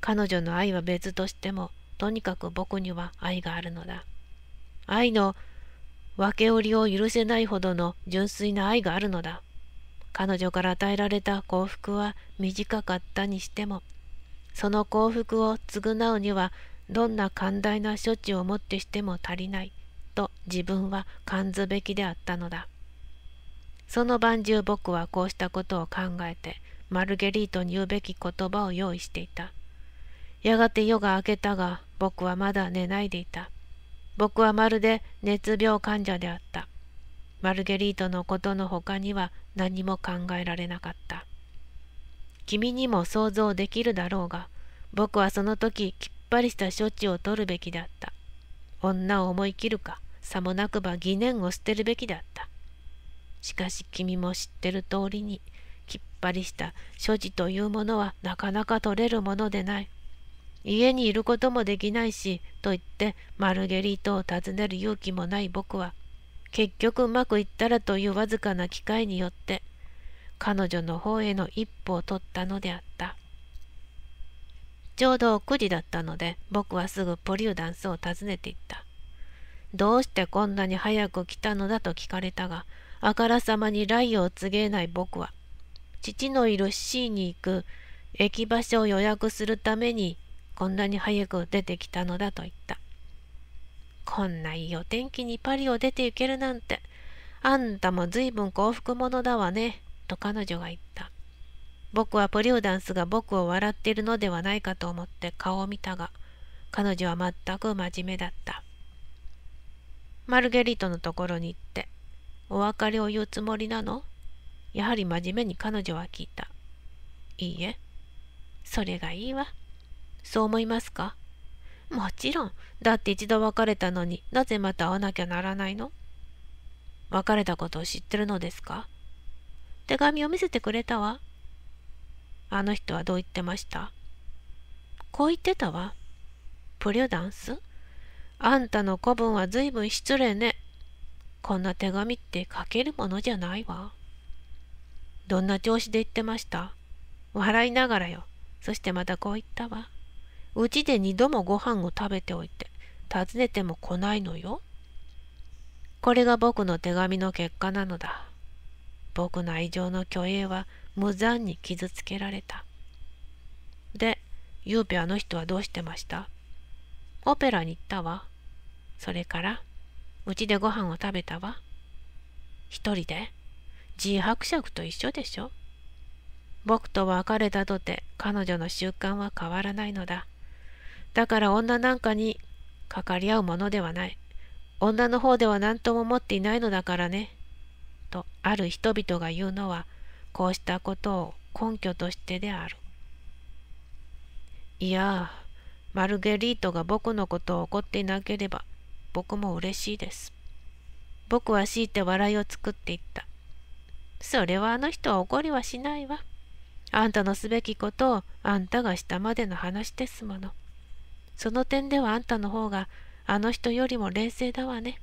彼女の愛は別としてもとにかく僕には愛があるのだ。愛の分け折りを許せないほどの純粋な愛があるのだ。彼女から与えられた幸福は短かったにしてもその幸福を償うにはどんな寛大な処置をもってしても足りないと自分は感ずべきであったのだその晩中僕はこうしたことを考えてマルゲリートに言うべき言葉を用意していたやがて夜が明けたが僕はまだ寝ないでいた僕はまるで熱病患者であったマルゲリートのことの他には何も考えられなかった君にも想像できるだろうが、僕はその時きっぱりした処置を取るべきだった。女を思い切るか、さもなくば疑念を捨てるべきだった。しかし君も知ってる通りに、きっぱりした処置というものはなかなか取れるものでない。家にいることもできないし、と言ってマルゲリートを訪ねる勇気もない僕は、結局うまくいったらというわずかな機会によって彼女の方への一歩を取ったのであった。ちょうど9時だったので、僕はすぐポリューダンスを訪ねていった。どうしてこんなに早く来たのだと聞かれたが、あからさまに雷を告げない僕は、父のいる C に行く駅場所を予約するために、こんなに早く出てきたのだと言った。こんないいお天気にパリを出て行けるなんて、あんたも随分幸福者だわね。と彼女が言った。僕はポリューダンスが僕を笑っているのではないかと思って顔を見たが、彼女は全く真面目だった。マルゲリートのところに行って、お別れを言うつもりなのやはり真面目に彼女は聞いた。いいえ。それがいいわ。そう思いますかもちろん。だって一度別れたのになぜまた会わなきゃならないの別れたことを知ってるのですか手紙を見せてくれたわ。あの人はどう言ってましたこう言ってたわ。プリュダンスあんたの子分は随分失礼ね。こんな手紙って書けるものじゃないわ。どんな調子で言ってました笑いながらよ。そしてまたこう言ったわ。うちで二度もご飯を食べておいて、訪ねても来ないのよ。これが僕の手紙の結果なのだ。僕の愛情の虚栄は無残に傷つけられた。で、ゆうべあの人はどうしてましたオペラに行ったわ。それから、うちでご飯を食べたわ。一人で自伯爵と一緒でしょ僕と別れたとて彼女の習慣は変わらないのだ。だから女なんかにかかり合うものではない。女の方では何とも思っていないのだからね。とある人々が言うのはこうしたことを根拠としてである。いやマルゲリートが僕のことを怒っていなければ僕も嬉しいです。僕は強いて笑いを作っていった。それはあの人は怒りはしないわ。あんたのすべきことをあんたがしたまでの話ですもの。その点ではあんたの方があの人よりも冷静だわね。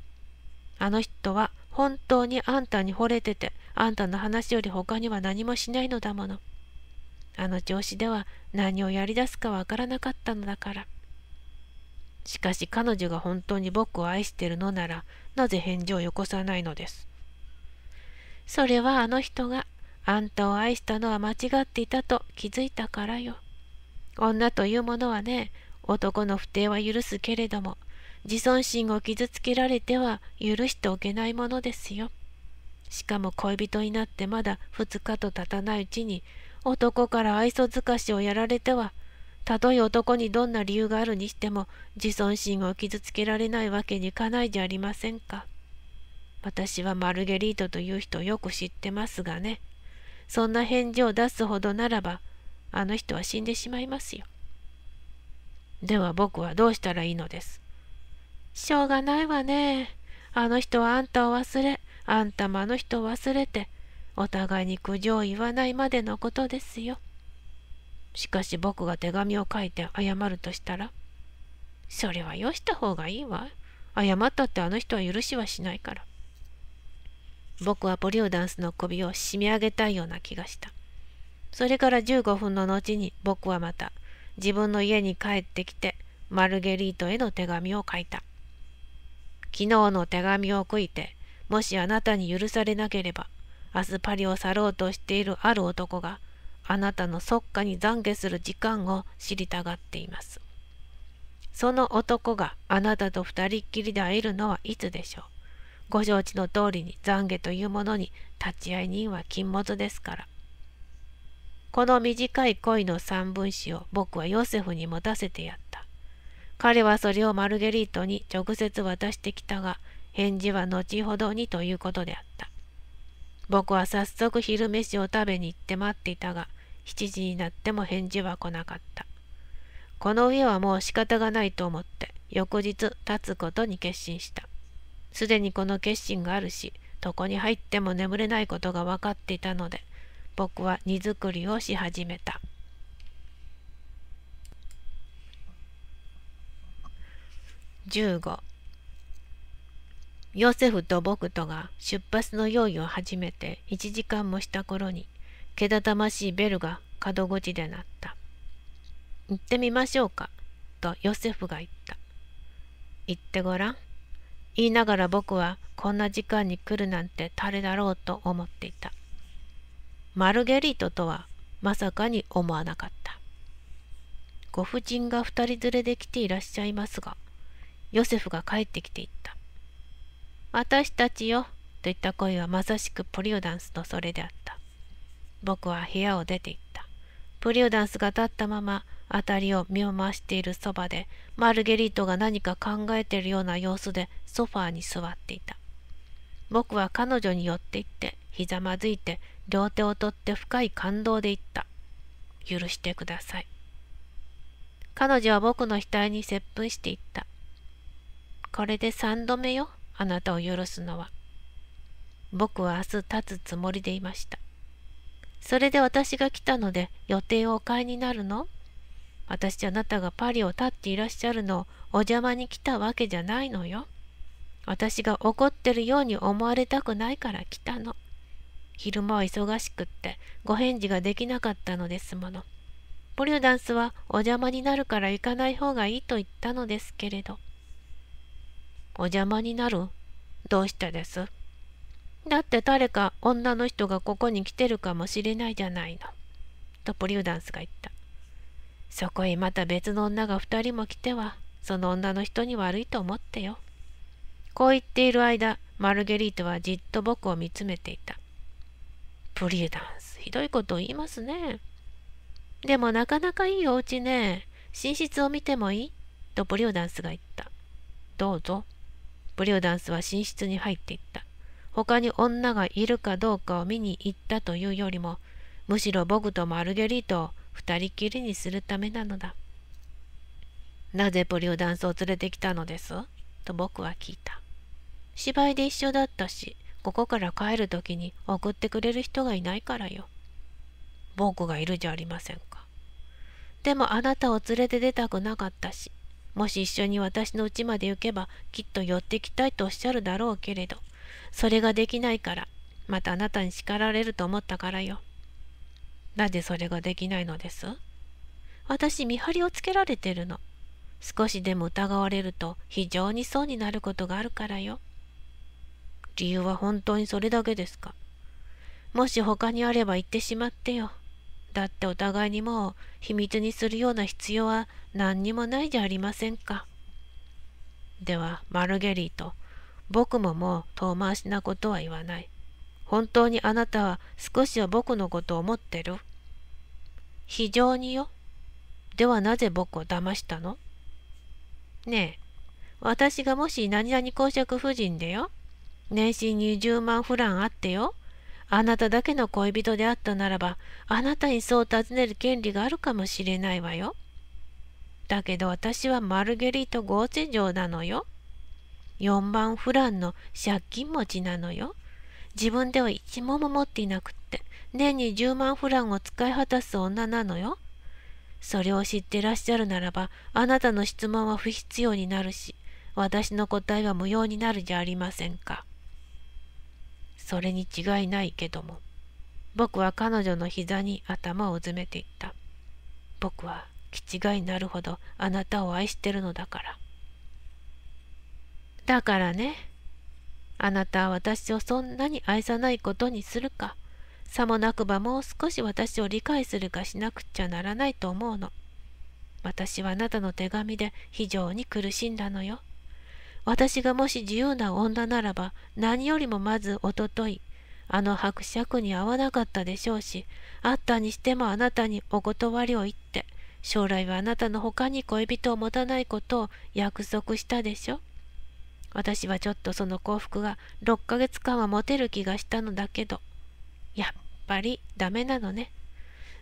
あの人は本当にあんたに惚れてて、あんたの話より他には何もしないのだもの。あの調子では何をやり出すかわからなかったのだから。しかし彼女が本当に僕を愛してるのなら、なぜ返事をよこさないのです。それはあの人があんたを愛したのは間違っていたと気づいたからよ。女というものはね、男の不定は許すけれども、自尊心を傷つけられては許しておけないものですよ。しかも恋人になってまだ2日と経たないうちに男から愛想づかしをやられてはたとえ男にどんな理由があるにしても自尊心を傷つけられないわけにいかないじゃありませんか。私はマルゲリートという人をよく知ってますがね。そんな返事を出すほどならばあの人は死んでしまいますよ。では僕はどうしたらいいのです。しょうがないわね。あの人はあんたを忘れ、あんたもあの人を忘れて、お互いに苦情を言わないまでのことですよ。しかし僕が手紙を書いて謝るとしたら、それはよした方がいいわ。謝ったってあの人は許しはしないから。僕はポリオダンスの首を締め上げたいような気がした。それから15分の後に僕はまた自分の家に帰ってきてマルゲリートへの手紙を書いた。昨日の手紙を悔いて、もしあなたに許されなければ、明日パリを去ろうとしているある男が、あなたの即下に懺悔する時間を知りたがっています。その男があなたと二人っきりで会えるのはいつでしょう。ご承知の通りに懺悔というものに立ち会い人は禁物ですから。この短い恋の三文詩を僕はヨセフに持たせてやった。彼はそれをマルゲリートに直接渡してきたが、返事は後ほどにということであった。僕は早速昼飯を食べに行って待っていたが、7時になっても返事は来なかった。この家はもう仕方がないと思って、翌日立つことに決心した。すでにこの決心があるし、床に入っても眠れないことが分かっていたので、僕は荷造りをし始めた。15ヨセフと僕とが出発の用意を始めて1時間もした頃にけたたましいベルが門口で鳴った「行ってみましょうか」とヨセフが言った「行ってごらん」言いながら僕はこんな時間に来るなんて誰だろうと思っていたマルゲリートとはまさかに思わなかったご婦人が2人連れで来ていらっしゃいますがヨセフが帰ってきていった。私たちよ、といった声はまさしくプリュダンスのそれであった。僕は部屋を出て行った。プリュダンスが立ったまま、辺りを見を回しているそばで、マルゲリートが何か考えているような様子でソファーに座っていた。僕は彼女に寄って行って、ひざまずいて、両手を取って深い感動で言った。許してください。彼女は僕の額に接吻していった。これで三度目よ、あなたを許すのは。僕は明日立つつもりでいました。それで私が来たので予定をお買いになるの私あなたがパリを立っていらっしゃるのをお邪魔に来たわけじゃないのよ。私が怒ってるように思われたくないから来たの。昼間は忙しくってご返事ができなかったのですもの。ポリュダンスはお邪魔になるから行かない方がいいと言ったのですけれど。お邪魔になるどうしてですだって誰か女の人がここに来てるかもしれないじゃないの。とポリューダンスが言った。そこへまた別の女が2人も来ては、その女の人に悪いと思ってよ。こう言っている間、マルゲリートはじっと僕を見つめていた。プリューダンス、ひどいことを言いますね。でもなかなかいいお家ね。寝室を見てもいいとプリューダンスが言った。どうぞ。ブリューダンスは寝室に入っていった。他に女がいるかどうかを見に行ったというよりも、むしろ僕とマルゲリートを二人きりにするためなのだ。なぜプリューダンスを連れてきたのですと僕は聞いた。芝居で一緒だったし、ここから帰る時に送ってくれる人がいないからよ。僕がいるじゃありませんか。でもあなたを連れて出たくなかったし、もし一緒に私の家まで行けばきっと寄ってきたいとおっしゃるだろうけれどそれができないからまたあなたに叱られると思ったからよなぜそれができないのです私見張りをつけられてるの少しでも疑われると非常にそうになることがあるからよ理由は本当にそれだけですかもし他にあれば言ってしまってよだってお互いにもう秘密にするような必要は何にもないじゃありませんか。では、マルゲリート、僕ももう遠回しなことは言わない。本当にあなたは少しは僕のことを思ってる非常によ。ではなぜ僕を騙したのねえ、私がもし何々公爵夫人でよ、年収20万フランあってよ、あなただけの恋人であったならば、あなたにそう尋ねる権利があるかもしれないわよ。だけど私はマルゲリート・ゴーチ城なのよ。4番フランの借金持ちなのよ。自分では一文も持っていなくって、年に10万フランを使い果たす女なのよ。それを知ってらっしゃるならば、あなたの質問は不必要になるし、私の答えは無用になるじゃありませんか。それに違いないけども僕は彼女の膝に頭をうずめていった僕は気違いなるほどあなたを愛してるのだからだからねあなたは私をそんなに愛さないことにするかさもなくばもう少し私を理解するかしなくちゃならないと思うの私はあなたの手紙で非常に苦しんだのよ私がもし自由な女ならば何よりもまずおとといあの伯爵に会わなかったでしょうし会ったにしてもあなたにお断りを言って将来はあなたの他に恋人を持たないことを約束したでしょ私はちょっとその幸福が6ヶ月間は持てる気がしたのだけどやっぱりダメなのね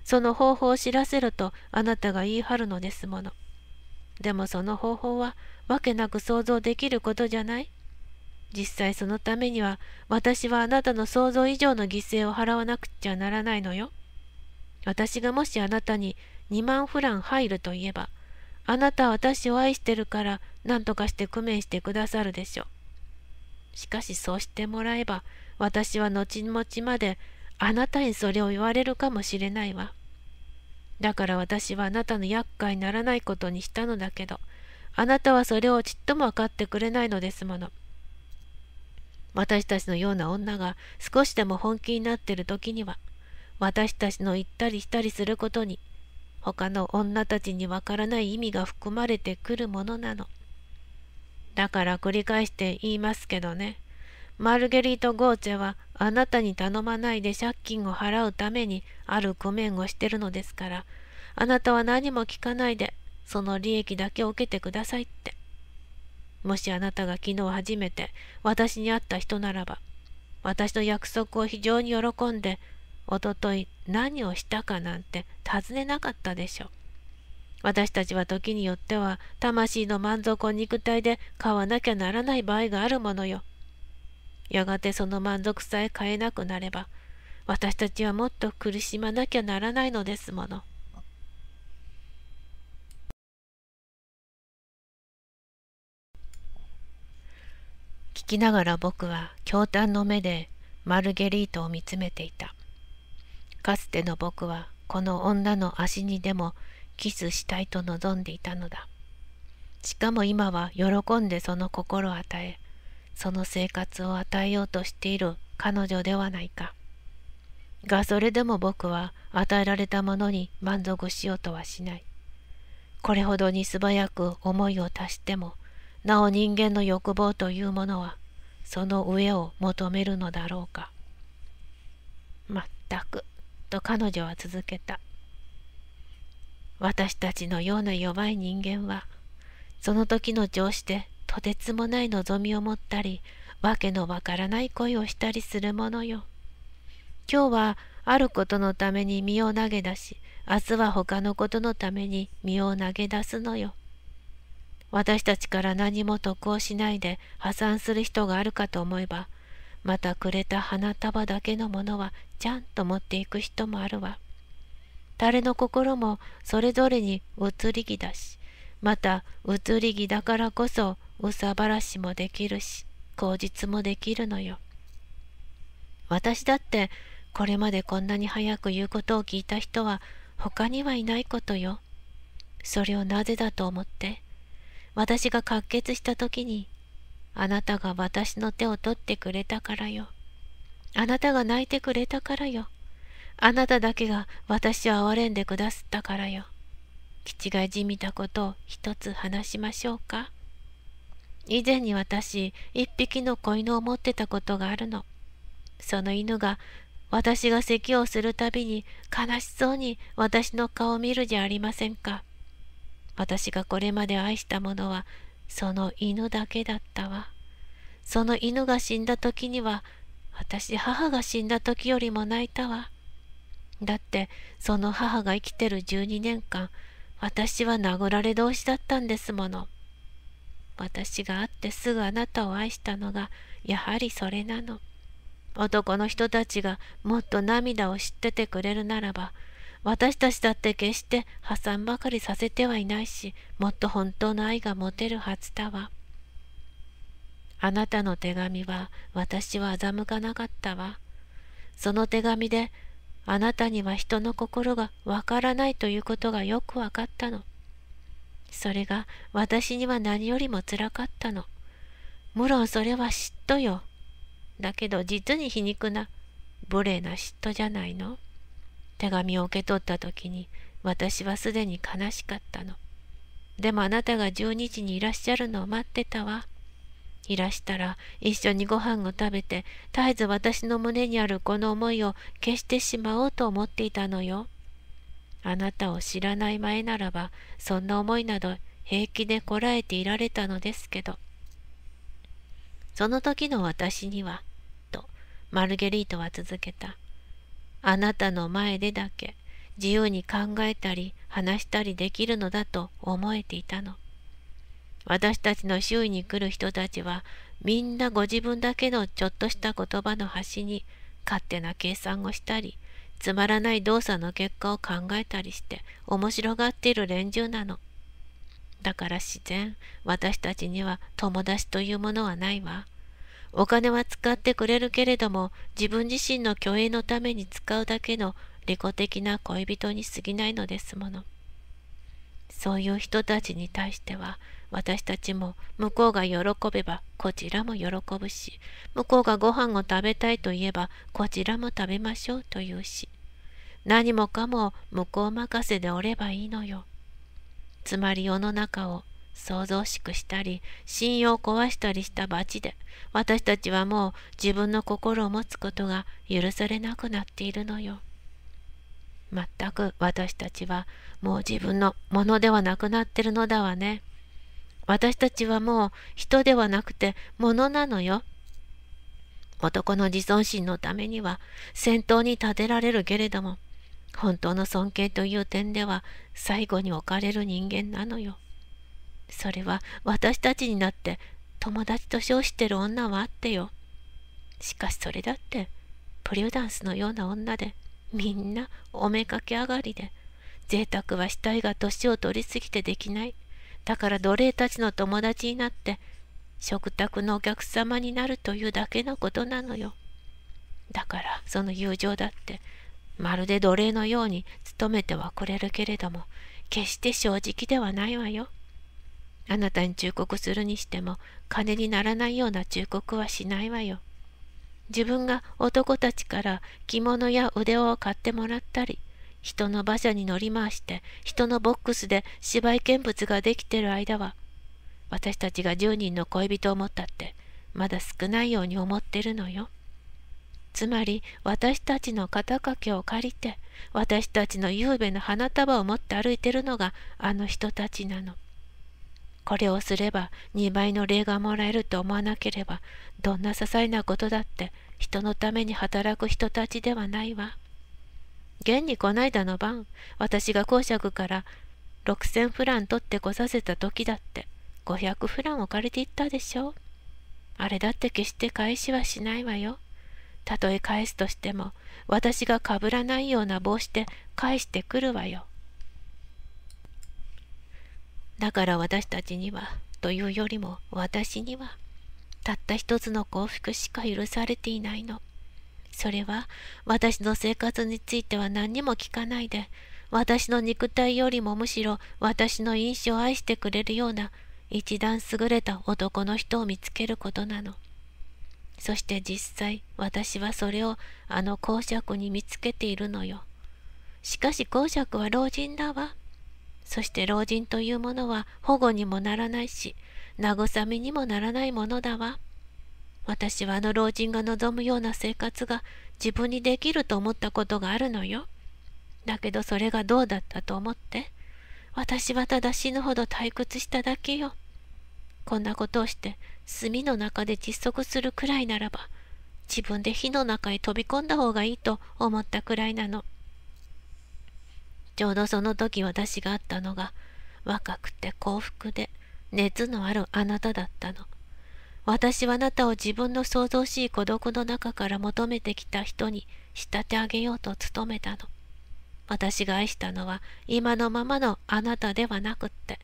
その方法を知らせろとあなたが言い張るのですものでもその方法はわけなく想像できることじゃない実際そのためには私はあなたの想像以上の犠牲を払わなくちゃならないのよ。私がもしあなたに2万フラン入ると言えば、あなたは私を愛してるから何とかして工面してくださるでしょう。しかしそうしてもらえば、私は後々まであなたにそれを言われるかもしれないわ。だから私はあなたの厄介にならないことにしたのだけど、あなたはそれをちっとも分かってくれないのですもの。私たちのような女が少しでも本気になっている時には、私たちの行ったりしたりすることに、他の女たちにわからない意味が含まれてくるものなの。だから繰り返して言いますけどね、マルゲリート・ゴーチェはあなたに頼まないで借金を払うためにある工面をしてるのですから、あなたは何も聞かないでその利益だけを受けてくださいって。もしあなたが昨日初めて私に会った人ならば、私の約束を非常に喜んで、おととい何をしたかなんて尋ねなかったでしょう。私たちは時によっては魂の満足を肉体で買わなきゃならない場合があるものよ。やがてその満足さえ買えなくなれば、私たちはもっと苦しまなきゃならないのですもの。きながら僕は驚嘆の目でマルゲリートを見つめていた。かつての僕はこの女の足にでもキスしたいと望んでいたのだ。しかも今は喜んでその心を与え、その生活を与えようとしている彼女ではないか。がそれでも僕は与えられたものに満足しようとはしない。これほどに素早く思いを足しても、なお人間の欲望というものはその上を求めるのだろうか。まったく、と彼女は続けた。私たちのような弱い人間は、その時の調子でとてつもない望みを持ったり、わけのわからない恋をしたりするものよ。今日はあることのために身を投げ出し、明日は他のことのために身を投げ出すのよ。私たちから何も得をしないで破産する人があるかと思えばまたくれた花束だけのものはちゃんと持っていく人もあるわ誰の心もそれぞれに移り気だしまた移り気だからこそうさばらしもできるし口実もできるのよ私だってこれまでこんなに早く言うことを聞いた人は他にはいないことよそれをなぜだと思って私が滑血した時にあなたが私の手を取ってくれたからよあなたが泣いてくれたからよあなただけが私を憐れんでくだすったからよ気違いじみたことを一つ話しましょうか以前に私一匹の子犬を持ってたことがあるのその犬が私が咳をするたびに悲しそうに私の顔を見るじゃありませんか私がこれまで愛したものはその犬だけだったわ。その犬が死んだ時には私母が死んだ時よりも泣いたわ。だってその母が生きてる12年間私は殴られ同士だったんですもの。私が会ってすぐあなたを愛したのがやはりそれなの。男の人たちがもっと涙を知っててくれるならば私たちだって決して破産ばかりさせてはいないし、もっと本当の愛が持てるはずだわ。あなたの手紙は私は欺かなかったわ。その手紙であなたには人の心がわからないということがよくわかったの。それが私には何よりもつらかったの。無論それは嫉妬よ。だけど実に皮肉な、無礼な嫉妬じゃないの。手紙を受け取った時に私はすでに悲しかったの。でもあなたが12時にいらっしゃるのを待ってたわ。いらしたら一緒にご飯を食べて絶えず私の胸にあるこの思いを消してしまおうと思っていたのよ。あなたを知らない前ならばそんな思いなど平気でこらえていられたのですけどその時の私にはとマルゲリートは続けたあなたの前でだけ自由に考えたり話したりできるのだと思えていたの。私たちの周囲に来る人たちはみんなご自分だけのちょっとした言葉の端に勝手な計算をしたりつまらない動作の結果を考えたりして面白がっている連中なの。だから自然私たちには友達というものはないわ。お金は使ってくれるけれども自分自身の虚栄のために使うだけの利己的な恋人に過ぎないのですものそういう人たちに対しては私たちも向こうが喜べばこちらも喜ぶし向こうがご飯を食べたいと言えばこちらも食べましょうというし何もかも向こう任せでおればいいのよつまり世の中を想像しくしたり信用を壊したりした罰で私たちはもう自分の心を持つことが許されなくなっているのよ。全く私たちはもう自分のものではなくなってるのだわね。私たちはもう人ではなくてものなのよ。男の自尊心のためには先頭に立てられるけれども本当の尊敬という点では最後に置かれる人間なのよ。それは私たちになって友達と称してる女はあってよ。しかしそれだって、プリュダンスのような女で、みんなおめかけ上がりで、贅沢はしたいが年を取りすぎてできない。だから奴隷たちの友達になって、食卓のお客様になるというだけのことなのよ。だからその友情だって、まるで奴隷のように努めてはくれるけれども、決して正直ではないわよ。あなたに忠告するにしても金にならないような忠告はしないわよ。自分が男たちから着物や腕を買ってもらったり人の馬車に乗り回して人のボックスで芝居見物ができてる間は私たちが10人の恋人を持ったってまだ少ないように思ってるのよ。つまり私たちの肩掛けを借りて私たちの夕べの花束を持って歩いてるのがあの人たちなの。これをすれば2倍の礼がもらえると思わなければどんな些細なことだって人のために働く人たちではないわ。現にこないだの晩私が公爵から6,000フラン取ってこさせた時だって500フランを借りていったでしょあれだって決して返しはしないわよ。たとえ返すとしても私がかぶらないような帽子で返してくるわよ。だから私たちにはというよりも私にはたった一つの幸福しか許されていないの。それは私の生活については何にも聞かないで私の肉体よりもむしろ私の印象を愛してくれるような一段優れた男の人を見つけることなの。そして実際私はそれをあの公爵に見つけているのよ。しかし公爵は老人だわ。そして老人というものは保護にもならないし慰めにもならないものだわ私はあの老人が望むような生活が自分にできると思ったことがあるのよだけどそれがどうだったと思って私はただ死ぬほど退屈しただけよこんなことをして炭の中で窒息するくらいならば自分で火の中へ飛び込んだ方がいいと思ったくらいなの。ちょうどその時私が会ったのが若くて幸福で熱のあるあなただったの。私はあなたを自分の想像しい孤独の中から求めてきた人に仕立て上げようと努めたの。私が愛したのは今のままのあなたではなくって、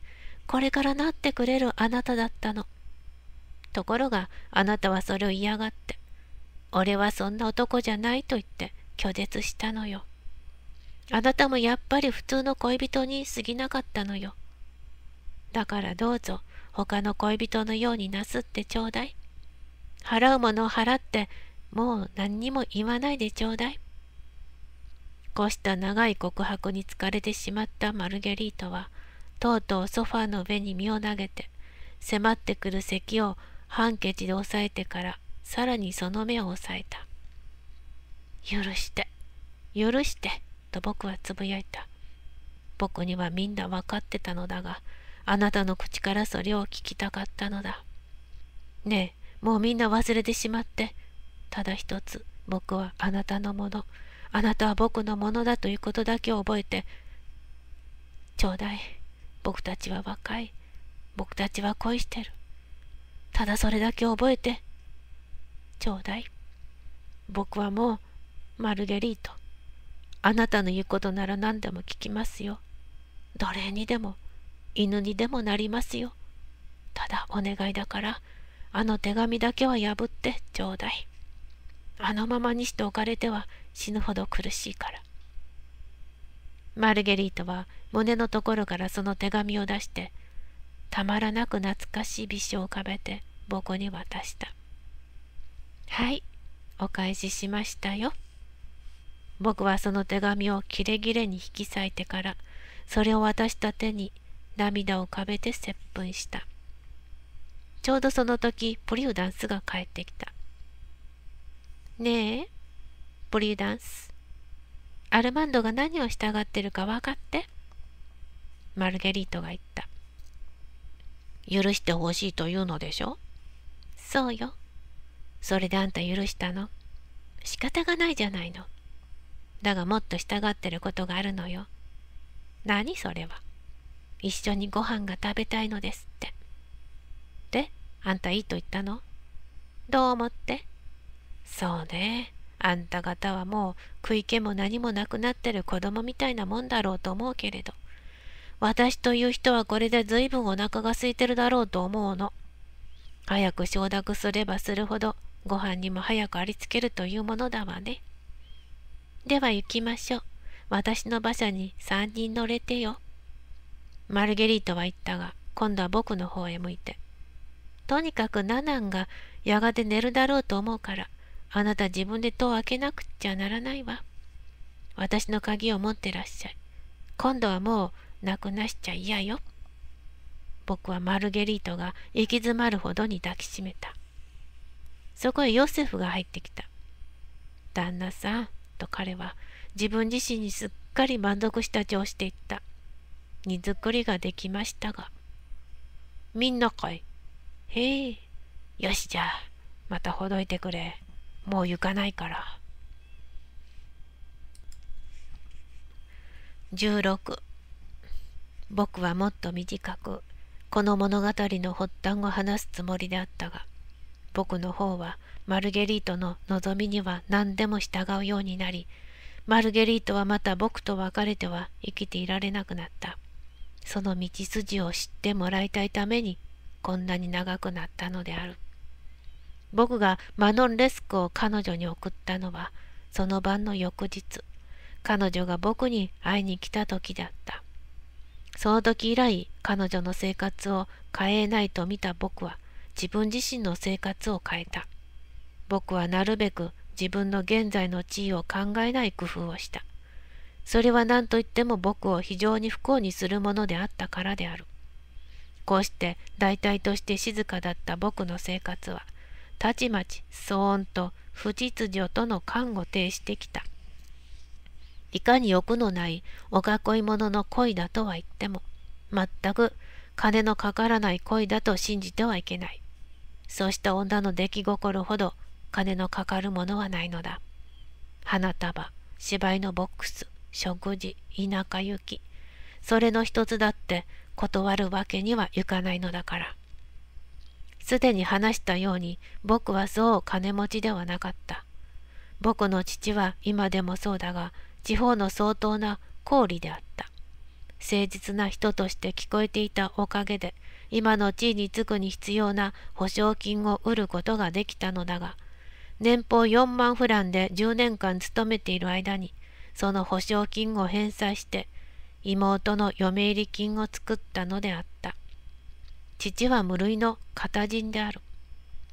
これからなってくれるあなただったの。ところがあなたはそれを嫌がって、俺はそんな男じゃないと言って拒絶したのよ。あなたもやっぱり普通の恋人に過ぎなかったのよ。だからどうぞ他の恋人のようになすってちょうだい。払うものを払ってもう何にも言わないでちょうだい。こうした長い告白に疲れてしまったマルゲリートはとうとうソファーの上に身を投げて迫ってくる咳をハンケチで押さえてからさらにその目を押さえた。許して許してと僕はつぶやいた。僕にはみんな分かってたのだが、あなたの口からそれを聞きたかったのだ。ねえ、もうみんな忘れてしまって。ただ一つ、僕はあなたのもの、あなたは僕のものだということだけを覚えて、ちょうだい。僕たちは若い。僕たちは恋してる。ただそれだけ覚えて、ちょうだい。僕はもう、マルゲリート。あなたの言うことなら何でも聞きますよ。奴隷にでも、犬にでもなりますよ。ただお願いだから、あの手紙だけは破ってちょうだい。あのままにしておかれては死ぬほど苦しいから。マルゲリータは胸のところからその手紙を出して、たまらなく懐かしい微笑を浮かべて僕に渡した。はい、お返ししましたよ。僕はその手紙をキレキレに引き裂いてから、それを渡した手に涙を浮かべて接吻した。ちょうどその時、プリューダンスが帰ってきた。ねえ、プリューダンス。アルマンドが何をしたがってるか分かって。マルゲリートが言った。許してほしいというのでしょそうよ。それであんた許したの仕方がないじゃないの。だがもっと従ってることがあるのよ。何それは。一緒にご飯が食べたいのですって。で、あんたいいと言ったのどう思ってそうね。あんた方はもう食い気も何もなくなってる子供みたいなもんだろうと思うけれど。私という人はこれで随分お腹が空いてるだろうと思うの。早く承諾すればするほどご飯にも早くありつけるというものだわね。では行きましょう。私の馬車に三人乗れてよ。マルゲリートは言ったが、今度は僕の方へ向いて。とにかくナナンがやがて寝るだろうと思うから、あなた自分で戸を開けなくっちゃならないわ。私の鍵を持ってらっしゃい。今度はもうなくなしちゃ嫌よ。僕はマルゲリートが行き詰まるほどに抱きしめた。そこへヨセフが入ってきた。旦那さん、と彼は自分自身にすっかり満足した調子で言った。荷造りができましたが。みんなかいへえ。よしじゃあ、またほどいてくれ。もう行かないから。16僕はもっと短くこの物語の発端を話すつもりであったが僕の方はマルゲリートの望みには何でも従うようになりマルゲリートはまた僕と別れては生きていられなくなったその道筋を知ってもらいたいためにこんなに長くなったのである僕がマノン・レスクを彼女に送ったのはその晩の翌日彼女が僕に会いに来た時だったその時以来彼女の生活を変えないと見た僕は自分自身の生活を変えた僕はなるべく自分の現在の地位を考えない工夫をした。それは何といっても僕を非常に不幸にするものであったからである。こうして大体として静かだった僕の生活は、たちまち騒音と不秩序との看護呈してきた。いかに欲のないお囲い者の恋だとは言っても、全く金のかからない恋だと信じてはいけない。そうした女の出来心ほど金のかかるものはないのだ。花束、芝居のボックス、食事、田舎行き、それの一つだって断るわけにはいかないのだから。すでに話したように僕はそう金持ちではなかった。僕の父は今でもそうだが地方の相当な高利であった。誠実な人として聞こえていたおかげで今の地位につくに必要な保証金を得ることができたのだが年俸4万フランで10年間勤めている間に、その保証金を返済して、妹の嫁入り金を作ったのであった。父は無類の型人である。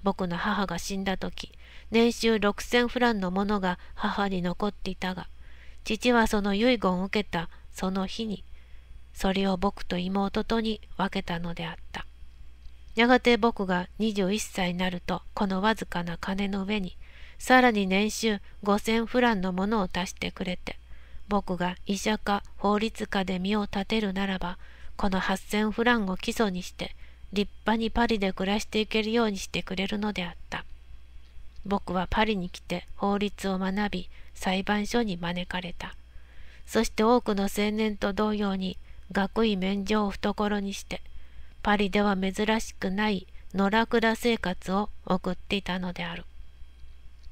僕の母が死んだ時、年収6000フランのものが母に残っていたが、父はその遺言を受けたその日に、それを僕と妹とに分けたのであった。やがて僕が21歳になるとこのわずかな金の上にさらに年収5,000フランのものを足してくれて僕が医者か法律家で身を立てるならばこの8,000フランを基礎にして立派にパリで暮らしていけるようにしてくれるのであった僕はパリに来て法律を学び裁判所に招かれたそして多くの青年と同様に学位免状を懐にしてパリでは珍しくない野良倉生活を送っていたのである。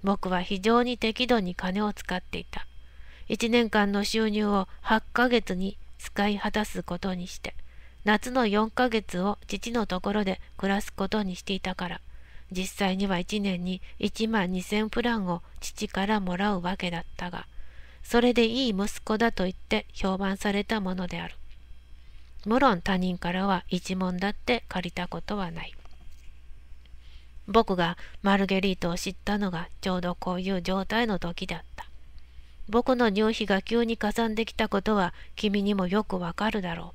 僕は非常に適度に金を使っていた。1年間の収入を8ヶ月に使い果たすことにして、夏の4ヶ月を父のところで暮らすことにしていたから、実際には1年に1万2000フランを父からもらうわけだったが、それでいい息子だと言って評判されたものである。無論他人からは一文だって借りたことはない。僕がマルゲリートを知ったのがちょうどこういう状態の時だった。僕の入費が急にかさんできたことは君にもよくわかるだろ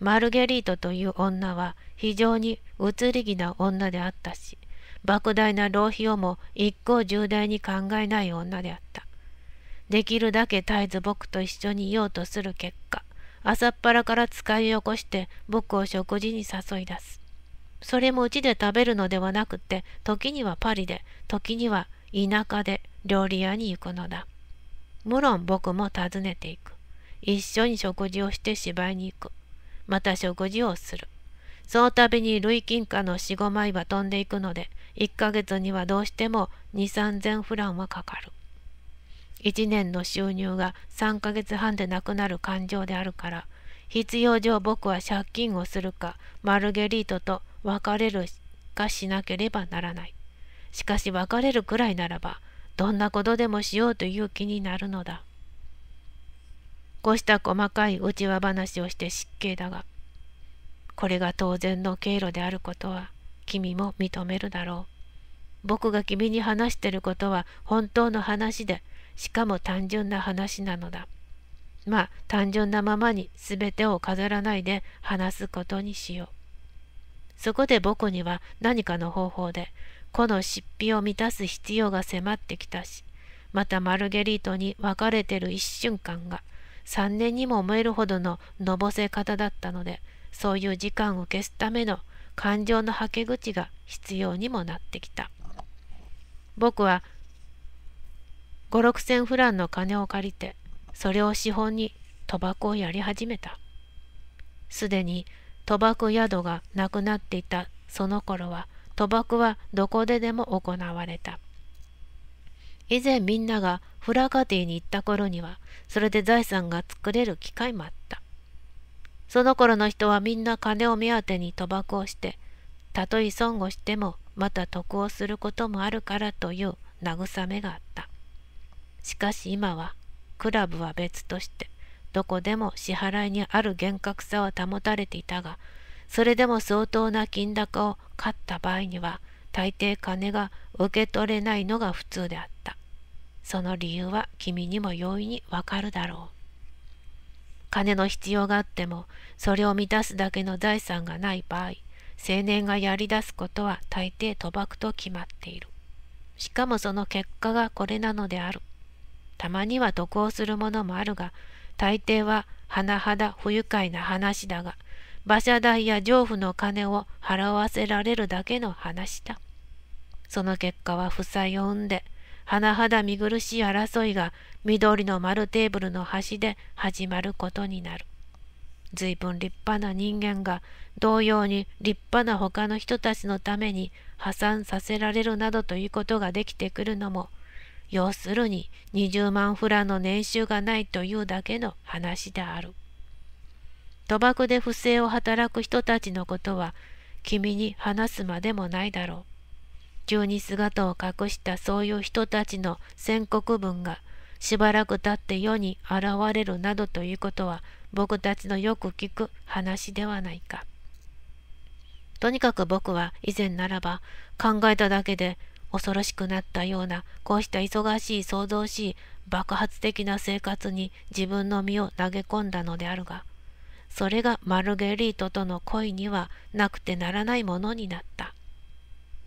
う。マルゲリートという女は非常に移り気な女であったし、莫大な浪費をも一向重大に考えない女であった。できるだけ絶えず僕と一緒にいようとする結果、朝っぱらから使い起こして僕を食事に誘い出す。それもうちで食べるのではなくて、時にはパリで、時には田舎で料理屋に行くのだ。無論僕も訪ねていく。一緒に食事をして芝居に行く。また食事をする。その度に類金貨の4、5枚は飛んでいくので、1ヶ月にはどうしても2、3000フランはかかる。1年の収入が3ヶ月半でなくなる感情であるから必要上僕は借金をするかマルゲリートと別れるかしなければならないしかし別れるくらいならばどんなことでもしようという気になるのだこうした細かいうちわ話をして失敬だがこれが当然の経路であることは君も認めるだろう僕が君に話してることは本当の話でしかも単純な話なのだ。まあ単純なままに全てを飾らないで話すことにしよう。そこで僕には何かの方法で、この執筆を満たす必要が迫ってきたし、またマルゲリートに別れてる一瞬間が、3年にも思えるほどののぼせ方だったので、そういう時間を消すための感情のはけ口が必要にもなってきた。僕は五六千フランの金を借りてそれを資本に賭博をやり始めたすでに賭博宿がなくなっていたその頃は賭博はどこででも行われた以前みんながフラカティに行った頃にはそれで財産が作れる機会もあったその頃の人はみんな金を目当てに賭博をしてたとえ損をしてもまた得をすることもあるからという慰めがあったしかし今はクラブは別としてどこでも支払いにある厳格さは保たれていたがそれでも相当な金高を買った場合には大抵金が受け取れないのが普通であったその理由は君にも容易にわかるだろう金の必要があってもそれを満たすだけの財産がない場合青年がやり出すことは大抵賭博と決まっているしかもその結果がこれなのであるたまには渡航するものもあるが、大抵は甚だ不愉快な話だが、馬車代や丈夫の金を払わせられるだけの話だ。その結果は負債を生んで、甚だ見苦しい争いが緑の丸テーブルの端で始まることになる。随分立派な人間が同様に立派な他の人たちのために破産させられるなどということができてくるのも要するに20万フラの年収がないというだけの話である。賭博で不正を働く人たちのことは君に話すまでもないだろう。急に姿を隠したそういう人たちの宣告文がしばらく経って世に現れるなどということは僕たちのよく聞く話ではないか。とにかく僕は以前ならば考えただけで恐ろしくなったようなこうした忙しい騒々しい爆発的な生活に自分の身を投げ込んだのであるがそれがマルゲリートとの恋にはなくてならないものになった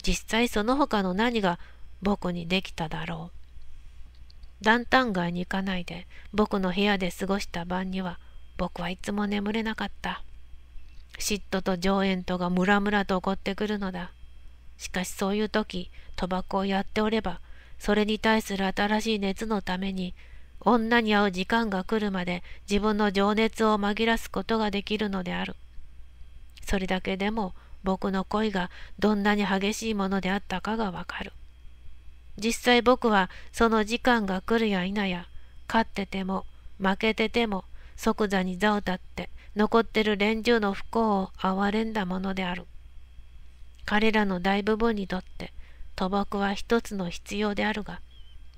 実際その他の何が僕にできただろうダウンタン街に行かないで僕の部屋で過ごした晩には僕はいつも眠れなかった嫉妬と上演とがムラムラと起こってくるのだしかしそういう時、賭博をやっておれば、それに対する新しい熱のために、女に会う時間が来るまで自分の情熱を紛らすことができるのである。それだけでも僕の恋がどんなに激しいものであったかがわかる。実際僕はその時間が来るや否や、勝ってても負けてても即座に座を立って残ってる連中の不幸を憐れんだものである。彼らの大部分にとって賭博は一つの必要であるが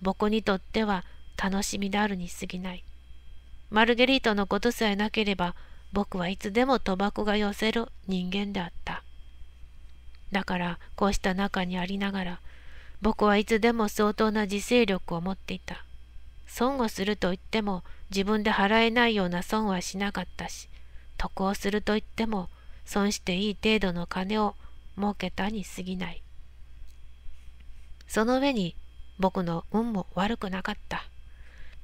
僕にとっては楽しみであるに過ぎないマルゲリートのことさえなければ僕はいつでも賭博が寄せる人間であっただからこうした中にありながら僕はいつでも相当な自制力を持っていた損をすると言っても自分で払えないような損はしなかったし得をすると言っても損していい程度の金を設けたに過ぎない。その上に僕の運も悪くなかった。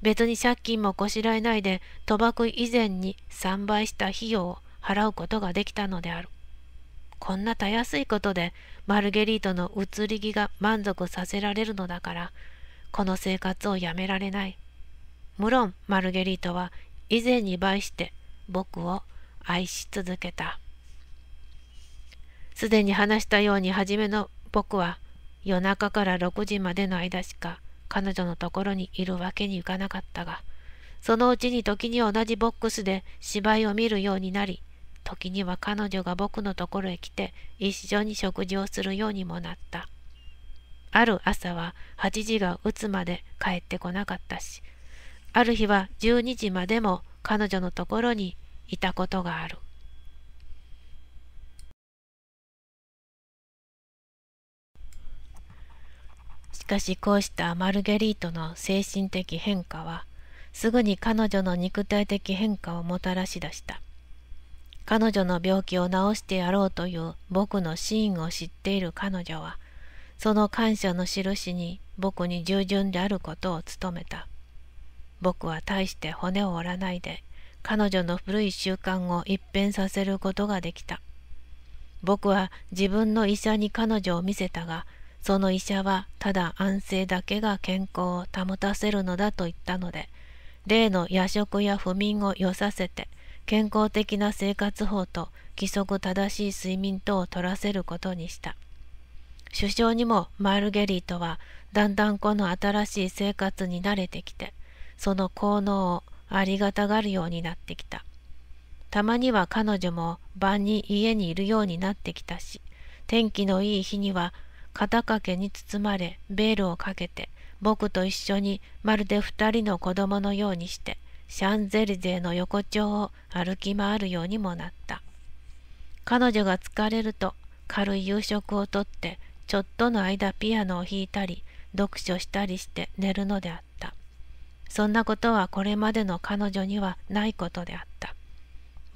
別に借金もこしらえないで賭博以前に3倍した費用を払うことができたのである。こんなたやすいことでマルゲリートの移り気が満足させられるのだから、この生活をやめられない。無論マルゲリートは以前に倍して僕を愛し続けた。すでに話したように初めの僕は夜中から6時までの間しか彼女のところにいるわけにいかなかったが、そのうちに時に同じボックスで芝居を見るようになり、時には彼女が僕のところへ来て一緒に食事をするようにもなった。ある朝は8時が打つまで帰ってこなかったし、ある日は12時までも彼女のところにいたことがある。しかしこうしたマルゲリートの精神的変化はすぐに彼女の肉体的変化をもたらし出した彼女の病気を治してやろうという僕のシーンを知っている彼女はその感謝の印に僕に従順であることを努めた僕は大して骨を折らないで彼女の古い習慣を一変させることができた僕は自分の医者に彼女を見せたがその医者はただ安静だけが健康を保たせるのだと言ったので例の夜食や不眠をよさせて健康的な生活法と規則正しい睡眠等を取らせることにした首相にもマルゲリートはだんだんこの新しい生活に慣れてきてその効能をありがたがるようになってきたたまには彼女も晩に家にいるようになってきたし天気のいい日には肩掛けに包まれベールをかけて僕と一緒にまるで二人の子供のようにしてシャンゼリゼの横丁を歩き回るようにもなった彼女が疲れると軽い夕食をとってちょっとの間ピアノを弾いたり読書したりして寝るのであったそんなことはこれまでの彼女にはないことであった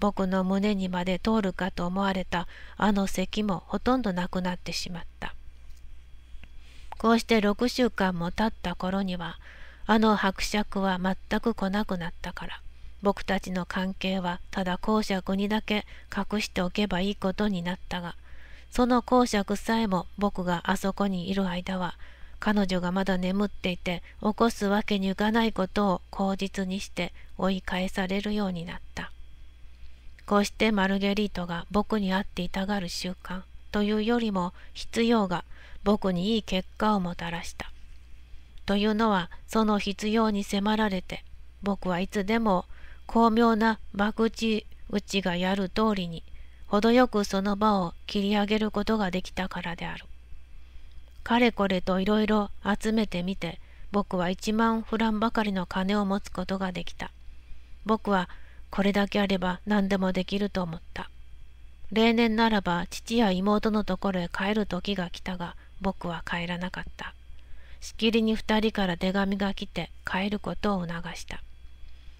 僕の胸にまで通るかと思われたあの咳もほとんどなくなってしまったこうして6週間も経った頃にはあの伯爵は全く来なくなったから僕たちの関係はただ公爵にだけ隠しておけばいいことになったがその公爵さえも僕があそこにいる間は彼女がまだ眠っていて起こすわけにいかないことを口実にして追い返されるようになったこうしてマルゲリートが僕に会っていたがる習慣というよりも必要が僕にいい結果をもたらした。というのはその必要に迫られて僕はいつでも巧妙な博打打ちがやる通りに程よくその場を切り上げることができたからである。かれこれといろいろ集めてみて僕は1万フランばかりの金を持つことができた。僕はこれだけあれば何でもできると思った。例年ならば父や妹のところへ帰る時が来たが僕は帰らなかった。しきりに2人から手紙が来て帰ることを促した。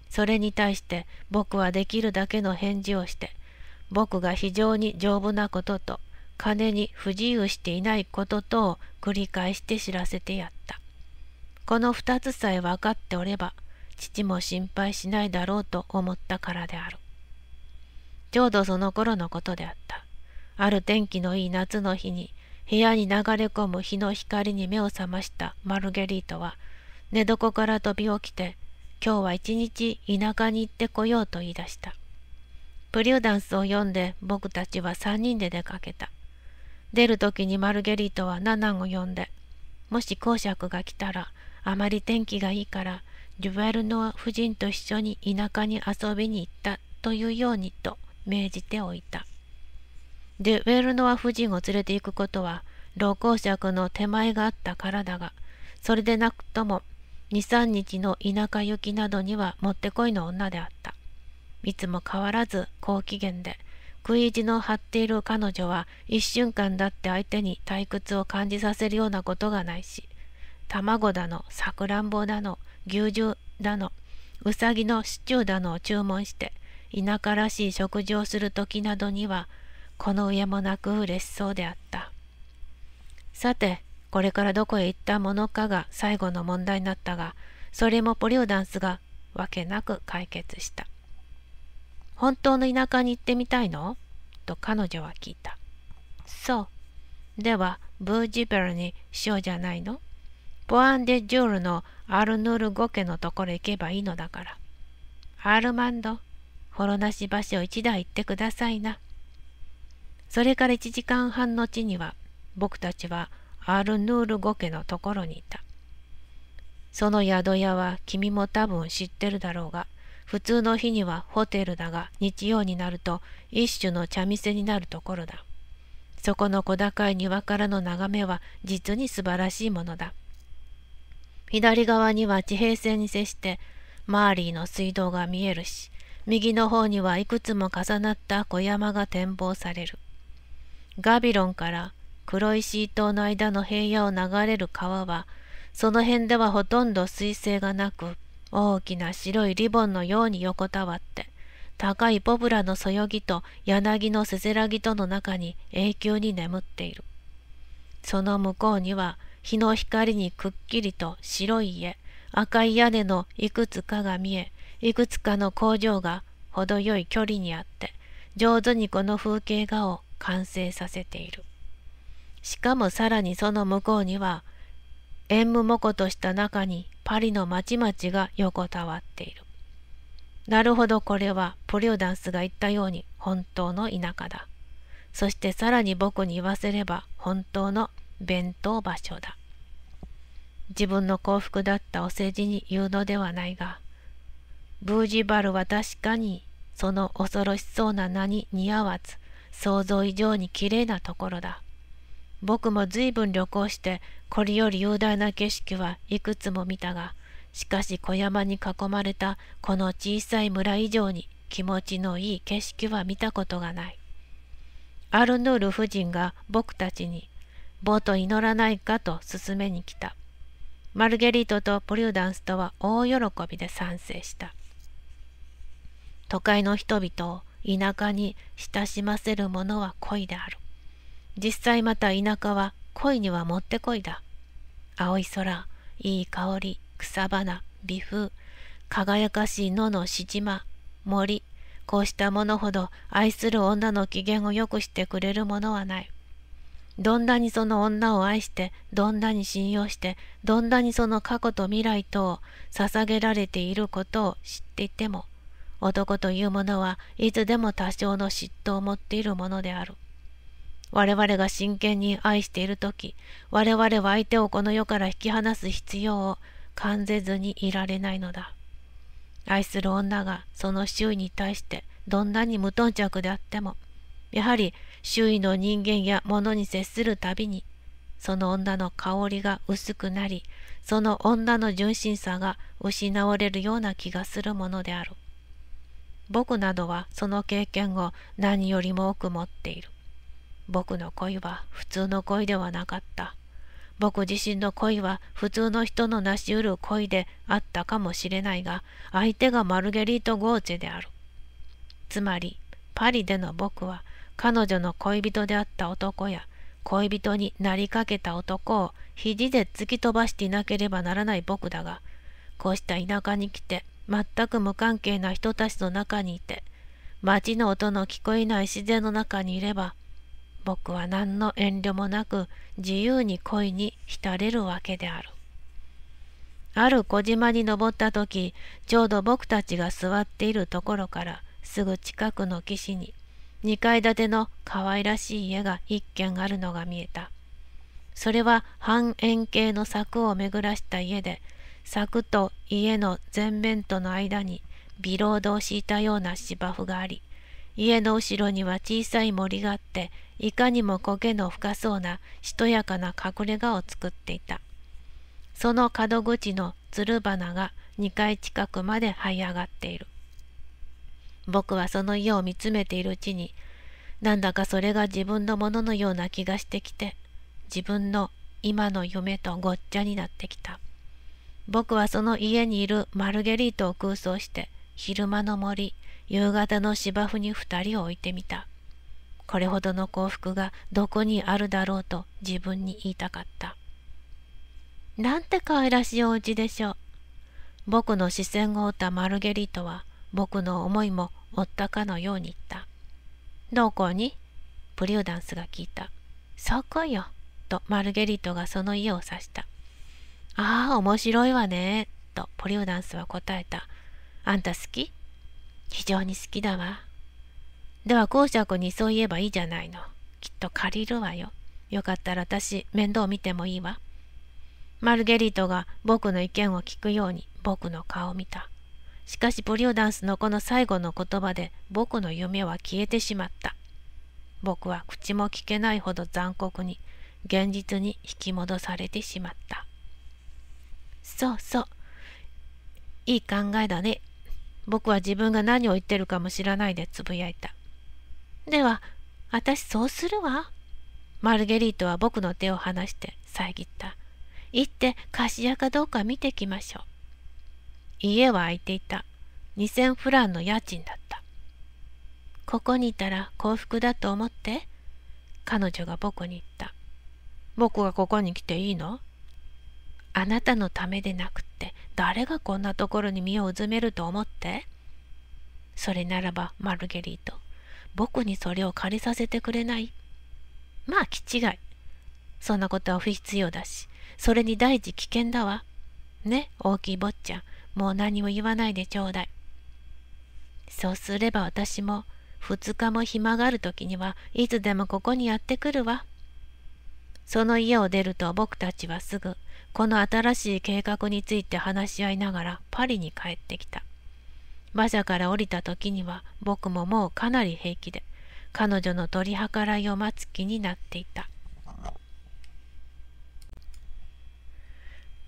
それに対して僕はできるだけの返事をして、僕が非常に丈夫なことと、金に不自由していないこととを繰り返して知らせてやった。この2つさえ分かっておれば、父も心配しないだろうと思ったからである。ちょうどその頃のことであった。ある天気のいい夏の日に、部屋に流れ込む日の光に目を覚ましたマルゲリートは寝床から飛び起きて今日は一日田舎に行ってこようと言い出したプリューダンスを読んで僕たちは3人で出かけた出る時にマルゲリートはナナンを呼んでもし公爵が来たらあまり天気がいいからジュエルの夫人と一緒に田舎に遊びに行ったというようにと命じておいた。デュ・ウェルノア夫人を連れて行くことは、老公爵の手前があったからだが、それでなくとも、二三日の田舎行きなどにはもってこいの女であった。いつも変わらず高機嫌で、食い意地の張っている彼女は一瞬間だって相手に退屈を感じさせるようなことがないし、卵だの、さくらんぼだの、牛乳だの、うさぎのシチューだのを注文して、田舎らしい食事をする時などには、この上もなく嬉しそうであったさてこれからどこへ行ったものかが最後の問題になったがそれもポリオダンスがわけなく解決した本当の田舎に行ってみたいのと彼女は聞いたそうではブージベルにしようじゃないのポアン・デ・ジュールのアルヌール・ゴケのところへ行けばいいのだからアルマンド、ほろなし橋を一台行ってくださいな。それから1時間半の地には僕たちはアルヌールゴ家のところにいた。その宿屋は君も多分知ってるだろうが、普通の日にはホテルだが日曜になると一種の茶店になるところだ。そこの小高い庭からの眺めは実に素晴らしいものだ。左側には地平線に接してマーリーの水道が見えるし、右の方にはいくつも重なった小山が展望される。ガビロンから黒石井島の間の平野を流れる川は、その辺ではほとんど水性がなく、大きな白いリボンのように横たわって、高いポプラのそよぎと柳のせせらぎとの中に永久に眠っている。その向こうには、日の光にくっきりと白い家、赤い屋根のいくつかが見え、いくつかの工場が程よい距離にあって、上手にこの風景画を完成させている。しかもさらにその向こうには、縁無もことした中にパリの町々が横たわっている。なるほどこれはプリュダンスが言ったように本当の田舎だ。そしてさらに僕に言わせれば本当の弁当場所だ。自分の幸福だったお世辞に言うのではないが、ブージバルは確かにその恐ろしそうな名に似合わず、想像以上に綺麗なところだ。僕も随分旅行してこれより雄大な景色はいくつも見たがしかし小山に囲まれたこの小さい村以上に気持ちのいい景色は見たことがないアルヌール夫人が僕たちに「ボート祈らないか」と勧めに来たマルゲリートとポリューダンスとは大喜びで賛成した都会の人々を田舎に親しませるものは恋である。実際また田舎は恋にはもってこいだ。青い空、いい香り、草花、微風、輝かしい野のしじま、森、こうしたものほど愛する女の機嫌を良くしてくれるものはない。どんなにその女を愛して、どんなに信用して、どんなにその過去と未来とを捧げられていることを知っていても、男というものはいつでも多少の嫉妬を持っているものである。我々が真剣に愛している時、我々は相手をこの世から引き離す必要を感じずにいられないのだ。愛する女がその周囲に対してどんなに無頓着であっても、やはり周囲の人間や物に接するたびに、その女の香りが薄くなり、その女の純真さが失われるような気がするものである。僕などはその経験を何よりも多く持っている。僕の恋は普通の恋ではなかった。僕自身の恋は普通の人のなし得る恋であったかもしれないが、相手がマルゲリート・ゴーチェである。つまり、パリでの僕は彼女の恋人であった男や恋人になりかけた男を肘で突き飛ばしていなければならない僕だが、こうした田舎に来て全く無関係な人たちの中にいて、町の音の聞こえない自然の中にいれば、僕は何の遠慮もなく自由に恋に浸れるわけである。ある小島に登った時、ちょうど僕たちが座っているところからすぐ近くの岸に、2階建ての可愛らしい家が1軒あるのが見えた。それは半円形の柵を巡らした家で、柵と家の前面との間にビロードを敷いたような芝生があり、家の後ろには小さい森があって、いかにも苔の深そうなしとやかな隠れ家を作っていた。その角口のつる花が2階近くまで這い上がっている。僕はその家を見つめているうちに、なんだかそれが自分のもののような気がしてきて、自分の今の夢とごっちゃになってきた。僕はその家にいるマルゲリートを空想して、昼間の森、夕方の芝生に二人を置いてみた。これほどの幸福がどこにあるだろうと自分に言いたかった。なんて可愛らしいお家でしょう。僕の視線を追ったマルゲリートは、僕の思いも追ったかのように言った。どこにプリューダンスが聞いた。そこよ、とマルゲリートがその家を指した。ああ、面白いわね、とポリオダンスは答えた。あんた好き非常に好きだわ。では、公爵にそう言えばいいじゃないの。きっと借りるわよ。よかったら私、面倒見てもいいわ。マルゲリートが僕の意見を聞くように僕の顔を見た。しかしポリオダンスのこの最後の言葉で僕の夢は消えてしまった。僕は口も聞けないほど残酷に現実に引き戻されてしまった。そうそう。いい考えだね。僕は自分が何を言ってるかも知らないでつぶやいた。では、私そうするわ。マルゲリートは僕の手を離して遮った。行って菓子屋かどうか見てきましょう。家は空いていた。2000フランの家賃だった。ここにいたら幸福だと思って。彼女が僕に言った。僕がここに来ていいのあなたのためでなくって誰がこんなところに身をうずめると思ってそれならばマルゲリート僕にそれを借りさせてくれないまあ気違いそんなことは不必要だしそれに第一危険だわね大きい坊ちゃんもう何も言わないでちょうだいそうすれば私も2日も暇がある時にはいつでもここにやってくるわ。その家を出ると僕たちはすぐ、この新しい計画について話し合いながらパリに帰ってきた。馬車から降りた時には僕ももうかなり平気で、彼女の取り計らいを待つ気になっていた。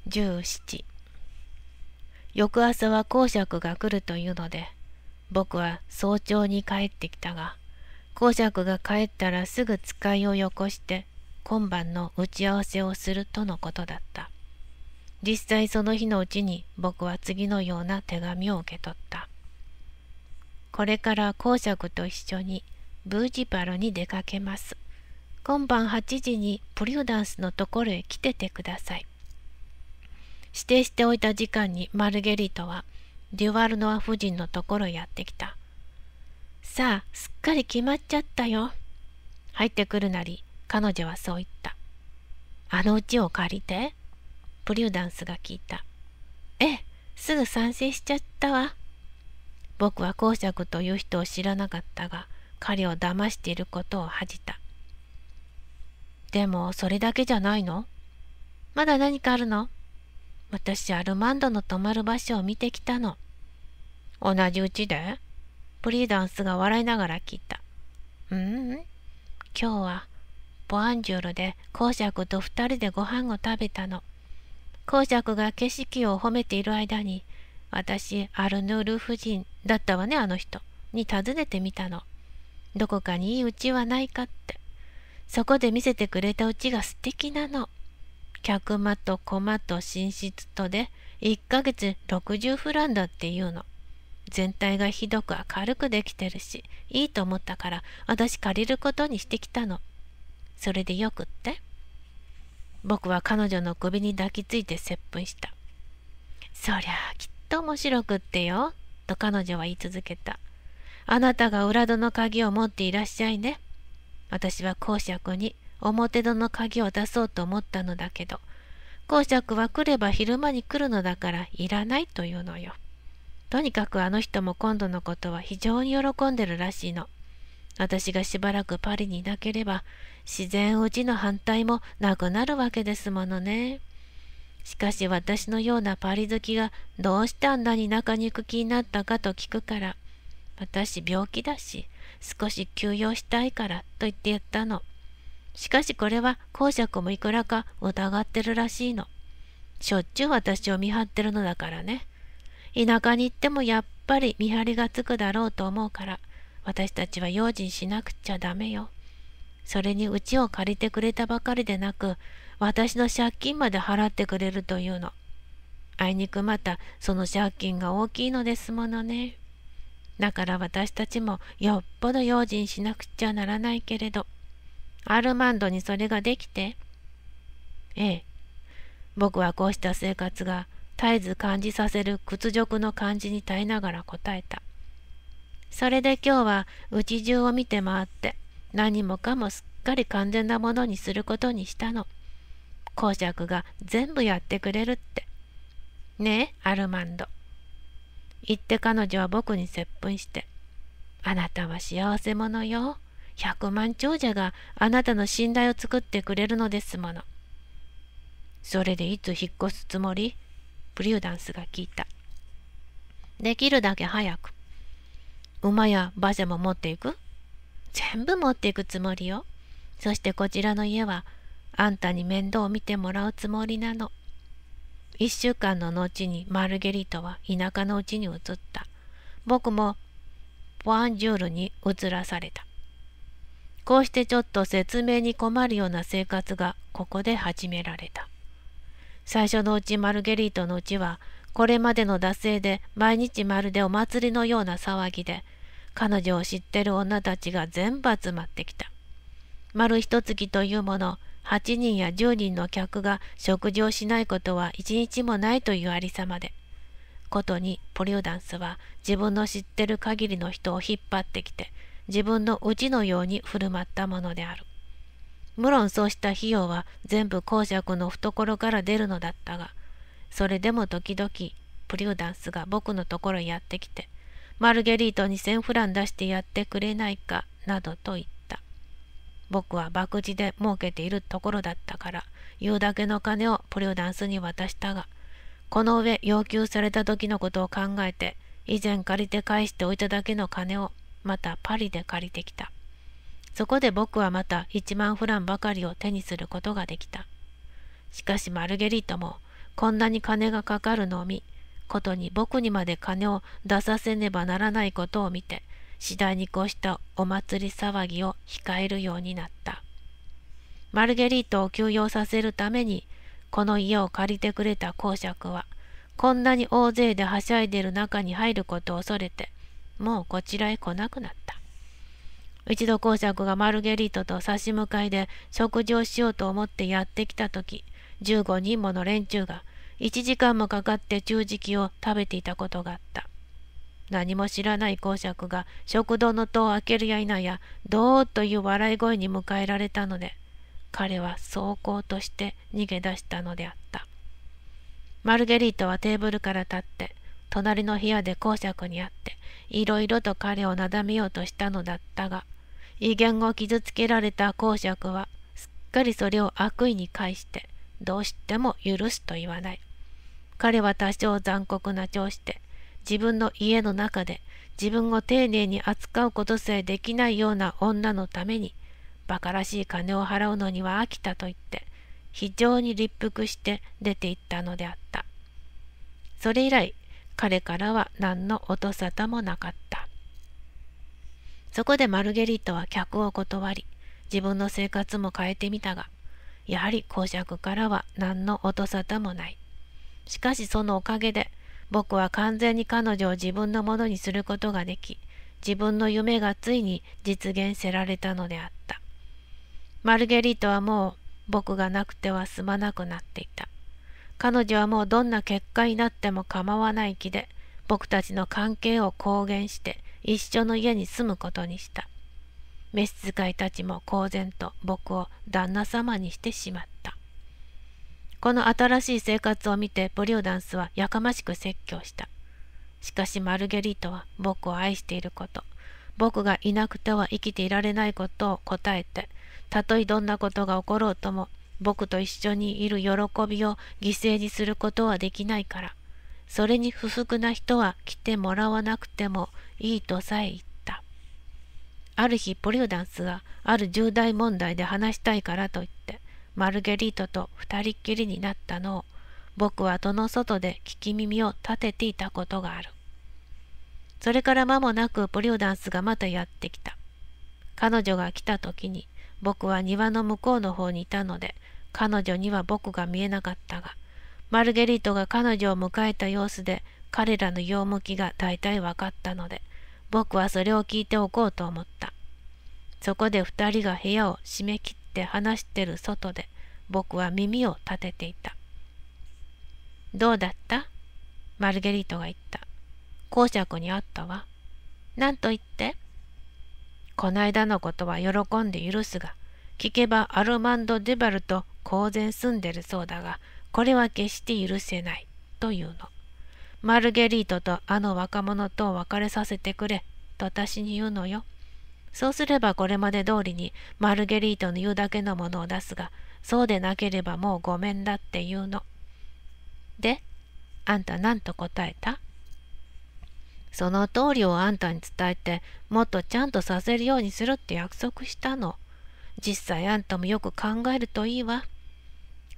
17翌朝は公爵が来るというので僕は早朝に帰ってきたが公爵が帰ったらすぐ使いをよこして今晩の打ち合わせをするとのことだった。実際その日のうちに僕は次のような手紙を受け取った。これから公爵と一緒にブージパルに出かけます。今晩8時にプリュダンスのところへ来ててください。指定しておいた時間にマルゲリートはデュワルノア夫人のところへやってきた。さあ、すっかり決まっちゃったよ。入ってくるなり、彼女はそう言った。あのうちを借りてプリューダンスが聞いた。ええ、すぐ賛成しちゃったわ。僕は公爵という人を知らなかったが、彼を騙していることを恥じた。でも、それだけじゃないのまだ何かあるの私、アルマンドの泊まる場所を見てきたの。同じうちでプリーダンスが笑いながら聞いた。うーん、今日はポアンジュールで公爵と2人でご飯を食べたの。公爵が景色を褒めている間に、私、アルヌール夫人だったわね、あの人。に尋ねてみたの。どこかにいいうちはないかって。そこで見せてくれたうちが素敵なの。客間と駒と寝室とで、1ヶ月60フランだっていうの。全体がひどく明るくできてるし、いいと思ったから、私借りることにしてきたの。それでよくって僕は彼女の首に抱きついて接吻した。そりゃあきっと面白くってよ、と彼女は言い続けた。あなたが裏戸の鍵を持っていらっしゃいね。私は公爵に表戸の鍵を出そうと思ったのだけど、公爵は来れば昼間に来るのだからいらないというのよ。とにかくあの人も今度のことは非常に喜んでるらしいの。私がしばらくパリにいなければ自然うちの反対もなくなるわけですものね。しかし私のようなパリ好きがどうしてあんなに中に行く気になったかと聞くから私病気だし少し休養したいからと言って言ったの。しかしこれは公爵もいくらか疑ってるらしいの。しょっちゅう私を見張ってるのだからね。田舎に行ってもやっぱり見張りがつくだろうと思うから私たちは用心しなくちゃダメよ。それにうちを借りてくれたばかりでなく、私の借金まで払ってくれるというの。あいにくまたその借金が大きいのですものね。だから私たちもよっぽど用心しなくちゃならないけれど、アルマンドにそれができて。ええ。僕はこうした生活が絶えず感じさせる屈辱の感じに耐えながら答えた。それで今日はうち中を見て回って何もかもすっかり完全なものにすることにしたの。公爵が全部やってくれるって。ねえ、アルマンド。言って彼女は僕に接吻して。あなたは幸せ者よ。百万長者があなたの信頼を作ってくれるのですもの。それでいつ引っ越すつもりブリューダンスが聞いた。できるだけ早く。馬や馬車も持っていく全部持っていくつもりよ。そしてこちらの家はあんたに面倒を見てもらうつもりなの。一週間の後にマルゲリータは田舎のうちに移った。僕もポアンジュールに移らされた。こうしてちょっと説明に困るような生活がここで始められた。最初のうちマルゲリートのうちはこれまでの惰性で毎日まるでお祭りのような騒ぎで、彼女を知ってる女たちが全部集まってきた。丸一月というもの、8人や10人の客が食事をしないことは一日もないというありさまで。ことにポリーダンスは自分の知ってる限りの人を引っ張ってきて、自分のうちのように振る舞ったものである。無論そうした費用は全部公爵の懐から出るのだったが、それでも時々、プリューダンスが僕のところへやってきて、マルゲリート2000フラン出してやってくれないか、などと言った。僕は博打で儲けているところだったから、言うだけの金をプリューダンスに渡したが、この上要求された時のことを考えて、以前借りて返しておいただけの金を、またパリで借りてきた。そこで僕はまた1万フランばかりを手にすることができた。しかしマルゲリートもこんなに金がかかるのを見、ことに僕にまで金を出させねばならないことを見て、次第にこうしたお祭り騒ぎを控えるようになった。マルゲリートを休養させるために、この家を借りてくれた公爵は、こんなに大勢ではしゃいでる中に入ることを恐れて、もうこちらへ来なくなった。一度公爵がマルゲリートと差し向かいで食事をしようと思ってやってきた時、15人もの連中が1時間もかかって中敷きを食べていたことがあった。何も知らない公爵が食堂の戸を開けるや否や、どーという笑い声に迎えられたので、彼は走行として逃げ出したのであった。マルゲリートはテーブルから立って、隣の部屋で公爵に会って、いろいろと彼をなだめようとしたのだったが、威厳を傷つけられた公爵は、すっかりそれを悪意に返して、どうしても許すと言わない。彼は多少残酷な調子で、自分の家の中で自分を丁寧に扱うことさえできないような女のために、馬鹿らしい金を払うのには飽きたと言って、非常に立腹して出て行ったのであった。それ以来、彼からは何の音沙汰もなかった。そこでマルゲリートは客を断り、自分の生活も変えてみたが、やはり公爵からは何の音沙汰もない。しかしそのおかげで、僕は完全に彼女を自分のものにすることができ、自分の夢がついに実現せられたのであった。マルゲリートはもう僕がなくては済まなくなっていた。彼女はもうどんな結果になっても構わない気で、僕たちの関係を公言して一緒の家に住むことにした。召使いたちも公然と僕を旦那様にしてしまった。この新しい生活を見てブリューダンスはやかましく説教した。しかしマルゲリートは僕を愛していること、僕がいなくては生きていられないことを答えて、たとえどんなことが起ころうとも、僕と一緒にいる喜びを犠牲にすることはできないから、それに不服な人は来てもらわなくてもいいとさえ言った。ある日、ポリューダンスがある重大問題で話したいからと言って、マルゲリートと二人っきりになったのを僕は戸の外で聞き耳を立てていたことがあるそれから間もなくポリオダンスがまたやってきた彼女が来た時に僕は庭の向こうの方にいたので彼女には僕が見えなかったがマルゲリートが彼女を迎えた様子で彼らの用向きが大体分かったので僕はそれを聞いておこうと思ったそこで2人が部屋を閉め切っして話してる外で僕は耳を立てていた。どうだったマルゲリートが言った。公爵に会ったわ。なんと言ってこないだのことは喜んで許すが、聞けばアルマンド・デバルと公然住んでるそうだが、これは決して許せない、というの。マルゲリートとあの若者と別れさせてくれ、と私に言うのよ。そうすればこれまで通りにマルゲリートの言うだけのものを出すが、そうでなければもうごめんだって言うの。で、あんた何と答えたその通りをあんたに伝えて、もっとちゃんとさせるようにするって約束したの。実際あんたもよく考えるといいわ。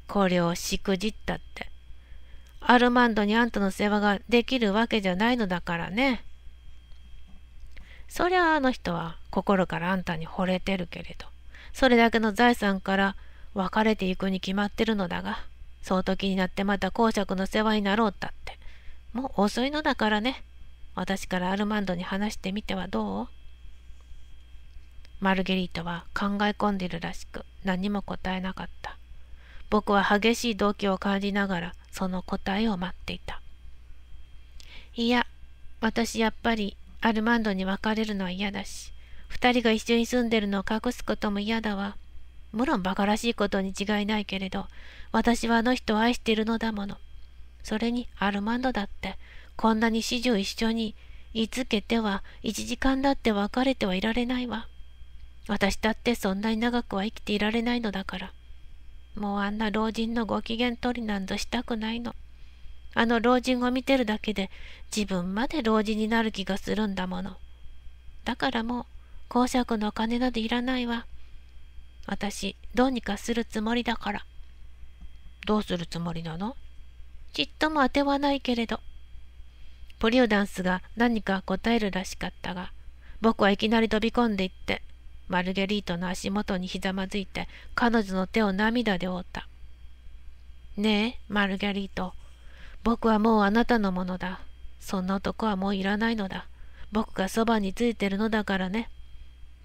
これをしくじったって。アルマンドにあんたの世話ができるわけじゃないのだからね。そりゃあの人は心からあんたに惚れてるけれど、それだけの財産から別れていくに決まってるのだが、そう時になってまた公爵の世話になろうったって、もう遅いのだからね。私からアルマンドに話してみてはどうマルゲリータは考え込んでいるらしく何も答えなかった。僕は激しい動機を感じながらその答えを待っていた。いや、私やっぱりアルマンドに別れるのは嫌だし、二人が一緒に住んでるのを隠すことも嫌だわ。無論馬鹿らしいことに違いないけれど、私はあの人を愛しているのだもの。それにアルマンドだって、こんなに始終一緒に居つけては一時間だって別れてはいられないわ。私だってそんなに長くは生きていられないのだから。もうあんな老人のご機嫌取りなんぞしたくないの。あの老人を見てるだけで自分まで老人になる気がするんだもの。だからもう公爵のお金などいらないわ。私どうにかするつもりだから。どうするつもりなのちっとも当てはないけれど。ポリオダンスが何か答えるらしかったが、僕はいきなり飛び込んでいって、マルゲリートの足元にひざまずいて、彼女の手を涙で覆った。ねえ、マルゲリート、僕はもうあなたのものだ。そんな男はもういらないのだ。僕がそばについてるのだからね。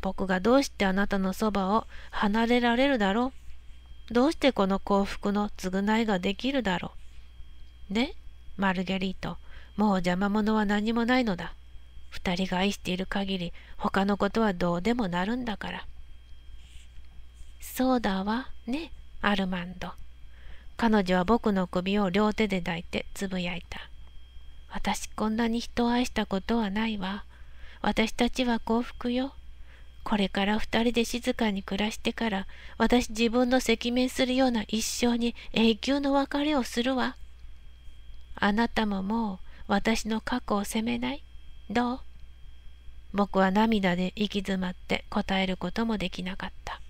僕がどうしてあなたのそばを離れられるだろうどうしてこの幸福の償いができるだろうね、マルゲリート、もう邪魔者は何もないのだ。二人が愛している限り他のことはどうでもなるんだから。そうだわね、アルマンド。彼女は僕の首を両手で抱いてつぶやいた。私こんなに人を愛したことはないわ。私たちは幸福よ。これから2人で静かに暮らしてから私自分の赤面するような一生に永久の別れをするわ。あなたももう私の過去を責めないどう僕は涙で行き詰まって答えることもできなかった。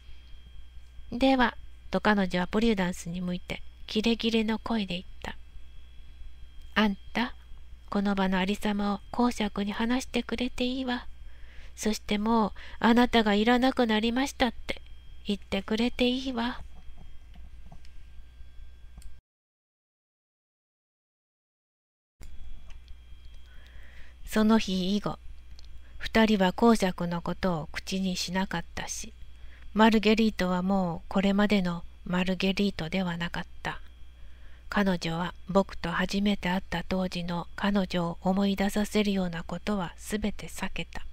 では、と彼女はポリューダンスに向いてギレギレの声で言った。あんた、この場のありさまを公爵に話してくれていいわ。そしてもうあなたがいらなくなりましたって言ってくれていいわ。その日以後、二人は公爵のことを口にしなかったし、マルゲリートはもうこれまでのマルゲリートではなかった彼女は僕と初めて会った当時の彼女を思い出させるようなことは全て避けた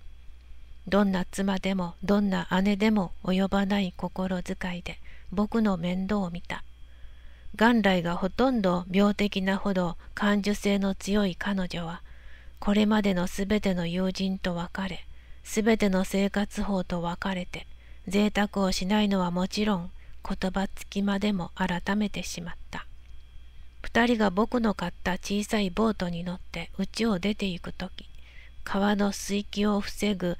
どんな妻でもどんな姉でも及ばない心遣いで僕の面倒を見た元来がほとんど病的なほど感受性の強い彼女はこれまでの全ての友人と別れ全ての生活法と別れて贅沢をしないのはもちろん言葉つきまでも改めてしまった。二人が僕の買った小さいボートに乗って家を出て行く時川の水気を防ぐ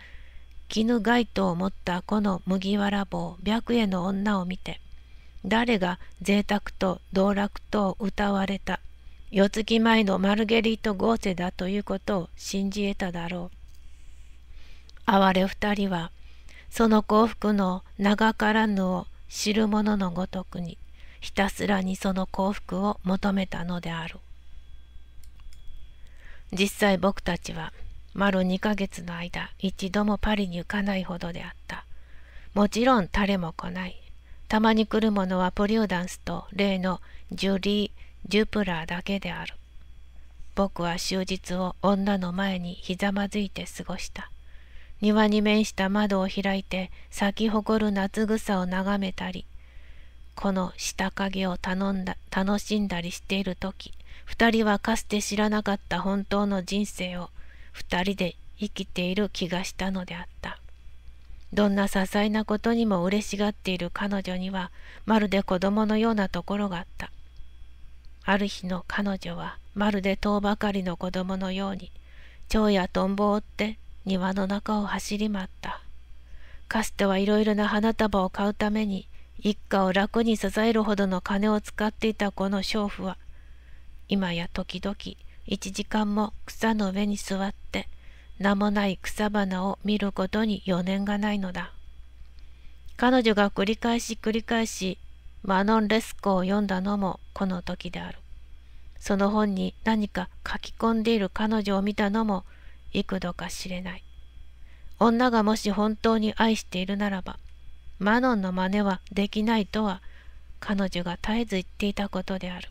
絹街灯を持ったこの麦わら帽白衣の女を見て誰が贅沢と道楽と歌われた四月前のマルゲリート・ゴーセだということを信じ得ただろう。哀れ二人はその幸福の長からぬを知る者のごとくにひたすらにその幸福を求めたのである実際僕たちは丸2ヶ月の間一度もパリに行かないほどであったもちろん誰も来ないたまに来るものはプリューダンスと例のジュリー・ジュプラーだけである僕は終日を女の前にひざまずいて過ごした庭に面した窓を開いて咲き誇る夏草を眺めたりこの下影を頼んだ楽しんだりしている時2人はかつて知らなかった本当の人生を2人で生きている気がしたのであったどんな些細なことにも嬉しがっている彼女にはまるで子供のようなところがあったある日の彼女はまるで遠ばかりの子供のように蝶やトンボを追って庭の中を走り回った。かつてはいろいろな花束を買うために一家を楽に支えるほどの金を使っていたこの娼婦は、今や時々一時間も草の上に座って名もない草花を見ることに余念がないのだ。彼女が繰り返し繰り返しマノン・レスコを読んだのもこの時である。その本に何か書き込んでいる彼女を見たのも幾度か知れない。女がもし本当に愛しているならば、マノンの真似はできないとは、彼女が絶えず言っていたことである。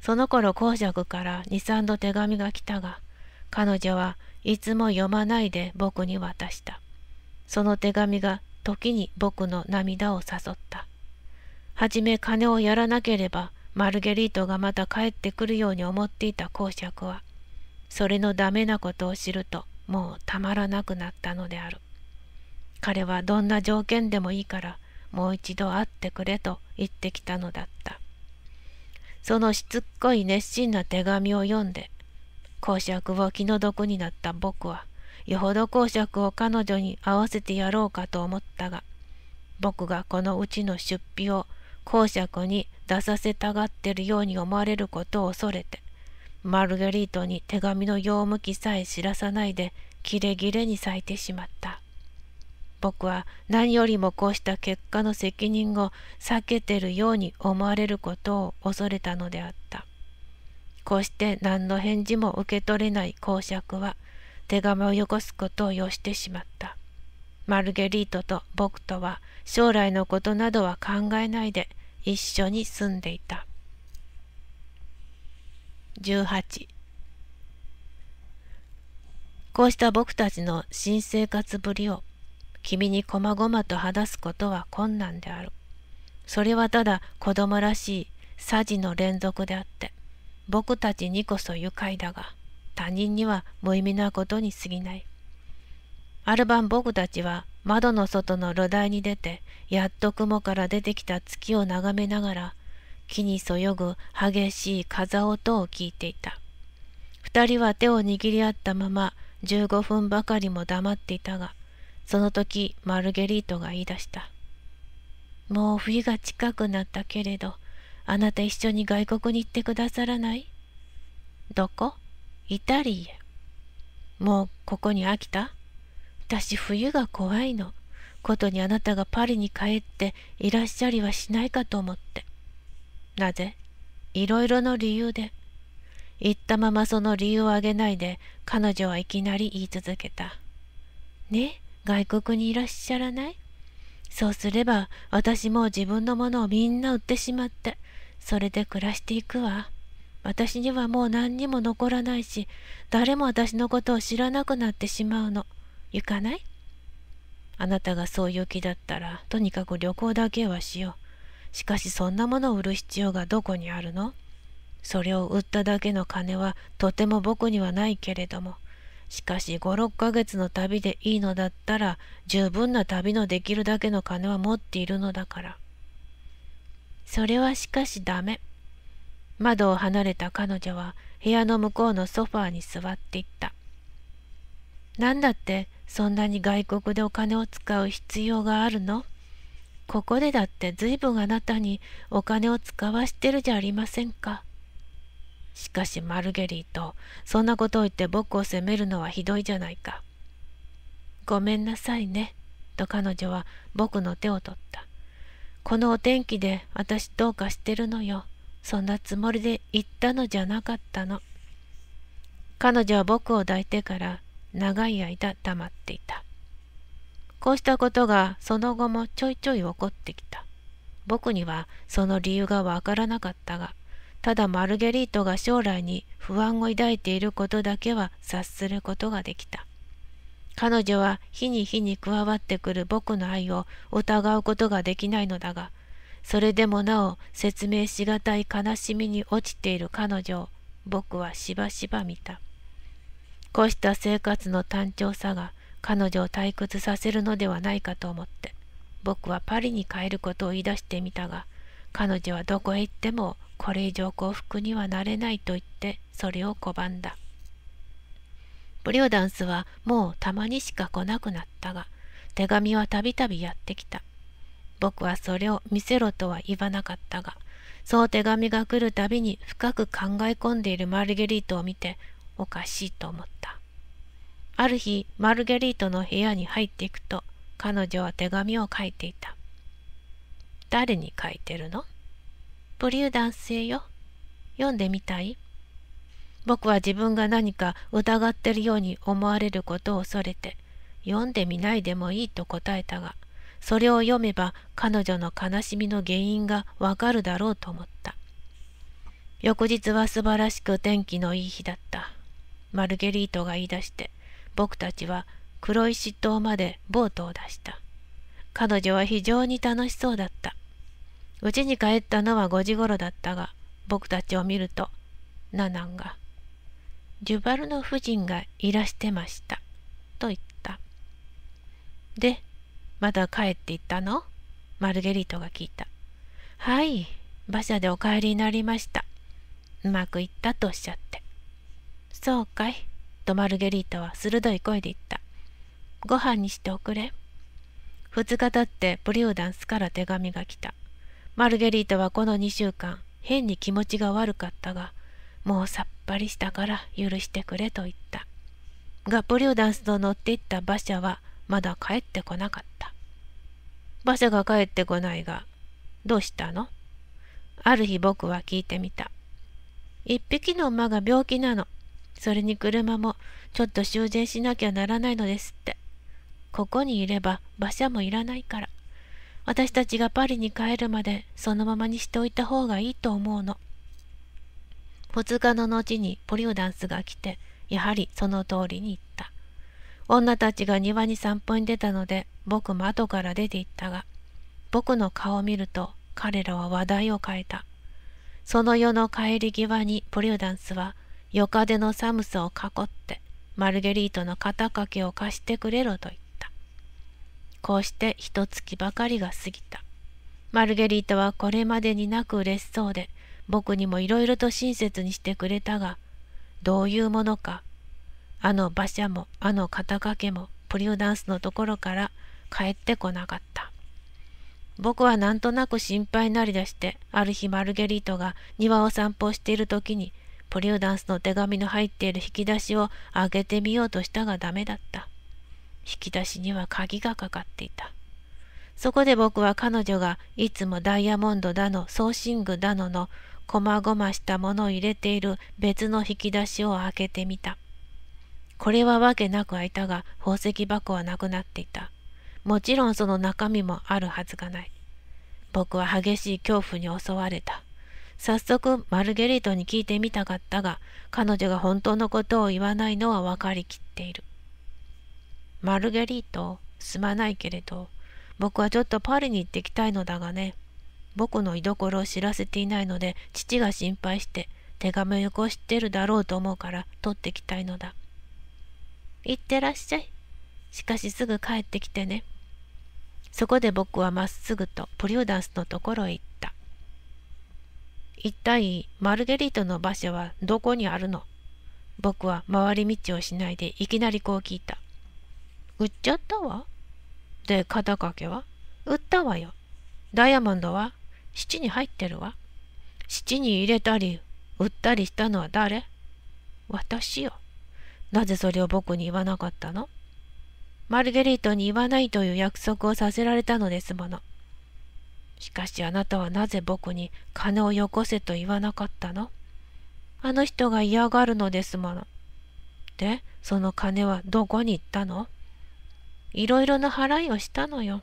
その頃公爵から二三度手紙が来たが、彼女はいつも読まないで僕に渡した。その手紙が時に僕の涙を誘った。はじめ金をやらなければマルゲリートがまた帰ってくるように思っていた公爵はそれのダメなことを知るともうたまらなくなったのである彼はどんな条件でもいいからもう一度会ってくれと言ってきたのだったそのしつっこい熱心な手紙を読んで公爵を気の毒になった僕はよほど公爵を彼女に会わせてやろうかと思ったが僕がこのうちの出費を公爵に出させたがってるように思われることを恐れてマルゲリートに手紙の用向きさえ知らさないでキレキレに咲いてしまった僕は何よりもこうした結果の責任を避けてるように思われることを恐れたのであったこうして何の返事も受け取れない公爵は手紙をよこすことをよしてしまったマルゲリートと僕とは将来のことなどは考えないで一緒に住んでいた18こうした僕たちの新生活ぶりを君にこまごまと話すことは困難である。それはただ子供らしいさじの連続であって、僕たちにこそ愉快だが、他人には無意味なことに過ぎない。ある晩僕たちは窓の外の露台に出て、やっと雲から出てきた月を眺めながら、木にそよぐ激しい風音を聞いていた。二人は手を握り合ったまま15分ばかりも黙っていたが、その時マルゲリートが言い出した。もう冬が近くなったけれど、あなた一緒に外国に行ってくださらないどこイタリア。もうここに飽きた私冬が怖いの。ことにあなたがパリに帰っていらっしゃりはしないかと思って。なぜいろいろの理由で。言ったままその理由をあげないで彼女はいきなり言い続けた。ね外国にいらっしゃらないそうすれば私も自分のものをみんな売ってしまってそれで暮らしていくわ。私にはもう何にも残らないし誰も私のことを知らなくなってしまうの。行かないあなたがそういう気だったらとにかく旅行だけはしよう。しかしそんなものを売る必要がどこにあるのそれを売っただけの金はとても僕にはないけれども、しかし56ヶ月の旅でいいのだったら十分な旅のできるだけの金は持っているのだから。それはしかしダメ。窓を離れた彼女は部屋の向こうのソファーに座っていった。なんだってそんなに外国でお金を使う必要があるのここでだって随分あなたにお金を使わしてるじゃありませんか。しかしマルゲリート、そんなことを言って僕を責めるのはひどいじゃないか。ごめんなさいね、と彼女は僕の手を取った。このお天気で私どうかしてるのよ。そんなつもりで言ったのじゃなかったの。彼女は僕を抱いてから長い間黙っていた。こうしたことがその後もちょいちょい起こってきた。僕にはその理由がわからなかったが、ただマルゲリートが将来に不安を抱いていることだけは察することができた。彼女は日に日に加わってくる僕の愛を疑うことができないのだが、それでもなお説明しがたい悲しみに落ちている彼女を僕はしばしば見た。こうした生活の単調さが彼女を退屈させるのではないかと思って僕はパリに帰ることを言い出してみたが彼女はどこへ行ってもこれ以上幸福にはなれないと言ってそれを拒んだブリオダンスはもうたまにしか来なくなったが手紙はたびたびやってきた僕はそれを見せろとは言わなかったがそう手紙が来るたびに深く考え込んでいるマルゲリートを見ておかしいと思ったある日マルゲリートの部屋に入っていくと彼女は手紙を書いていた誰に書いてるのブリュー男性よ読んでみたい僕は自分が何か疑ってるように思われることを恐れて読んでみないでもいいと答えたがそれを読めば彼女の悲しみの原因がわかるだろうと思った翌日は素晴らしく天気のいい日だったマルゲリートが言い出して僕たちは黒石島までボートを出した。彼女は非常に楽しそうだった。うちに帰ったのは5時頃だったが、僕たちを見ると、ナナンが、ジュバルの夫人がいらしてました、と言った。で、まだ帰っていったのマルゲリートが聞いた。はい、馬車でお帰りになりました。うまくいったとおっしゃって。そうかい。とマルゲリータは鋭い声で言った。ご飯にしておくれ。2日経ってプリューダンスから手紙が来た。マルゲリータはこの2週間、変に気持ちが悪かったが、もうさっぱりしたから許してくれと言った。が、プリューダンスの乗っていった馬車はまだ帰ってこなかった。馬車が帰ってこないが、どうしたのある日僕は聞いてみた。一匹の馬が病気なの。それに車もちょっと修繕しなきゃならないのですって。ここにいれば馬車もいらないから。私たちがパリに帰るまでそのままにしておいた方がいいと思うの。2日の後にポリーダンスが来て、やはりその通りに行った。女たちが庭に散歩に出たので、僕も後から出て行ったが、僕の顔を見ると彼らは話題を変えた。その世の帰り際にポリーダンスはよかでの寒さを囲ってマルゲリートの肩掛けを貸してくれろと言った。こうしてつ月ばかりが過ぎた。マルゲリータはこれまでになく嬉しそうで、僕にもいろいろと親切にしてくれたが、どういうものか。あの馬車もあの肩掛けもプリュダンスのところから帰ってこなかった。僕はなんとなく心配なりだして、ある日マルゲリートが庭を散歩している時にポリューダンスの手紙の入っている引き出しを開けてみようとしたがダメだった。引き出しには鍵がかかっていた。そこで僕は彼女がいつもダイヤモンドだの、送信具だのの、こまごましたものを入れている別の引き出しを開けてみた。これはわけなく開いたが、宝石箱はなくなっていた。もちろんその中身もあるはずがない。僕は激しい恐怖に襲われた。早速マルゲリートに聞いてみたかったが彼女が本当のことを言わないのは分かりきっている。マルゲリートすまないけれど僕はちょっとパリに行ってきたいのだがね僕の居所を知らせていないので父が心配して手紙をよこしてるだろうと思うから取ってきたいのだ。行ってらっしゃい。しかしすぐ帰ってきてね。そこで僕はまっすぐとプリューダンスのところへ行った。一体マルゲリートの馬車はどこにあるの僕は回り道をしないでいきなりこう聞いた。売っちゃったわ。で、肩掛けは売ったわよ。ダイヤモンドは七に入ってるわ。七に入れたり、売ったりしたのは誰私よ。なぜそれを僕に言わなかったのマルゲリートに言わないという約束をさせられたのですもの。しかしあなたはなぜ僕に金をよこせと言わなかったのあの人が嫌がるのですもの。で、その金はどこに行ったのいろいろな払いをしたのよ。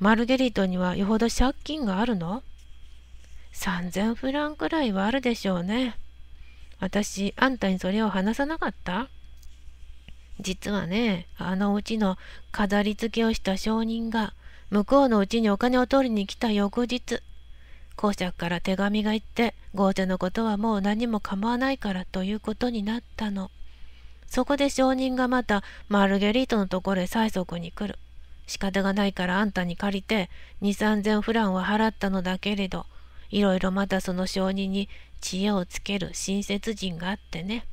マルゲリートにはよほど借金があるの3000フランくらいはあるでしょうね。私、あんたにそれを話さなかった実はね、あのうちの飾り付けをした証人が向こうのうちにお金を取りに来た翌日、公爵から手紙が行って、ゴーテのことはもう何も構わないからということになったの。そこで証人がまたマルゲリートのところへ催促に来る。仕方がないからあんたに借りて二三千フランは払ったのだけれど、いろいろまたその証人に知恵をつける親切人があってね。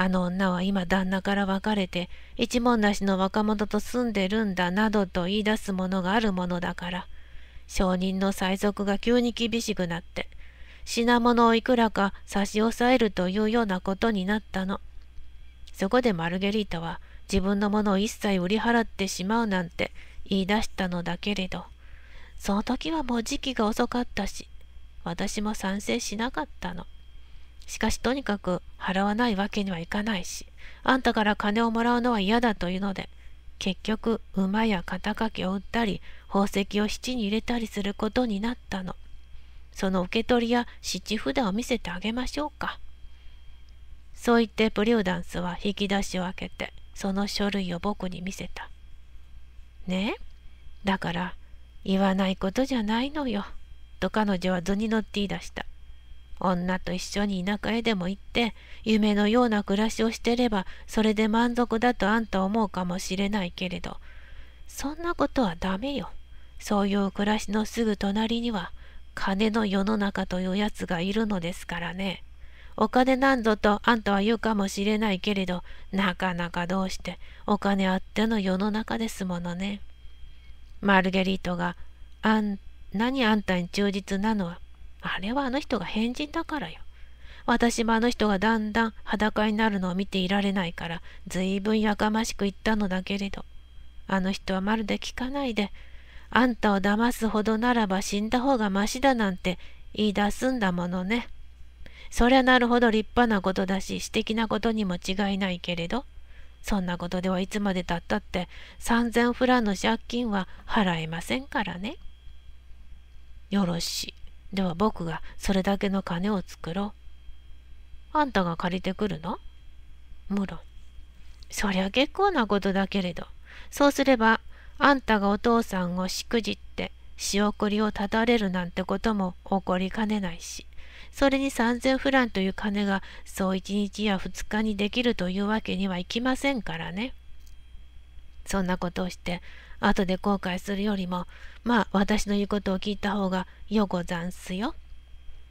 あの女は今旦那から別れて一文無しの若者と住んでるんだなどと言い出すものがあるものだから証人の催促が急に厳しくなって品物をいくらか差し押さえるというようなことになったのそこでマルゲリータは自分のものを一切売り払ってしまうなんて言い出したのだけれどその時はもう時期が遅かったし私も賛成しなかったの。しかしとにかく払わないわけにはいかないし、あんたから金をもらうのは嫌だというので、結局馬や肩掛けを売ったり、宝石を七に入れたりすることになったの。その受け取りや七札を見せてあげましょうか。そう言ってプリューダンスは引き出しを開けて、その書類を僕に見せた。ねえ、だから言わないことじゃないのよ。と彼女は図に乗って言い出した。女と一緒に田舎へでも行って夢のような暮らしをしてればそれで満足だとあんた思うかもしれないけれどそんなことはダメよそういう暮らしのすぐ隣には金の世の中というやつがいるのですからねお金なんぞとあんたは言うかもしれないけれどなかなかどうしてお金あっての世の中ですものねマルゲリートがあん何あんたに忠実なのはあれはあの人が変人だからよ。私もあの人がだんだん裸になるのを見ていられないから、ずいぶんやかましく言ったのだけれど、あの人はまるで聞かないで、あんたを騙すほどならば死んだ方がましだなんて言い出すんだものね。そりゃなるほど立派なことだし、私的なことにも違いないけれど、そんなことではいつまでたったって3,000フランの借金は払えませんからね。よろしい。では僕がそれだけの金を作ろう。あんたが借りてくるの無論。そりゃ結構なことだけれど、そうすればあんたがお父さんをしくじって仕送りを断たれるなんてことも起こりかねないし、それに3000フランという金がそう1日や2日にできるというわけにはいきませんからね。そんなことをして後で後悔するよりも、まあ私の言うことを聞いた方がよござんすよ。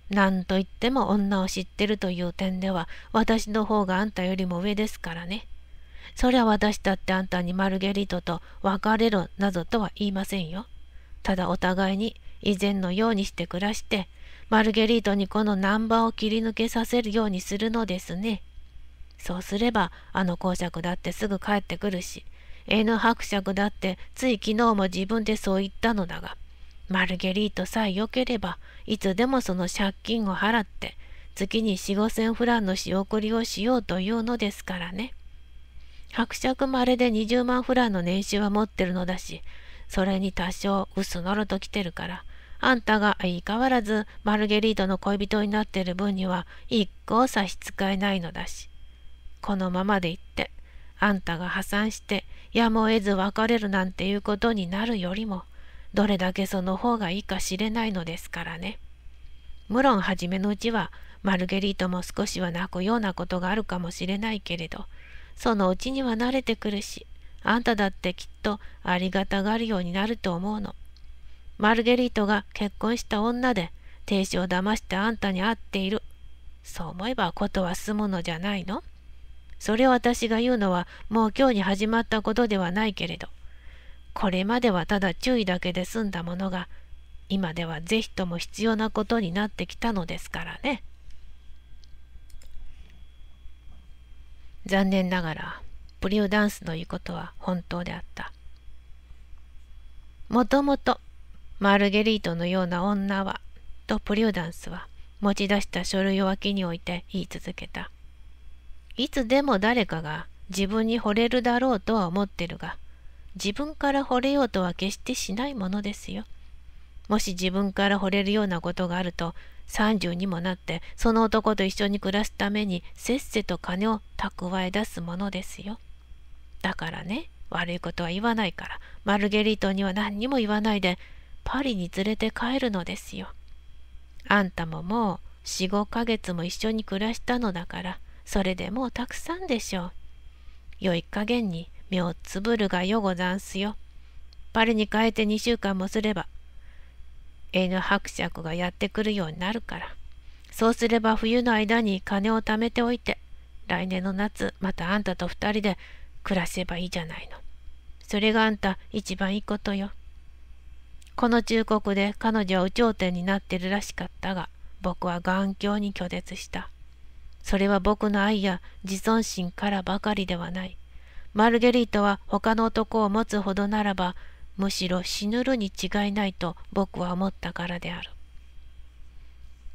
なんといっても女を知ってるという点では、私の方があんたよりも上ですからね。そりゃ私だってあんたにマルゲリートと別れろなどとは言いませんよ。ただお互いに以前のようにして暮らして、マルゲリートにこの難波を切り抜けさせるようにするのですね。そうすれば、あの公爵だってすぐ帰ってくるし、絵の伯爵だってつい昨日も自分でそう言ったのだがマルゲリートさえ良ければいつでもその借金を払って月に4 5千フランの仕送りをしようというのですからね伯爵まれで20万フランの年収は持ってるのだしそれに多少薄のろと来てるからあんたが相変わらずマルゲリートの恋人になってる分には一向差し支えないのだしこのままでいってあんたが破産してやむを得ず別れるなんていうことになるよりもどれだけその方がいいか知れないのですからね。無論初めのうちはマルゲリートも少しは泣くようなことがあるかもしれないけれどそのうちには慣れてくるしあんただってきっとありがたがるようになると思うの。マルゲリートが結婚した女で亭主を騙してあんたに会っているそう思えばことは済むのじゃないのそれを私が言うのはもう今日に始まったことではないけれど、これまではただ注意だけで済んだものが、今では是非とも必要なことになってきたのですからね。残念ながら、プリューダンスの言うことは本当であった。もともと、マルゲリートのような女は、とプリューダンスは持ち出した書類を脇に置いて言い続けた。いつでも誰かが自分に惚れるだろうとは思ってるが、自分から惚れようとは決してしないものですよ。もし自分から惚れるようなことがあると、30にもなってその男と一緒に暮らすためにせっせと金を蓄え出すものですよ。だからね、悪いことは言わないから、マルゲリートには何にも言わないで、パリに連れて帰るのですよ。あんたももう45ヶ月も一緒に暮らしたのだから、それでもうたくさんでしょう。よい加減に目をつぶるがよござんすよ。パリに変えて2週間もすれば、絵の伯爵がやってくるようになるから。そうすれば冬の間に金を貯めておいて、来年の夏、またあんたと2人で暮らせばいいじゃないの。それがあんた一番いいことよ。この忠告で彼女は有頂天になってるらしかったが、僕は頑強に拒絶した。それは僕の愛や自尊心からばかりではない。マルゲリートは他の男を持つほどならば、むしろ死ぬるに違いないと僕は思ったからである。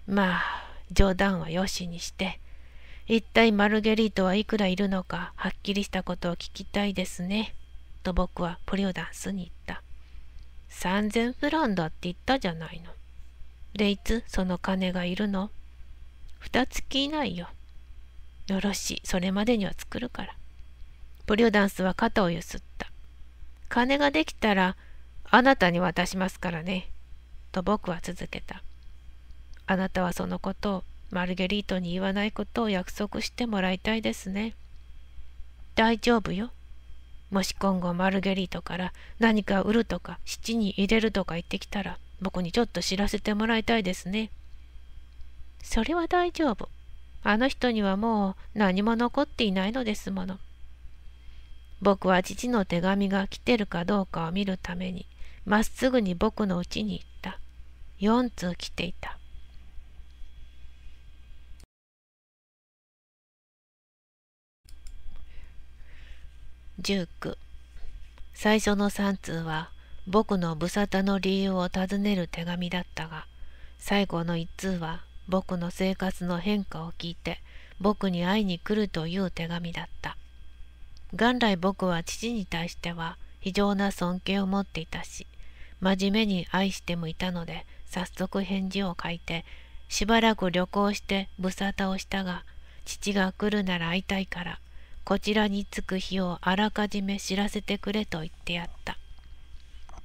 まあ、冗談はよしにして、一体マルゲリートはいくらいるのかはっきりしたことを聞きたいですね。と僕はプリュダンスに言った。3000フランだって言ったじゃないの。で、いつその金がいるの二月ないよ。よろしい。それまでには作るから。ブリュダンスは肩をゆすった。金ができたら、あなたに渡しますからね。と僕は続けた。あなたはそのことをマルゲリートに言わないことを約束してもらいたいですね。大丈夫よ。もし今後マルゲリートから何か売るとか質に入れるとか言ってきたら僕にちょっと知らせてもらいたいですね。それは大丈夫。あの人にはもう何も残っていないのですもの。僕は父の手紙が来てるかどうかを見るために、まっすぐに僕の家に行った。四通来ていた。19最初の3通は僕の無沙汰の理由を尋ねる手紙だったが最後の1通は僕の生活の変化を聞いて僕に会いに来るという手紙だった元来僕は父に対しては非常な尊敬を持っていたし真面目に愛してもいたので早速返事を書いてしばらく旅行して無沙汰をしたが父が来るなら会いたいからこちらに着く日をあらかじめ知らせてくれと言ってやった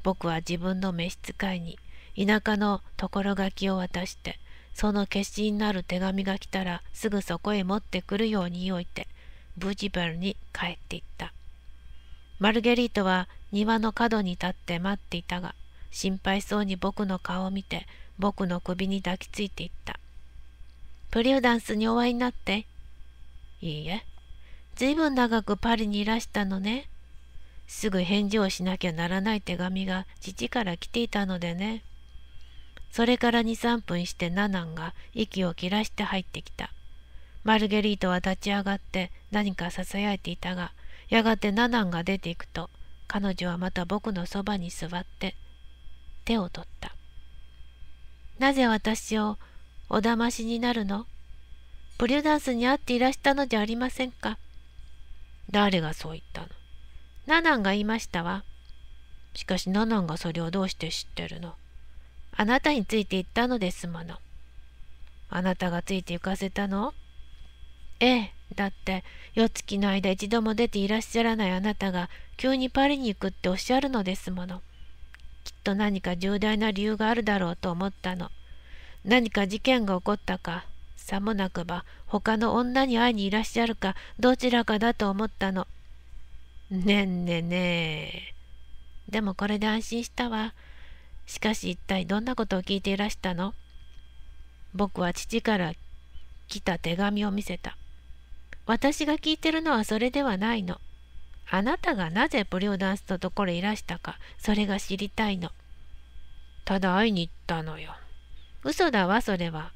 僕は自分の召使いに田舎のところがきを渡してその消しなる手紙が来たらすぐそこへ持ってくるように言いてブジバルに帰っていったマルゲリートは庭の角に立って待っていたが心配そうに僕の顔を見て僕の首に抱きついていったプリューダンスにお会いになっていいえずいぶん長くパリにいらしたのねすぐ返事をしなきゃならない手紙が父から来ていたのでねそれから23分してナナンが息を切らして入ってきたマルゲリートは立ち上がって何か囁いていたがやがてナナンが出ていくと彼女はまた僕のそばに座って手を取ったなぜ私をお騙しになるのプリュダンスに会っていらしたのじゃありませんか誰がそう言ったのナナンが言いましたわしかしナナンがそれをどうして知ってるのあなたについて行ったのですもの。あなたがついて行かせたのええ、だって、四月の間一度も出ていらっしゃらないあなたが急にパリに行くっておっしゃるのですもの。きっと何か重大な理由があるだろうと思ったの。何か事件が起こったか、さもなくば他の女に会いにいらっしゃるかどちらかだと思ったの。ねんねねえ。でもこれで安心したわ。しかし一体どんなことを聞いていらしたの僕は父から来た手紙を見せた。私が聞いてるのはそれではないの。あなたがなぜプリオダンスのところへいらしたか、それが知りたいの。ただ会いに行ったのよ。嘘だわ、それは。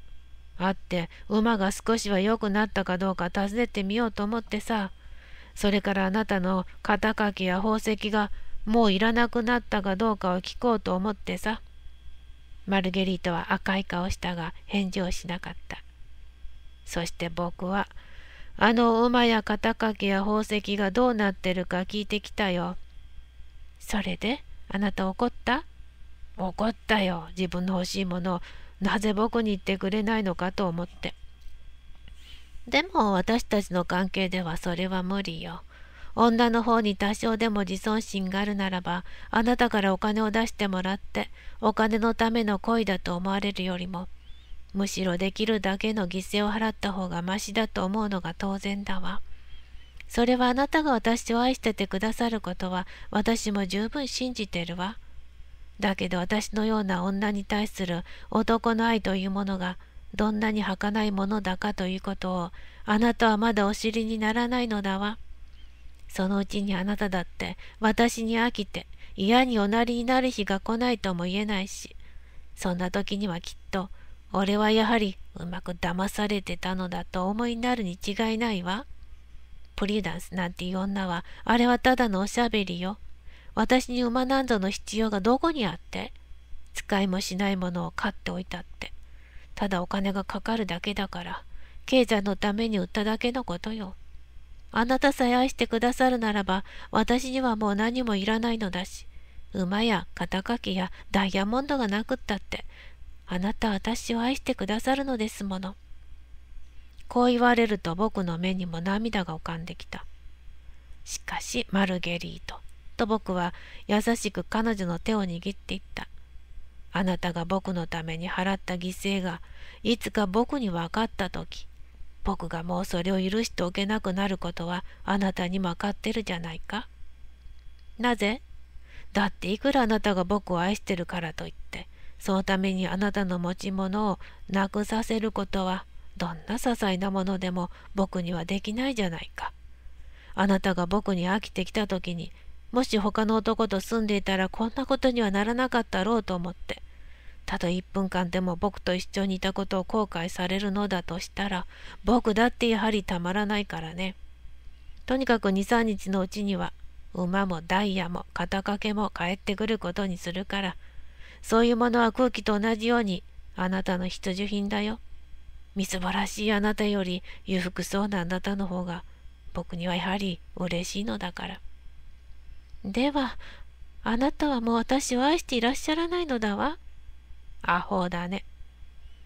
会って、馬が少しは良くなったかどうか尋ねてみようと思ってさ。それからあなたの肩書きや宝石がもういらなくなったかどうかを聞こうと思ってさ。マルゲリータは赤い顔したが返事をしなかった。そして僕は、あの馬や肩掛けや宝石がどうなってるか聞いてきたよ。それであなた怒った怒ったよ。自分の欲しいものをなぜ僕に言ってくれないのかと思って。でも私たちの関係ではそれは無理よ。女の方に多少でも自尊心があるならば、あなたからお金を出してもらって、お金のための恋だと思われるよりも、むしろできるだけの犠牲を払った方がましだと思うのが当然だわ。それはあなたが私を愛しててくださることは私も十分信じてるわ。だけど私のような女に対する男の愛というものがどんなに儚いものだかということをあなたはまだお知りにならないのだわ。そのうちにあなただって私に飽きて嫌におなりになる日が来ないとも言えないしそんな時にはきっと俺はやはりうまく騙されてたのだと思いになるに違いないわ。プリダンスなんていう女はあれはただのおしゃべりよ。私に馬なんぞの必要がどこにあって使いもしないものを買っておいたって。ただお金がかかるだけだから、経済のために売っただけのことよ。あなたさえ愛してくださるならば、私にはもう何もいらないのだし、馬や肩書きやダイヤモンドがなくったって、あなた私を愛してくださるのですもの。こう言われると僕の目にも涙が浮かんできた。しかし、マルゲリート、と僕は優しく彼女の手を握っていった。あなたが僕のために払った犠牲が、いつか僕に分かった時、僕がもうそれを許しておけなくなることはあなたにも分かってるじゃないか。なぜだっていくらあなたが僕を愛してるからといってそのためにあなたの持ち物をなくさせることはどんな些細なものでも僕にはできないじゃないか。あなたが僕に飽きてきた時にもし他の男と住んでいたらこんなことにはならなかったろうと思ってたと1分間でも僕と一緒にいたことを後悔されるのだとしたら、僕だってやはりたまらないからね。とにかく2、3日のうちには、馬もダイヤも肩掛けも帰ってくることにするから、そういうものは空気と同じように、あなたの必需品だよ。みすぼらしいあなたより裕福そうなあなたの方が、僕にはやはり嬉しいのだから。では、あなたはもう私を愛していらっしゃらないのだわ。アホだね。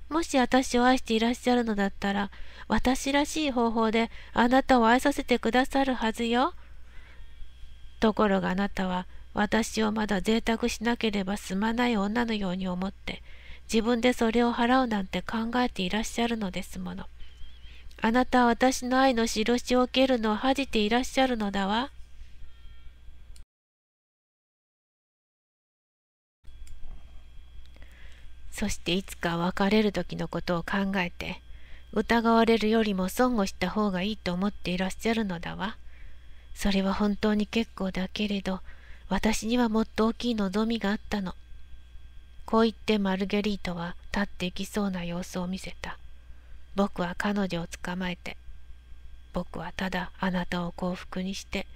もし私を愛していらっしゃるのだったら、私らしい方法であなたを愛させてくださるはずよ。ところがあなたは、私をまだ贅沢しなければ済まない女のように思って、自分でそれを払うなんて考えていらっしゃるのですもの。あなたは私の愛の印を受けるのを恥じていらっしゃるのだわ。そしていつか別れる時のことを考えて疑われるよりも損をした方がいいと思っていらっしゃるのだわ。それは本当に結構だけれど私にはもっと大きい望みがあったの。こう言ってマルゲリートは立っていきそうな様子を見せた。僕は彼女を捕まえて。僕はただあなたを幸福にして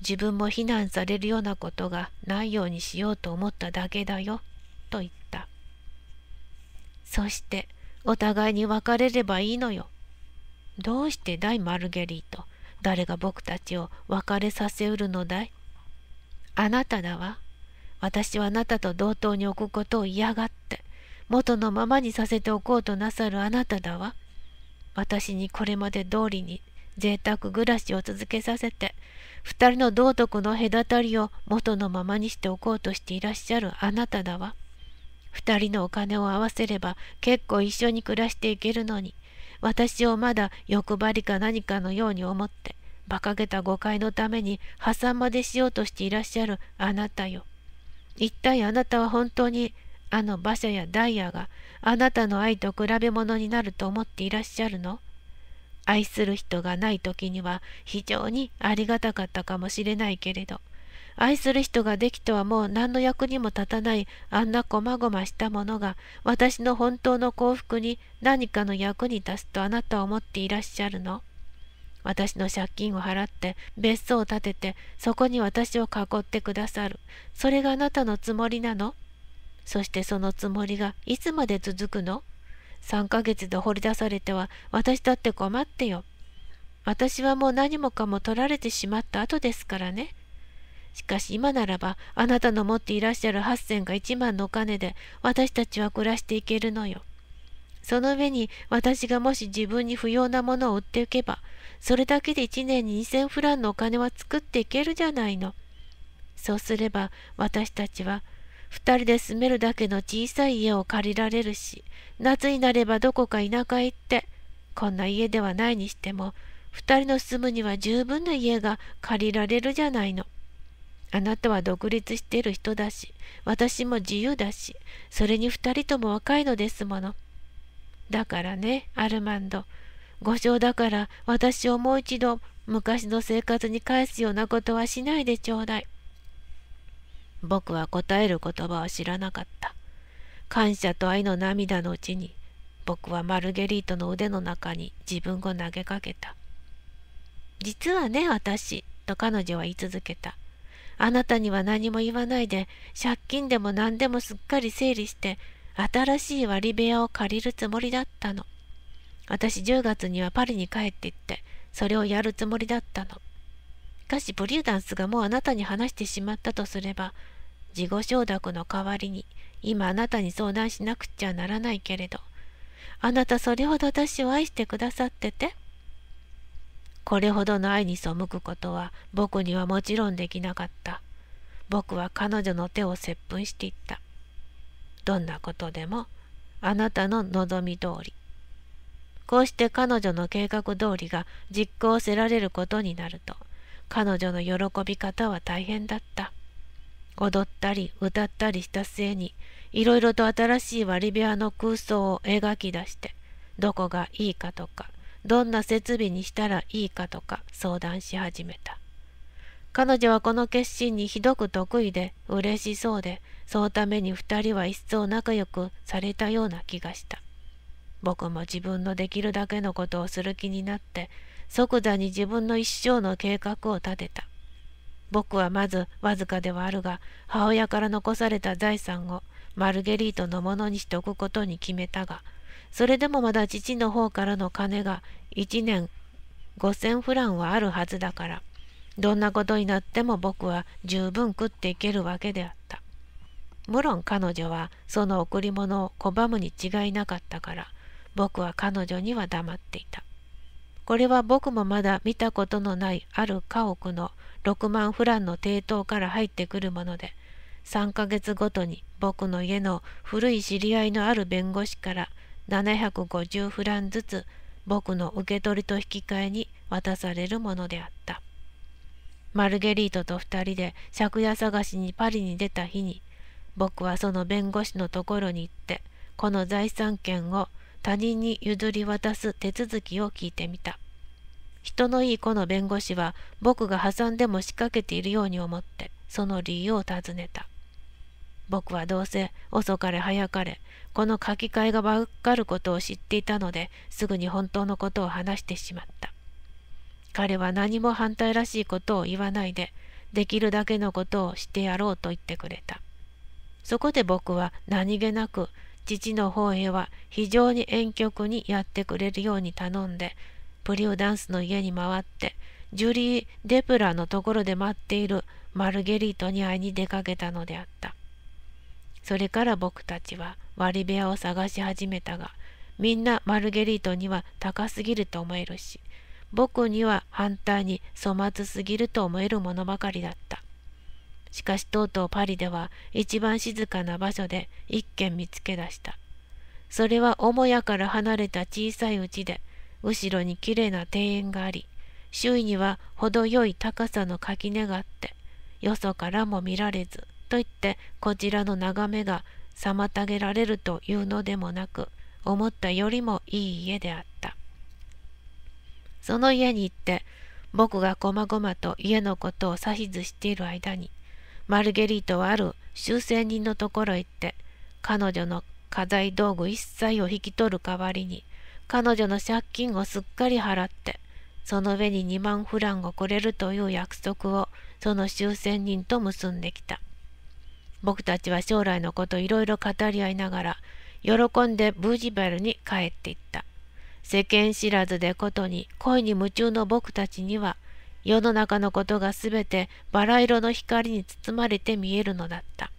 自分も非難されるようなことがないようにしようと思っただけだよ。と言っそしてお互いに別れればいいのよ。どうして大マルゲリート、誰が僕たちを別れさせうるのだいあなただわ。私はあなたと同等に置くことを嫌がって、元のままにさせておこうとなさるあなただわ。私にこれまで通りに贅沢暮らしを続けさせて、二人の道徳の隔たりを元のままにしておこうとしていらっしゃるあなただわ。2人のお金を合わせれば結構一緒に暮らしていけるのに私をまだ欲張りか何かのように思って馬鹿げた誤解のために破産までしようとしていらっしゃるあなたよ一体あなたは本当にあの馬車やダイヤがあなたの愛と比べ物になると思っていらっしゃるの愛する人がない時には非常にありがたかったかもしれないけれど愛する人ができてはもう何の役にも立たないあんなこまごましたものが私の本当の幸福に何かの役に立つとあなたは思っていらっしゃるの私の借金を払って別荘を建ててそこに私を囲ってくださるそれがあなたのつもりなのそしてそのつもりがいつまで続くの3ヶ月で掘り出されては私だって困ってよ私はもう何もかも取られてしまった後ですからねしかし今ならばあなたの持っていらっしゃる8 0が1万のお金で私たちは暮らしていけるのよ。その上に私がもし自分に不要なものを売っていけばそれだけで1年に2,000フランのお金は作っていけるじゃないの。そうすれば私たちは2人で住めるだけの小さい家を借りられるし夏になればどこか田舎へ行ってこんな家ではないにしても2人の住むには十分な家が借りられるじゃないの。あなたは独立してる人だし、私も自由だし、それに二人とも若いのですもの。だからね、アルマンド。ご賞だから私をもう一度昔の生活に返すようなことはしないでちょうだい。僕は答える言葉を知らなかった。感謝と愛の涙のうちに、僕はマルゲリートの腕の中に自分を投げかけた。実はね、私、と彼女は言い続けた。あなたには何も言わないで借金でも何でもすっかり整理して新しい割り部屋を借りるつもりだったの私10月にはパリに帰って行ってそれをやるつもりだったのしかしブリューダンスがもうあなたに話してしまったとすれば自己承諾の代わりに今あなたに相談しなくちゃならないけれどあなたそれほど私を愛してくださっててこれほどの愛に背くことは僕にはもちろんできなかった。僕は彼女の手を接吻していった。どんなことでもあなたの望み通り。こうして彼女の計画通りが実行せられることになると、彼女の喜び方は大変だった。踊ったり歌ったりした末に、いろいろと新しい割り部屋の空想を描き出して、どこがいいかとか、どんな設備にしたらいいかとか相談し始めた。彼女はこの決心にひどく得意で嬉しそうで、そのために2人は一層仲良くされたような気がした。僕も自分のできるだけのことをする気になって、即座に自分の一生の計画を立てた。僕はまずわずかではあるが母親から残された財産をマルゲリートのものにしとくことに決めたがそれでもまだ父の方からの金が1年5000フランはあるはずだから、どんなことになっても僕は十分食っていけるわけであった。無論彼女はその贈り物を拒むに違いなかったから、僕は彼女には黙っていた。これは僕もまだ見たことのないある家屋の6万フランの抵当から入ってくるもので、3ヶ月ごとに僕の家の古い知り合いのある弁護士から750フランずつ僕の受け取りと引き換えに渡されるものであった。マルゲリートと2人で借家探しにパリに出た日に僕はその弁護士のところに行ってこの財産権を他人に譲り渡す手続きを聞いてみた人のいい子の弁護士は僕が破産でも仕掛けているように思ってその理由を尋ねた僕はどうせ遅かれ早かれこの書き換えがばっかることを知っていたのですぐに本当のことを話してしまった彼は何も反対らしいことを言わないでできるだけのことをしてやろうと言ってくれたそこで僕は何気なく父の方へは非常に遠曲にやってくれるように頼んでプリューダンスの家に回ってジュリー・デプラのところで待っているマルゲリートに会いに出かけたのであったそれから僕たちは割部屋を探し始めたが、みんなマルゲリートには高すぎると思えるし、僕には反対に粗末すぎると思えるものばかりだった。しかしとうとうパリでは一番静かな場所で一軒見つけ出した。それは母屋から離れた小さいうちで、後ろにきれいな庭園があり、周囲には程よい高さの垣根があって、よそからも見られず、といってこちらの眺めが妨げられるというのでもなく思ったよりもいい家であったその家に行って僕がこまごまと家のことを指図している間にマルゲリートはある修正人のところへ行って彼女の家財道具一切を引き取る代わりに彼女の借金をすっかり払ってその上に2万フランをくれるという約束をその終戦人と結んできた僕たちは将来のこといろいろ語り合いながら、喜んでブージバルに帰っていった。世間知らずでことに恋に夢中の僕たちには、世の中のことがすべてバラ色の光に包まれて見えるのだった。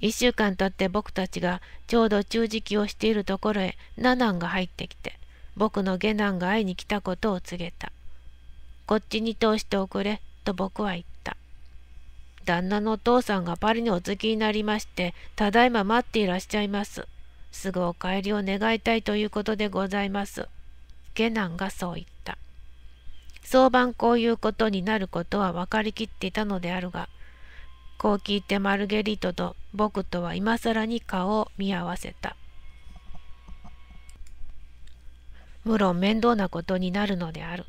一週間たって僕たちがちょうど中時期をしているところへナナンが入ってきて、僕の下男が会いに来たことを告げた。こっちに通しておくれ、と僕は言った。旦那のお父さんがパリにお着きになりまして、ただいま待っていらっしゃいます。すぐお帰りを願いたいということでございます。下男がそう言った。早晩こういうことになることは分かりきっていたのであるが、こう聞いてマルゲリートと僕とは今更に顔を見合わせた。無論面倒なことになるのである。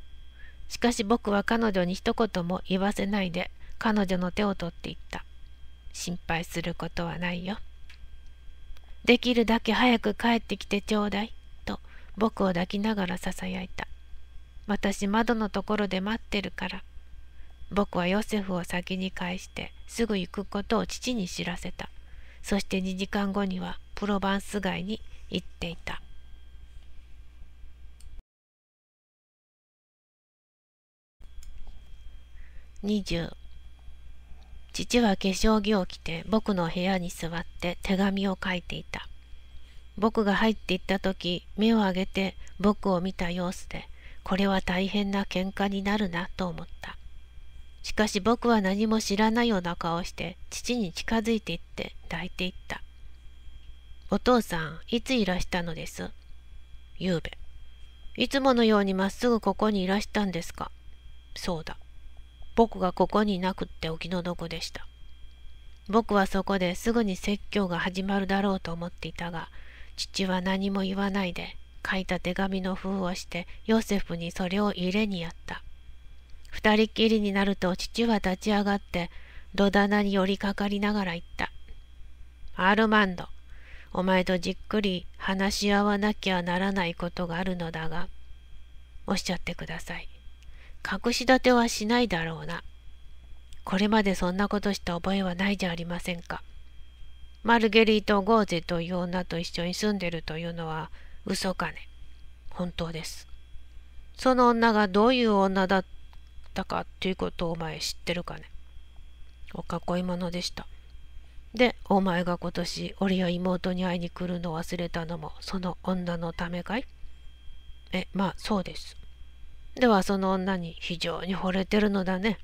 しかし僕は彼女に一言も言わせないで彼女の手を取っていった。心配することはないよ。できるだけ早く帰ってきてちょうだい、と僕を抱きながらささやいた。私窓のところで待ってるから。僕はヨセフを先に返してすぐ行くことを父に知らせた。そして2時間後にはプロバンス街に行っていた。20父は化粧着を着て僕の部屋に座って手紙を書いていた。僕が入っていった時、目を上げて僕を見た様子で、これは大変な喧嘩になるなと思った。しかし僕は何も知らないような顔をして父に近づいていって抱いていった。お父さん、いついらしたのですゆうべ。いつものようにまっすぐここにいらしたんですかそうだ。僕がここにいなくってお気の毒でした。僕はそこですぐに説教が始まるだろうと思っていたが、父は何も言わないで、書いた手紙の封をして、ヨセフにそれを入れにやった。二人きりになると父は立ち上がって、土棚に寄りかかりながら言った。アルマンド、お前とじっくり話し合わなきゃならないことがあるのだが、おっしゃってください。隠し立てはしないだろうな。これまでそんなことした覚えはないじゃありませんか。マルゲリート・ゴーゼという女と一緒に住んでるというのは嘘かね。本当です。その女がどういう女だったかっていうことをお前知ってるかね。おかっこいいものでした。で、お前が今年俺や妹に会いに来るのを忘れたのもその女のためかいえ、まあそうです。ではその女に非常に惚れてるのだね。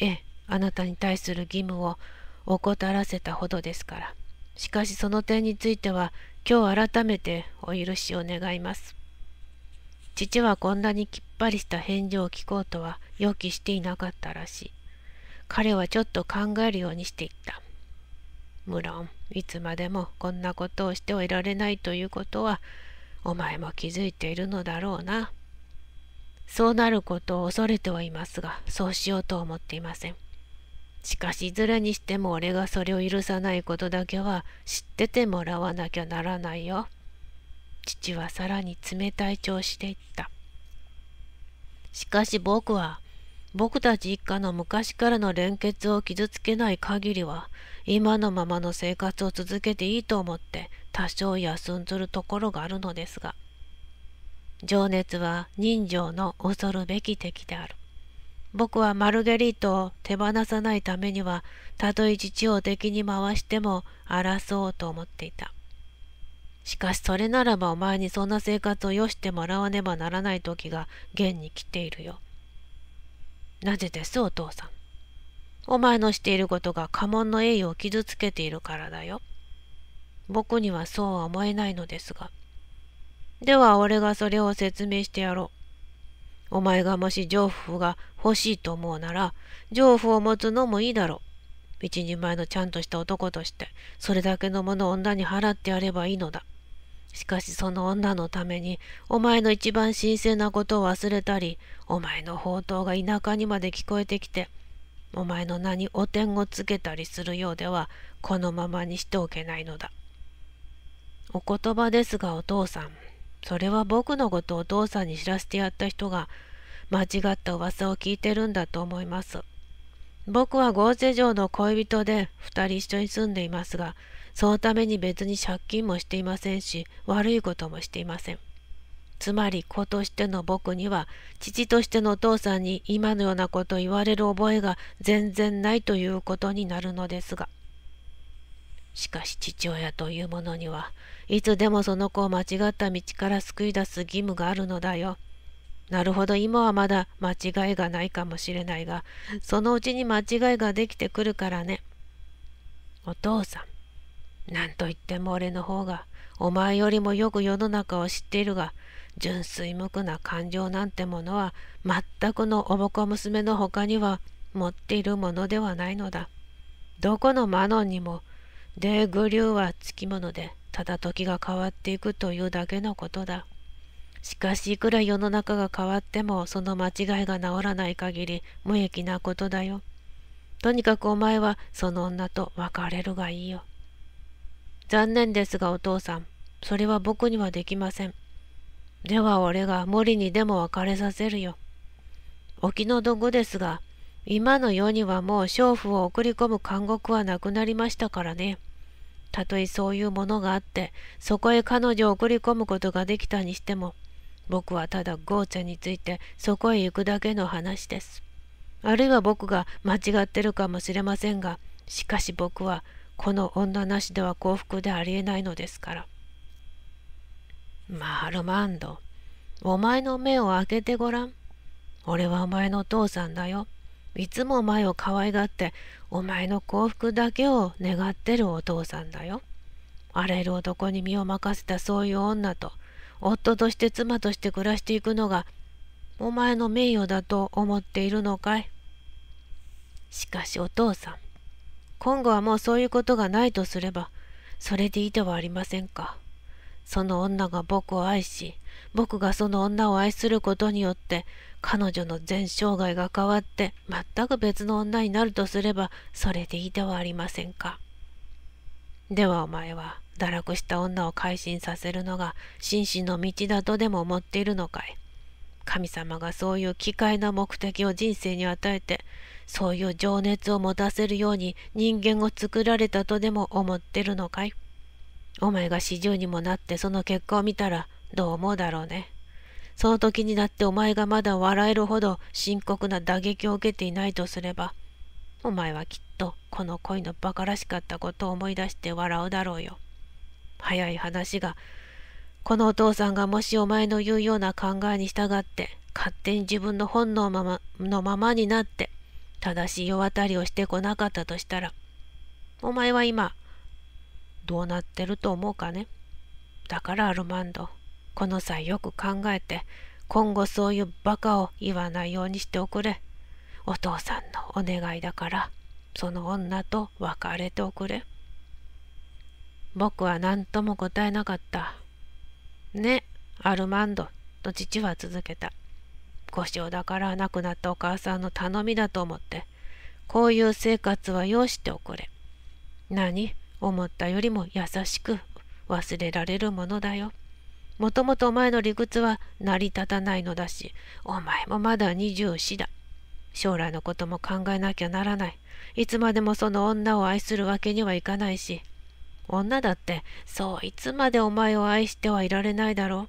ええ、あなたに対する義務を怠らせたほどですから。しかしその点については今日改めてお許しを願います。父はこんなにきっぱりした返事を聞こうとは予期していなかったらしい。彼はちょっと考えるようにしていった。無論、いつまでもこんなことをしてはいられないということは、お前も気づいているのだろうな。そうなることを恐れてはいますが、そうしようと思っていません。しかしいずれにしても俺がそれを許さないことだけは知っててもらわなきゃならないよ。父はさらに冷たい調子で言った。しかし僕は、僕たち一家の昔からの連結を傷つけない限りは、今のままの生活を続けていいと思って多少休んずるところがあるのですが。情熱は人情の恐るべき敵である。僕はマルゲリートを手放さないためには、たとえ父を敵に回しても争おうと思っていた。しかしそれならばお前にそんな生活をよしてもらわねばならない時が現に来ているよ。なぜですお父さん。お前のしていることが家紋の栄誉を傷つけているからだよ。僕にはそうは思えないのですが。では俺がそれを説明してやろう。お前がもし情婦が欲しいと思うなら、情婦を持つのもいいだろう。一人前のちゃんとした男として、それだけのものを女に払ってやればいいのだ。しかしその女のために、お前の一番神聖なことを忘れたり、お前の宝刀が田舎にまで聞こえてきて、お前の名にお点をつけたりするようでは、このままにしておけないのだ。お言葉ですがお父さん、それは僕のことをお父さんに知らせてやった人が間違った噂を聞いてるんだと思います。僕は合成城の恋人で2人一緒に住んでいますが、そのために別に借金もしていませんし、悪いこともしていません。つまり子としての僕には、父としてのお父さんに今のようなことを言われる覚えが全然ないということになるのですが。しかし父親というものには、いつでもその子を間違った道から救い出す義務があるのだよ。なるほど今はまだ間違いがないかもしれないがそのうちに間違いができてくるからね。お父さんなんと言っても俺の方がお前よりもよく世の中を知っているが純粋無垢な感情なんてものは全くのおぼこ娘の他には持っているものではないのだ。どこのマノンにもデーグリューはつきものでただ時が変わっていくというだけのことだ。しかしいくら世の中が変わってもその間違いが治らない限り無益なことだよ。とにかくお前はその女と別れるがいいよ。残念ですがお父さん、それは僕にはできません。では俺が森にでも別れさせるよ。お気の毒ですが、今の世にはもう娼婦を送り込む監獄はなくなりましたからね。たとえそういうものがあってそこへ彼女を送り込むことができたにしても僕はただゴーちゃんについてそこへ行くだけの話ですあるいは僕が間違ってるかもしれませんがしかし僕はこの女なしでは幸福でありえないのですからマールマンドお前の目を開けてごらん俺はお前のお父さんだよいつもお前を可愛がってお前の幸福だけを願ってるお父さんだよ。荒れる男に身を任せたそういう女と夫として妻として暮らしていくのがお前の名誉だと思っているのかいしかしお父さん今後はもうそういうことがないとすればそれでいいではありませんかその女が僕を愛し僕がその女を愛することによって彼女の全生涯が変わって全く別の女になるとすればそれでいいではありませんかではお前は堕落した女を改心させるのが心身の道だとでも思っているのかい神様がそういう奇怪な目的を人生に与えてそういう情熱を持たせるように人間を作られたとでも思ってるのかいお前が四十にもなってその結果を見たらどう思うだろうね。その時になってお前がまだ笑えるほど深刻な打撃を受けていないとすれば、お前はきっとこの恋の馬鹿らしかったことを思い出して笑うだろうよ。早い話が、このお父さんがもしお前の言うような考えに従って、勝手に自分の本能ままのままになって、正しい世渡りをしてこなかったとしたら、お前は今、どうなってると思うかね。だからアルマンド。この際よく考えて今後そういうバカを言わないようにしておくれお父さんのお願いだからその女と別れておくれ僕は何とも答えなかったねアルマンドと父は続けた故障だから亡くなったお母さんの頼みだと思ってこういう生活は要しておくれ何思ったよりも優しく忘れられるものだよもともとお前の理屈は成り立たないのだし、お前もまだ24だ。将来のことも考えなきゃならない。いつまでもその女を愛するわけにはいかないし、女だって、そういつまでお前を愛してはいられないだろう。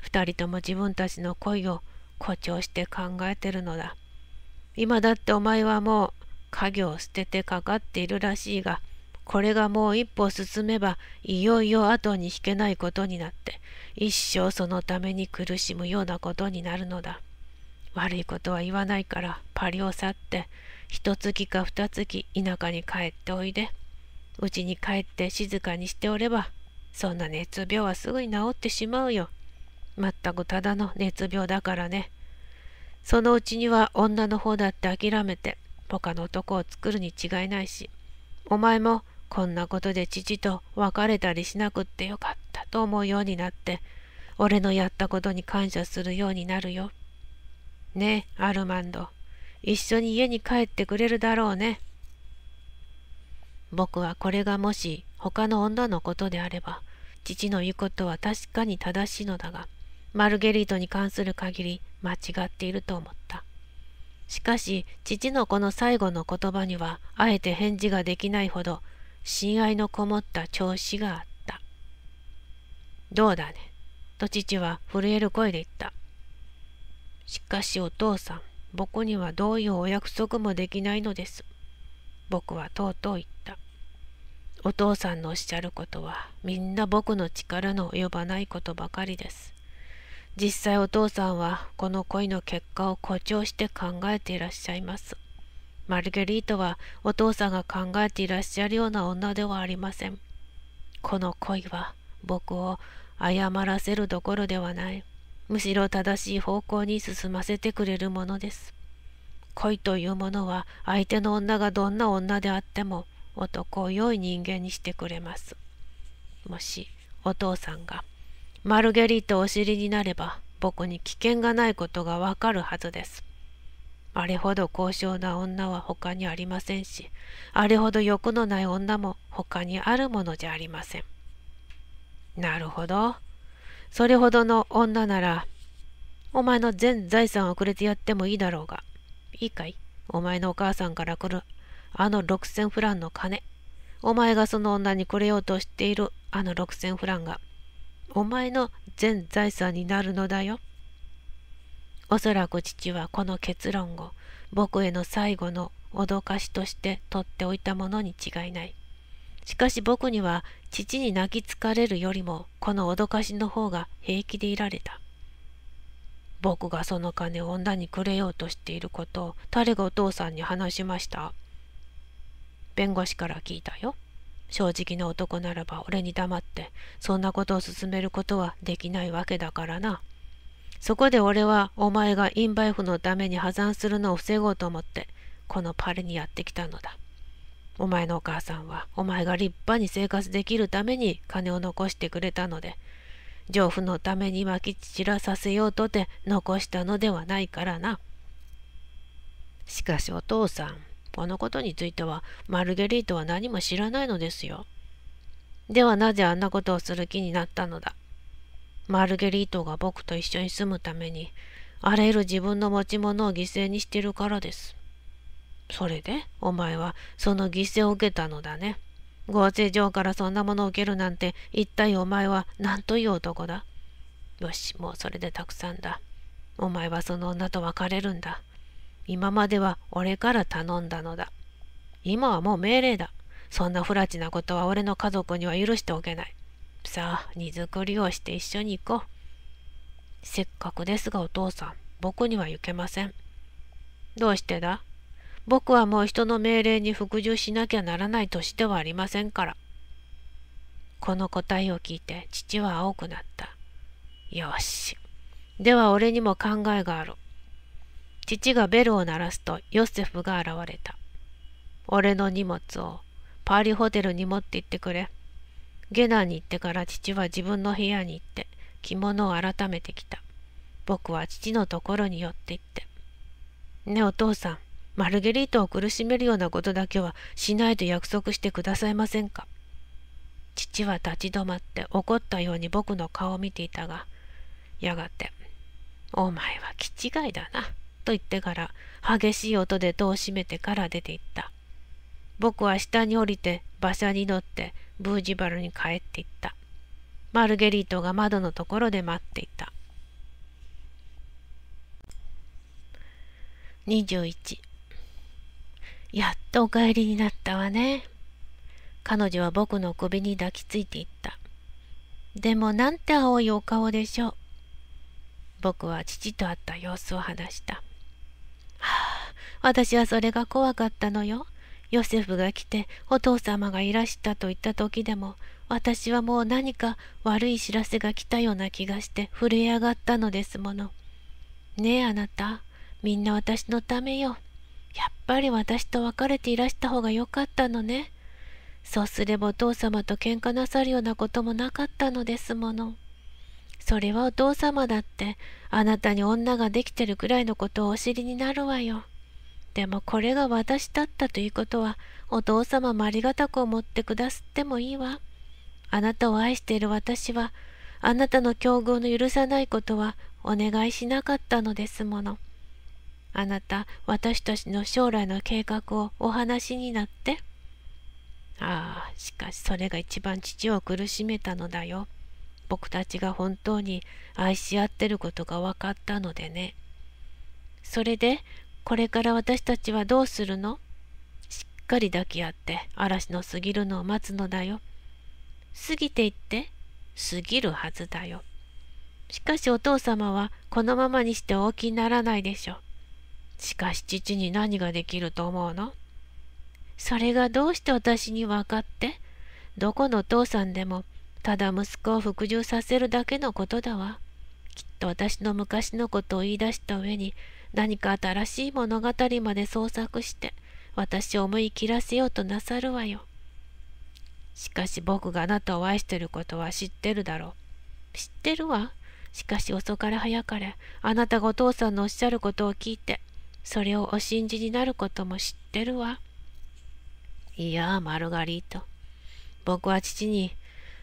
二人とも自分たちの恋を誇張して考えてるのだ。今だってお前はもう家業を捨ててかかっているらしいが、これがもう一歩進めばいよいよ後に引けないことになって一生そのために苦しむようなことになるのだ。悪いことは言わないからパリを去って一月か二月田舎に帰っておいで。うちに帰って静かにしておればそんな熱病はすぐに治ってしまうよ。まったくただの熱病だからね。そのうちには女の方だって諦めて他の男を作るに違いないしお前もこんなことで父と別れたりしなくってよかったと思うようになって俺のやったことに感謝するようになるよ。ねえアルマンド一緒に家に帰ってくれるだろうね。僕はこれがもし他の女のことであれば父の言うことは確かに正しいのだがマルゲリートに関する限り間違っていると思った。しかし父のこの最後の言葉にはあえて返事ができないほど親愛のこもった調子があった。どうだね、と父は震える声で言った。しかしお父さん、僕にはどういうお約束もできないのです。僕はとうとう言った。お父さんのおっしゃることはみんな僕の力の及ばないことばかりです。実際お父さんはこの恋の結果を誇張して考えていらっしゃいます。マルゲリートはお父さんが考えていらっしゃるような女ではありません。この恋は僕を謝らせるどころではない。むしろ正しい方向に進ませてくれるものです。恋というものは相手の女がどんな女であっても男を良い人間にしてくれます。もしお父さんがマルゲリートお尻になれば僕に危険がないことがわかるはずです。あれほど高尚な女は他にありませんし、あれほど欲のない女も他にあるものじゃありません。なるほど。それほどの女なら、お前の全財産をくれてやってもいいだろうが。いいかいお前のお母さんから来るあの6000フランの金。お前がその女にくれようとしているあの6000フランが、お前の全財産になるのだよ。おそらく父はこの結論を僕への最後の脅かしとして取っておいたものに違いない。しかし僕には父に泣きつかれるよりもこの脅かしの方が平気でいられた。僕がその金を女にくれようとしていることを誰がお父さんに話しました弁護士から聞いたよ。正直な男ならば俺に黙ってそんなことを勧めることはできないわけだからな。そこで俺はお前がインバイフのために破産するのを防ごうと思ってこのパリにやってきたのだお前のお母さんはお前が立派に生活できるために金を残してくれたので丈夫のためにまき散らさせようとて残したのではないからなしかしお父さんこのことについてはマルゲリートは何も知らないのですよではなぜあんなことをする気になったのだマルゲリートが僕と一緒に住むために、あらゆる自分の持ち物を犠牲にしてるからです。それで、お前はその犠牲を受けたのだね。合成上からそんなものを受けるなんて、一体お前は何という男だよし、もうそれでたくさんだ。お前はその女と別れるんだ。今までは俺から頼んだのだ。今はもう命令だ。そんな不埒なことは俺の家族には許しておけない。さあ荷造りをして一緒に行こうせっかくですがお父さん僕には行けませんどうしてだ僕はもう人の命令に服従しなきゃならない年ではありませんからこの答えを聞いて父は青くなったよしでは俺にも考えがある父がベルを鳴らすとヨセフが現れた俺の荷物をパリホテルに持って行ってくれ。下段に行ってから父は自分の部屋に行って着物を改めてきた。僕は父のところに寄って行って。ねお父さん、マルゲリートを苦しめるようなことだけはしないと約束してくださいませんか。父は立ち止まって怒ったように僕の顔を見ていたが、やがて、お前は気違いだな、と言ってから激しい音で戸を閉めてから出て行った。僕は下に降りて馬車に乗ってブージバルに帰っていった。マルゲリートが窓のところで待っていた。21やっとお帰りになったわね。彼女は僕の首に抱きついていった。でもなんて青いお顔でしょう。僕は父と会った様子を話した。はあ、私はそれが怖かったのよ。ヨセフが来てお父様がいらしたと言った時でも私はもう何か悪い知らせが来たような気がして震え上がったのですもの。ねえあなたみんな私のためよ。やっぱり私と別れていらした方がよかったのね。そうすればお父様と喧嘩なさるようなこともなかったのですもの。それはお父様だってあなたに女ができてるくらいのことをお知りになるわよ。でもこれが私だったということは、お父様もありがたく思ってくだすってもいいわ。あなたを愛している私は、あなたの境遇の許さないことはお願いしなかったのですもの。あなた、私たちの将来の計画をお話になって。ああ、しかしそれが一番父を苦しめたのだよ。僕たちが本当に愛し合ってることが分かったのでね。それでこれから私たちはどうするのしっかり抱き合って嵐の過ぎるのを待つのだよ。過ぎていって過ぎるはずだよ。しかしお父様はこのままにしておきにならないでしょう。しかし父に何ができると思うのそれがどうして私に分かってどこのお父さんでもただ息子を服従させるだけのことだわ。きっと私の昔のことを言い出した上に何か新しい物語まで創作して私を思い切らせようとなさるわよ。しかし僕があなたを愛してることは知ってるだろう。知ってるわ。しかし遅かれ早かれ、あなたがお父さんのおっしゃることを聞いて、それをお信じになることも知ってるわ。いやマルガリート。僕は父に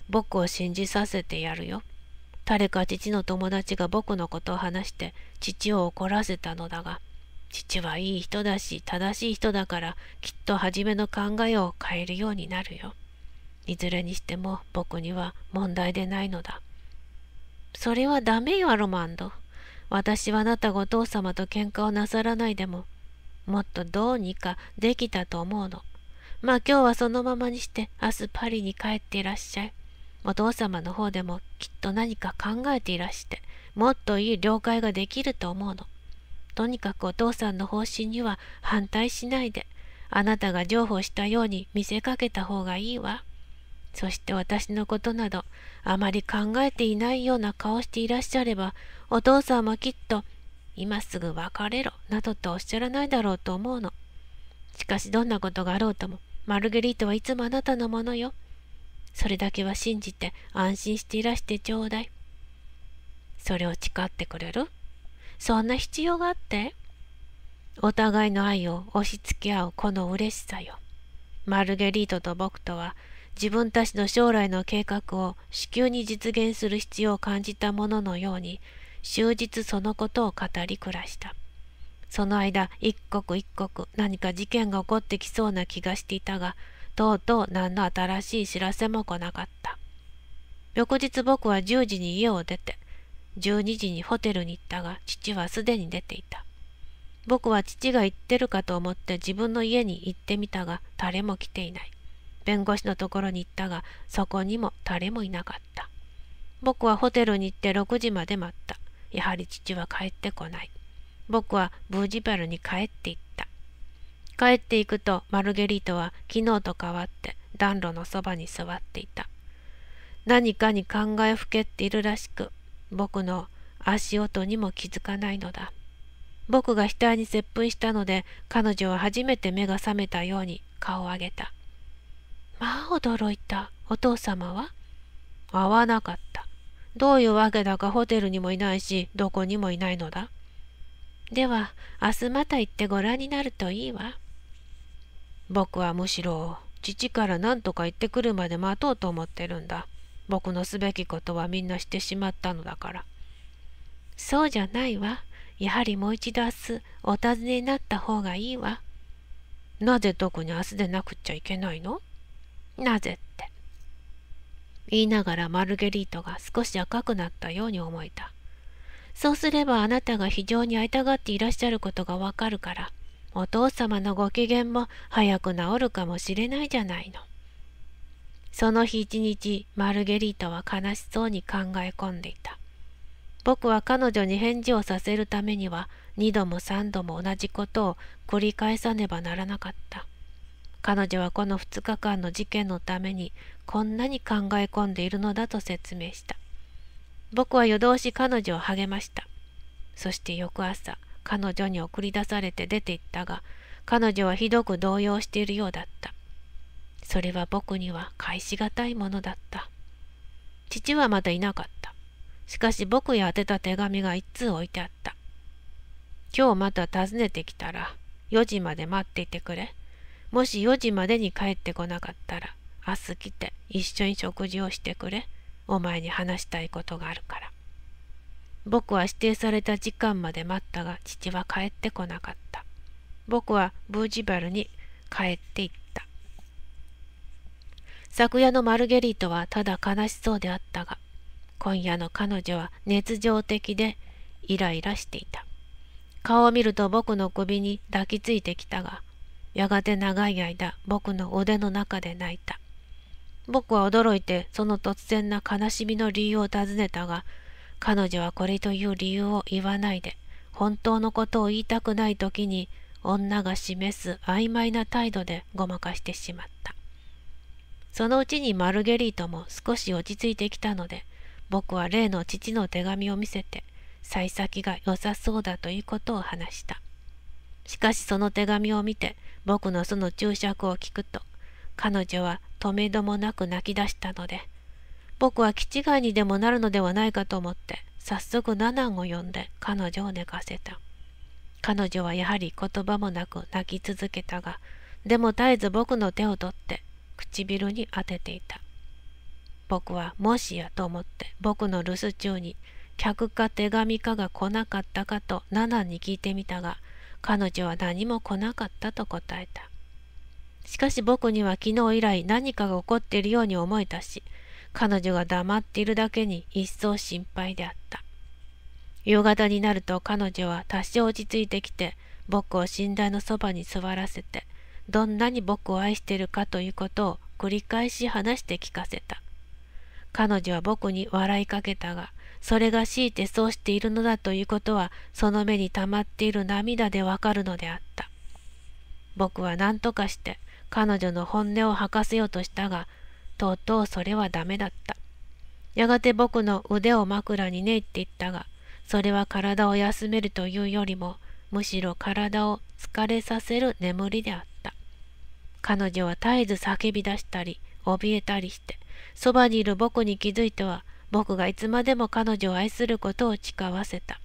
僕を信じさせてやるよ。誰か父の友達が僕のことを話して父を怒らせたのだが父はいい人だし正しい人だからきっと初めの考えを変えるようになるよいずれにしても僕には問題でないのだそれはダメよアロマンド私はあなたがお父様と喧嘩をなさらないでももっとどうにかできたと思うのまあ今日はそのままにして明日パリに帰っていらっしゃいお父様の方でもきっと何か考えていらしてもっといい了解ができると思うのとにかくお父さんの方針には反対しないであなたが譲歩したように見せかけた方がいいわそして私のことなどあまり考えていないような顔していらっしゃればお父さんもきっと今すぐ別れろなどとおっしゃらないだろうと思うのしかしどんなことがあろうともマルゲリートはいつもあなたのものよそれだけは信じて安心していらしてちょうだい。それを誓ってくれるそんな必要があってお互いの愛を押し付け合うこの嬉しさよ。マルゲリートと僕とは自分たちの将来の計画を至急に実現する必要を感じたもののように終日そのことを語り暮らした。その間一刻一刻何か事件が起こってきそうな気がしていたがとうとう何の新しい知らせも来なかった。翌日僕は10時に家を出て、12時にホテルに行ったが、父はすでに出ていた。僕は父が行ってるかと思って自分の家に行ってみたが、誰も来ていない。弁護士のところに行ったが、そこにも誰もいなかった。僕はホテルに行って6時まで待った。やはり父は帰ってこない。僕はブージバルに帰っていった。帰っていくとマルゲリートは昨日と変わって暖炉のそばに座っていた。何かに考えふけっているらしく、僕の足音にも気づかないのだ。僕が額に接吻したので、彼女は初めて目が覚めたように顔を上げた。まあ驚いた。お父様は会わなかった。どういうわけだかホテルにもいないし、どこにもいないのだ。では、明日また行ってご覧になるといいわ。僕はむしろ父から何とか言ってくるまで待とうと思ってるんだ。僕のすべきことはみんなしてしまったのだから。そうじゃないわ。やはりもう一度明日お尋ねになった方がいいわ。なぜ特に明日でなくっちゃいけないのなぜって。言いながらマルゲリートが少し赤くなったように思えた。そうすればあなたが非常に会いたがっていらっしゃることがわかるから、お父様のご機嫌も早く治るかもしれないじゃないの。その日一日、マルゲリータは悲しそうに考え込んでいた。僕は彼女に返事をさせるためには、二度も三度も同じことを繰り返さねばならなかった。彼女はこの2日間の事件のためにこんなに考え込んでいるのだと説明した。僕は夜通し彼女を励ました。そして翌朝、彼女に送り出されて出て行ったが、彼女はひどく動揺しているようだった。それは僕には返しがたいものだった。父はまだいなかった。しかし僕へ宛てた手紙が一通置いてあった。今日また訪ねてきたら、4時まで待っていてくれ。もし4時までに帰ってこなかったら、明日来て一緒に食事をしてくれ。お前に話したいことがあるから。僕は指定された時間まで待ったが父は帰ってこなかった。僕はブージバルに帰っていった。昨夜のマルゲリートはただ悲しそうであったが、今夜の彼女は熱情的でイライラしていた。顔を見ると僕の首に抱きついてきたが、やがて長い間僕の腕の中で泣いた。僕は驚いてその突然な悲しみの理由を尋ねたが、彼女はこれという理由を言わないで、本当のことを言いたくない時に、女が示す曖昧な態度でごまかしてしまった。そのうちにマルゲリートも少し落ち着いてきたので、僕は例の父の手紙を見せて、幸先が良さそうだということを話した。しかしその手紙を見て、僕のその注釈を聞くと、彼女は止めどもなく泣き出したので、僕は気違いにでもなるのではないかと思って早速ナナンを呼んで彼女を寝かせた彼女はやはり言葉もなく泣き続けたがでも絶えず僕の手を取って唇に当てていた僕はもしやと思って僕の留守中に客か手紙かが来なかったかとナナンに聞いてみたが彼女は何も来なかったと答えたしかし僕には昨日以来何かが起こっているように思えたし彼女が黙っているだけに一層心配であった。夕方になると彼女は多少落ち着いてきて、僕を寝台のそばに座らせて、どんなに僕を愛してるかということを繰り返し話して聞かせた。彼女は僕に笑いかけたが、それが強いてそうしているのだということは、その目に溜まっている涙でわかるのであった。僕は何とかして、彼女の本音を吐かせようとしたが、とうとうそれはダメだった。やがて僕の腕を枕にねって言ったが、それは体を休めるというよりも、むしろ体を疲れさせる眠りであった。彼女は絶えず叫び出したり、怯えたりして、そばにいる僕に気づいては、僕がいつまでも彼女を愛することを誓わせた。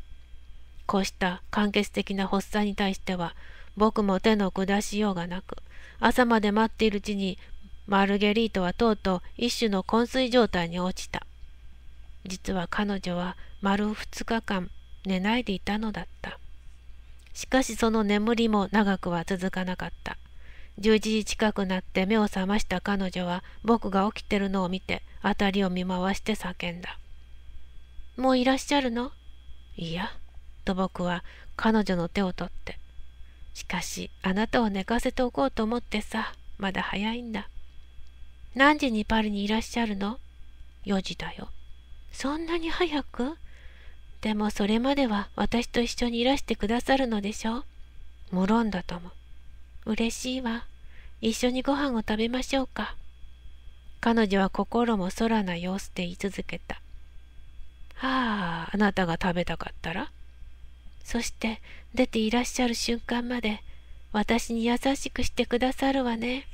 こうした間欠的な発作に対しては、僕も手の下しようがなく、朝まで待っているうちにマルゲリートはとうとう一種の昏睡状態に落ちた。実は彼女は丸2日間寝ないでいたのだった。しかしその眠りも長くは続かなかった。11時近くなって目を覚ました彼女は僕が起きてるのを見て辺りを見回して叫んだ。もういらっしゃるのいや、と僕は彼女の手を取って。しかしあなたを寝かせておこうと思ってさ、まだ早いんだ。何時にパリにいらっしゃるの ?4 時だよ。そんなに早くでもそれまでは私と一緒にいらしてくださるのでしょうもろんだとも。嬉しいわ。一緒にご飯を食べましょうか。彼女は心も空な様子で言い続けた。はあ、あなたが食べたかったらそして出ていらっしゃる瞬間まで私に優しくしてくださるわね。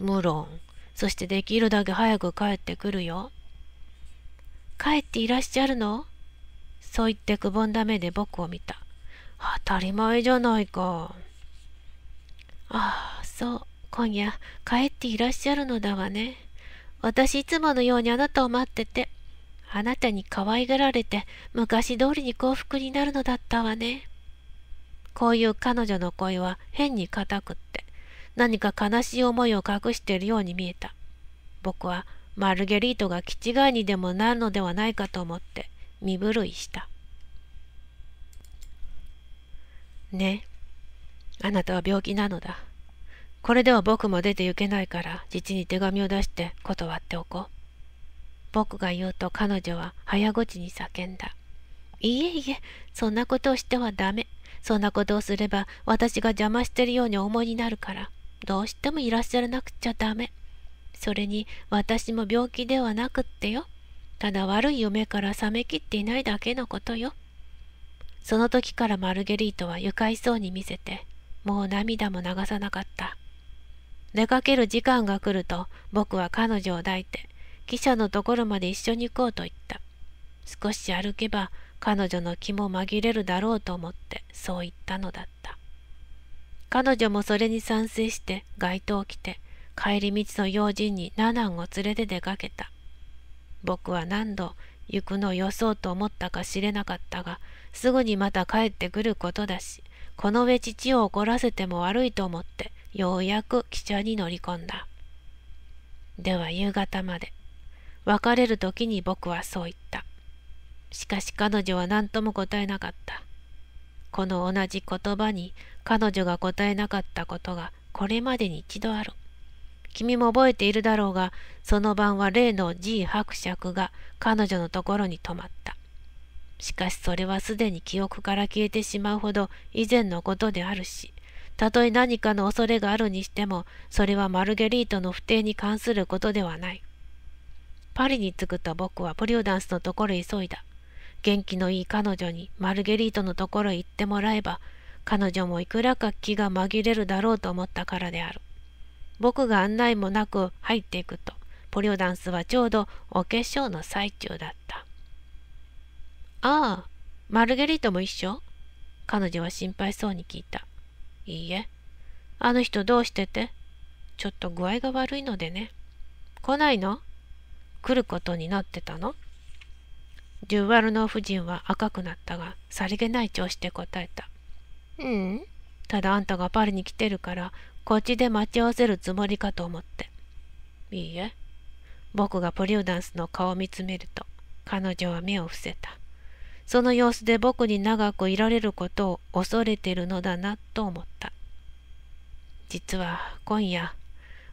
無論。そしてできるだけ早く帰ってくるよ。帰っていらっしゃるのそう言ってくぼんだ目で僕を見た。当たり前じゃないか。ああ、そう。今夜、帰っていらっしゃるのだわね。私いつものようにあなたを待ってて。あなたに可愛がられて、昔通りに幸福になるのだったわね。こういう彼女の声は変に硬くって、何か悲しい思いを隠しているように見えた。僕はマルゲリートが気違いにでもなるのではないかと思って身震いした。ねあなたは病気なのだ。これでは僕も出て行けないから父に手紙を出して断っておこう。僕が言うと彼女は早口に叫んだ。いえいえ、そんなことをしてはダメ。そんなことをすれば私が邪魔してるように思いになるから。どうしてもいらっしゃらなくちゃダメ。それに私も病気ではなくってよ。ただ悪い夢から覚めきっていないだけのことよ。その時からマルゲリートは愉快そうに見せて、もう涙も流さなかった。出かける時間が来ると僕は彼女を抱いて、汽車のところまで一緒に行こうと言った。少し歩けば彼女の気も紛れるだろうと思ってそう言ったのだった。彼女もそれに賛成して街灯を着て帰り道の用心にナナンを連れて出かけた僕は何度行くのをよそうと思ったか知れなかったがすぐにまた帰ってくることだしこの上父を怒らせても悪いと思ってようやく汽車に乗り込んだでは夕方まで別れる時に僕はそう言ったしかし彼女は何とも答えなかったこの同じ言葉に彼女が答えなかったことがこれまでに一度ある。君も覚えているだろうが、その晩は例の G 伯爵が彼女のところに泊まった。しかしそれはすでに記憶から消えてしまうほど以前のことであるし、たとえ何かの恐れがあるにしても、それはマルゲリートの不定に関することではない。パリに着くと僕はプリューダンスのところへ急いだ。元気のいい彼女にマルゲリートのところへ行ってもらえば、彼女もいくらか気が紛れるだろうと思ったからである。僕が案内もなく入っていくと、ポリオダンスはちょうどお化粧の最中だった。ああ、マルゲリートも一緒彼女は心配そうに聞いた。いいえ、あの人どうしててちょっと具合が悪いのでね。来ないの来ることになってたのジュワルノ夫人は赤くなったが、さりげない調子で答えた。ううん。ただあんたがパリに来てるから、こっちで待ち合わせるつもりかと思って。いいえ。僕がプリューダンスの顔を見つめると、彼女は目を伏せた。その様子で僕に長くいられることを恐れてるのだなと思った。実は今夜、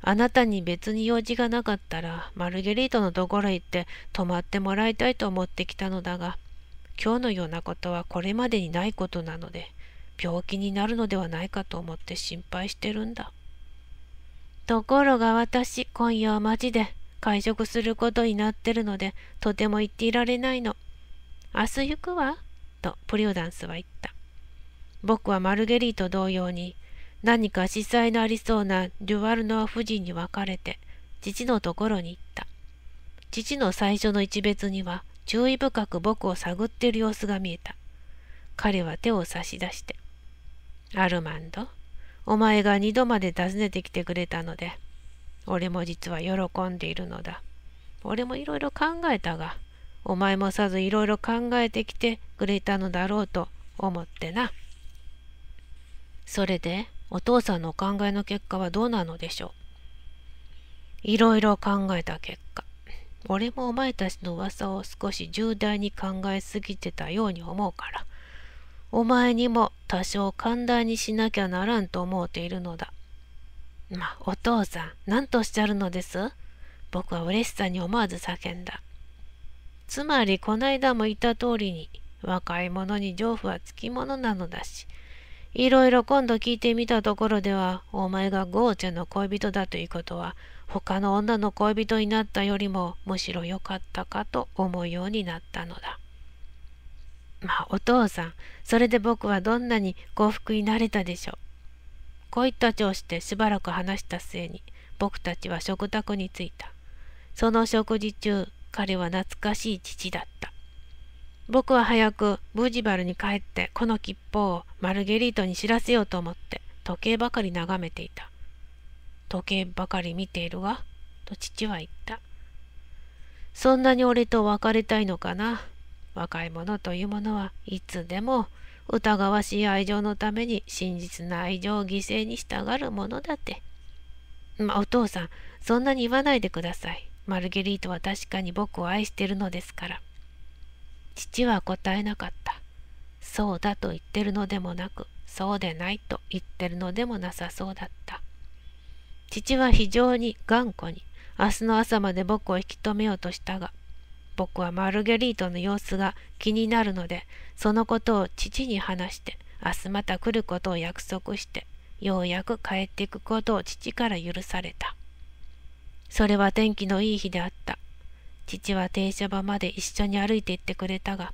あなたに別に用事がなかったら、マルゲリートのところへ行って泊まってもらいたいと思ってきたのだが、今日のようなことはこれまでにないことなので、病気になるのではないかと思って心配してるんだ。ところが私、今夜はマジで会食することになってるので、とても行っていられないの。明日行くわ、とプリオダンスは言った。僕はマルゲリーと同様に、何か司祭のありそうなデュワルノア夫人に別れて、父のところに行った。父の最初の一別には、注意深く僕を探っている様子が見えた。彼は手を差し出して、アルマンド、お前が二度まで訪ねてきてくれたので、俺も実は喜んでいるのだ。俺もいろいろ考えたが、お前もさぞいろいろ考えてきてくれたのだろうと思ってな。それで、お父さんのお考えの結果はどうなのでしょういろいろ考えた結果、俺もお前たちの噂を少し重大に考えすぎてたように思うから、お前にも多少寛大にしなきゃならんと思うているのだ。まあ、お父さん、何とおっしゃるのです僕は嬉しさに思わず叫んだ。つまり、こないだも言った通りに、若い者に丈婦はつきものなのだし、いろいろ今度聞いてみたところでは、お前がゴーちゃんの恋人だということは、他の女の恋人になったよりも、むしろ良かったかと思うようになったのだ。まあお父さん、それで僕はどんなに幸福になれたでしょう。こういった調子でしばらく話した末に、僕たちは食卓に着いた。その食事中、彼は懐かしい父だった。僕は早くブジバルに帰ってこの吉報をマルゲリートに知らせようと思って時計ばかり眺めていた。時計ばかり見ているわ、と父は言った。そんなに俺と別れたいのかな若い者というものはいつでも疑わしい愛情のために真実な愛情を犠牲に従うものだって。まあ、お父さん、そんなに言わないでください。マルゲリートは確かに僕を愛してるのですから。父は答えなかった。そうだと言ってるのでもなく、そうでないと言ってるのでもなさそうだった。父は非常に頑固に、明日の朝まで僕を引き止めようとしたが、僕はマルゲリートの様子が気になるので、そのことを父に話して、明日また来ることを約束して、ようやく帰っていくことを父から許された。それは天気のいい日であった。父は停車場まで一緒に歩いて行ってくれたが、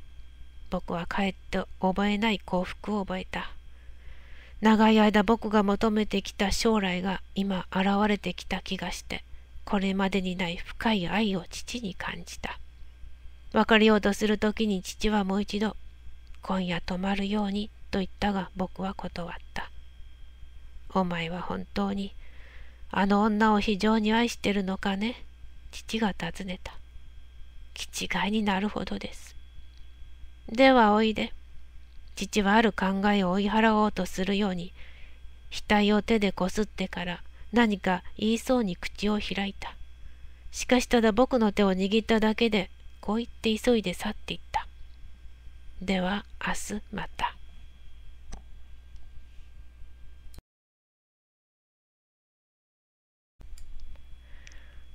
僕は帰って覚えない幸福を覚えた。長い間僕が求めてきた将来が今現れてきた気がして、これまでにない深い愛を父に感じた。別れようとする時に父はもう一度、今夜泊まるようにと言ったが僕は断った。お前は本当に、あの女を非常に愛してるのかね父が尋ねた。気違いになるほどです。ではおいで。父はある考えを追い払おうとするように、額を手でこすってから何か言いそうに口を開いた。しかしただ僕の手を握っただけでこう言って急いで去っていった。では明日また。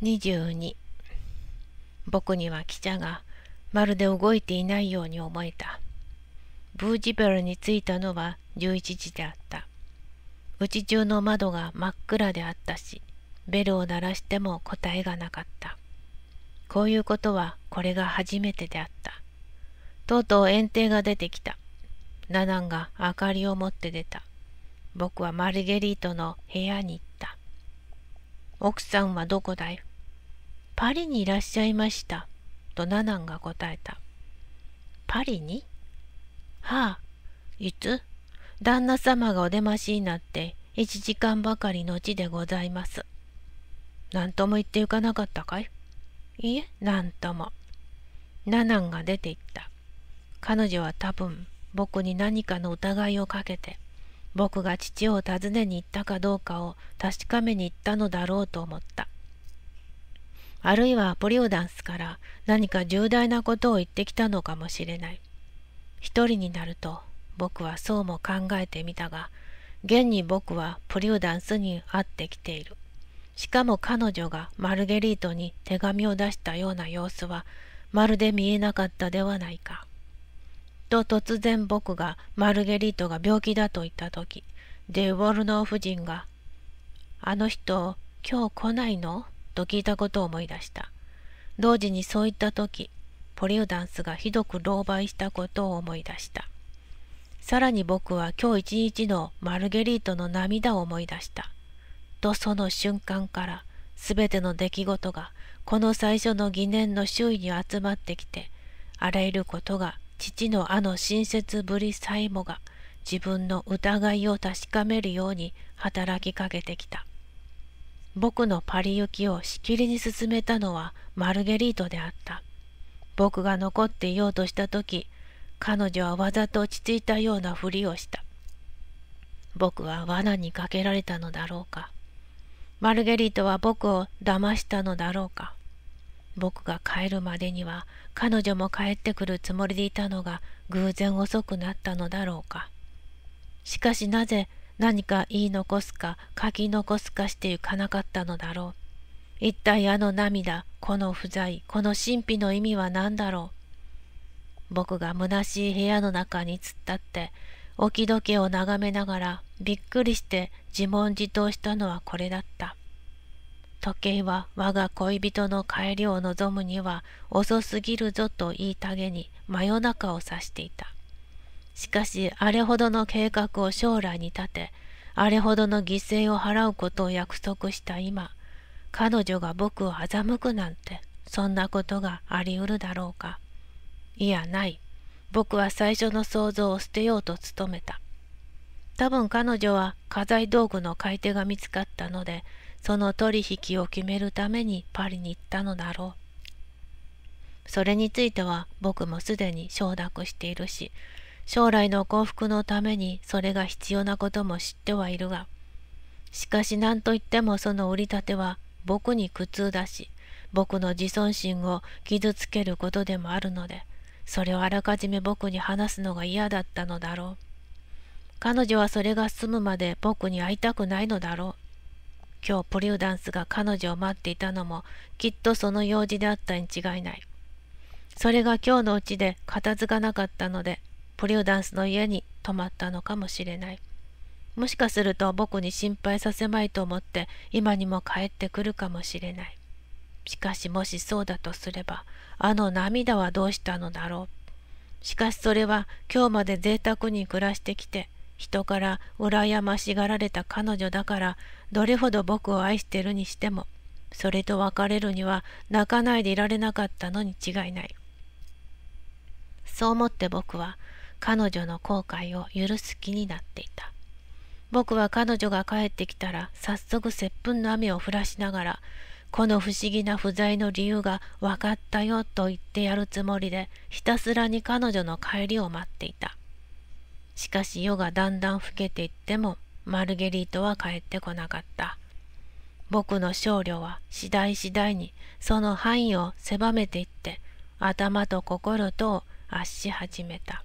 22僕には汽車がまるで動いていないように思えた。ブージベルに着いたのは11時であった。うち中の窓が真っ暗であったし、ベルを鳴らしても答えがなかった。こういうことはこれが初めてであった。とうとう園庭が出てきた。ナナンが明かりを持って出た。僕はマルゲリートの部屋に行った。奥さんはどこだいパリにいらっしゃいました。とナナンが答えた。パリにはあ、いつ旦那様がお出ましになって1時間ばかりの地でございます。何とも言ってゆかなかったかいいえ、なんとも。ナナンが出て行った。彼女は多分、僕に何かの疑いをかけて、僕が父を訪ねに行ったかどうかを確かめに行ったのだろうと思った。あるいはポリオダンスから何か重大なことを言ってきたのかもしれない。一人になると僕はそうも考えてみたが、現に僕はポリオダンスに会ってきている。しかも彼女がマルゲリートに手紙を出したような様子はまるで見えなかったではないか。と突然僕がマルゲリートが病気だと言った時デ・ュォルノー夫人が「あの人今日来ないの?」と聞いたことを思い出した同時にそう言った時ポリウダンスがひどく狼狽したことを思い出したさらに僕は今日一日のマルゲリートの涙を思い出したとその瞬間から全ての出来事がこの最初の疑念の周囲に集まってきてあらゆることが父のあの親切ぶりさえもが自分の疑いを確かめるように働きかけてきた僕のパリ行きをしきりに進めたのはマルゲリートであった僕が残っていようとした時彼女はわざと落ち着いたようなふりをした僕は罠にかけられたのだろうかマルゲリートは僕を騙したのだろうか。僕が帰るまでには彼女も帰ってくるつもりでいたのが偶然遅くなったのだろうか。しかしなぜ何か言い残すか書き残すかしてゆかなかったのだろう。一体あの涙、この不在、この神秘の意味は何だろう。僕が虚しい部屋の中に突っ立って置き時計を眺めながらびっくりして自問自答したのはこれだった。時計は我が恋人の帰りを望むには遅すぎるぞと言いたげに真夜中を指していた。しかしあれほどの計画を将来に立て、あれほどの犠牲を払うことを約束した今、彼女が僕を欺くなんて、そんなことがあり得るだろうか。いや、ない。僕は最初の想像を捨てようと努めた。多分彼女は家財道具の買い手が見つかったので、その取引を決めるためにパリに行ったのだろう。それについては僕もすでに承諾しているし、将来の幸福のためにそれが必要なことも知ってはいるが、しかし何と言ってもその売り立ては僕に苦痛だし、僕の自尊心を傷つけることでもあるので、それをあらかじめ僕に話すのが嫌だったのだろう。彼女はそれが済むまで僕に会いたくないのだろう。今日プリューダンスが彼女を待っていたのもきっとその用事であったに違いない。それが今日のうちで片付かなかったので、プリューダンスの家に泊まったのかもしれない。もしかすると僕に心配させまいと思って今にも帰ってくるかもしれない。しかしもしそうだとすれば、あの涙はどうしたのだろう。しかしそれは今日まで贅沢に暮らしてきて、人から羨ましがられた彼女だから、どれほど僕を愛してるにしても、それと別れるには泣かないでいられなかったのに違いない。そう思って僕は彼女の後悔を許す気になっていた。僕は彼女が帰ってきたら早速接吻の雨を降らしながらこの不思議な不在の理由が分かったよと言ってやるつもりでひたすらに彼女の帰りを待っていたしかし夜がだんだん更けていってもマルゲリートは帰ってこなかった僕の少女は次第次第にその範囲を狭めていって頭と心とを圧し始めた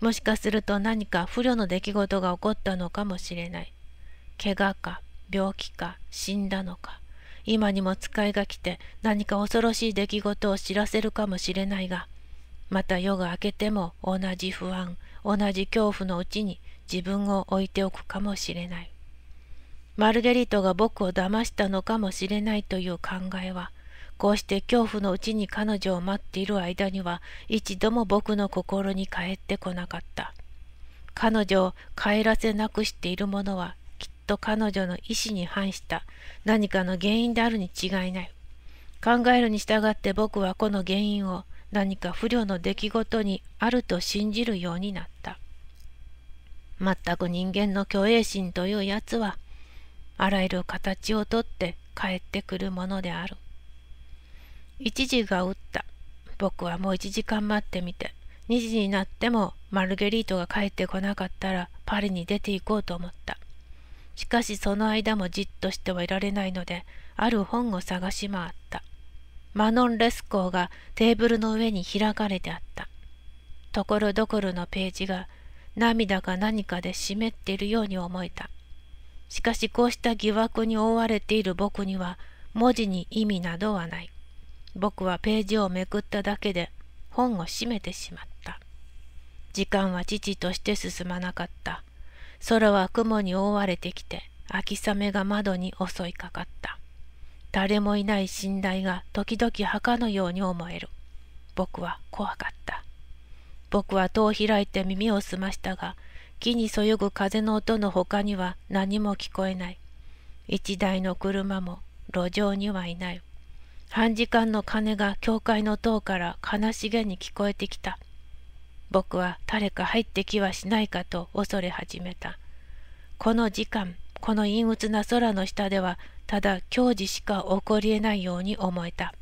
もしかすると何か不慮の出来事が起こったのかもしれない怪我か病気か死んだのか今にも使いが来て何か恐ろしい出来事を知らせるかもしれないが、また夜が明けても同じ不安、同じ恐怖のうちに自分を置いておくかもしれない。マルゲリートが僕を騙したのかもしれないという考えは、こうして恐怖のうちに彼女を待っている間には一度も僕の心に帰ってこなかった。彼女を帰らせなくしているものはと彼女の意思に反した何かの原因であるに違いない。考えるに従って僕はこの原因を何か不慮の出来事にあると信じるようになった。全く人間の虚栄心というやつは、あらゆる形をとって帰ってくるものである。一時が打った。僕はもう一時間待ってみて、2時になってもマルゲリートが帰ってこなかったらパリに出て行こうと思った。しかしその間もじっとしてはいられないので、ある本を探し回った。マノン・レスコーがテーブルの上に開かれてあった。ところどころのページが涙か何かで湿っているように思えた。しかしこうした疑惑に覆われている僕には文字に意味などはない。僕はページをめくっただけで本を閉めてしまった。時間は父として進まなかった。空は雲に覆われてきて、秋雨が窓に襲いかかった。誰もいない寝台が時々墓のように思える。僕は怖かった。僕は戸を開いて耳を澄ましたが、木にそよぐ風の音の他には何も聞こえない。一台の車も路上にはいない。半時間の鐘が教会の塔から悲しげに聞こえてきた。僕は誰か入ってきはしないかと恐れ始めた。この時間、この陰鬱な空の下では、ただ矜持しか起こりえないように思えた。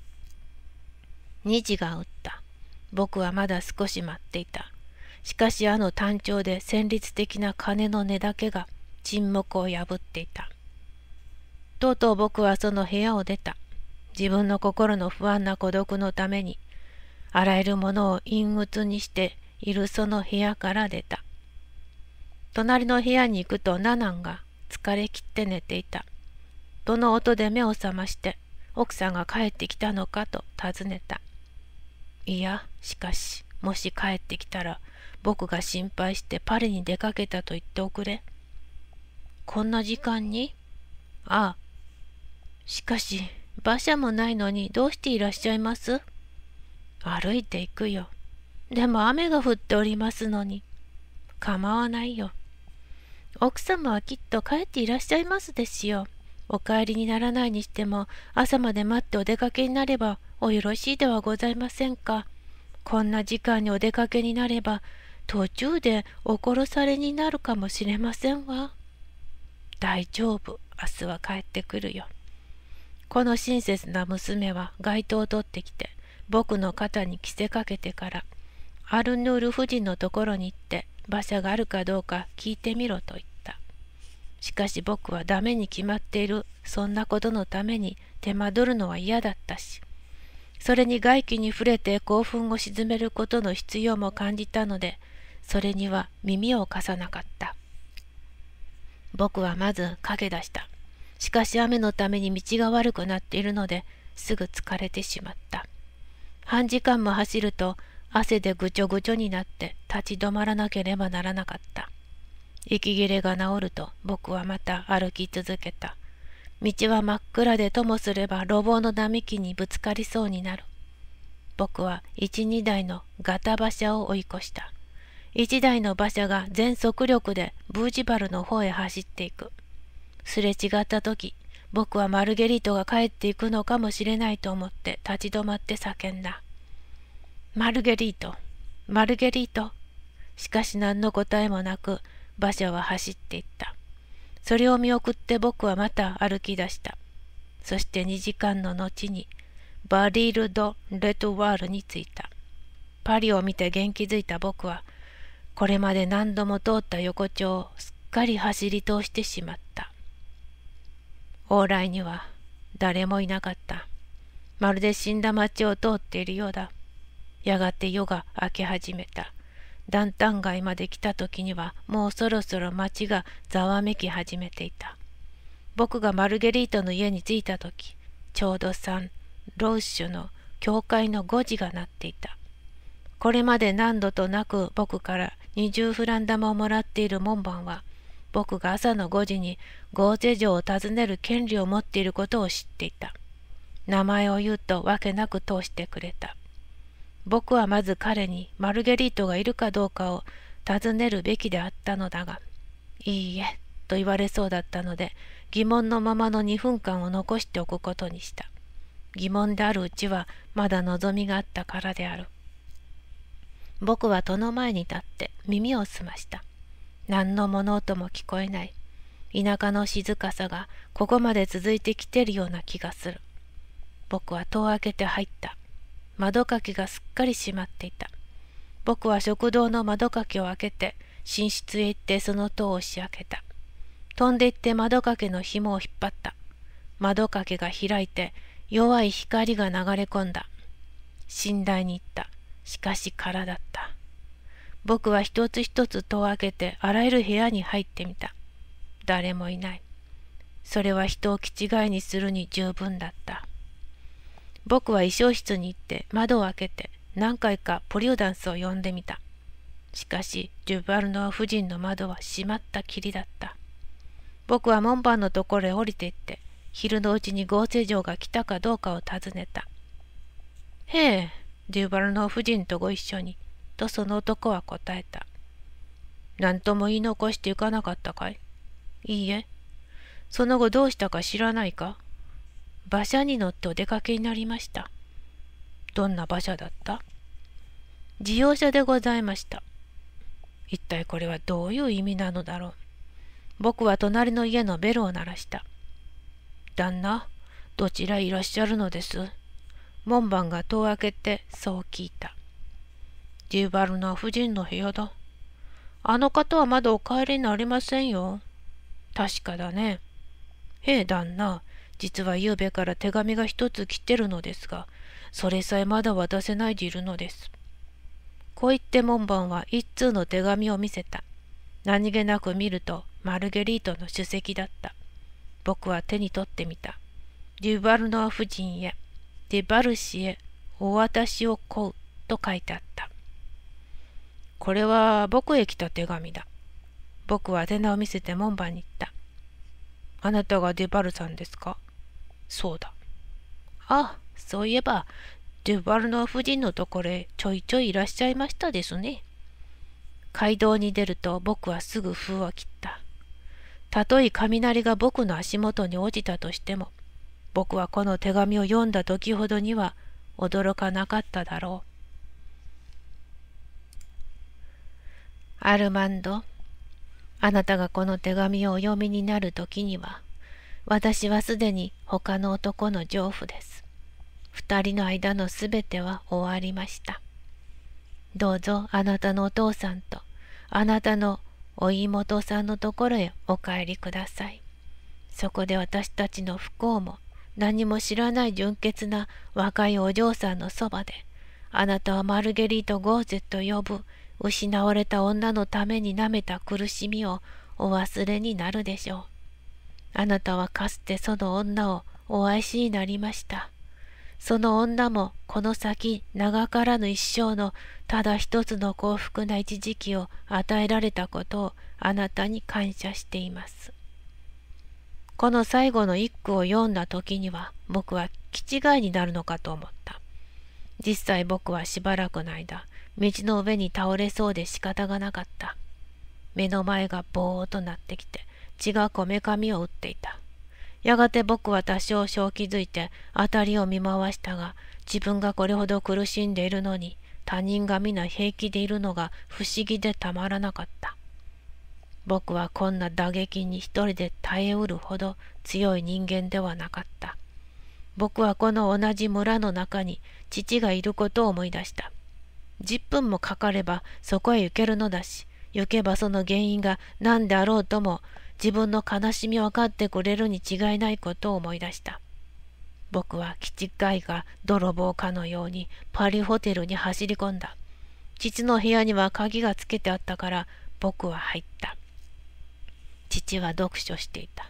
虹が打った。僕はまだ少し待っていた。しかしあの単調で戦慄的な鐘の音だけが沈黙を破っていた。とうとう僕はその部屋を出た。自分の心の不安な孤独のために、あらゆるものを陰鬱にしているその部屋から出た。隣の部屋に行くとナナンが疲れきって寝ていた。どの音で目を覚まして奥さんが帰ってきたのかと尋ねた。いや、しかし、もし帰ってきたら僕が心配してパリに出かけたと言っておくれ。こんな時間にああ。しかし、馬車もないのにどうしていらっしゃいます歩いて行くよ。でも雨が降っておりますのに。構わないよ。奥様はきっと帰っていらっしゃいますですよ。お帰りにならないにしても、朝まで待ってお出かけになれば、およろしいではございませんか。こんな時間にお出かけになれば、途中でお殺されになるかもしれませんわ。大丈夫。明日は帰ってくるよ。この親切な娘は街灯を取ってきて、僕の肩に着せかけてから、アルヌール夫人のところに行って馬車があるかどうか聞いてみろと言った。しかし僕はダメに決まっているそんなことのために手間取るのは嫌だったし、それに外気に触れて興奮を鎮めることの必要も感じたので、それには耳を貸さなかった。僕はまず駆け出した。しかし雨のために道が悪くなっているので、すぐ疲れてしまった。半時間も走ると汗でぐちょぐちょになって立ち止まらなければならなかった。息切れが治ると僕はまた歩き続けた。道は真っ暗でともすれば路傍の並木にぶつかりそうになる。僕は一二台のガタ馬車を追い越した。一台の馬車が全速力でブージバルの方へ走っていく。すれ違った時、僕はマルゲリートが帰っていくのかもしれないと思って立ち止まって叫んだ。マルゲリート、マルゲリート。しかし何の答えもなく、馬車は走っていった。それを見送って僕はまた歩き出した。そして2時間の後に、バリール・ド・レトワールに着いた。パリを見て元気づいた僕は、これまで何度も通った横丁をすっかり走り通してしまった。往来には誰もいなかった。まるで死んだ町を通っているようだ。やがて夜が明け始めた。段々街まで来た時にはもうそろそろ町がざわめき始めていた。僕がマルゲリートの家に着いた時、ちょうど3、ロッシュの教会の5時が鳴っていた。これまで何度となく僕から20フラン玉をもらっている門番は、僕が朝の5時に豪勢城を訪ねる権利を持っていることを知っていた。名前を言うとわけなく通してくれた。僕はまず彼にマルゲリートがいるかどうかを尋ねるべきであったのだが、いいえ、と言われそうだったので、疑問のままの2分間を残しておくことにした。疑問であるうちはまだ望みがあったからである。僕は戸の前に立って耳を澄ました。何の物音も聞こえない。田舎の静かさがここまで続いてきてるような気がする。僕は戸を開けて入った。窓かけがすっかり閉まっていた。僕は食堂の窓かけを開けて、寝室へ行ってその戸を押し開けた。飛んで行って窓かけの紐を引っ張った。窓かけが開いて、弱い光が流れ込んだ。寝台に行った。しかし空だった。僕は一つ一つ戸を開けて、あらゆる部屋に入ってみた。誰もいない。それは人を気違いにするに十分だった。僕は衣装室に行って窓を開けて何回かポリオダンスを呼んでみた。しかし、ジュバルノ夫人の窓は閉まったきりだった。僕は門番のところへ降りていって、昼のうちに合成錠が来たかどうかを尋ねた。へえ、デュバルの夫人とご一緒に、とその男は答えた。何とも言い残していかなかったかいいいえ。その後どうしたか知らないか馬車に乗ってお出かけになりました。どんな馬車だった自用車でございました。一体これはどういう意味なのだろう。僕は隣の家のベルを鳴らした。旦那、どちらいらっしゃるのです門番が戸を開けてそう聞いた。ジーバルの夫人の部屋だ。あの方はまだお帰りになりませんよ。確かだね。へえ、旦那、実はゆうべから手紙が一つ来てるのですが、それさえまだ渡せないでいるのです。こう言って門番は一通の手紙を見せた。何気なく見ると、マルゲリートの主席だった。僕は手に取ってみた。デュバルノア夫人へ、デュバル氏へ、お渡しを請う、と書いてあった。これは僕へ来た手紙だ。僕は手名を見せて門番に行った。あなたがデュバルさんですかそうだ。あ、そういえば、デュバルノ夫人のところへちょいちょいいらっしゃいましたですね。街道に出ると僕はすぐ封を切った。たとえ雷が僕の足元に落ちたとしても、僕はこの手紙を読んだ時ほどには驚かなかっただろう。アルマンド、あなたがこの手紙をお読みになる時には、私はすでに他の男の丈夫です。二人の間のすべては終わりました。どうぞあなたのお父さんとあなたのお妹さんのところへお帰りください。そこで私たちの不幸も何も知らない純潔な若いお嬢さんのそばであなたはマルゲリート・ゴーゼと呼ぶ失われた女のためになめた苦しみをお忘れになるでしょう。あなたはかつてその女をお愛しになりました。その女もこの先長からぬ一生のただ一つの幸福な一時期を与えられたことをあなたに感謝しています。この最後の一句を読んだ時には僕は気違いになるのかと思った。実際僕はしばらくの間、道の上に倒れそうで仕方がなかった。目の前がぼーっとなってきて、血がこめかみを打っていた。やがて僕は多少正気づいて辺りを見回したが、自分がこれほど苦しんでいるのに、他人が皆平気でいるのが不思議でたまらなかった。僕はこんな打撃に一人で耐えうるほど強い人間ではなかった。僕はこの同じ村の中に父がいることを思い出した。10分もかかればそこへ行けるのだし、行けばその原因が何であろうとも自分の悲しみを分かってくれるに違いないことを思い出した。僕は基地外が泥棒かのようにパリホテルに走り込んだ。父の部屋には鍵がつけてあったから僕は入った。父は読書していた。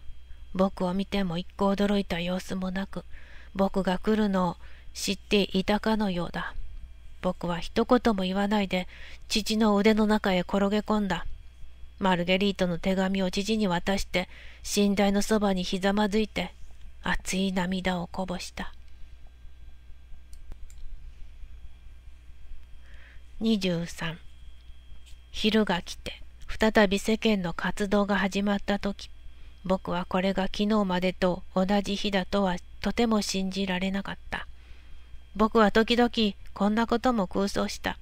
僕を見ても一個驚いた様子もなく、僕が来るのを知っていたかのようだ。僕は一言も言わないで父の腕の中へ転げ込んだ。マルゲリートの手紙を父に渡して寝台のそばにひざまずいて熱い涙をこぼした23昼が来て再び世間の活動が始まった時僕はこれが昨日までと同じ日だとはとても信じられなかった僕は時々こんなことも空想した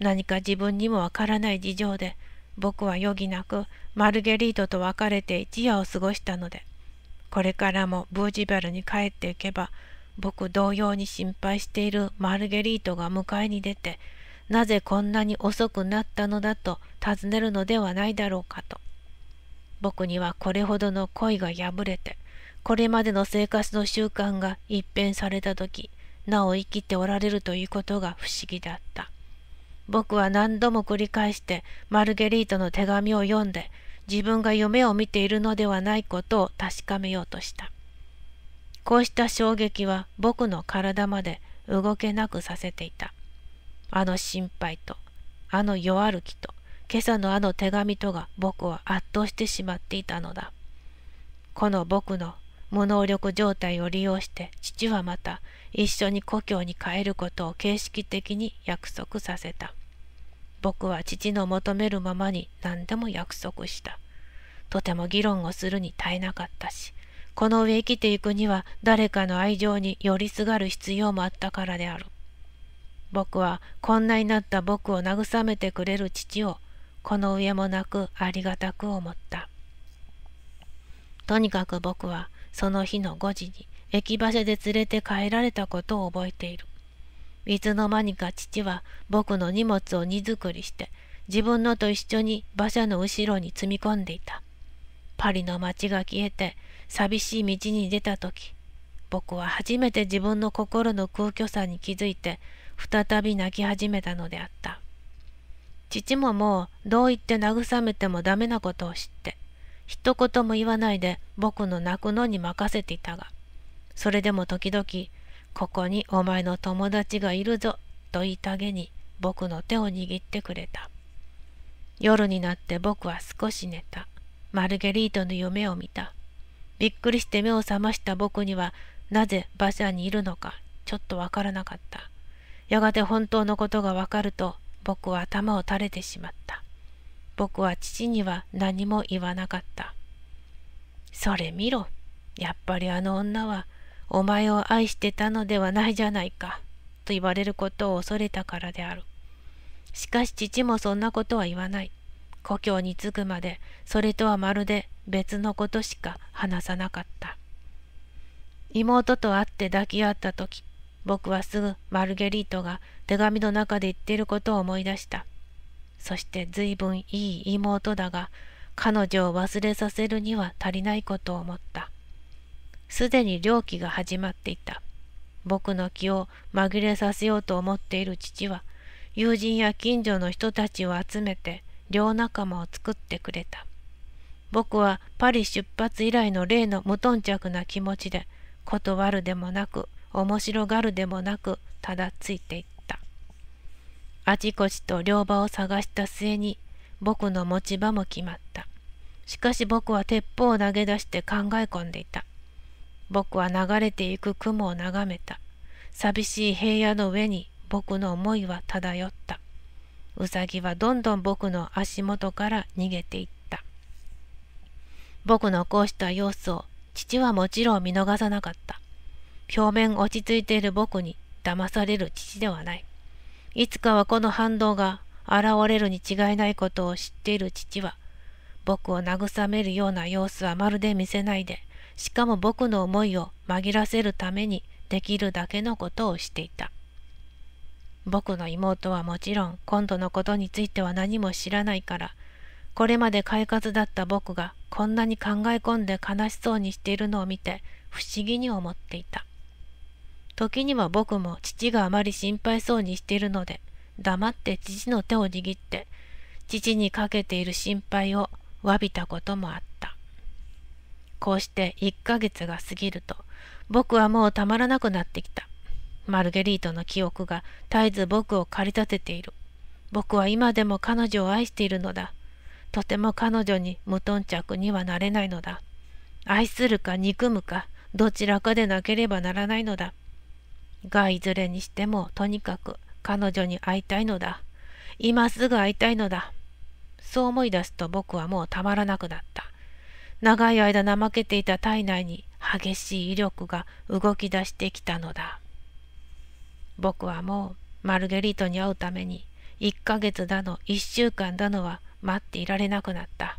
何か自分にもわからない事情で僕は余儀なくマルゲリートと別れて一夜を過ごしたのでこれからもブージベルに帰っていけば僕同様に心配しているマルゲリートが迎えに出てなぜこんなに遅くなったのだと尋ねるのではないだろうかと僕にはこれほどの恋が破れてこれまでの生活の習慣が一変された時なお生きておられるということが不思議だった。僕は何度も繰り返してマルゲリートの手紙を読んで自分が夢を見ているのではないことを確かめようとしたこうした衝撃は僕の体まで動けなくさせていたあの心配とあの夜歩きと今朝のあの手紙とが僕は圧倒してしまっていたのだこの僕の無能力状態を利用して父はまた一緒に故郷に帰ることを形式的に約束させた。僕は父の求めるままに何でも約束した。とても議論をするに耐えなかったし、この上生きていくには誰かの愛情に寄りすがる必要もあったからである。僕はこんなになった僕を慰めてくれる父をこの上もなくありがたく思った。とにかく僕はその日の5時に駅馬車で連れて帰られたことを覚えている。いつの間にか父は僕の荷物を荷造りして自分のと一緒に馬車の後ろに積み込んでいた。パリの街が消えて寂しい道に出た時、僕は初めて自分の心の空虚さに気づいて再び泣き始めたのであった。父ももうどう言って慰めてもダメなことを知って、一言も言わないで僕の泣くのに任せていたが、それでも時々、ここにお前の友達がいるぞ、と言いたげに僕の手を握ってくれた。夜になって僕は少し寝た。マルゲリートの夢を見た。びっくりして目を覚ました僕には、なぜ馬車にいるのか、ちょっとわからなかった。やがて本当のことがわかると、僕は頭を垂れてしまった。僕は父には何も言わなかった。それ見ろ。やっぱりあの女はお前を愛してたのではないじゃないか、と言われることを恐れたからである。しかし父もそんなことは言わない。故郷に着くまで、それとはまるで別のことしか話さなかった。妹と会って抱き合った時、僕はすぐマルゲリートが手紙の中で言っていることを思い出した。そして随分いい妹だが、彼女を忘れさせるには足りないことを思った。すでに猟期が始まっていた。僕の気を紛れさせようと思っている父は、友人や近所の人たちを集めて漁仲間を作ってくれた。僕はパリ出発以来の例の無頓着な気持ちで、断るでもなく、面白がるでもなく、ただついていった。あちこちと漁場を探した末に、僕の持ち場も決まった。しかし僕は鉄砲を投げ出して考え込んでいた。僕は流れていく雲を眺めた。寂しい平野の上に僕の思いは漂った。うさぎはどんどん僕の足元から逃げていった。僕のこうした様子を父はもちろん見逃さなかった。表面落ち着いている僕に騙される父ではない。いつかはこの反動が現れるに違いないことを知っている父は、僕を慰めるような様子はまるで見せないで、しかも僕の思いを紛らせるためにできるだけのことをしていた。僕の妹はもちろん今度のことについては何も知らないから、これまで快活だった僕がこんなに考え込んで悲しそうにしているのを見て不思議に思っていた。時には僕も父があまり心配そうにしているので、黙って父の手を握って、父にかけている心配を詫びたこともあった。こうして1ヶ月が過ぎると、僕はもうたまらなくなってきた。マルゲリートの記憶が絶えず僕を駆り立てている。僕は今でも彼女を愛しているのだ。とても彼女に無頓着にはなれないのだ。愛するか憎むか、どちらかでなければならないのだ。がいずれにしてもとにかく彼女に会いたいのだ。今すぐ会いたいのだ。そう思い出すと僕はもうたまらなくなった。長い間怠けていた体内に激しい威力が動き出してきたのだ。僕はもうマルゲリートに会うために1ヶ月だの1週間だのは待っていられなくなった。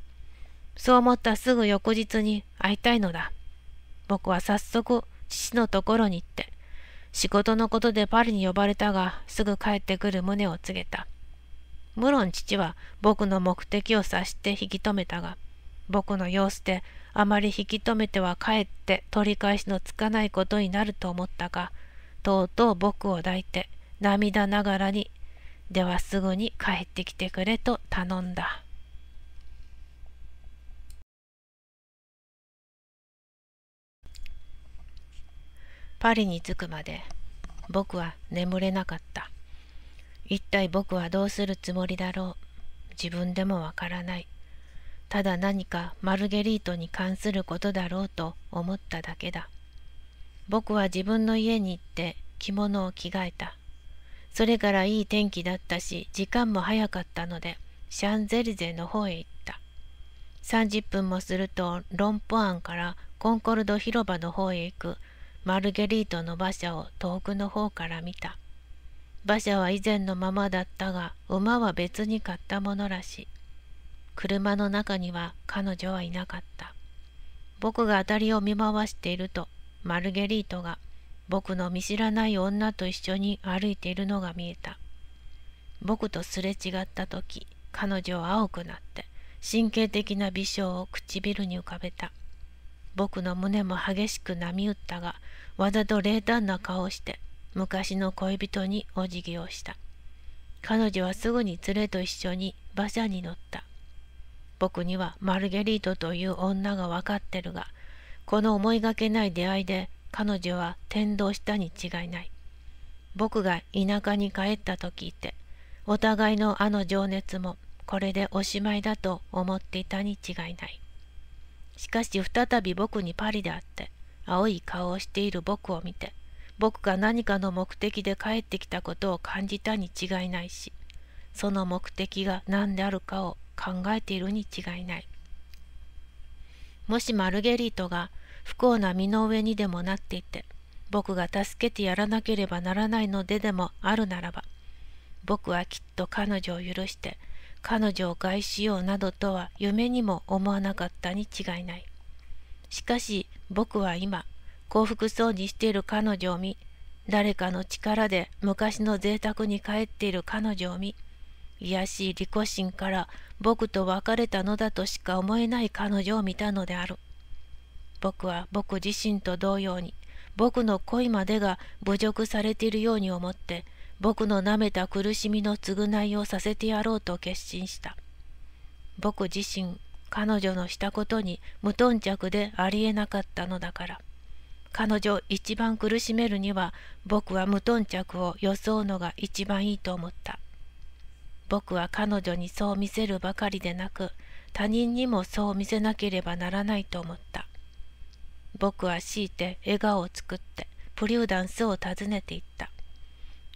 そう思ったすぐ翌日に会いたいのだ。僕は早速父のところに行って、仕事のことでパリに呼ばれたがすぐ帰ってくる旨を告げた。無論父は僕の目的を察して引き止めたが、僕の様子であまり引き止めてはかえって取り返しのつかないことになると思ったがとうとう僕を抱いて涙ながらに「ではすぐに帰ってきてくれ」と頼んだ。パリに着くまで僕は眠れなかった。一体僕はどうするつもりだろう。自分でもわからない。ただ何かマルゲリートに関することだろうと思っただけだ。僕は自分の家に行って着物を着替えた。それからいい天気だったし、時間も早かったので、シャンゼリゼの方へ行った。30分もすると、ロンポアンからコンコルド広場の方へ行くマルゲリートの馬車を遠くの方から見た。馬車は以前のままだったが、馬は別に買ったものらしい。車の中には彼女はいなかった。僕が当たりを見回していると、マルゲリートが僕の見知らない女と一緒に歩いているのが見えた。僕とすれ違った時、彼女は青くなって、神経的な微笑を唇に浮かべた。僕の胸も激しく波打ったが、わざと冷淡な顔をして、昔の恋人にお辞儀をした。彼女はすぐに連れと一緒に馬車に乗った。僕にはマルゲリートという女が分かってるが、この思いがけない出会いで彼女は転倒したに違いない。僕が田舎に帰ったと聞いて、お互いのあの情熱もこれでおしまいだと思っていたに違いない。しかし再び僕にパリであって、青い顔をしている僕を見て、僕が何かの目的で帰ってきたことを感じたに違いないし、その目的が何であるかを考えているに違いない。もしマルゲリートが不幸な身の上にでもなっていて、僕が助けてやらなければならないのででもあるならば、僕はきっと彼女を許して、彼女を害しようなどとは夢にも思わなかったに違いない。しかし僕は今、幸福そうにしている彼女を見、誰かの力で昔の贅沢に帰っている彼女を見、卑しい利己心から僕と別れたのだとしか思えない彼女を見たのである。僕は僕自身と同様に、僕の恋までが侮辱されているように思って、僕のなめた苦しみの償いをさせてやろうと決心した。僕自身、彼女のしたことに無頓着でありえなかったのだから。彼女を一番苦しめるには僕は無頓着を装うのが一番いいと思った。僕は彼女にそう見せるばかりでなく他人にもそう見せなければならないと思った僕は強いて笑顔を作ってプリューダンスを訪ねていった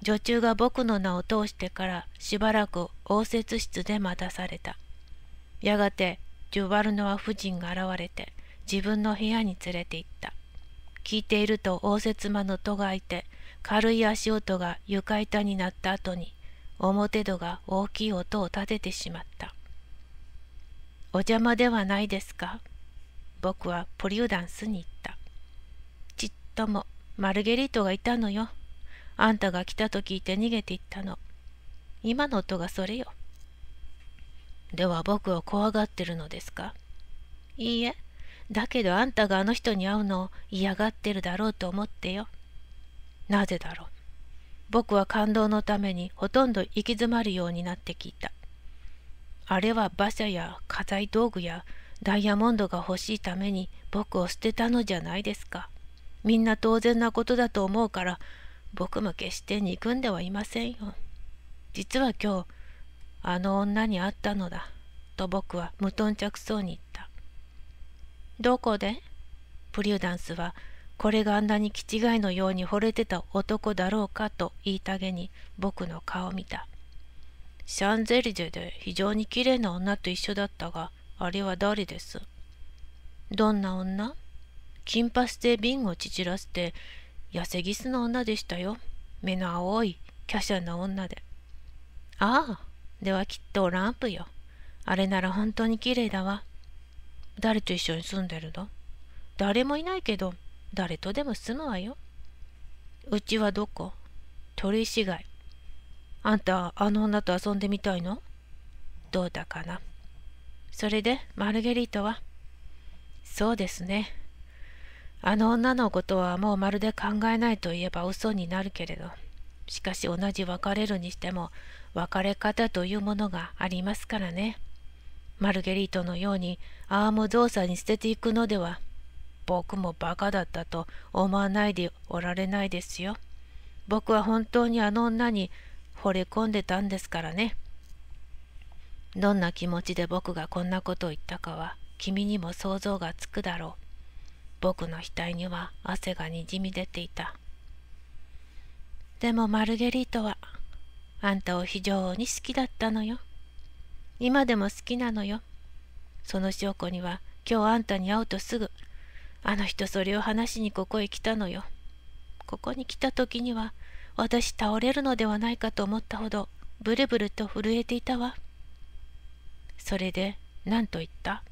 女中が僕の名を通してからしばらく応接室で待たされたやがてジュバルノワ夫人が現れて自分の部屋に連れて行った聞いていると応接間の戸が開いて軽い足音が床板になった後に表戸が大きい音を立ててしまった。お邪魔ではないですか僕はポリューダンスに行った。ちっともマルゲリートがいたのよ。あんたが来たと聞いて逃げていったの。今の音がそれよ。では僕を怖がってるのですかいいえ。だけどあんたがあの人に会うのを嫌がってるだろうと思ってよ。なぜだろう。僕は感動のためにほとんど行き詰まるようになってきた。あれは馬車や家財道具やダイヤモンドが欲しいために僕を捨てたのじゃないですか。みんな当然なことだと思うから僕も決して憎んではいませんよ。実は今日あの女に会ったのだと僕は無頓着そうに言った。どこでプリュダンスはこれがあんなに気違いのように惚れてた男だろうかと言いたげに僕の顔を見た。シャンゼリゼで非常に綺麗な女と一緒だったが、あれは誰ですどんな女金髪で瓶をちらせて、痩せぎすの女でしたよ。目の青い、華奢な女で。ああ、ではきっとランプよ。あれなら本当に綺麗だわ。誰と一緒に住んでるの誰もいないけど、誰とでも住むわよ。うちはどこ鳥市街。あんた、あの女と遊んでみたいのどうだかな。それで、マルゲリートはそうですね。あの女のことはもうまるで考えないといえば嘘になるけれど、しかし同じ別れるにしても、別れ方というものがありますからね。マルゲリートのようにアーム動作に捨てていくのでは僕もバカだったと思わないでおられないですよ。僕は本当にあの女に惚れ込んでたんですからね。どんな気持ちで僕がこんなことを言ったかは君にも想像がつくだろう。僕の額には汗がにじみ出ていた。でもマルゲリートはあんたを非常に好きだったのよ。今でも好きなのよ。その証拠には今日あんたに会うとすぐあの人それを話しにここへ来たのよ。ここに来た時には私倒れるのではないかと思ったほどブルブルと震えていたわ。それで何と言った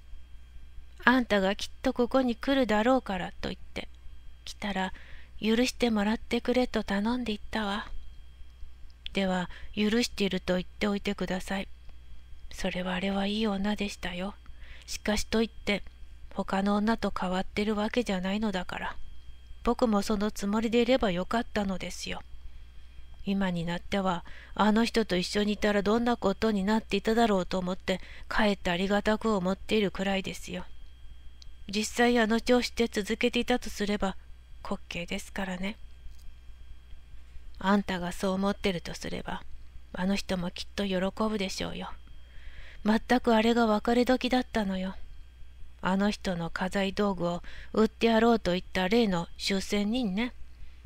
あんたがきっとここに来るだろうからと言って来たら許してもらってくれと頼んでいったわ。では許していると言っておいてください。それはあれはいい女でしたよ。しかしと言って他の女と変わってるわけじゃないのだから僕もそのつもりでいればよかったのですよ今になってはあの人と一緒にいたらどんなことになっていただろうと思ってかえってありがたく思っているくらいですよ実際あの調子で続けていたとすれば滑稽ですからねあんたがそう思ってるとすればあの人もきっと喜ぶでしょうよ全くあれが別れ時だったのよあの人の家財道具を売ってやろうと言った例の終戦人ね。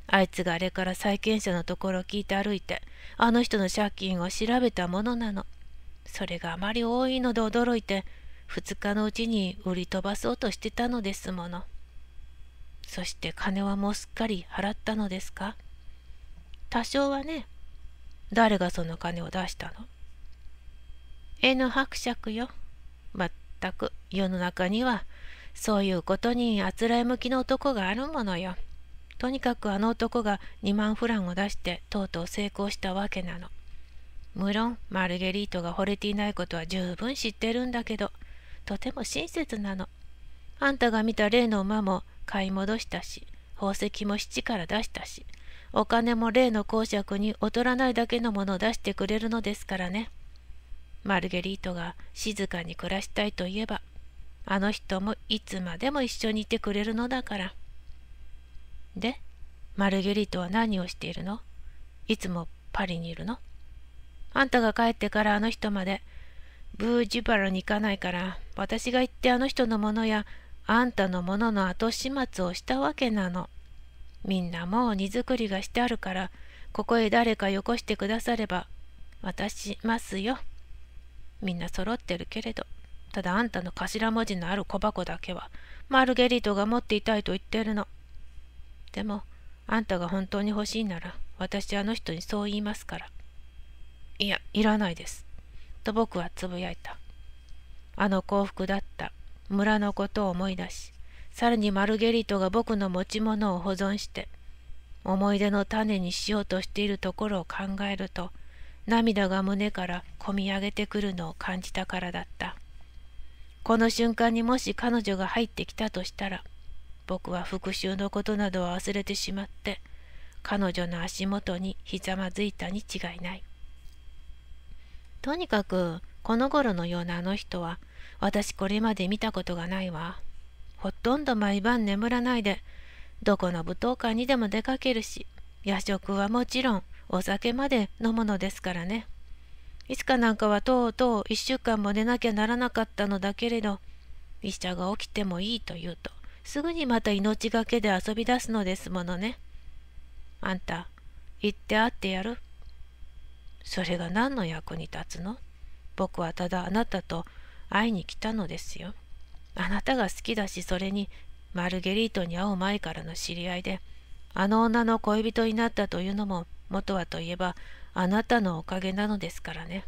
あいつがあれから債権者のところを聞いて歩いて、あの人の借金を調べたものなの。それがあまり多いので驚いて、2日のうちに売り飛ばそうとしてたのですもの。そして金はもうすっかり払ったのですか多少はね。誰がその金を出したの絵の伯爵よ。まったく世の中にはそういうことにあつらえ向きの男があるものよ。とにかくあの男が2万フランを出してとうとう成功したわけなの。無論マルゲリートが惚れていないことは十分知ってるんだけどとても親切なの。あんたが見た例の馬も買い戻したし宝石も七から出したしお金も例の公爵に劣らないだけのものを出してくれるのですからね。マルゲリートが静かに暮らしたいといえばあの人もいつまでも一緒にいてくれるのだからでマルゲリートは何をしているのいつもパリにいるのあんたが帰ってからあの人までブージュバラに行かないから私が行ってあの人のものやあんたのものの後始末をしたわけなのみんなもう荷造りがしてあるからここへ誰かよこしてくだされば渡しますよ。みんな揃ってるけれどただあんたの頭文字のある小箱だけはマルゲリートが持っていたいと言ってるのでもあんたが本当に欲しいなら私あの人にそう言いますからいやいらないですと僕はつぶやいたあの幸福だった村のことを思い出しさらにマルゲリートが僕の持ち物を保存して思い出の種にしようとしているところを考えると涙が胸からこみ上げてくるのを感じたからだったこの瞬間にもし彼女が入ってきたとしたら僕は復讐のことなどを忘れてしまって彼女の足元にひざまずいたに違いないとにかくこの頃のようなあの人は私これまで見たことがないわほとんど毎晩眠らないでどこの舞踏会にでも出かけるし夜食はもちろんお酒まで飲むのですからねいつかなんかはとうとう1週間も寝なきゃならなかったのだけれど医者が起きてもいいと言うとすぐにまた命がけで遊び出すのですものねあんた行って会ってやるそれが何の役に立つの僕はただあなたと会いに来たのですよあなたが好きだしそれにマルゲリートに会う前からの知り合いであの女の恋人になったというのも元はといえばあなたのおかげなのですからね。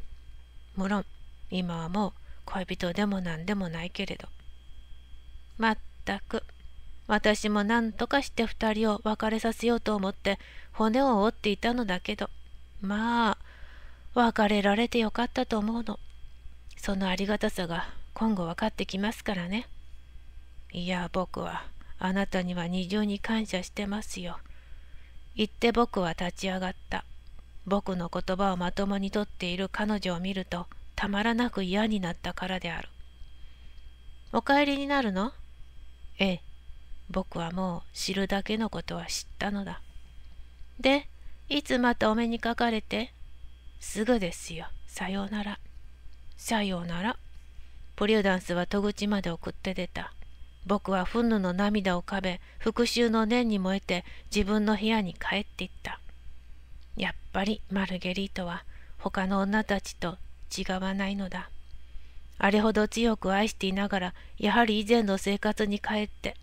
もろん今はもう恋人でも何でもないけれど。まったく私も何とかして2人を別れさせようと思って骨を折っていたのだけどまあ別れられてよかったと思うの。そのありがたさが今後分かってきますからね。いや僕は。あなたには二重に感謝してますよ。言って僕は立ち上がった。僕の言葉をまともにとっている彼女を見るとたまらなく嫌になったからである。お帰りになるのええ。僕はもう知るだけのことは知ったのだ。で、いつまたお目にかかれてすぐですよ。さようなら。さようなら。プリューダンスは戸口まで送って出た。僕は憤怒の涙を浮かべ復讐の念に燃えて自分の部屋に帰っていったやっぱりマルゲリートは他の女たちと違わないのだあれほど強く愛していながらやはり以前の生活に帰って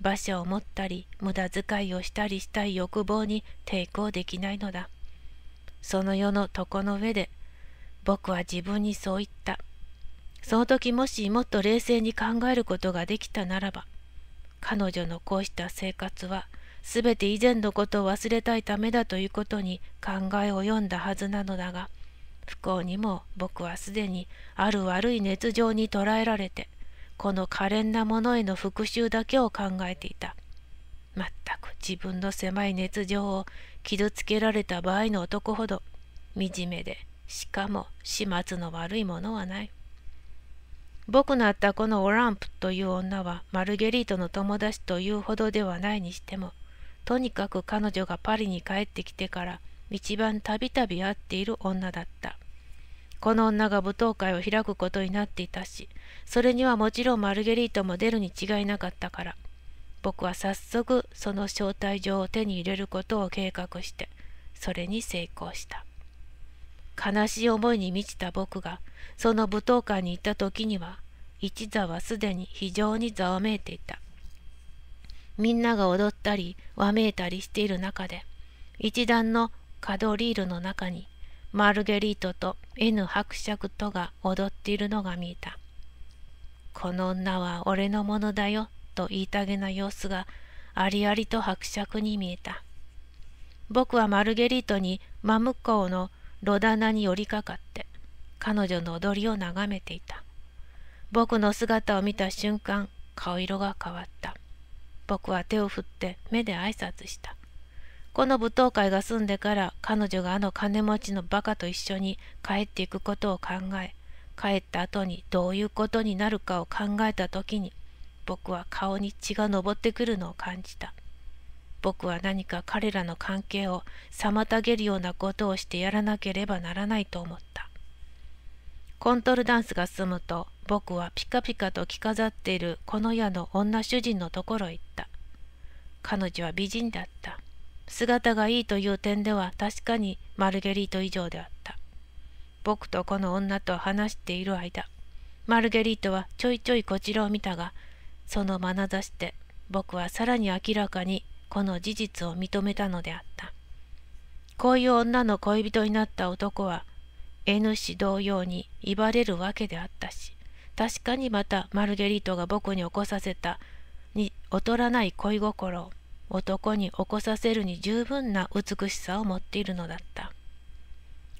馬車を持ったり無駄遣いをしたりしたい欲望に抵抗できないのだその世の床の上で僕は自分にそう言った「その時もしもっと冷静に考えることができたならば彼女のこうした生活は全て以前のことを忘れたいためだということに考えを読んだはずなのだが不幸にも僕はすでにある悪い熱情に捉えられてこの可憐なものへの復讐だけを考えていた全く自分の狭い熱情を傷つけられた場合の男ほど惨めでしかも始末の悪いものはない。僕のあったこのオランプという女はマルゲリートの友達というほどではないにしてもとにかく彼女がパリに帰ってきてから一番たびたび会っている女だったこの女が舞踏会を開くことになっていたしそれにはもちろんマルゲリートも出るに違いなかったから僕は早速その招待状を手に入れることを計画してそれに成功した悲しい思いに満ちた僕がその舞踏会に行った時には一座はすでに非常にざわめいていたみんなが踊ったりわめいたりしている中で一段のカドリールの中にマルゲリートと N 伯爵とが踊っているのが見えたこの女は俺のものだよと言いたげな様子がありありと伯爵に見えた僕はマルゲリートに真向こうのロダナに寄りかかって彼女の踊りを眺めていた。僕の姿を見た瞬間、顔色が変わった。僕は手を振って目で挨拶した。この舞踏会が済んでから彼女があの金持ちのバカと一緒に帰っていくことを考え、帰った後にどういうことになるかを考えた時に、僕は顔に血が昇ってくるのを感じた。僕は何か彼らの関係を妨げるようなことをしてやらなければならないと思った。コントルダンスが済むと僕はピカピカと着飾っているこの家の女主人のところへ行った彼女は美人だった姿がいいという点では確かにマルゲリート以上であった僕とこの女と話している間マルゲリートはちょいちょいこちらを見たがその眼差しで僕はさらに明らかにこの事実を認めたのであったこういう女の恋人になった男は N 氏同様に威張れるわけであったし確かにまたマルゲリートが僕に起こさせたに劣らない恋心を男に起こさせるに十分な美しさを持っているのだった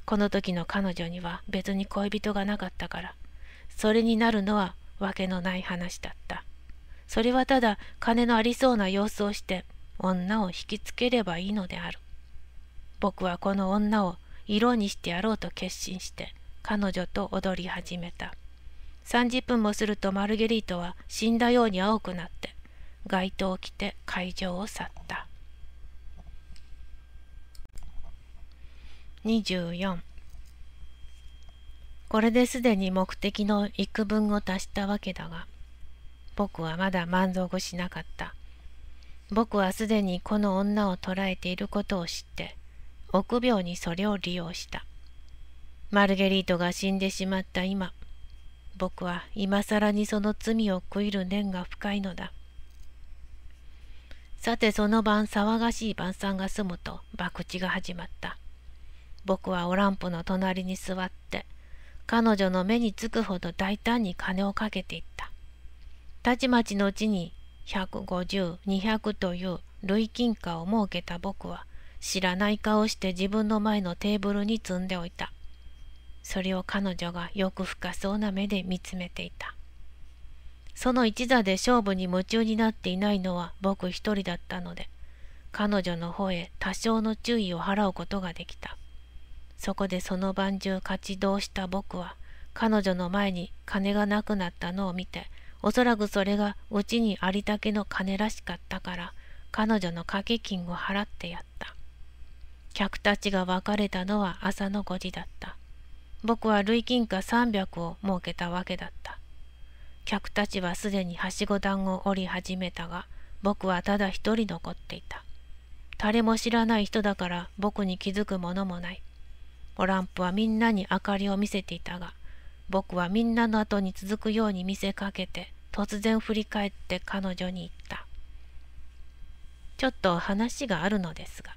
この時の彼女には別に恋人がなかったからそれになるのは訳のない話だったそれはただ金のありそうな様子をして女を引きつければいいのである僕はこの女を色にしてやろうと決心して彼女と踊り始めた30分もするとマルゲリートは死んだように青くなって街灯を着て会場を去った24これですでに目的の幾分を達したわけだが僕はまだ満足しなかった僕はすでにこの女を捕らえていることを知って臆病にそれを利用したマルゲリートが死んでしまった今僕は今更にその罪を悔いる念が深いのださてその晩騒がしい晩餐が済むと博打が始まった僕はオランプの隣に座って彼女の目につくほど大胆に金をかけていったたちまちのうちに150、200という累金貨を設けた僕は知らない顔して自分の前のテーブルに積んでおいた。それを彼女がよく深そうな目で見つめていた。その一座で勝負に夢中になっていないのは僕一人だったので、彼女の方へ多少の注意を払うことができた。そこでその晩中活動した僕は、彼女の前に金がなくなったのを見て、おそらくそれがうちにありたけの金らしかったから、彼女の掛け金を払ってやった。客たちが別れたのは朝の5時だった。僕は累金貨300を設けたわけだった。客たちはすでにはしご団を降り始めたが、僕はただ一人残っていた。誰も知らない人だから僕に気づくものもない。トランプはみんなに明かりを見せていたが、僕はみんなの後に続くように見せかけて、突然振り返って彼女に言った。ちょっと話があるのですが。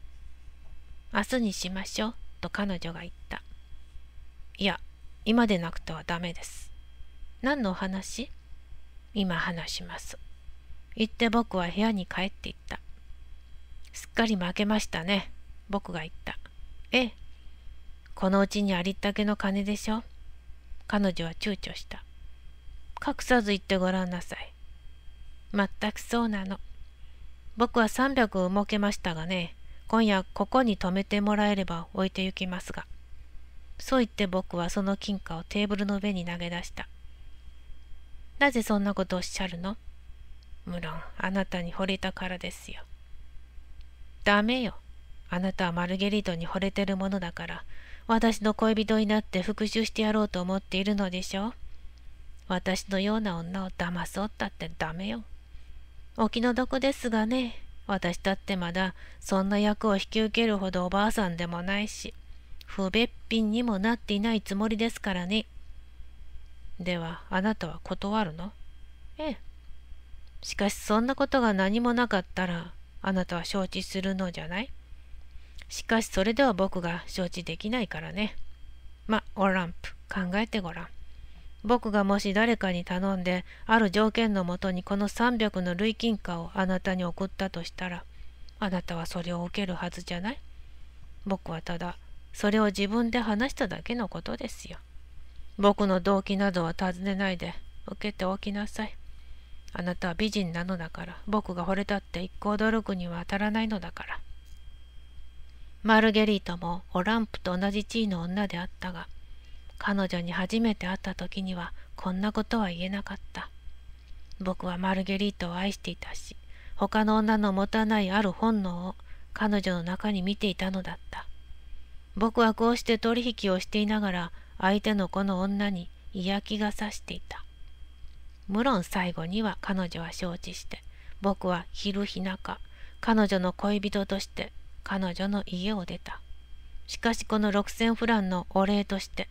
明日にしましょうと彼女が言った。いや、今でなくてはダメです。何のお話今話します。言って僕は部屋に帰っていった。すっかり負けましたね。僕が言った。ええ。このうちにありったけの金でしょ彼女は躊躇した。隠さず言ってごらんなさい。まったくそうなの。僕は300を儲けましたがね。今夜ここに泊めてもらえれば置いて行きますが。そう言って僕はその金貨をテーブルの上に投げ出した。なぜそんなことをおっしゃるの無論、あなたに惚れたからですよ。ダメよ。あなたはマルゲリートに惚れてるものだから、私の恋人になって復讐してやろうと思っているのでしょう。私のような女を騙そうったってダメよ。お気の毒ですがね、私だってまだそんな役を引き受けるほどおばあさんでもないし、不べっぴんにもなっていないつもりですからね。では、あなたは断るのええ。しかしそんなことが何もなかったら、あなたは承知するのじゃないしかしそれでは僕が承知できないからね。ま、オランプ、考えてごらん。僕がもし誰かに頼んである条件のもとにこの300の累金貨をあなたに送ったとしたらあなたはそれを受けるはずじゃない僕はただそれを自分で話しただけのことですよ僕の動機などは尋ねないで受けておきなさいあなたは美人なのだから僕が惚れたって一向努力には当たらないのだからマルゲリータもオランプと同じ地位の女であったが彼女に初めて会った時にはこんなことは言えなかった僕はマルゲリートを愛していたし他の女の持たないある本能を彼女の中に見ていたのだった僕はこうして取引をしていながら相手のこの女に嫌気がさしていた無論最後には彼女は承知して僕は昼日中彼女の恋人として彼女の家を出たしかしこの6,000フランのお礼として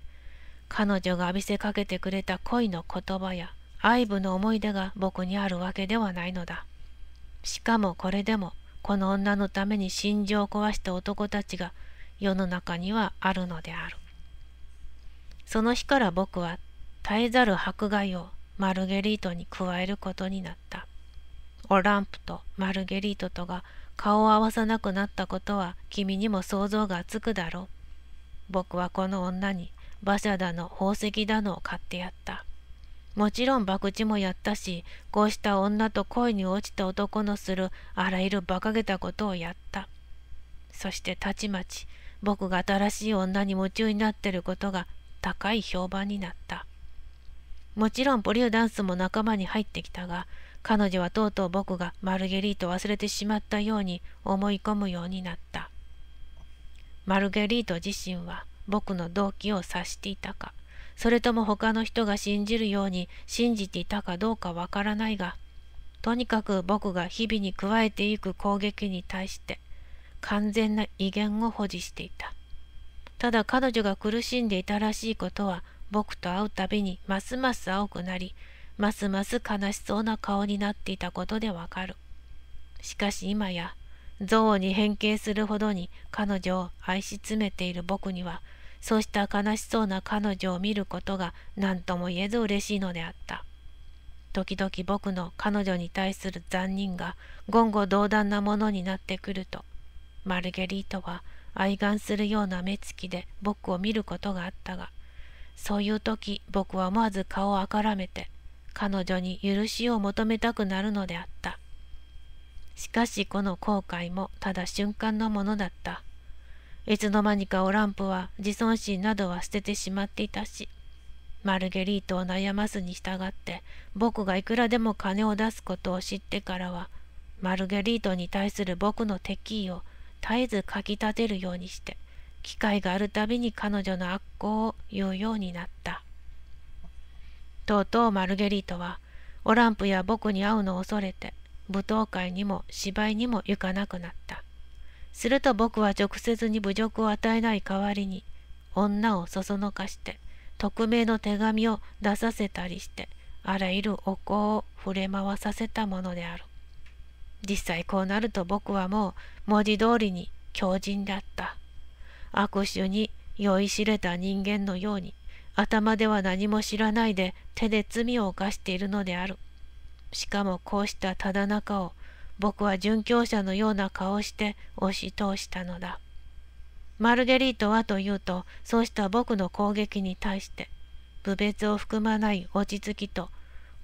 彼女が浴びせかけてくれた恋の言葉や愛部の思い出が僕にあるわけではないのだ。しかもこれでもこの女のために心情を壊した男たちが世の中にはあるのである。その日から僕は絶えざる迫害をマルゲリートに加えることになった。オランプとマルゲリートとが顔を合わさなくなったことは君にも想像がつくだろう。僕はこの女に馬車だの宝石だのを買ってやった。もちろん博打もやったし、こうした女と恋に落ちた男のするあらゆる馬鹿げたことをやった。そしてたちまち僕が新しい女に夢中になってることが高い評判になった。もちろんポリューダンスも仲間に入ってきたが、彼女はとうとう僕がマルゲリートを忘れてしまったように思い込むようになった。マルゲリート自身は僕の動機を察していたかそれとも他の人が信じるように信じていたかどうかわからないがとにかく僕が日々に加えていく攻撃に対して完全な威厳を保持していたただ彼女が苦しんでいたらしいことは僕と会うたびにますます青くなりますます悲しそうな顔になっていたことでわかるしかし今や憎悪に変形するほどに彼女を愛し詰めている僕にはそうした悲しそうな彼女を見ることが何とも言えず嬉しいのであった。時々僕の彼女に対する残忍が言語道断なものになってくると、マルゲリートは愛願するような目つきで僕を見ることがあったが、そういう時僕は思わず顔をあからめて、彼女に許しを求めたくなるのであった。しかしこの後悔もただ瞬間のものだった。いつの間にかオランプは自尊心などは捨ててしまっていたし、マルゲリートを悩ますに従って僕がいくらでも金を出すことを知ってからは、マルゲリートに対する僕の敵意を絶えずかき立てるようにして、機会があるたびに彼女の悪行を言うようになった。とうとうマルゲリートは、オランプや僕に会うのを恐れて、舞踏会にも芝居にも行かなくなった。すると僕は直接に侮辱を与えない代わりに、女をそそのかして、匿名の手紙を出させたりして、あらゆるお香を触れ回させたものである。実際こうなると僕はもう文字通りに狂人だった。握手に酔いしれた人間のように頭では何も知らないで手で罪を犯しているのである。しかもこうしたただ中を僕は殉教者のような顔をして押し通したのだ。マルゲリートはというと、そうした僕の攻撃に対して、侮蔑を含まない落ち着きと、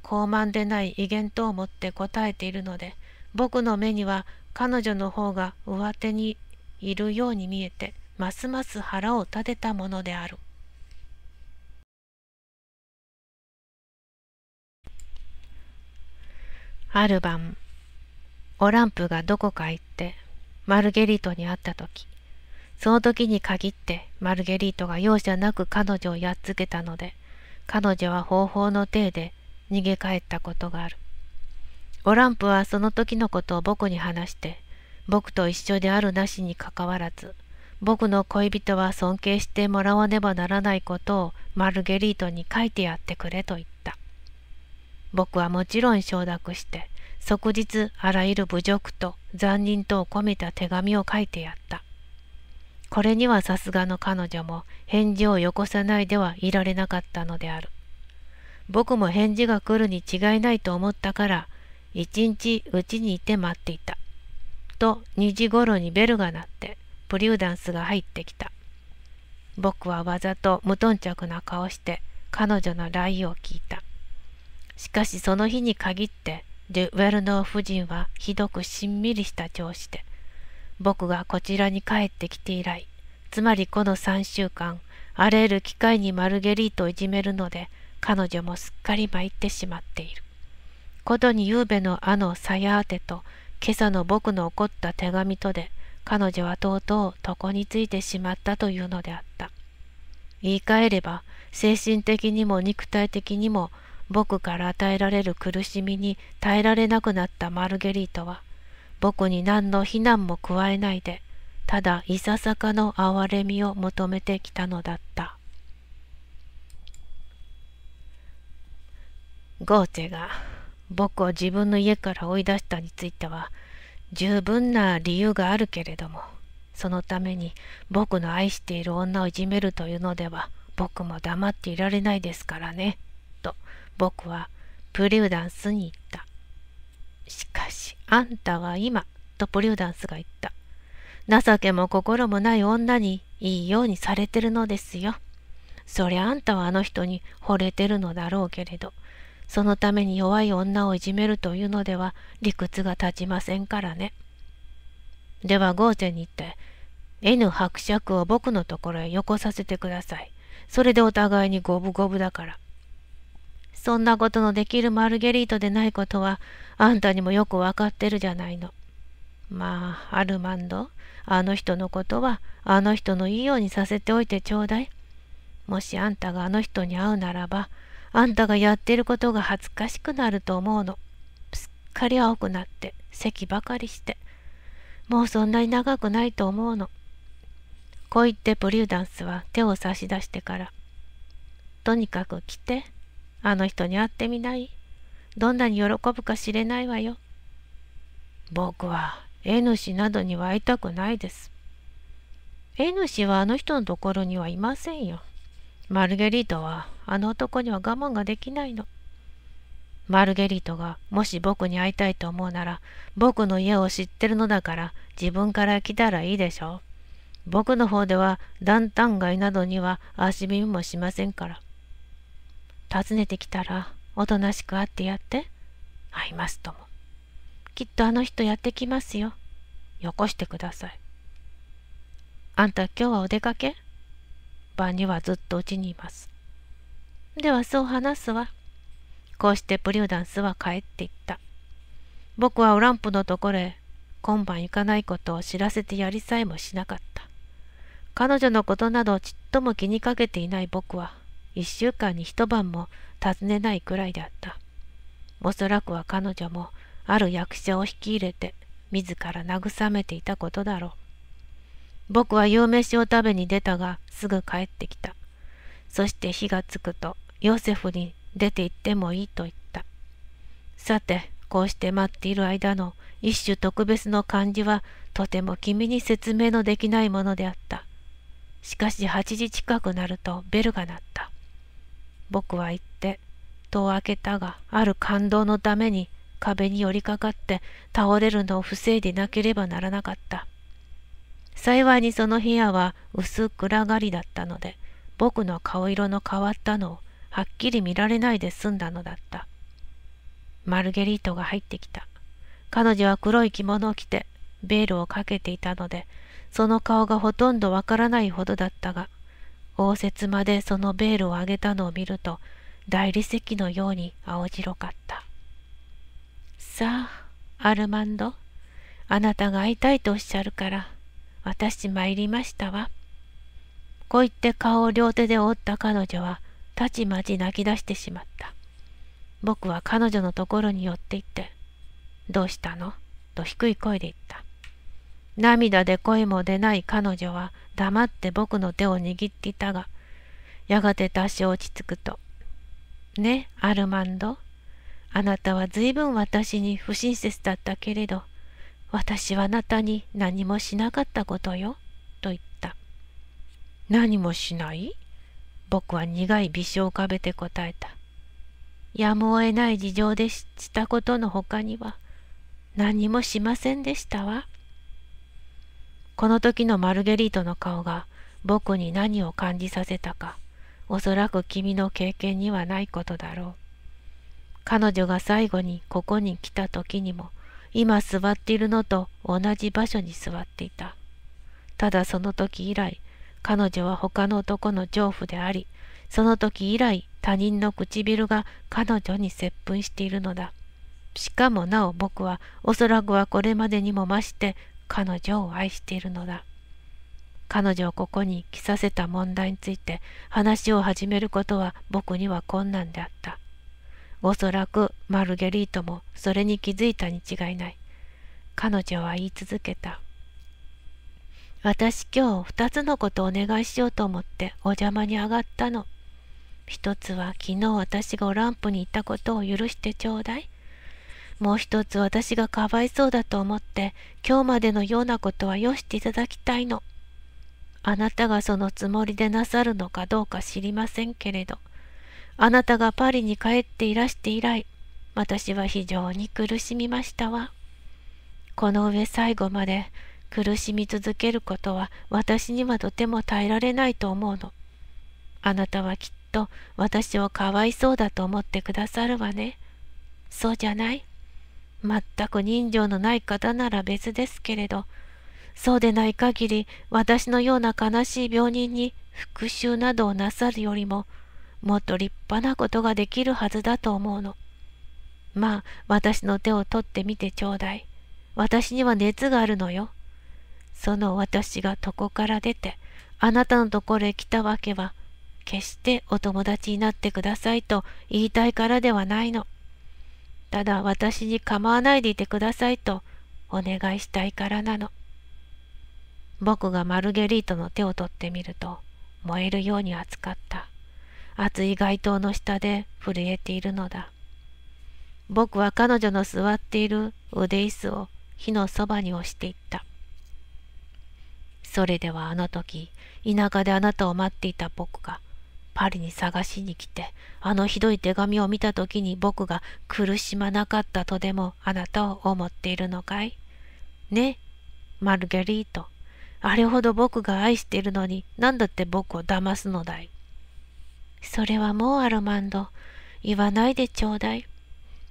傲慢でない威厳とを持って答えているので、僕の目には彼女の方が上手にいるように見えて、ますます腹を立てたものである。ある晩オランプがどこか行ってマルゲリートに会った時その時に限ってマルゲリートが容赦なく彼女をやっつけたので彼女は方法の体で逃げ帰ったことがあるオランプはその時のことを僕に話して僕と一緒であるなしにかかわらず僕の恋人は尊敬してもらわねばならないことをマルゲリートに書いてやってくれと言った僕はもちろん承諾して即日あらゆる侮辱と残忍とを込めた手紙を書いてやった。これにはさすがの彼女も返事をよこさないではいられなかったのである。僕も返事が来るに違いないと思ったから、一日うちにいて待っていた。と2時頃にベルが鳴って、プリューダンスが入ってきた。僕はわざと無頓着な顔して彼女の来意を聞いた。しかしその日に限ってデュ・ウェルノー夫人はひどくしんみりした調子で、僕がこちらに帰ってきて以来、つまりこの3週間、あらゆる機会にマルゲリートをいじめるので、彼女もすっかり参ってしまっている。ことに夕べのあのさやあてと、今朝の僕の怒った手紙とで、彼女はとうとう床についてしまったというのであった。言い換えれば、精神的にも肉体的にも僕から与えられる苦しみに耐えられなくなったマルゲリートは、僕に何の非難も加えないで、ただいささかの哀れみを求めてきたのだった。ゴーチェが僕を自分の家から追い出したについては、十分な理由があるけれども、そのために僕の愛している女をいじめるというのでは、僕も黙っていられないですからね。僕はプリューダンスに行った。しかし、あんたは今、とプリューダンスが言った。情けも心もない女にいいようにされてるのですよ。そりゃあんたはあの人に惚れてるのだろうけれど、そのために弱い女をいじめるというのでは理屈が立ちませんからね。ではゴーゼに行って、N 伯爵を僕のところへよこさせてください。それでお互いに五分五分だから。そんなことのできるマルゲリートでないことはあんたにもよくわかってるじゃないの。まあ、アルマンド、あの人のことはあの人のいいようにさせておいてちょうだい。もしあんたがあの人に会うならば、あんたがやってることが恥ずかしくなると思うの。すっかり青くなって、咳ばかりして。もうそんなに長くないと思うの。こう言ってブリューダンスは手を差し出してから、とにかく来て。あの人に会ってみないどんなに喜ぶか知れないわよ。僕は N 氏などには会いたくないです。N 氏はあの人のところにはいませんよ。マルゲリートはあの男には我慢ができないの。マルゲリートがもし僕に会いたいと思うなら僕の家を知ってるのだから自分から来たらいいでしょう。僕の方ではダンタン街などには足踏みもしませんから。訪ねてきたらおとなしく会ってやって会いますともきっとあの人やってきますよよこしてくださいあんた今日はお出かけ晩にはずっとうちにいますではそう話すわこうしてプリューダンスは帰っていった僕はオランプのところへ今晩行かないことを知らせてやりさえもしなかった彼女のことなどちっとも気にかけていない僕は一週間に一晩も訪ねないくらいであった。おそらくは彼女もある役者を引き入れて自ら慰めていたことだろう。僕は夕飯を食べに出たがすぐ帰ってきた。そして火がつくとヨセフに出て行ってもいいと言った。さて、こうして待っている間の一種特別の感じはとても君に説明のできないものであった。しかし8時近くなるとベルが鳴った。僕は言って、戸を開けたが、ある感動のために壁に寄りかかって倒れるのを防いでなければならなかった。幸いにその部屋は薄暗がりだったので、僕の顔色の変わったのをはっきり見られないで済んだのだった。マルゲリートが入ってきた。彼女は黒い着物を着て、ベールをかけていたので、その顔がほとんどわからないほどだったが、応接間でそのベールを上げたのを見ると大理石のように青白かったさあアルマンドあなたが会いたいとおっしゃるから私参りましたわこう言って顔を両手で覆った彼女はたちまち泣き出してしまった僕は彼女のところに寄って行って「どうしたの?」と低い声で言った涙で声も出ない彼女は黙って僕の手を握っていたが、やがて多少落ち着くと。ね、アルマンド。あなたは随分私に不親切だったけれど、私はあなたに何もしなかったことよ、と言った。何もしない僕は苦い微笑を浮かべて答えた。やむを得ない事情でしたことのほかには、何もしませんでしたわ。この時のマルゲリートの顔が僕に何を感じさせたか、おそらく君の経験にはないことだろう。彼女が最後にここに来た時にも、今座っているのと同じ場所に座っていた。ただその時以来、彼女は他の男の丈夫であり、その時以来他人の唇が彼女に接吻しているのだ。しかもなお僕はおそらくはこれまでにも増して彼女を愛しているのだ。彼女をここに来させた問題について話を始めることは僕には困難であった。おそらくマルゲリートもそれに気づいたに違いない。彼女は言い続けた。私今日二つのことをお願いしようと思ってお邪魔に上がったの。一つは昨日私がランプに行ったことを許してちょうだい。もう一つ私がかわいそうだと思って今日までのようなことはよしていただきたいの。あなたがそのつもりでなさるのかどうか知りませんけれど、あなたがパリに帰っていらして以来、私は非常に苦しみましたわ。この上最後まで苦しみ続けることは私にはとても耐えられないと思うの。あなたはきっと私をかわいそうだと思ってくださるわね。そうじゃない全く人情のない方なら別ですけれど、そうでない限り私のような悲しい病人に復讐などをなさるよりも、もっと立派なことができるはずだと思うの。まあ、私の手を取ってみてちょうだい。私には熱があるのよ。その私が床から出て、あなたのところへ来たわけは、決してお友達になってくださいと言いたいからではないの。ただ私に構わないでいてくださいとお願いしたいからなの。僕がマルゲリートの手を取ってみると燃えるように熱かった。熱い街灯の下で震えているのだ。僕は彼女の座っている腕椅子を火のそばに押していった。それではあの時、田舎であなたを待っていた僕が、パリに探しに来て、あのひどい手紙を見た時に僕が苦しまなかったとでもあなたを思っているのかいねマルゲリート。あれほど僕が愛しているのに何だって僕を騙すのだい。それはもうアルマンド、言わないでちょうだい。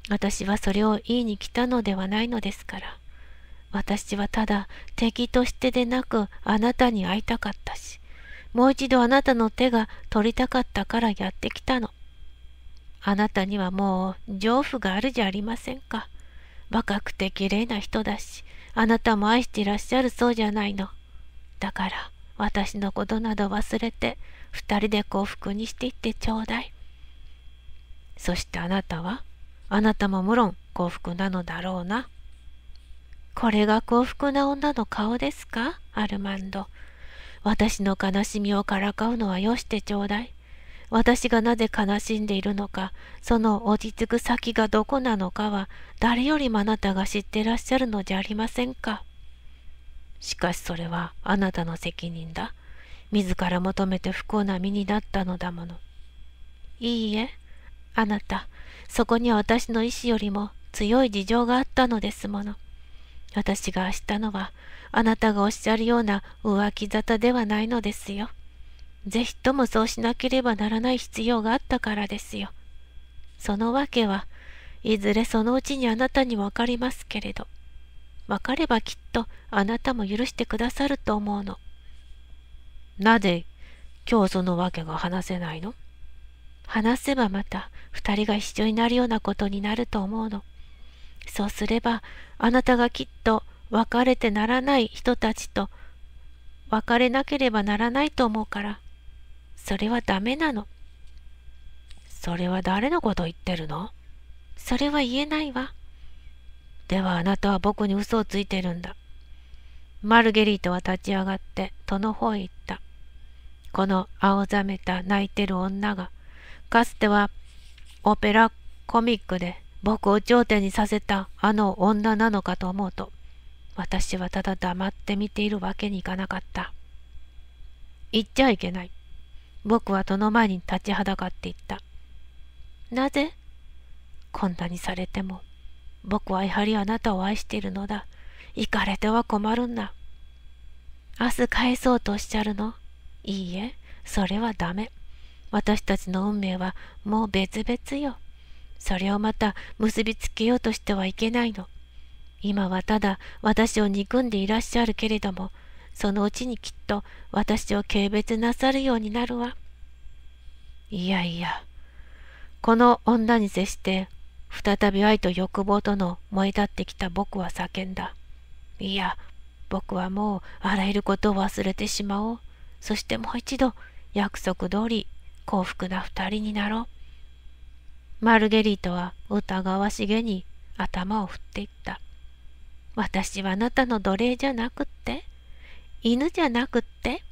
私はそれを言いに来たのではないのですから。私はただ敵としてでなくあなたに会いたかったし、もう一度あなたの手が取りたかったからやってきたの。あなたにはもう情婦があるじゃありませんか。若くて綺麗な人だし、あなたも愛していらっしゃるそうじゃないの。だから、私のことなど忘れて、二人で幸福にしていってちょうだい。そしてあなたは、あなたもろん幸福なのだろうな。これが幸福な女の顔ですかアルマンド。私の悲しみをからかうのはよしてちょうだい。私がなぜ悲しんでいるのか、その落ち着く先がどこなのかは、誰よりもあなたが知ってらっしゃるのじゃありませんか。しかしそれはあなたの責任だ。自ら求めて不幸な身になったのだもの。いいえ、あなた、そこには私の意志よりも強い事情があったのですもの。私が明日のはあなたがおっしゃるような浮気沙汰ではないのですよ。ぜひともそうしなければならない必要があったからですよ。そのわけは、いずれそのうちにあなたにわかりますけれど、わかればきっとあなたも許してくださると思うの。なぜ、今日そのわけが話せないの話せばまた二人が一緒になるようなことになると思うの。そうすれば、あなたがきっと別れてならない人たちと別れなければならないと思うから、それはダメなの。それは誰のこと言ってるのそれは言えないわ。ではあなたは僕に嘘をついてるんだ。マルゲリートは立ち上がって戸の方へ行った。この青ざめた泣いてる女が、かつてはオペラコミックで僕を頂点にさせたあの女なのかと思うと、私はただ黙って見ているわけにいかなかった。言っちゃいけない。僕は戸の前に立ちはだかっていった。なぜこんなにされても、僕はやはりあなたを愛しているのだ。行かれては困るんだ。明日返そうとおっしゃるのいいえ、それはダメ。私たちの運命はもう別々よ。それをまた結びつけようとしてはいけないの。今はただ私を憎んでいらっしゃるけれども、そのうちにきっと私を軽蔑なさるようになるわ。いやいや、この女に接して、再び愛と欲望との燃え立ってきた僕は叫んだ。いや、僕はもうあらゆることを忘れてしまおう。そしてもう一度、約束通り幸福な二人になろう。マルゲリートは疑わしげに頭を振っていった。私はあなたの奴隷じゃなくって、犬じゃなくって、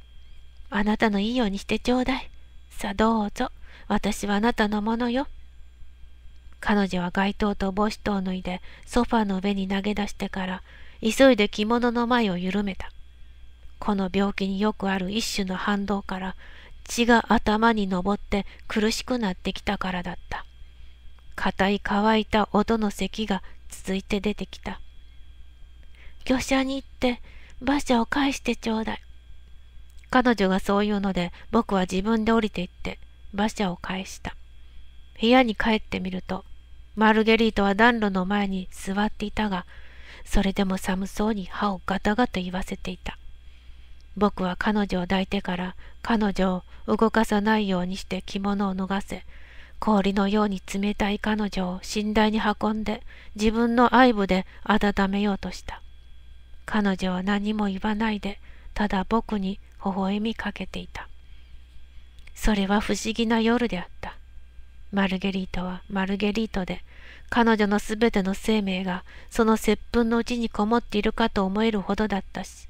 あなたのいいようにしてちょうだい。さあどうぞ、私はあなたのものよ。彼女は街灯と帽子とを脱いでソファーの上に投げ出してから急いで着物の前を緩めた。この病気によくある一種の反動から血が頭に上って苦しくなってきたからだった。硬い乾いた音の咳が続いて出てきた。魚車に行って馬車を返してちょうだい。彼女がそう言うので僕は自分で降りて行って馬車を返した。部屋に帰ってみるとマルゲリートは暖炉の前に座っていたがそれでも寒そうに歯をガタガタ言わせていた。僕は彼女を抱いてから彼女を動かさないようにして着物を脱がせ氷のように冷たい彼女を寝台に運んで自分の愛部で温めようとした。彼女は何も言わないで、ただ僕に微笑みかけていた。それは不思議な夜であった。マルゲリータはマルゲリートで、彼女のすべての生命がその接吻のうちにこもっているかと思えるほどだったし、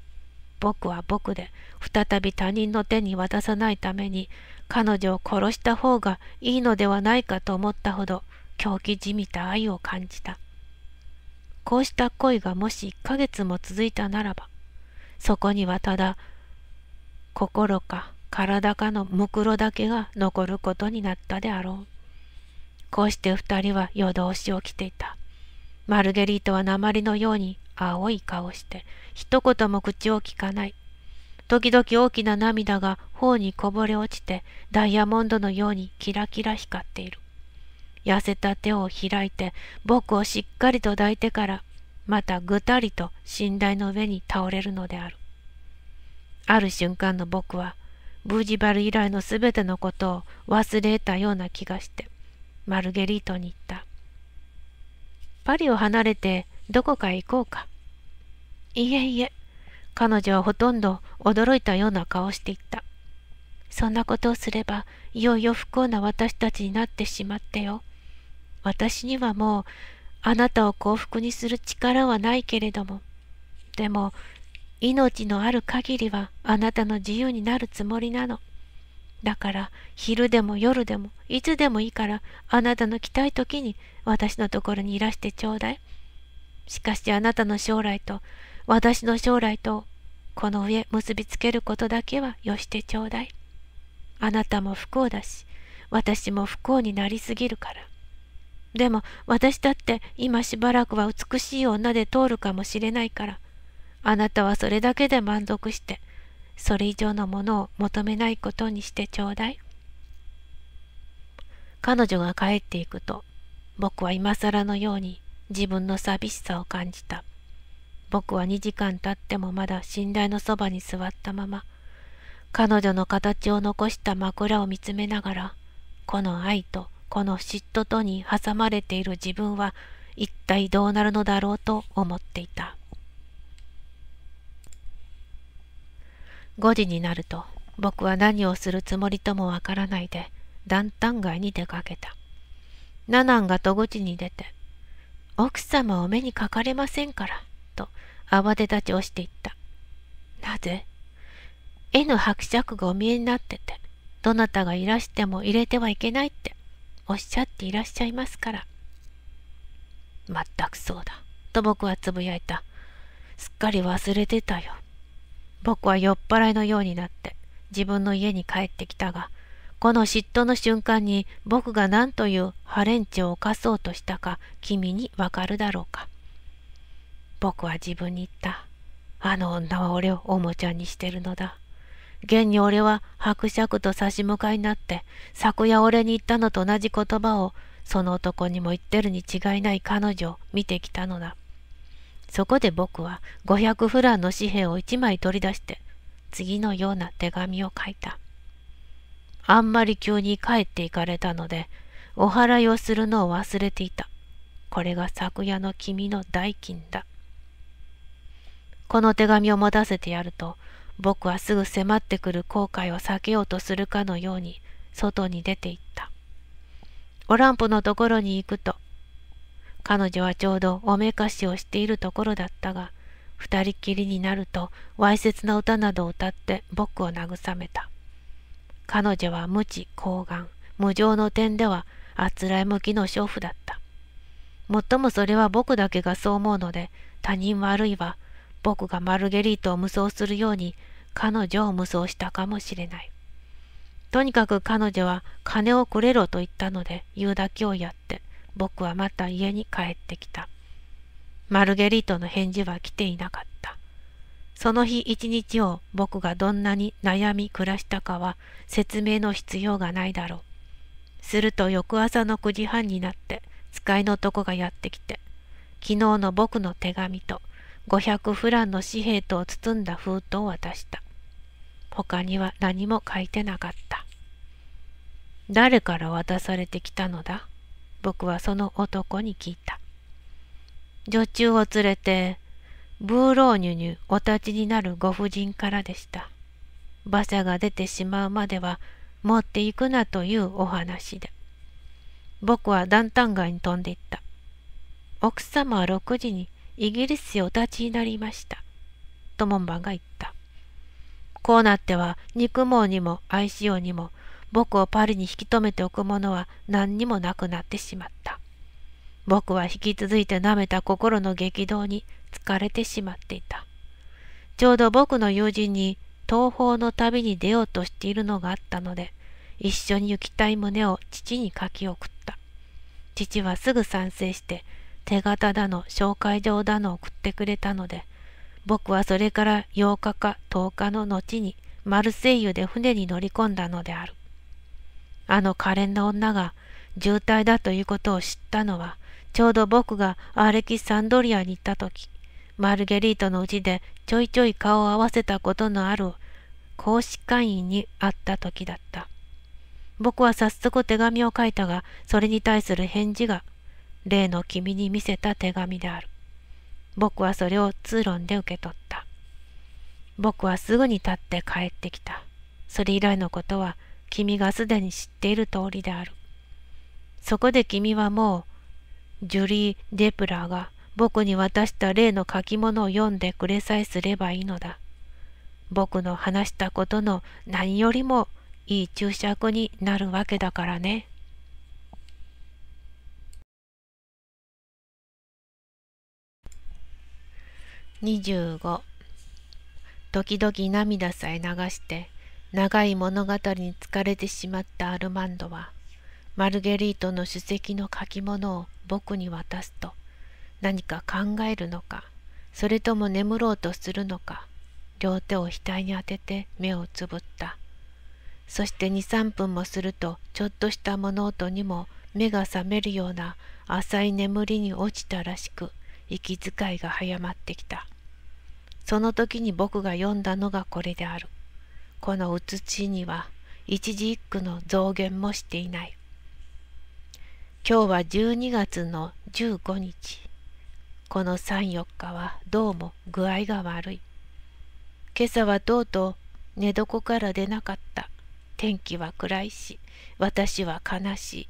僕は僕で再び他人の手に渡さないために彼女を殺した方がいいのではないかと思ったほど狂気じみた愛を感じた。こうした恋がもし1ヶ月も続いたならば、そこにはただ、心か体かのむくろだけが残ることになったであろう。こうして二人は夜通しを着ていた。マルゲリートは鉛のように青い顔して、一言も口をきかない。時々大きな涙が頬にこぼれ落ちて、ダイヤモンドのようにキラキラ光っている。痩せた手を開いて僕をしっかりと抱いてからまたぐたりと寝台の上に倒れるのであるある瞬間の僕はブージバル以来のすべてのことを忘れたような気がしてマルゲリートに行ったパリを離れてどこかへ行こうかいえいえ彼女はほとんど驚いたような顔をしていったそんなことをすればいよいよ不幸な私たちになってしまってよ私にはもうあなたを幸福にする力はないけれども、でも命のある限りはあなたの自由になるつもりなの。だから昼でも夜でもいつでもいいからあなたの来たい時に私のところにいらしてちょうだい。しかしあなたの将来と私の将来とこの上結びつけることだけはよしてちょうだい。あなたも不幸だし私も不幸になりすぎるから。でも私だって今しばらくは美しい女で通るかもしれないから、あなたはそれだけで満足して、それ以上のものを求めないことにしてちょうだい。彼女が帰っていくと、僕は今更のように自分の寂しさを感じた。僕は2時間経ってもまだ寝台のそばに座ったまま、彼女の形を残した枕を見つめながら、この愛とこの嫉妬とに挟まれている自分は一体どうなるのだろうと思っていた5時になると僕は何をするつもりともわからないで団旦街に出かけたナナンが戸口に出て「奥様を目にかかれませんから」と慌て立ちをしていったなぜ絵の伯爵がお見えになっててどなたがいらしても入れてはいけないっておっしゃっていらっしゃいますから。まったくそうだ。と僕はつぶやいた。すっかり忘れてたよ。僕は酔っ払いのようになって自分の家に帰ってきたが、この嫉妬の瞬間に僕が何というハレンチを犯そうとしたか君にわかるだろうか。僕は自分に言った。あの女は俺をおもちゃにしてるのだ。現に俺は伯爵と差し向かいになって、昨夜俺に言ったのと同じ言葉を、その男にも言ってるに違いない彼女を見てきたのだ。そこで僕は500フランの紙幣を1枚取り出して、次のような手紙を書いた。あんまり急に帰って行かれたので、お祓いをするのを忘れていた。これが昨夜の君の代金だ。この手紙を持たせてやると、僕はすぐ迫ってくる後悔を避けようとするかのように外に出て行った。おランプのところに行くと、彼女はちょうどおめかしをしているところだったが、二人きりになるとわいせつな歌などを歌って僕を慰めた。彼女は無知、高顔、無情の点ではあつらい向きの娼婦だった。もっともそれは僕だけがそう思うので、他人はあるいは僕がマルゲリートを無双するように彼女を無双したかもしれない。とにかく彼女は金をくれろと言ったので言うだけをやって僕はまた家に帰ってきた。マルゲリートの返事は来ていなかった。その日一日を僕がどんなに悩み暮らしたかは説明の必要がないだろう。すると翌朝の9時半になって使いの男がやってきて昨日の僕の手紙と500フランの紙幣と包んだ封筒を渡した。他には何も書いてなかった。誰から渡されてきたのだ僕はその男に聞いた。女中を連れて、ブーローニュにお立ちになるご婦人からでした。馬車が出てしまうまでは持っていくなというお話で。僕は団旦街に飛んで行った。奥様は6時にイギリスへお立ちになりました。と門番が言った。こうなっては肉もにも愛しようにも僕をパリに引き留めておくものは何にもなくなってしまった。僕は引き続いて舐めた心の激動に疲れてしまっていた。ちょうど僕の友人に東方の旅に出ようとしているのがあったので、一緒に行きたい胸を父に書き送った。父はすぐ賛成して、手形だの紹介状だの送ってくれたので僕はそれから8日か10日の後にマルセイユで船に乗り込んだのであるあの可憐な女が渋滞だということを知ったのはちょうど僕がアレキサンドリアに行った時マルゲリートのうちでちょいちょい顔を合わせたことのある公使館員に会った時だった僕は早速手紙を書いたがそれに対する返事が例の君に見せた手紙である。僕はそれを通論で受け取った。僕はすぐに立って帰ってきた。それ以来のことは君がすでに知っている通りである。そこで君はもう、ジュリー・デプラーが僕に渡した例の書き物を読んでくれさえすればいいのだ。僕の話したことの何よりもいい注釈になるわけだからね。25時々涙さえ流して長い物語に疲れてしまったアルマンドはマルゲリートの首席の書き物を僕に渡すと何か考えるのかそれとも眠ろうとするのか両手を額に当てて目をつぶったそして23分もするとちょっとした物音にも目が覚めるような浅い眠りに落ちたらしく息遣いが早まってきた。その時に僕が読んだのがこれである。この写しには一字一句の増減もしていない。今日は12月の15日。この3、4日はどうも具合が悪い。今朝はとうとう寝床から出なかった。天気は暗いし、私は悲しい。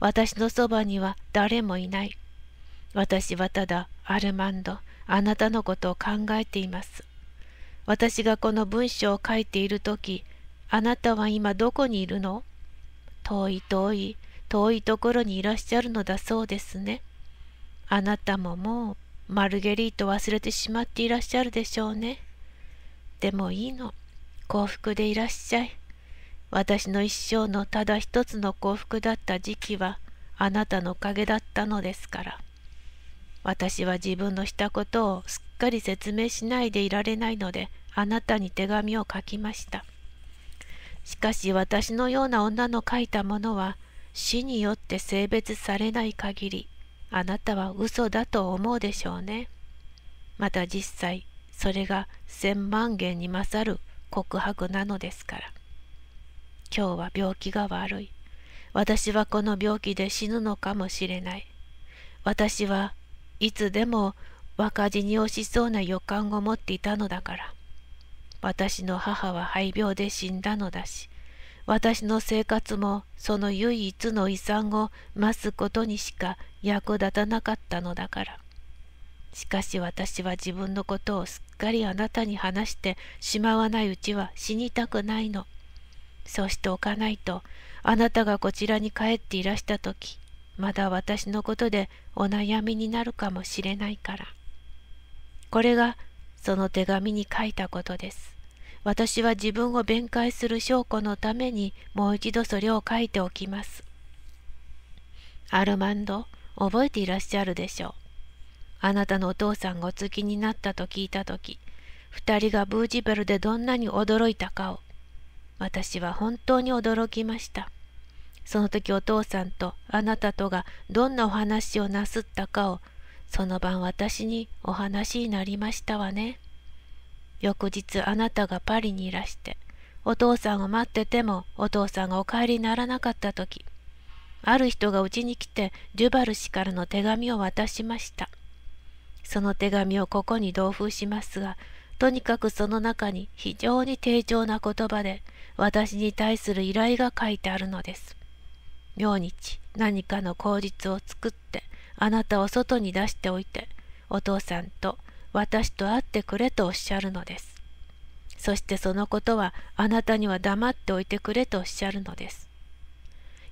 私のそばには誰もいない。私はただアルマンド、あなたのことを考えています。私がこの文章を書いている時あなたは今どこにいるの遠い遠い遠いところにいらっしゃるのだそうですね。あなたももうマルゲリート忘れてしまっていらっしゃるでしょうね。でもいいの。幸福でいらっしゃい。私の一生のただ一つの幸福だった時期はあなたのおかげだったのですから。私は自分のしたことをすっかり説明しないでいられないのであなたに手紙を書きましたしかし私のような女の書いたものは死によって性別されない限りあなたは嘘だと思うでしょうねまた実際それが千万元に勝る告白なのですから今日は病気が悪い私はこの病気で死ぬのかもしれない私はいつでも若死にをしそうな予感を持っていたのだから。私の母は肺病で死んだのだし、私の生活もその唯一の遺産を増すことにしか役立たなかったのだから。しかし私は自分のことをすっかりあなたに話してしまわないうちは死にたくないの。そうしておかないと、あなたがこちらに帰っていらした時、まだ私のことでお悩みになるかもしれないから。これがその手紙に書いたことです。私は自分を弁解する証拠のためにもう一度それを書いておきます。アルマンド、覚えていらっしゃるでしょう。あなたのお父さんがお付きになったと聞いた時、二人がブージベルでどんなに驚いたかを。私は本当に驚きました。その時お父さんとあなたとがどんなお話をなすったかをその晩私にお話になりましたわね。翌日あなたがパリにいらしてお父さんを待っててもお父さんがお帰りにならなかった時ある人がうちに来てデュバル氏からの手紙を渡しました。その手紙をここに同封しますがとにかくその中に非常に丁重な言葉で私に対する依頼が書いてあるのです。明日何かの口実を作ってあなたを外に出しておいてお父さんと私と会ってくれとおっしゃるのですそしてそのことはあなたには黙っておいてくれとおっしゃるのです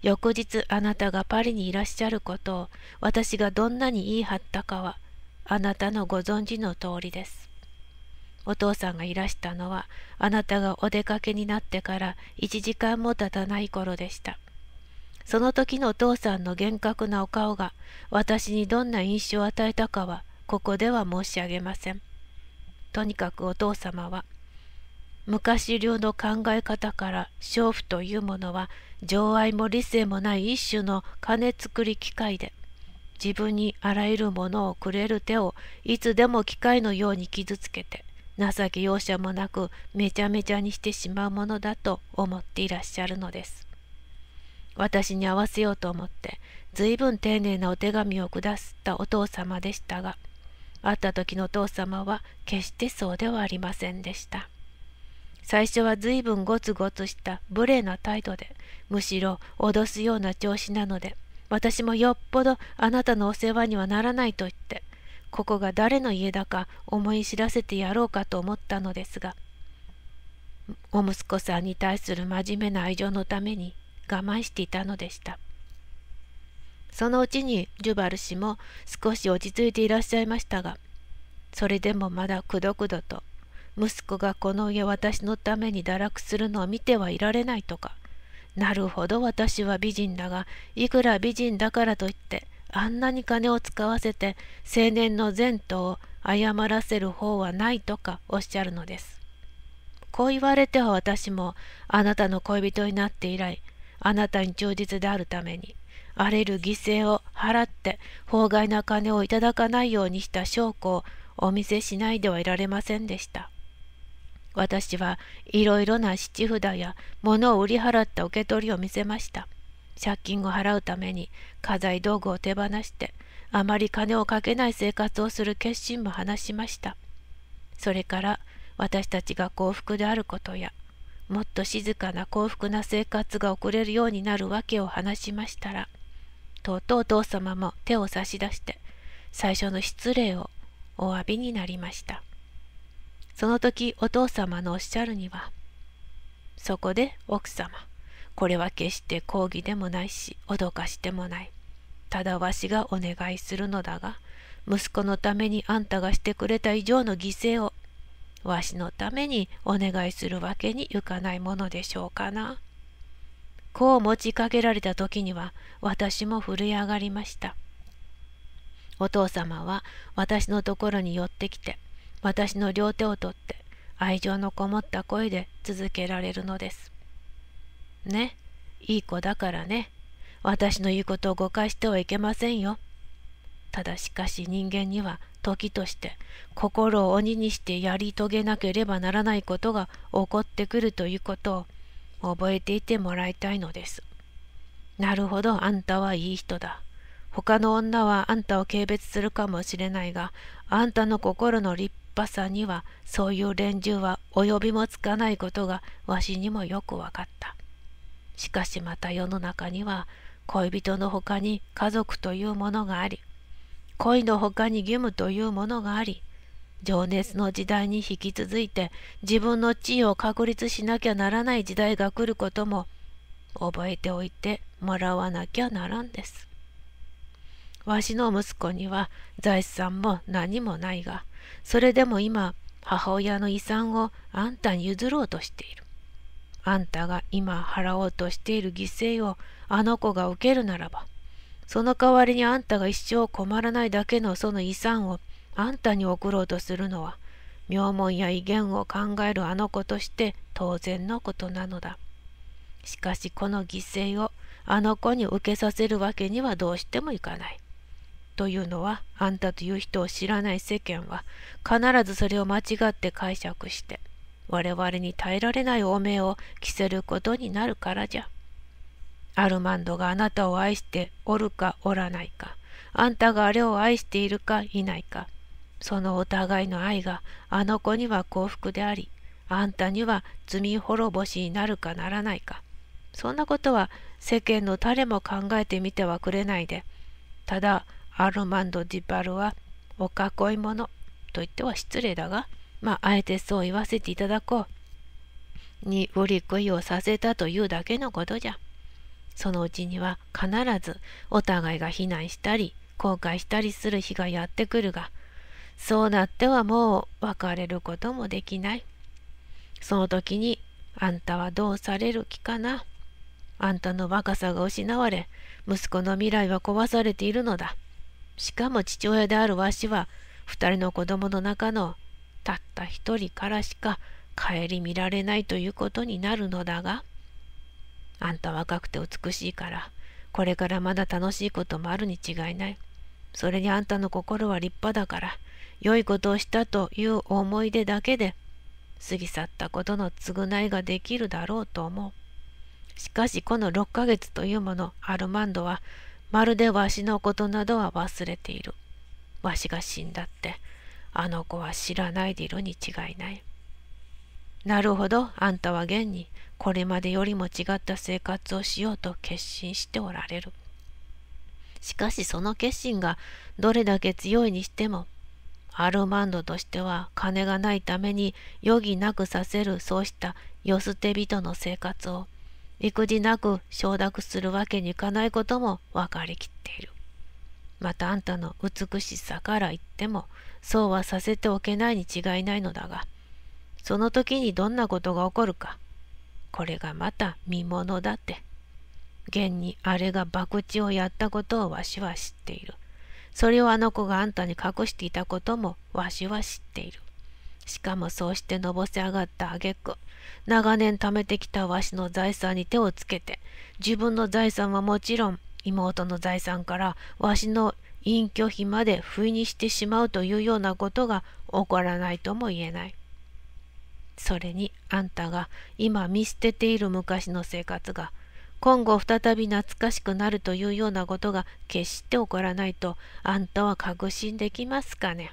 翌日あなたがパリにいらっしゃることを私がどんなに言い張ったかはあなたのご存知の通りですお父さんがいらしたのはあなたがお出かけになってから1時間も経たない頃でしたその時のお父さんの厳格なお顔が私にどんな印象を与えたかはここでは申し上げません。とにかくお父様は昔流の考え方から娼婦というものは情愛も理性もない一種の金作り機械で自分にあらゆるものをくれる手をいつでも機械のように傷つけて情け容赦もなくめちゃめちゃにしてしまうものだと思っていらっしゃるのです。私に会わせようと思って随分丁寧なお手紙を下ったお父様でしたが会った時のお父様は決してそうではありませんでした最初は随分ゴツゴツした無礼な態度でむしろ脅すような調子なので私もよっぽどあなたのお世話にはならないと言ってここが誰の家だか思い知らせてやろうかと思ったのですがお息子さんに対する真面目な愛情のために我慢していたのでした。そのうちにジュバル氏も少し落ち着いていらっしゃいましたが、それでもまだくどくどと、息子がこの家私のために堕落するのを見てはいられないとか、なるほど私は美人だが、いくら美人だからといって、あんなに金を使わせて青年の前途を謝らせる方はないとかおっしゃるのです。こう言われては私もあなたの恋人になって以来あなたに忠実であるために荒れる犠牲を払って法外な金をいただかないようにした証拠をお見せしないではいられませんでした私はいろいろな七札や物を売り払った受け取りを見せました借金を払うために家財道具を手放してあまり金をかけない生活をする決心も話しましたそれから私たちが幸福であることやもっと静かな幸福な生活が送れるようになる訳を話しましたらとうとうお父様も手を差し出して最初の失礼をお詫びになりましたその時お父様のおっしゃるには「そこで奥様これは決して抗議でもないし脅かしてもないただわしがお願いするのだが息子のためにあんたがしてくれた以上の犠牲をわしのためにお願いするわけにゆかないものでしょうかな。こう持ちかけられた時には私も震え上がりました。お父様は私のところに寄ってきて私の両手を取って愛情のこもった声で続けられるのです。ね、いい子だからね。私の言うことを誤解してはいけませんよ。ただしかし人間には時として心を鬼にしてやり遂げなければならないことが起こってくるということを覚えていてもらいたいのです。なるほど、あんたはいい人だ。他の女はあんたを軽蔑するかもしれないが、あんたの心の立派さにはそういう連中は及びもつかないことがわしにもよくわかった。しかしまた世の中には恋人の他に家族というものがあり、恋のほかに義務というものがあり情熱の時代に引き続いて自分の地位を確立しなきゃならない時代が来ることも覚えておいてもらわなきゃならんです。わしの息子には財産も何もないがそれでも今母親の遺産をあんたに譲ろうとしている。あんたが今払おうとしている犠牲をあの子が受けるならばその代わりにあんたが一生困らないだけのその遺産をあんたに送ろうとするのは名門や威厳を考えるあの子として当然のことなのだ。しかしこの犠牲をあの子に受けさせるわけにはどうしてもいかない。というのはあんたという人を知らない世間は必ずそれを間違って解釈して我々に耐えられない汚名を着せることになるからじゃ。アルマンドがあなたを愛しておるかおらないか、あんたがあれを愛しているかいないか、そのお互いの愛があの子には幸福であり、あんたには罪滅ぼしになるかならないか、そんなことは世間の誰も考えてみてはくれないで、ただアルマンド・ディバルはお囲い者と言っては失礼だが、まあ、あえてそう言わせていただこう。に売り食いをさせたというだけのことじゃ。そのうちには必ずお互いが非難したり後悔したりする日がやってくるがそうなってはもう別れることもできないその時にあんたはどうされる気かなあんたの若さが失われ息子の未来は壊されているのだしかも父親であるわしは2人の子供の中のたった一人からしか顧みられないということになるのだがあんた若くて美しいから、これからまだ楽しいこともあるに違いない。それにあんたの心は立派だから、良いことをしたという思い出だけで、過ぎ去ったことの償いができるだろうと思う。しかしこの6ヶ月というもの、アルマンドは、まるでわしのことなどは忘れている。わしが死んだって、あの子は知らないでいるに違いない。なるほど、あんたは現にこれまでよりも違った生活をしようと決心しておられる。しかしその決心がどれだけ強いにしてもアルマンドとしては金がないために余儀なくさせるそうしたよ捨て人の生活を育児なく承諾するわけにいかないことも分かりきっている。またあんたの美しさから言ってもそうはさせておけないに違いないのだがその時にどんなことが起こるかこれがまた見ものだって。現にあれが博打をやったことをわしは知っている。それをあの子があんたに隠していたこともわしは知っている。しかもそうしてのぼせ上がった挙句、長年貯めてきたわしの財産に手をつけて、自分の財産はもちろん妹の財産からわしの隠居費まで不意にしてしまうというようなことが起こらないとも言えない。それにあんたが今見捨てている昔の生活が今後再び懐かしくなるというようなことが決して起こらないとあんたは確信できますかね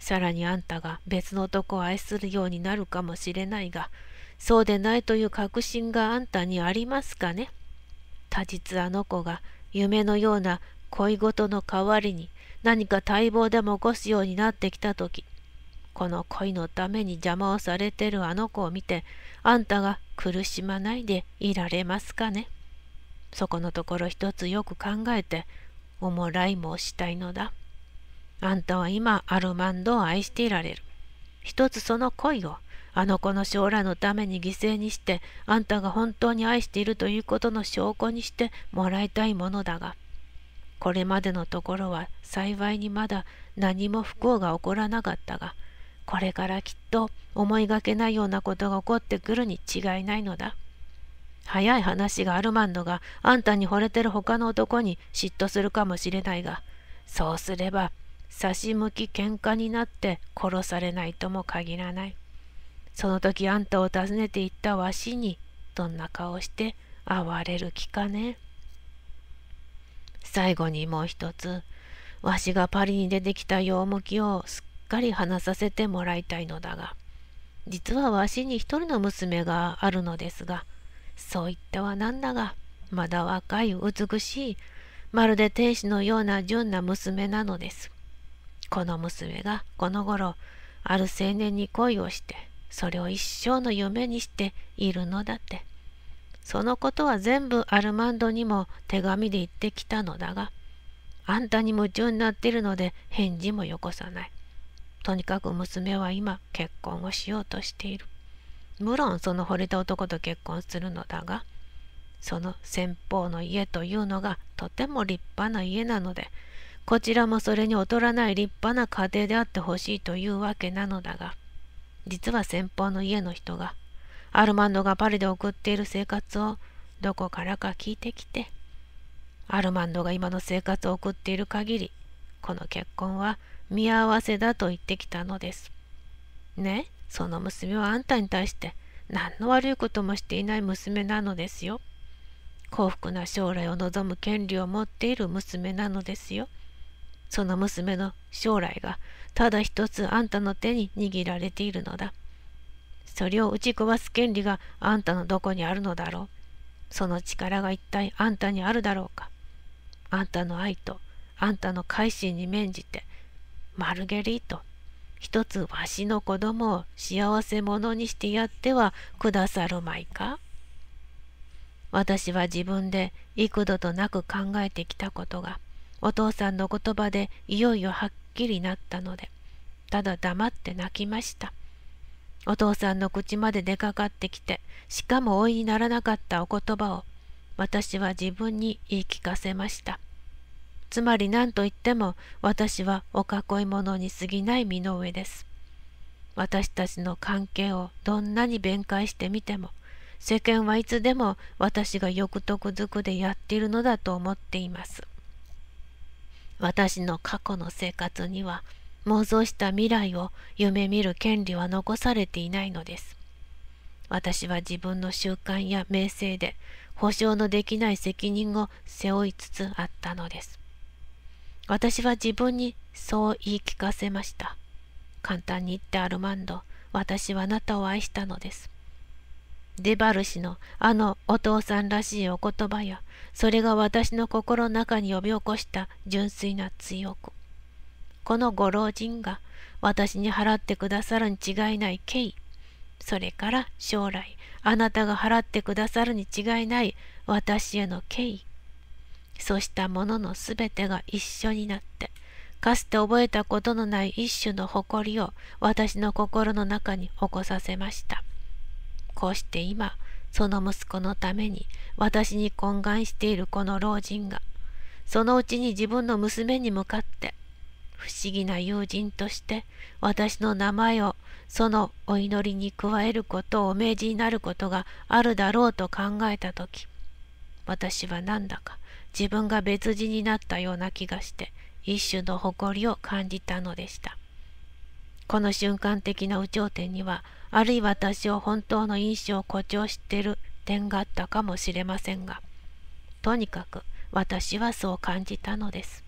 さらにあんたが別の男を愛するようになるかもしれないがそうでないという確信があんたにありますかね他実あの子が夢のような恋事の代わりに何か待望でも起こすようになってきた時この恋のために邪魔をされてるあの子を見て、あんたが苦しまないでいられますかね。そこのところ一つよく考えて、おもらいもしたいのだ。あんたは今アルマンドを愛していられる。一つその恋を、あの子の将来のために犠牲にして、あんたが本当に愛しているということの証拠にしてもらいたいものだが、これまでのところは幸いにまだ何も不幸が起こらなかったが、これからきっと思いがけないようなことが起こってくるに違いないのだ。早い話がアルマンドがあんたに惚れてる他の男に嫉妬するかもしれないが、そうすれば差し向き喧嘩になって殺されないとも限らない。その時あんたを訪ねていったわしにどんな顔して哀れる気かね。最後にもう一つ、わしがパリに出てきた用向きをすっかり話させてもらいたいのだが実はわしに一人の娘があるのですがそう言ってはなんだがまだ若い美しいまるで天使のような純な娘なのですこの娘がこの頃ある青年に恋をしてそれを一生の夢にしているのだってそのことは全部アルマンドにも手紙で言ってきたのだがあんたに夢中になっているので返事もよこさないとにかく娘は今結婚をしようとしている。無論その惚れた男と結婚するのだが、その先方の家というのがとても立派な家なので、こちらもそれに劣らない立派な家庭であってほしいというわけなのだが、実は先方の家の人が、アルマンドがパリで送っている生活をどこからか聞いてきて、アルマンドが今の生活を送っている限り、この結婚は見合わせだと言ってきたのです。ね、その娘はあんたに対して何の悪いこともしていない娘なのですよ。幸福な将来を望む権利を持っている娘なのですよ。その娘の将来がただ一つあんたの手に握られているのだ。それを打ち壊す権利があんたのどこにあるのだろう。その力が一体あんたにあるだろうか。あんたの愛とあんたの改心に免じてマルゲリート一つわしの子供を幸せ者にしてやってはくださるまいか私は自分で幾度となく考えてきたことがお父さんの言葉でいよいよはっきりなったのでただ黙って泣きましたお父さんの口まで出かかってきてしかも老いにならなかったお言葉を私は自分に言い聞かせましたつまり何と言っても私はお囲い者に過ぎない身の上です。私たちの関係をどんなに弁解してみても世間はいつでも私が欲得づくでやっているのだと思っています。私の過去の生活には妄想した未来を夢見る権利は残されていないのです。私は自分の習慣や名声で保証のできない責任を背負いつつあったのです。私は自分にそう言い聞かせました。簡単に言ってアルマンド、私はあなたを愛したのです。デバル氏のあのお父さんらしいお言葉や、それが私の心の中に呼び起こした純粋な強く。このご老人が私に払ってくださるに違いない敬意、それから将来、あなたが払ってくださるに違いない私への敬意、そうしたもののすべてが一緒になってかつて覚えたことのない一種の誇りを私の心の中に起こさせましたこうして今その息子のために私に懇願しているこの老人がそのうちに自分の娘に向かって不思議な友人として私の名前をそのお祈りに加えることをお命じになることがあるだろうと考えた時私はなんだか自分が別人になったような気がして一種の誇りを感じたのでしたこの瞬間的な有頂天にはあるいは私を本当の印象を誇張してる点があったかもしれませんがとにかく私はそう感じたのです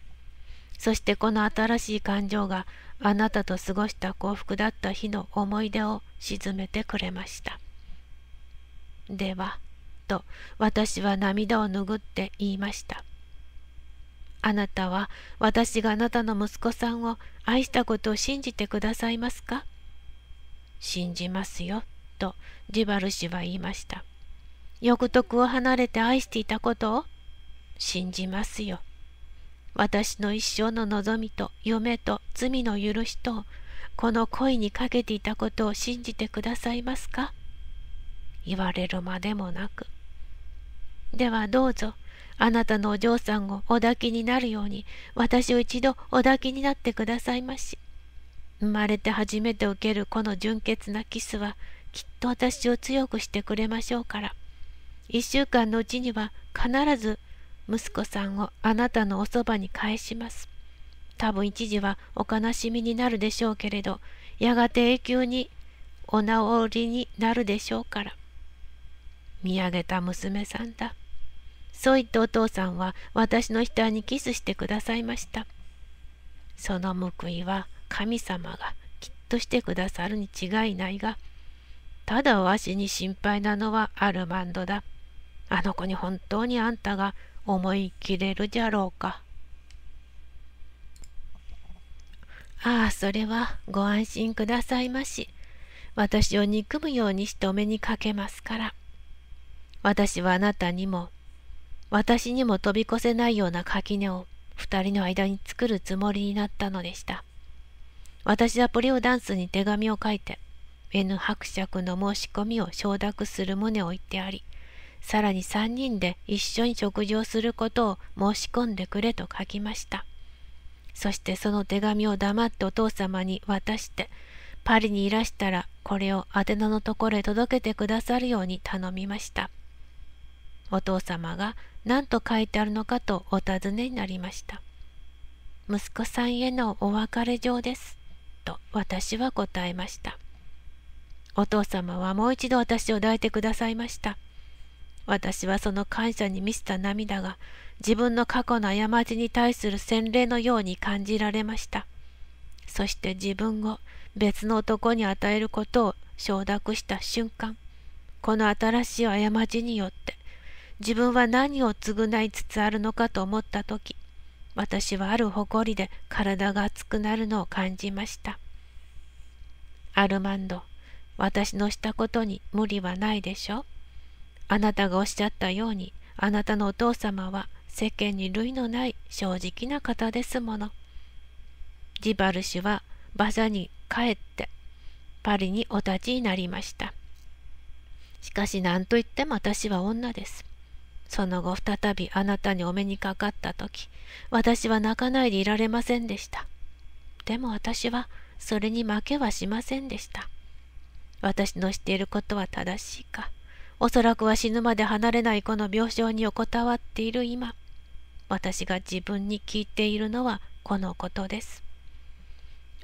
そしてこの新しい感情があなたと過ごした幸福だった日の思い出を沈めてくれましたではと私は涙を拭って言いました。あなたは私があなたの息子さんを愛したことを信じてくださいますか信じますよ、とジバル氏は言いました。欲徳を離れて愛していたことを信じますよ。私の一生の望みと夢と罪の許しとこの恋にかけていたことを信じてくださいますか言われるまでもなく。ではどうぞあなたのお嬢さんをお抱きになるように私を一度お抱きになってくださいまし生まれて初めて受けるこの純潔なキスはきっと私を強くしてくれましょうから1週間のうちには必ず息子さんをあなたのおそばに返します多分一時はお悲しみになるでしょうけれどやがて永久にお治りになるでしょうから見上げた娘さんだそう言ってお父さんは私の額にキスしてくださいました。その報いは神様がきっとしてくださるに違いないが、ただわしに心配なのはアルマンドだ。あの子に本当にあんたが思い切れるじゃろうか。ああ、それはご安心くださいまし。私を憎むように人目にかけますから。私はあなたにも私にも飛び越せないような垣根を二人の間に作るつもりになったのでした。私はポリオダンスに手紙を書いて、N 伯爵の申し込みを承諾する旨を言ってあり、さらに三人で一緒に食事をすることを申し込んでくれと書きました。そしてその手紙を黙ってお父様に渡して、パリにいらしたらこれを宛名のところへ届けてくださるように頼みました。お父様が何と書いてあるのかとお尋ねになりました。息子さんへのお別れ状です。と私は答えました。お父様はもう一度私を抱いてくださいました。私はその感謝に満ちた涙が自分の過去の過ちに対する洗礼のように感じられました。そして自分を別の男に与えることを承諾した瞬間、この新しい過ちによって自分は何を償いつつあるのかと思った時私はある誇りで体が熱くなるのを感じましたアルマンド私のしたことに無理はないでしょあなたがおっしゃったようにあなたのお父様は世間に類のない正直な方ですものジバル氏は馬車に帰ってパリにお立ちになりましたしかし何といっても私は女ですその後再びあなたにお目にかかった時私は泣かないでいられませんでしたでも私はそれに負けはしませんでした私のしていることは正しいかおそらくは死ぬまで離れないこの病床に横たわっている今私が自分に聞いているのはこのことです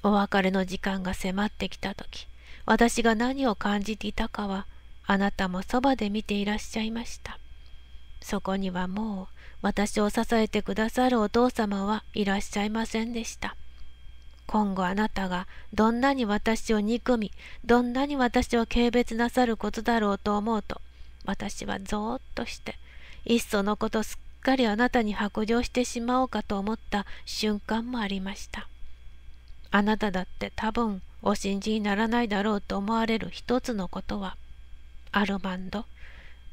お別れの時間が迫ってきた時私が何を感じていたかはあなたもそばで見ていらっしゃいましたそこにはもう私を支えてくださるお父様はいらっしゃいませんでした。今後あなたがどんなに私を憎み、どんなに私を軽蔑なさることだろうと思うと、私はぞーっとして、いっそのことすっかりあなたに白状してしまおうかと思った瞬間もありました。あなただって多分お信じにならないだろうと思われる一つのことは、アルマンド、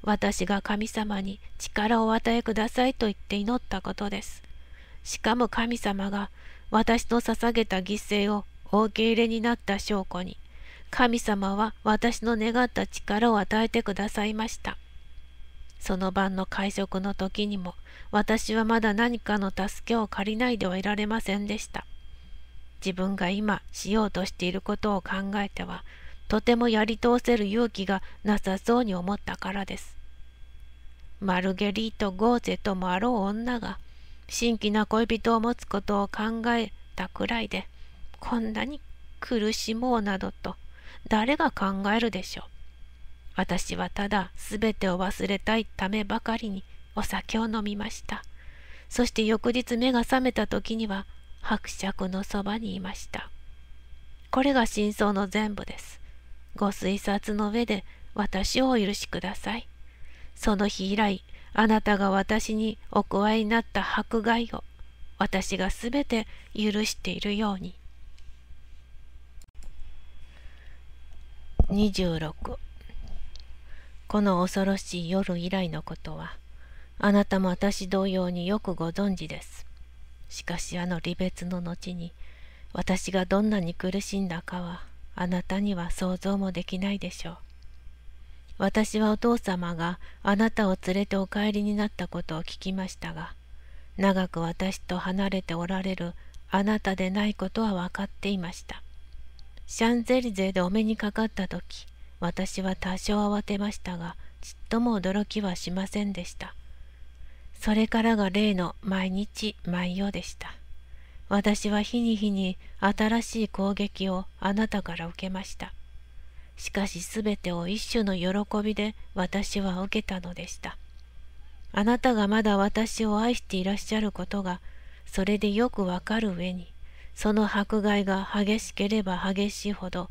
私が神様に力を与えくださいと言って祈ったことです。しかも神様が私の捧げた犠牲をお受け入れになった証拠に、神様は私の願った力を与えてくださいました。その晩の会食の時にも、私はまだ何かの助けを借りないではいられませんでした。自分が今しようとしていることを考えては、とてもやり通せる勇気がなさそうに思ったからです。マルゲリート・ゴーゼともあろう女が新規な恋人を持つことを考えたくらいでこんなに苦しもうなどと誰が考えるでしょう。私はただ全てを忘れたいためばかりにお酒を飲みました。そして翌日目が覚めた時には伯爵のそばにいました。これが真相の全部です。ご推察の上で私をお許しください。その日以来、あなたが私にお加えになった迫害を、私がすべて許しているように。26この恐ろしい夜以来のことは、あなたも私同様によくご存知です。しかしあの離別の後に、私がどんなに苦しんだかは、あなたには想像もできないでしょう。私はお父様があなたを連れてお帰りになったことを聞きましたが、長く私と離れておられるあなたでないことは分かっていました。シャンゼリゼでお目にかかった時、私は多少慌てましたが、ちっとも驚きはしませんでした。それからが例の毎日毎夜でした。私は日に日に新しい攻撃をあなたから受けました。しかし全てを一種の喜びで私は受けたのでした。あなたがまだ私を愛していらっしゃることがそれでよくわかる上に、その迫害が激しければ激しいほど、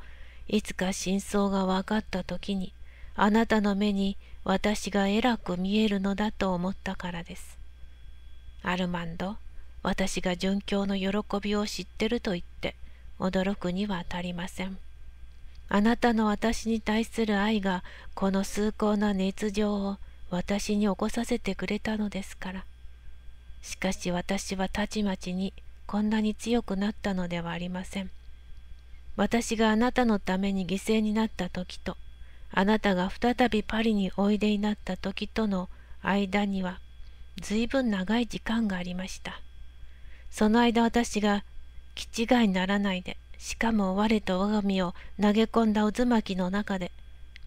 いつか真相が分かった時に、あなたの目に私が偉く見えるのだと思ったからです。アルマンド。私が殉教の喜びを知ってると言って驚くには足りません。あなたの私に対する愛がこの崇高な熱情を私に起こさせてくれたのですから。しかし私はたちまちにこんなに強くなったのではありません。私があなたのために犠牲になった時と、あなたが再びパリにおいでになった時との間には、ずいぶん長い時間がありました。その間私が、気違いならないで、しかも我と我が身を投げ込んだ渦巻きの中で、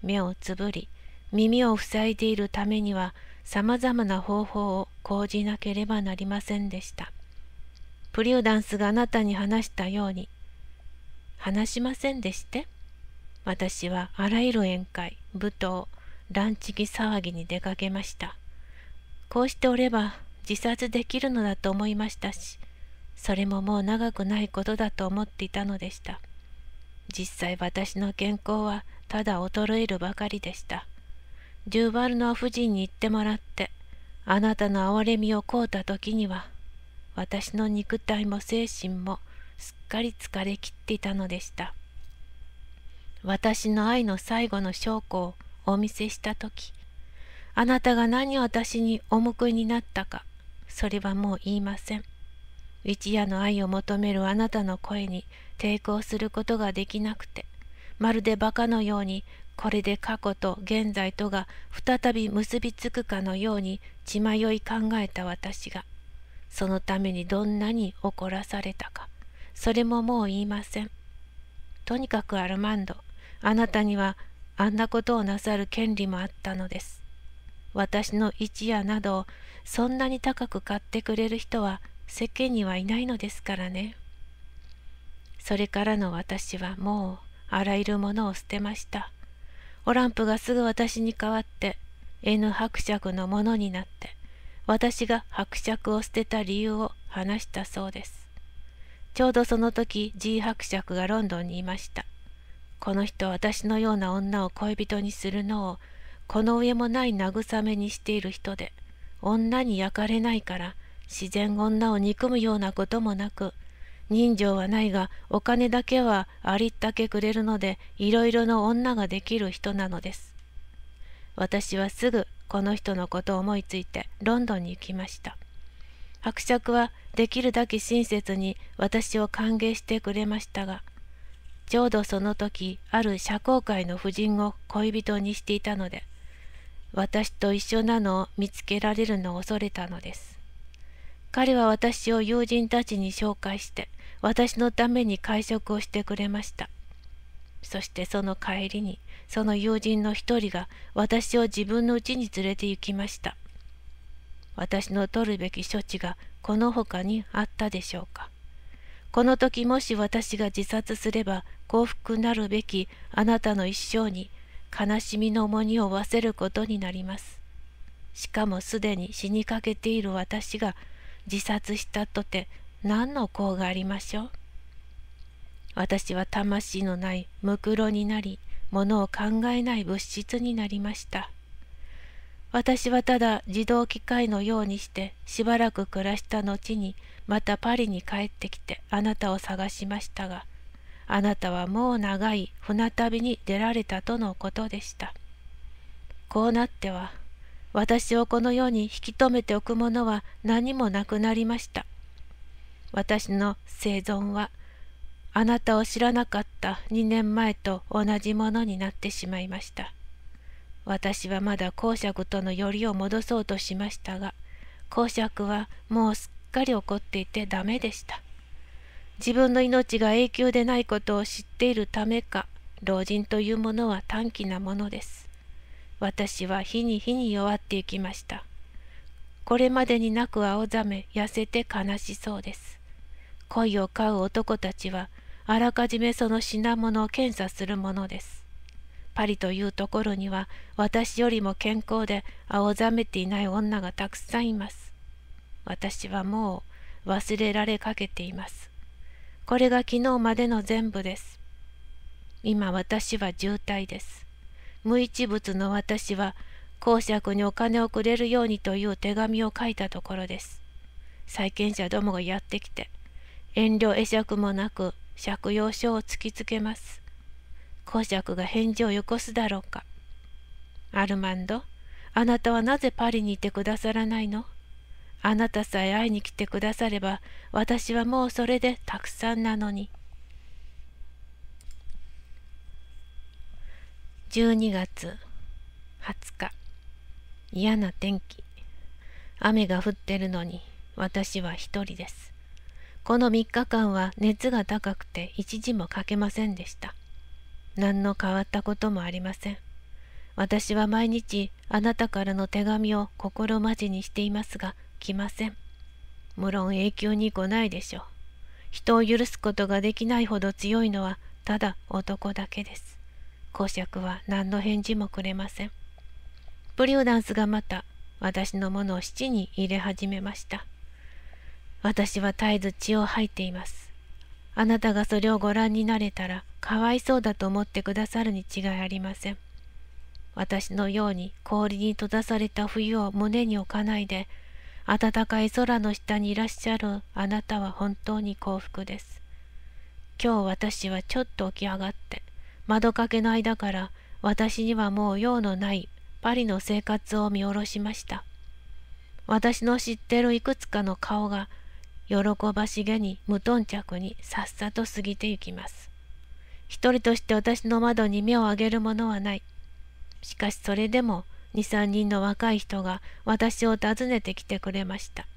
目をつぶり、耳を塞いでいるためには、さまざまな方法を講じなければなりませんでした。プリューダンスがあなたに話したように、話しませんでして私はあらゆる宴会、舞踏、乱地儀騒ぎに出かけました。こうしておれば自殺できるのだと思いましたし、それももう長くないことだと思っていたのでした実際私の健康はただ衰えるばかりでしたデューバルの夫人に言ってもらってあなたの憐れみを請うた時には私の肉体も精神もすっかり疲れきっていたのでした私の愛の最後の証拠をお見せした時あなたが何を私にお報いになったかそれはもう言いません一夜の愛を求めるあなたの声に抵抗することができなくてまるでバカのようにこれで過去と現在とが再び結びつくかのように血迷い考えた私がそのためにどんなに怒らされたかそれももう言いませんとにかくアルマンドあなたにはあんなことをなさる権利もあったのです私の一夜などをそんなに高く買ってくれる人は世間にはいないのですからねそれからの私はもうあらゆるものを捨てましたオランプがすぐ私に代わって N 伯爵のものになって私が伯爵を捨てた理由を話したそうですちょうどその時 G 伯爵がロンドンにいましたこの人私のような女を恋人にするのをこの上もない慰めにしている人で女に焼かれないから自然女を憎むようなこともなく人情はないがお金だけはありったけくれるのでいろいろの女ができる人なのです私はすぐこの人のことを思いついてロンドンに行きました伯爵はできるだけ親切に私を歓迎してくれましたがちょうどその時ある社交界の夫人を恋人にしていたので私と一緒なのを見つけられるのを恐れたのです彼は私を友人たちに紹介して私のために会食をしてくれましたそしてその帰りにその友人の一人が私を自分の家に連れて行きました私の取るべき処置がこの他にあったでしょうかこの時もし私が自殺すれば幸福なるべきあなたの一生に悲しみの重荷を負わせることになりますしかもすでに死にかけている私が自殺したとて何の功がありましょう私は魂のないむくになり物を考えない物質になりました私はただ自動機械のようにしてしばらく暮らした後にまたパリに帰ってきてあなたを探しましたがあなたはもう長い船旅に出られたとのことでしたこうなっては私をこの世に引き止めておくものは何もなくなりました。私の生存は、あなたを知らなかった2年前と同じものになってしまいました。私はまだ公爵とのよりを戻そうとしましたが、公爵はもうすっかり怒っていてダメでした。自分の命が永久でないことを知っているためか、老人というものは短気なものです。私は日に日に弱っていきました。これまでになく青ざめ、痩せて悲しそうです。恋を飼う男たちは、あらかじめその品物を検査するものです。パリというところには、私よりも健康で青ざめていない女がたくさんいます。私はもう忘れられかけています。これが昨日までの全部です。今私は渋滞です。無一物の私は公爵にお金をくれるようにという手紙を書いたところです債権者どもがやってきて遠慮会釈もなく借用書を突きつけます公爵が返事をよこすだろうかアルマンドあなたはなぜパリにいてくださらないのあなたさえ会いに来てくだされば私はもうそれでたくさんなのに。12月20日嫌な天気雨が降ってるのに私は一人ですこの3日間は熱が高くて一時もかけませんでした何の変わったこともありません私は毎日あなたからの手紙を心待ちにしていますが来ません無論永久に来ないでしょう人を許すことができないほど強いのはただ男だけです公爵は何の返事もくれません。プリューダンスがまた私のものを質に入れ始めました。私は絶えず血を吐いています。あなたがそれをご覧になれたらかわいそうだと思ってくださるに違いありません。私のように氷に閉ざされた冬を胸に置かないで、暖かい空の下にいらっしゃるあなたは本当に幸福です。今日私はちょっと起き上がって、窓掛けの間から私にはもう用のないパリの生活を見下ろしました。私の知ってるいくつかの顔が喜ばしげに無頓着にさっさと過ぎてゆきます。一人として私の窓に目を上げるものはない。しかしそれでも二三人の若い人が私を訪ねてきてくれました。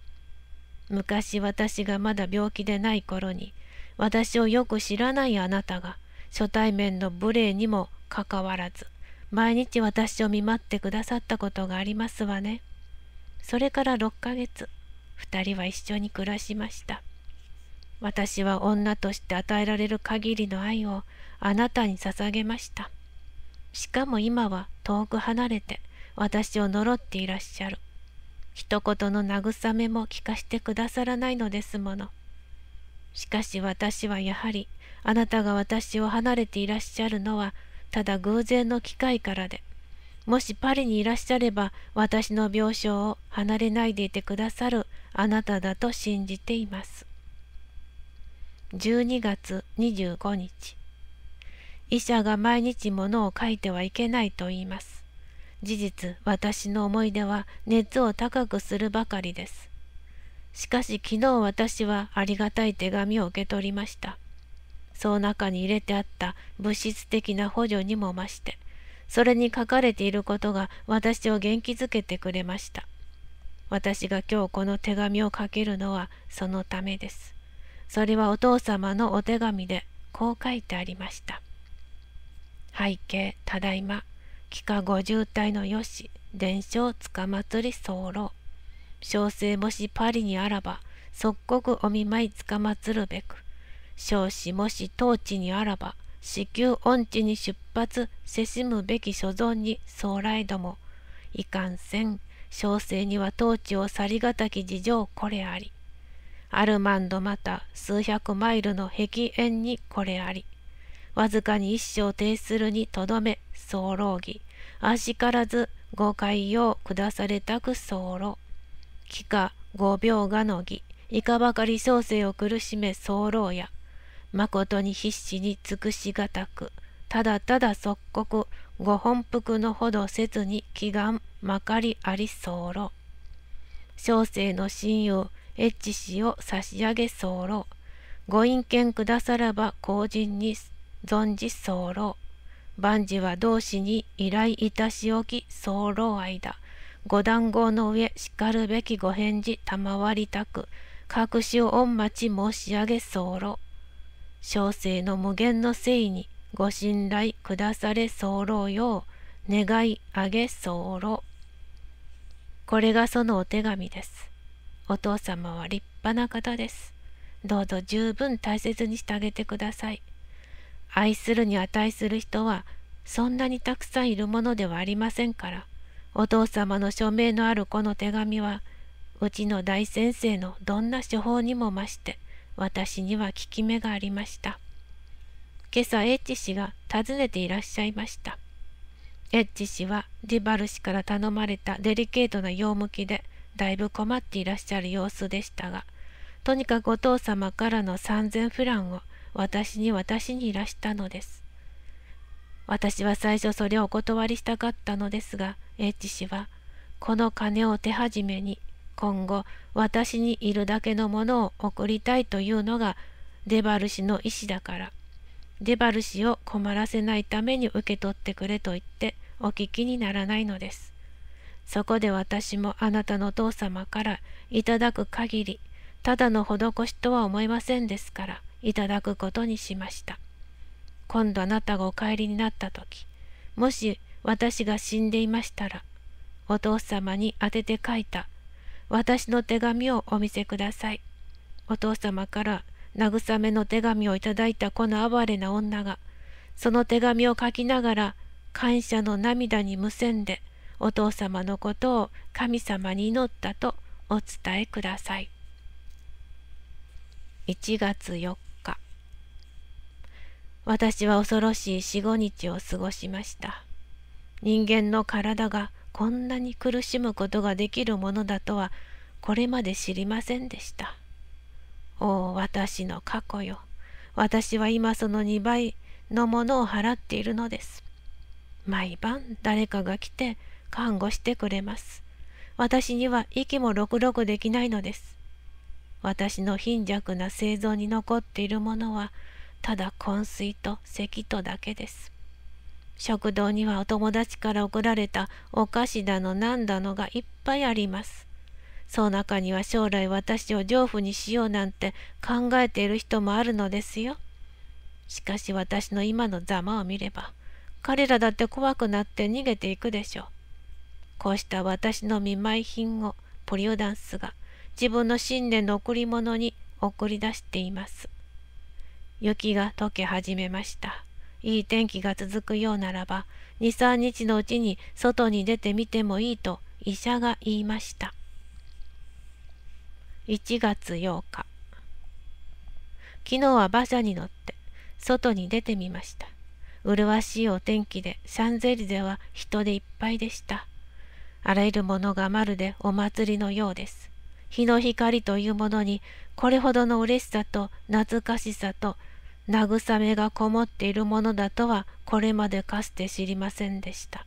昔私がまだ病気でない頃に私をよく知らないあなたが初対面の無礼にもかかわらず毎日私を見舞ってくださったことがありますわね。それから6ヶ月2人は一緒に暮らしました。私は女として与えられる限りの愛をあなたに捧げました。しかも今は遠く離れて私を呪っていらっしゃる。一言の慰めも聞かしてくださらないのですもの。しかし私はやはりあなたが私を離れていらっしゃるのはただ偶然の機会からでもしパリにいらっしゃれば私の病床を離れないでいてくださるあなただと信じています12月25日医者が毎日物を書いてはいけないと言います事実私の思い出は熱を高くするばかりですしかし昨日私はありがたい手紙を受け取りましたその中に入れてあった物質的な補助にも増してそれに書かれていることが私を元気づけてくれました私が今日この手紙を書けるのはそのためですそれはお父様のお手紙でこう書いてありました背景ただいま幾何五渋体のよし伝承つかまつり候小生もしパリにあらば即刻お見舞いつかまつるべく少子もし当地にあらば、至急恩地に出発せしむべき所存に総来ども、いかんせん、小生には当地を去りがたき事情これあり。アルマンドまた数百マイルの壁縁にこれあり。わずかに一生停するにとどめ、候義。あしからずご解用下されたく候。帰化五病がのぎ、いかばかり小生を苦しめ候や。まことに必死に尽くしがたく、ただただ即刻、ご本腹のほどせずに祈願まかりあり候。小生のエッ越氏を差し上げ候。ご隠見くださらば公人に存じ候。万事は同志に依頼いたしおき候間。五談合の上しかるべきご返事賜りたく。隠しを御待ち申し上げ候。小生の無限の誠意にご信頼下され候よう願い上げ候これがそのお手紙です。お父様は立派な方です。どうぞ十分大切にしてあげてください。愛するに値する人はそんなにたくさんいるものではありませんから、お父様の署名のあるこの手紙は、うちの大先生のどんな処方にも増して、私には効き目がありました。今朝、エッチ氏が訪ねていらっしゃいました。エッチ氏はディバル氏から頼まれたデリケートな用向きで、だいぶ困っていらっしゃる様子でしたが、とにかくお父様からの3000フランを私に私にいらしたのです。私は最初それをお断りしたかったのですが、エッチ氏は、この金を手始めに今後私にいるだけのものを送りたいというのがデバル氏の意思だからデバル氏を困らせないために受け取ってくれと言ってお聞きにならないのですそこで私もあなたのお父様からいただく限りただの施しとは思いませんですからいただくことにしました今度あなたがお帰りになった時もし私が死んでいましたらお父様に宛てて書いた私の手紙をお見せください。お父様から慰めの手紙をいただいたこの哀れな女が、その手紙を書きながら、感謝の涙にむせんで、お父様のことを神様に祈ったとお伝えください。1月4日私は恐ろしい四五日を過ごしました。人間の体がこんなに苦しむことができるものだとはこれまで知りませんでした。おお私の過去よ私は今その2倍のものを払っているのです。毎晩誰かが来て看護してくれます。私には息もろくろくできないのです。私の貧弱な生存に残っているものはただ昏睡と咳とだけです。食堂にはお友達から送られたお菓子だのなんだのがいっぱいあります。その中には将来私を丈夫にしようなんて考えている人もあるのですよ。しかし私の今のざまを見れば、彼らだって怖くなって逃げていくでしょう。こうした私の見舞い品をポリオダンスが自分の信念の贈り物に送り出しています。雪が溶け始めました。いい天気が続くようならば23日のうちに外に出てみてもいいと医者が言いました1月8日昨日は馬車に乗って外に出てみました麗しいお天気でシャンゼリゼは人でいっぱいでしたあらゆるものがまるでお祭りのようです日の光というものにこれほどの嬉しさと懐かしさと慰めがこもっているものだとはこれまでかつて知りませんでした。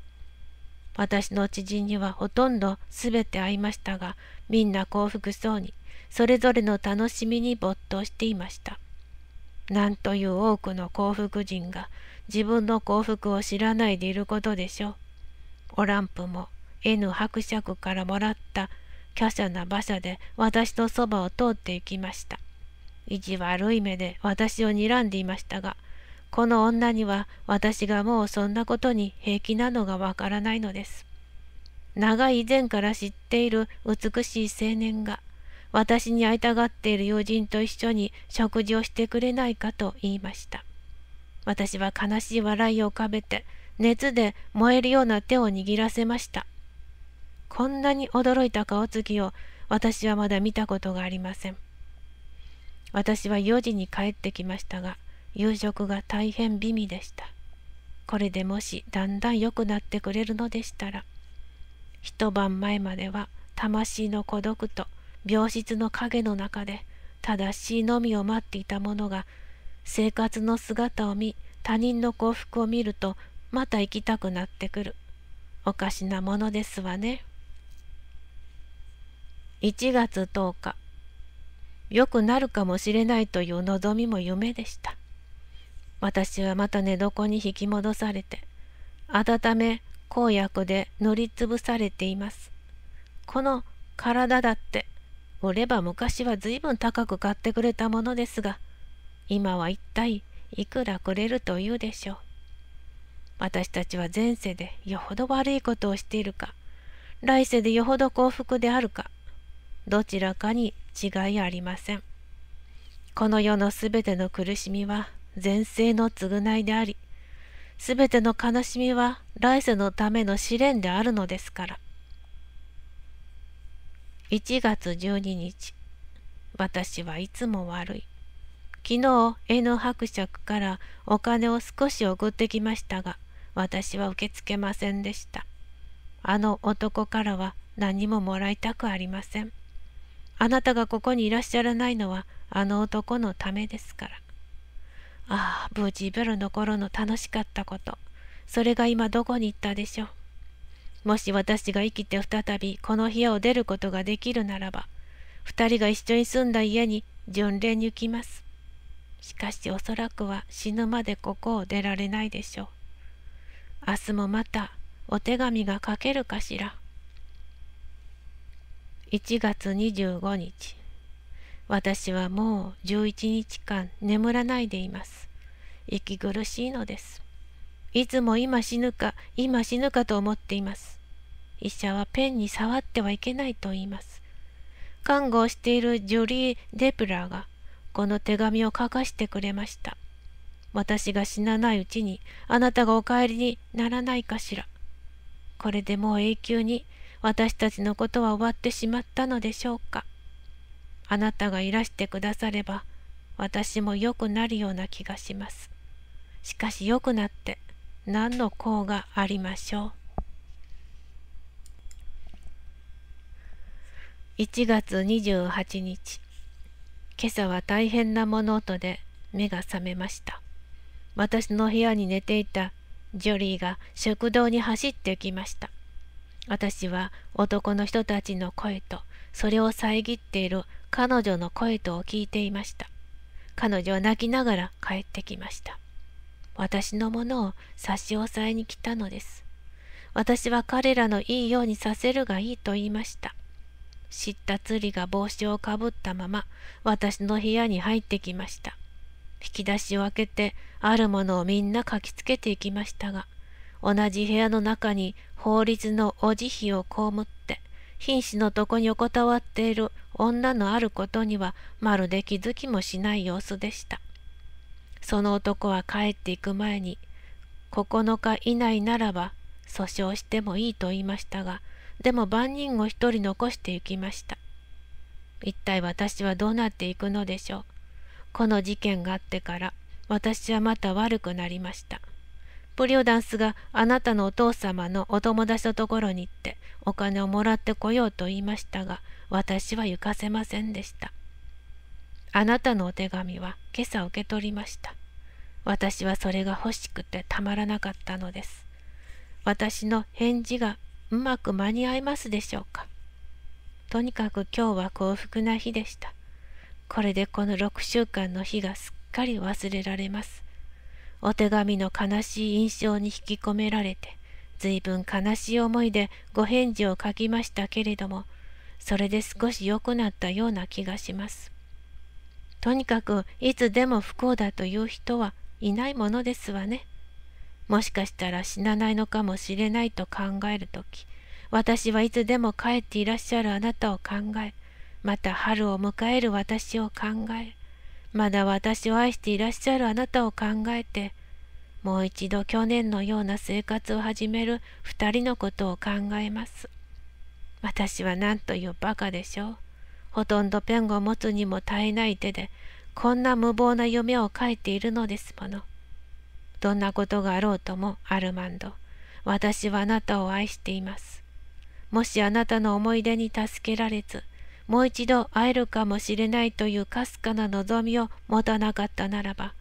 私の知人にはほとんど全て会いましたが、みんな幸福そうに、それぞれの楽しみに没頭していました。なんという多くの幸福人が自分の幸福を知らないでいることでしょう。オランプも N 伯爵からもらった華奢な馬車で私のそばを通っていきました。意地悪い目で私を睨んでいましたが、この女には私がもうそんなことに平気なのがわからないのです。長い以前から知っている美しい青年が、私に会いたがっている友人と一緒に食事をしてくれないかと言いました。私は悲しい笑いを浮かべて、熱で燃えるような手を握らせました。こんなに驚いた顔つきを私はまだ見たことがありません。私は4時に帰ってきましたが、夕食が大変美味でした。これでもしだんだん良くなってくれるのでしたら、一晩前までは魂の孤独と病室の影の中で正しいのみを待っていたものが、生活の姿を見、他人の幸福を見ると、また行きたくなってくる。おかしなものですわね。1月10日。良くなるかもしれないという望みも夢でした。私はまた寝床に引き戻されて、温め、公約で塗りつぶされています。この体だって、売れば昔は随分高く買ってくれたものですが、今は一体いくらくれるというでしょう。私たちは前世でよほど悪いことをしているか、来世でよほど幸福であるか、どちらかに違いありません。この世のすべての苦しみは前世の償いであり、すべての悲しみは来世のための試練であるのですから。1月12日、私はいつも悪い。昨日、N 伯爵からお金を少し送ってきましたが、私は受け付けませんでした。あの男からは何ももらいたくありません。あなたがここにいらっしゃらないのはあの男のためですから。ああ、無事ブルの頃の楽しかったこと、それが今どこに行ったでしょう。もし私が生きて再びこの部屋を出ることができるならば、二人が一緒に住んだ家に巡礼に行きます。しかしおそらくは死ぬまでここを出られないでしょう。明日もまたお手紙が書けるかしら。1月25日私はもう11日間眠らないでいます息苦しいのですいつも今死ぬか今死ぬかと思っています医者はペンに触ってはいけないと言います看護をしているジュリー・デプラーがこの手紙を書かしてくれました私が死なないうちにあなたがお帰りにならないかしらこれでもう永久に私たちのことは終わってしまったのでしょうか。あなたがいらしてくだされば、私も良くなるような気がします。しかし良くなって、何の功がありましょう。1月28日、今朝は大変な物音で目が覚めました。私の部屋に寝ていたジョリーが食堂に走ってきました。私は男の人たちの声とそれを遮っている彼女の声とを聞いていました彼女は泣きながら帰ってきました私のものを差し押さえに来たのです私は彼らのいいようにさせるがいいと言いました知った釣りが帽子をかぶったまま私の部屋に入ってきました引き出しを開けてあるものをみんな書きつけていきましたが同じ部屋の中に法律のお慈悲を被って、瀕死の床に横たわっている女のあることにはまるで気づきもしない様子でした。その男は帰っていく前に、9日以内ならば訴訟してもいいと言いましたが、でも万人を一人残して行きました。一体私はどうなっていくのでしょう。この事件があってから、私はまた悪くなりました。プリオダンスがあなたのお父様のお友達のところに行ってお金をもらってこようと言いましたが私は行かせませんでした。あなたのお手紙は今朝受け取りました。私はそれが欲しくてたまらなかったのです。私の返事がうまく間に合いますでしょうか。とにかく今日は幸福な日でした。これでこの6週間の日がすっかり忘れられます。お手紙の悲しい印象に引き込められて随分悲しい思いでご返事を書きましたけれどもそれで少し良くなったような気がします。とにかくいつでも不幸だという人はいないものですわね。もしかしたら死なないのかもしれないと考える時私はいつでも帰っていらっしゃるあなたを考えまた春を迎える私を考えまだ私を愛していらっしゃるあなたを考えて、もう一度去年のような生活を始める2人のことを考えます。私は何というバカでしょう。ほとんどペンを持つにも耐えない手で、こんな無謀な夢を書いているのですもの。どんなことがあろうとも、アルマンド、私はあなたを愛しています。もしあなたの思い出に助けられず、もう一度会えるかもしれないというかすかな望みを持たなかったならば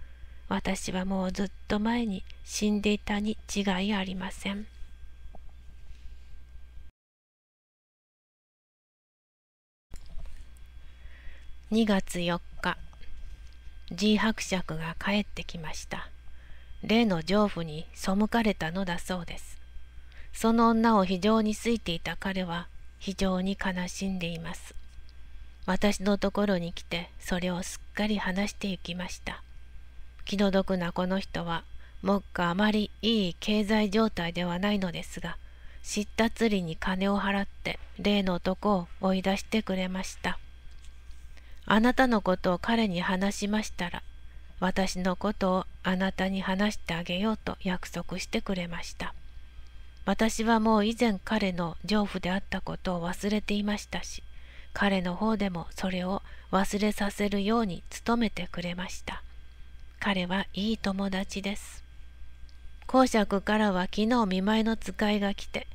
私はもうずっと前に死んでいたに違いありません。2月4日ジー伯爵が帰ってきました例の丈夫に背かれたのだそうですその女を非常に好いていた彼は非常に悲しんでいます私のところに来てそれをすっかり話していきました気の毒なこの人は目下あまりいい経済状態ではないのですが知った釣りに金を払って例の男を追い出してくれましたあなたのことを彼に話しましたら私のことをあなたに話してあげようと約束してくれました私はもう以前彼の丈夫であったことを忘れていましたし彼の方でもそれを忘れさせるように努めてくれました。彼はいい友達です。公爵からは昨日見舞いの使いが来て、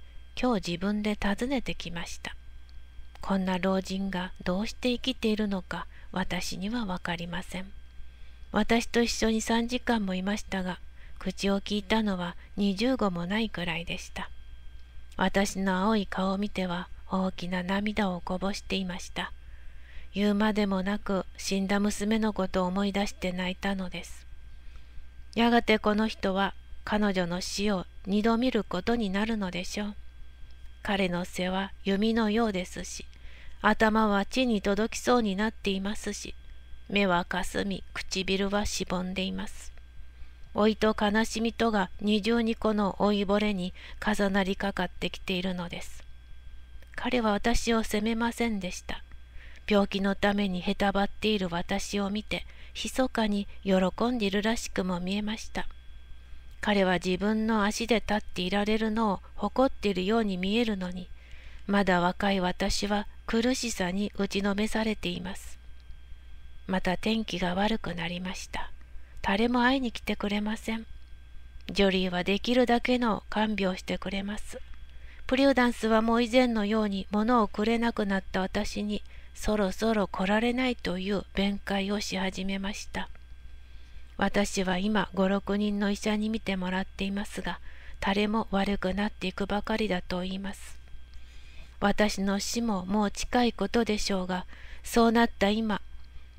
今日自分で訪ねてきました。こんな老人がどうして生きているのか私にはわかりません。私と一緒に3時間もいましたが、口を聞いたのは二十語もないくらいでした。私の青い顔を見ては大きな涙をこぼしていました。言うまでもなく死んだ娘のことを思い出して泣いたのです。やがてこの人は彼女の死を二度見ることになるのでしょう。彼の背は弓のようですし、頭は地に届きそうになっていますし、目はかすみ、唇はしぼんでいます。老いと悲しみとが二重にこの老いぼれに重なりかかってきているのです。彼は私を責めませんでした。病気のためにへたばっている私を見て、密かに喜んでいるらしくも見えました。彼は自分の足で立っていられるのを誇っているように見えるのに、まだ若い私は苦しさに打ちのめされています。また天気が悪くなりました。誰も会いに来てくれません。ジョリーはできるだけの看病してくれます。プリューダンスはもう以前のように物をくれなくなった私にそろそろ来られないという弁解をし始めました。私は今56人の医者に診てもらっていますが誰も悪くなっていくばかりだと言います。私の死ももう近いことでしょうがそうなった今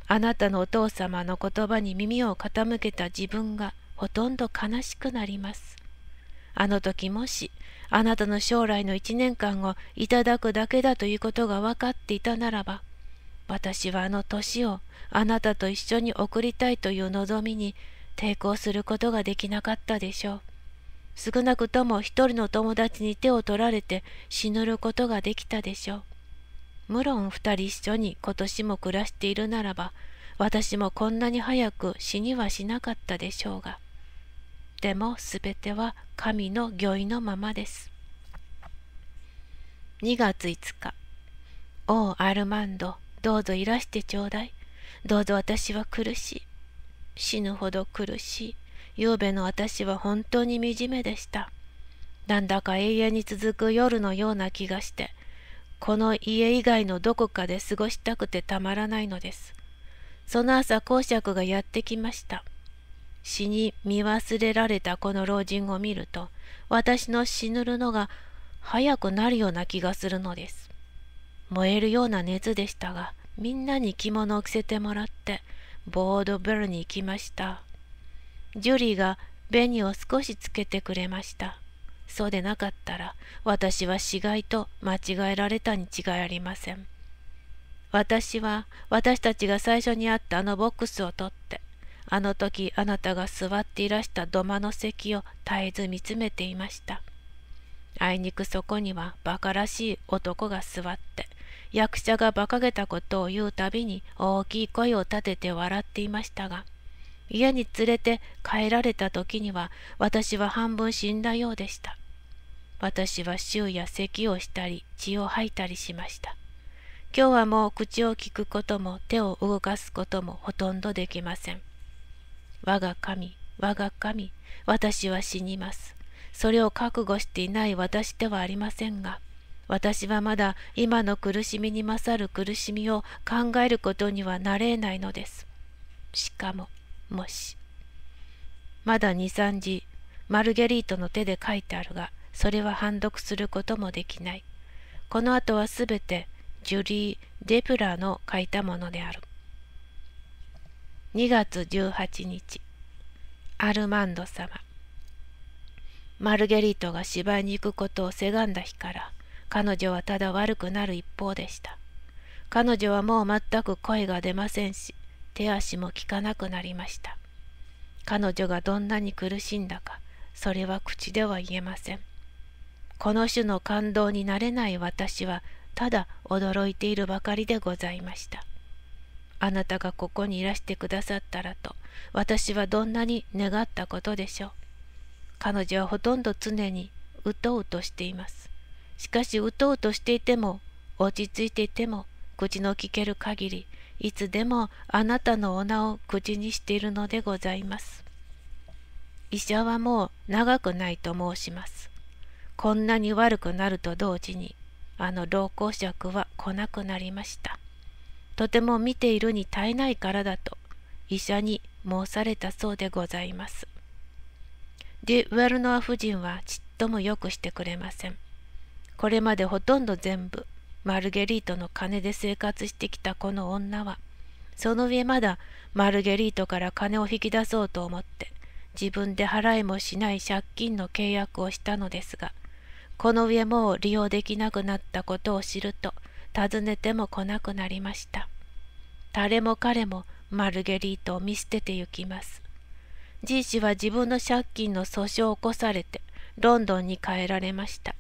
あなたのお父様の言葉に耳を傾けた自分がほとんど悲しくなります。あの時もしあなたの将来の1年間をいただくだけだということが分かっていたならば、私はあの年をあなたと一緒に送りたいという望みに抵抗することができなかったでしょう。少なくとも一人の友達に手を取られて死ぬることができたでしょう。無論二人一緒に今年も暮らしているならば、私もこんなに早く死にはしなかったでしょうが。ても全ては神の御意のままです。2月5日。おう、アルマンド、どうぞいらしてちょうだい。どうぞ私は苦しい。死ぬほど苦しい。ゆべの私は本当に惨めでした。なんだか永遠に続く夜のような気がして、この家以外のどこかで過ごしたくてたまらないのです。その朝、公爵がやってきました。死に見忘れられたこの老人を見ると私の死ぬるのが早くなるような気がするのです燃えるような熱でしたがみんなに着物を着せてもらってボードベルに行きましたジュリーが紅を少しつけてくれましたそうでなかったら私は死骸と間違えられたに違いありません私は私たちが最初にあったあのボックスを取ってあの時あなたが座っていらした土間の席を絶えず見つめていました。あいにくそこには馬鹿らしい男が座って、役者が馬鹿げたことを言うたびに大きい声を立てて笑っていましたが、家に連れて帰られた時には私は半分死んだようでした。私は週や咳をしたり血を吐いたりしました。今日はもう口を聞くことも手を動かすこともほとんどできません。我が神、我が神、私は死にます。それを覚悟していない私ではありませんが、私はまだ今の苦しみに勝る苦しみを考えることにはなれないのです。しかも、もし。まだ2、3字、マルゲリートの手で書いてあるが、それは判読することもできない。この後はすべて、ジュリー・デプラーの書いたものである。2月18日アルマンド様マルゲリートが芝居に行くことをせがんだ日から彼女はただ悪くなる一方でした彼女はもう全く声が出ませんし手足も効かなくなりました彼女がどんなに苦しんだかそれは口では言えませんこの種の感動になれない私はただ驚いているばかりでございましたあなたがここにいらしてくださったらと私はどんなに願ったことでしょう彼女はほとんど常にうとうとしていますしかしうとうとしていても落ち着いていても口の利ける限りいつでもあなたのお名を口にしているのでございます医者はもう長くないと申しますこんなに悪くなると同時にあの老公爵は来なくなりましたとても見ているに耐えないからだと医者に申されたそうでございます。デュ・ウェルノア夫人はちっともよくしてくれません。これまでほとんど全部マルゲリートの金で生活してきたこの女はその上まだマルゲリートから金を引き出そうと思って自分で払いもしない借金の契約をしたのですがこの上もう利用できなくなったことを知ると尋ねても来なくなりました誰も彼もマルゲリートを見捨ててゆきますじい氏は自分の借金の訴訟を起こされてロンドンに帰られました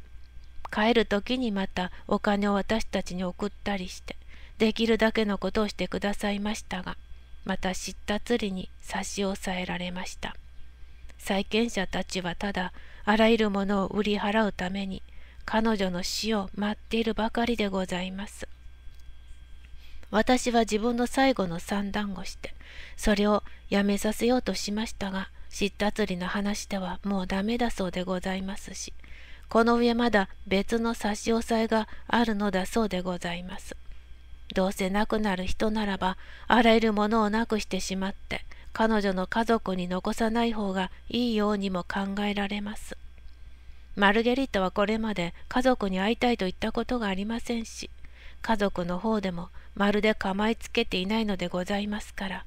帰る時にまたお金を私たちに送ったりしてできるだけのことをしてくださいましたがまた知った釣りに差し押さえられました債権者たちはただあらゆるものを売り払うために彼女の死を待っているばかりでございます。私は自分の最後の算段をして、それをやめさせようとしましたが、知ったつりの話ではもうダメだそうでございますし、この上まだ別の差し押さえがあるのだそうでございます。どうせ亡くなる人ならば、あらゆるものをなくしてしまって、彼女の家族に残さない方がいいようにも考えられます。マルゲリッタはこれまで家族に会いたいと言ったことがありませんし家族の方でもまるで構いつけていないのでございますから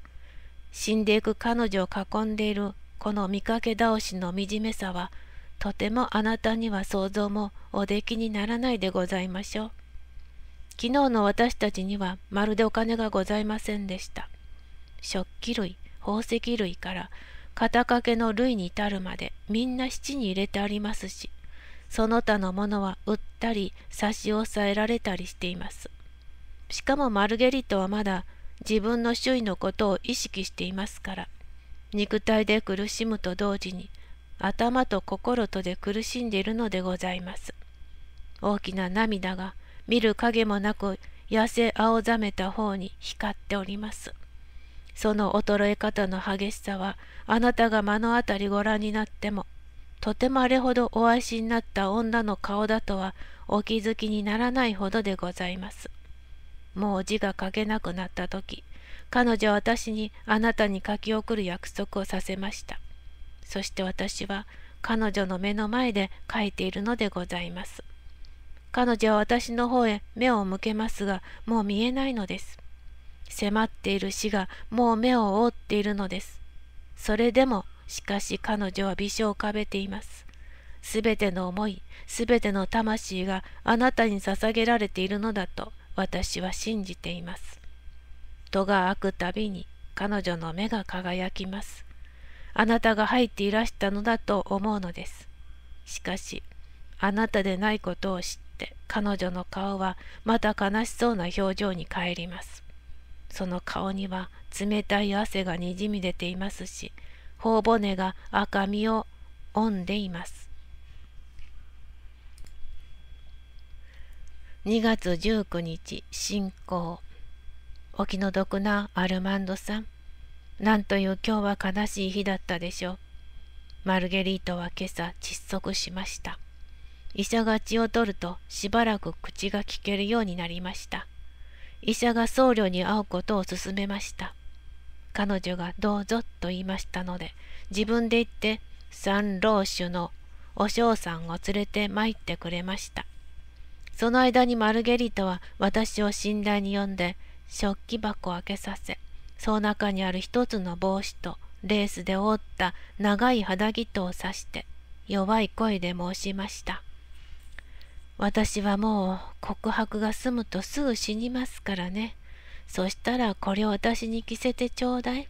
死んでいく彼女を囲んでいるこの見かけ倒しの惨めさはとてもあなたには想像もお出来にならないでございましょう昨日の私たちにはまるでお金がございませんでした食器類宝石類から肩掛けの類に至るまでみんな質に入れてありますしその他のものは売ったり差し押さえられたりしています。しかもマルゲリットはまだ自分の周囲のことを意識していますから、肉体で苦しむと同時に頭と心とで苦しんでいるのでございます。大きな涙が見る影もなく痩せ青ざめた方に光っております。その衰え方の激しさはあなたが目の当たりご覧になってもとてもあれほどお愛しになった女の顔だとはお気づきにならないほどでございます。もう字が書けなくなった時、彼女は私にあなたに書き送る約束をさせました。そして私は彼女の目の前で書いているのでございます。彼女は私の方へ目を向けますが、もう見えないのです。迫っている死がもう目を覆っているのです。それでもしかし彼女は微笑を浮かべています。すべての思い、すべての魂があなたに捧げられているのだと私は信じています。戸が開くたびに彼女の目が輝きます。あなたが入っていらしたのだと思うのです。しかし、あなたでないことを知って彼女の顔はまた悲しそうな表情にえります。その顔には冷たい汗がにじみ出ていますし、頬骨が赤みを帯んでいます。2月19日進行お気の毒なアルマンドさんなんという今日は悲しい日だったでしょうマルゲリートは今朝窒息しました医者が血を取るとしばらく口が利けるようになりました医者が僧侶に会うことを勧めました彼女がどうぞと言いましたので、自分で行って三老主のお嬢さんを連れて参ってくれました。その間にマルゲリタは私を寝台に呼んで、食器箱を開けさせ、その中にある一つの帽子とレースで覆った長い肌着とを刺して、弱い声で申しました。私はもう告白が済むとすぐ死にますからね。そしたらこれを私に着せてちょうだい。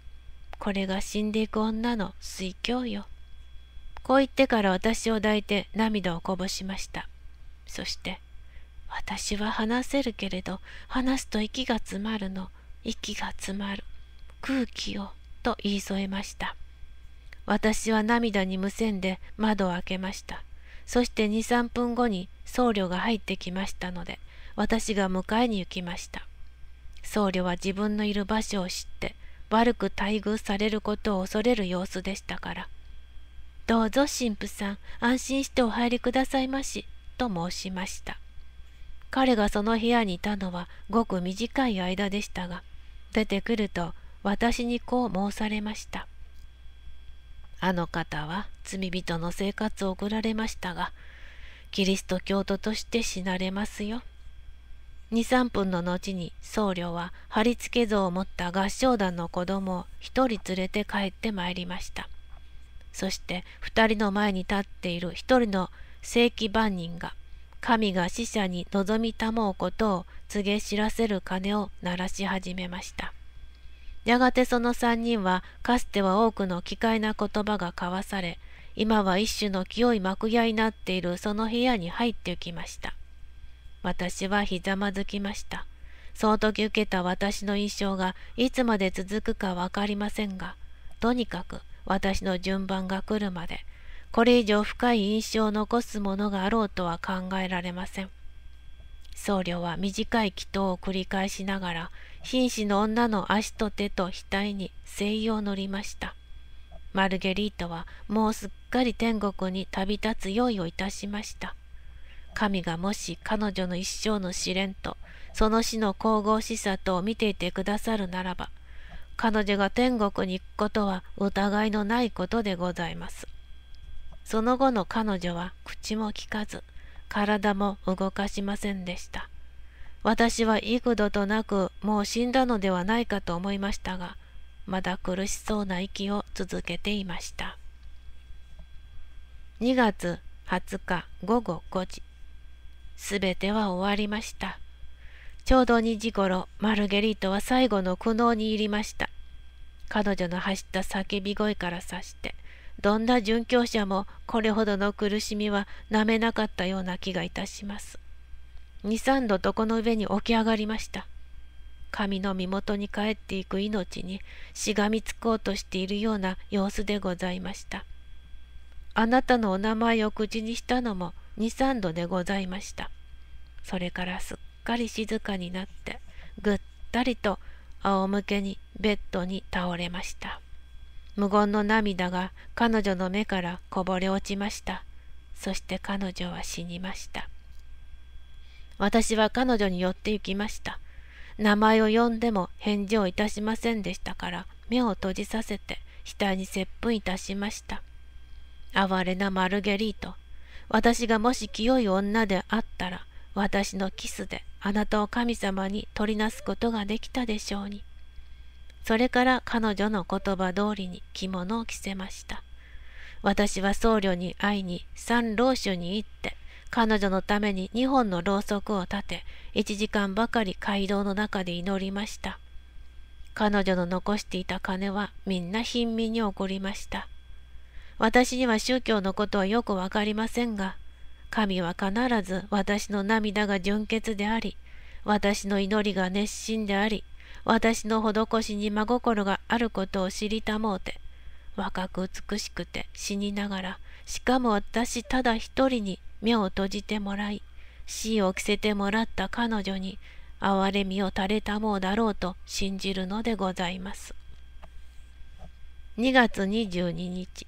これが死んでいく女の水郷よ。こう言ってから私を抱いて涙をこぼしました。そして、私は話せるけれど、話すと息が詰まるの、息が詰まる、空気を、と言い添えました。私は涙に無線で窓を開けました。そして2、3分後に僧侶が入ってきましたので、私が迎えに行きました。僧侶は自分のいる場所を知って悪く待遇されることを恐れる様子でしたから「どうぞ神父さん安心してお入りくださいまし」と申しました彼がその部屋にいたのはごく短い間でしたが出てくると私にこう申されました「あの方は罪人の生活を送られましたがキリスト教徒として死なれますよ」23分の後に僧侶は貼り付け像を持った合唱団の子供を一人連れて帰ってまいりましたそして2人の前に立っている一人の正規番人が神が死者に望みたもうことを告げ知らせる鐘を鳴らし始めましたやがてその3人はかつては多くの奇怪な言葉が交わされ今は一種の清い幕屋になっているその部屋に入ってきました私はひざまずきました。その時受けた私の印象がいつまで続くか分かりませんが、とにかく私の順番が来るまで、これ以上深い印象を残すものがあろうとは考えられません。僧侶は短い祈祷を繰り返しながら、紳士の女の足と手と額に精油を乗りました。マルゲリータはもうすっかり天国に旅立つ用意をいたしました。神がもし彼女の一生の試練とその死の神々しさとを見ていてくださるならば彼女が天国に行くことは疑いのないことでございますその後の彼女は口も聞かず体も動かしませんでした私は幾度となくもう死んだのではないかと思いましたがまだ苦しそうな息を続けていました2月20日午後5時すべては終わりました。ちょうど2時ごろ、マルゲリートは最後の苦悩に入りました。彼女の走った叫び声から察して、どんな殉教者もこれほどの苦しみはなめなかったような気がいたします。二三度床の上に起き上がりました。神の身元に帰っていく命にしがみつこうとしているような様子でございました。あなたのお名前を口にしたのも23度でございましたそれからすっかり静かになってぐったりと仰向けにベッドに倒れました無言の涙が彼女の目からこぼれ落ちましたそして彼女は死にました私は彼女に寄って行きました名前を呼んでも返事をいたしませんでしたから目を閉じさせて額に接吻いたしました。哀れなマルゲリート、私がもし清い女であったら、私のキスであなたを神様に取りなすことができたでしょうに。それから彼女の言葉通りに着物を着せました。私は僧侶に会いに三老酒に行って、彼女のために2本のろうそくを立て、1時間ばかり街道の中で祈りました。彼女の残していた金はみんな貧民に送りました。私には宗教のことはよくわかりませんが、神は必ず私の涙が純潔であり、私の祈りが熱心であり、私の施しに真心があることを知りたもうて、若く美しくて死にながら、しかも私ただ一人に目を閉じてもらい、死を着せてもらった彼女に、憐れみを垂れたもうだろうと信じるのでございます。2月22日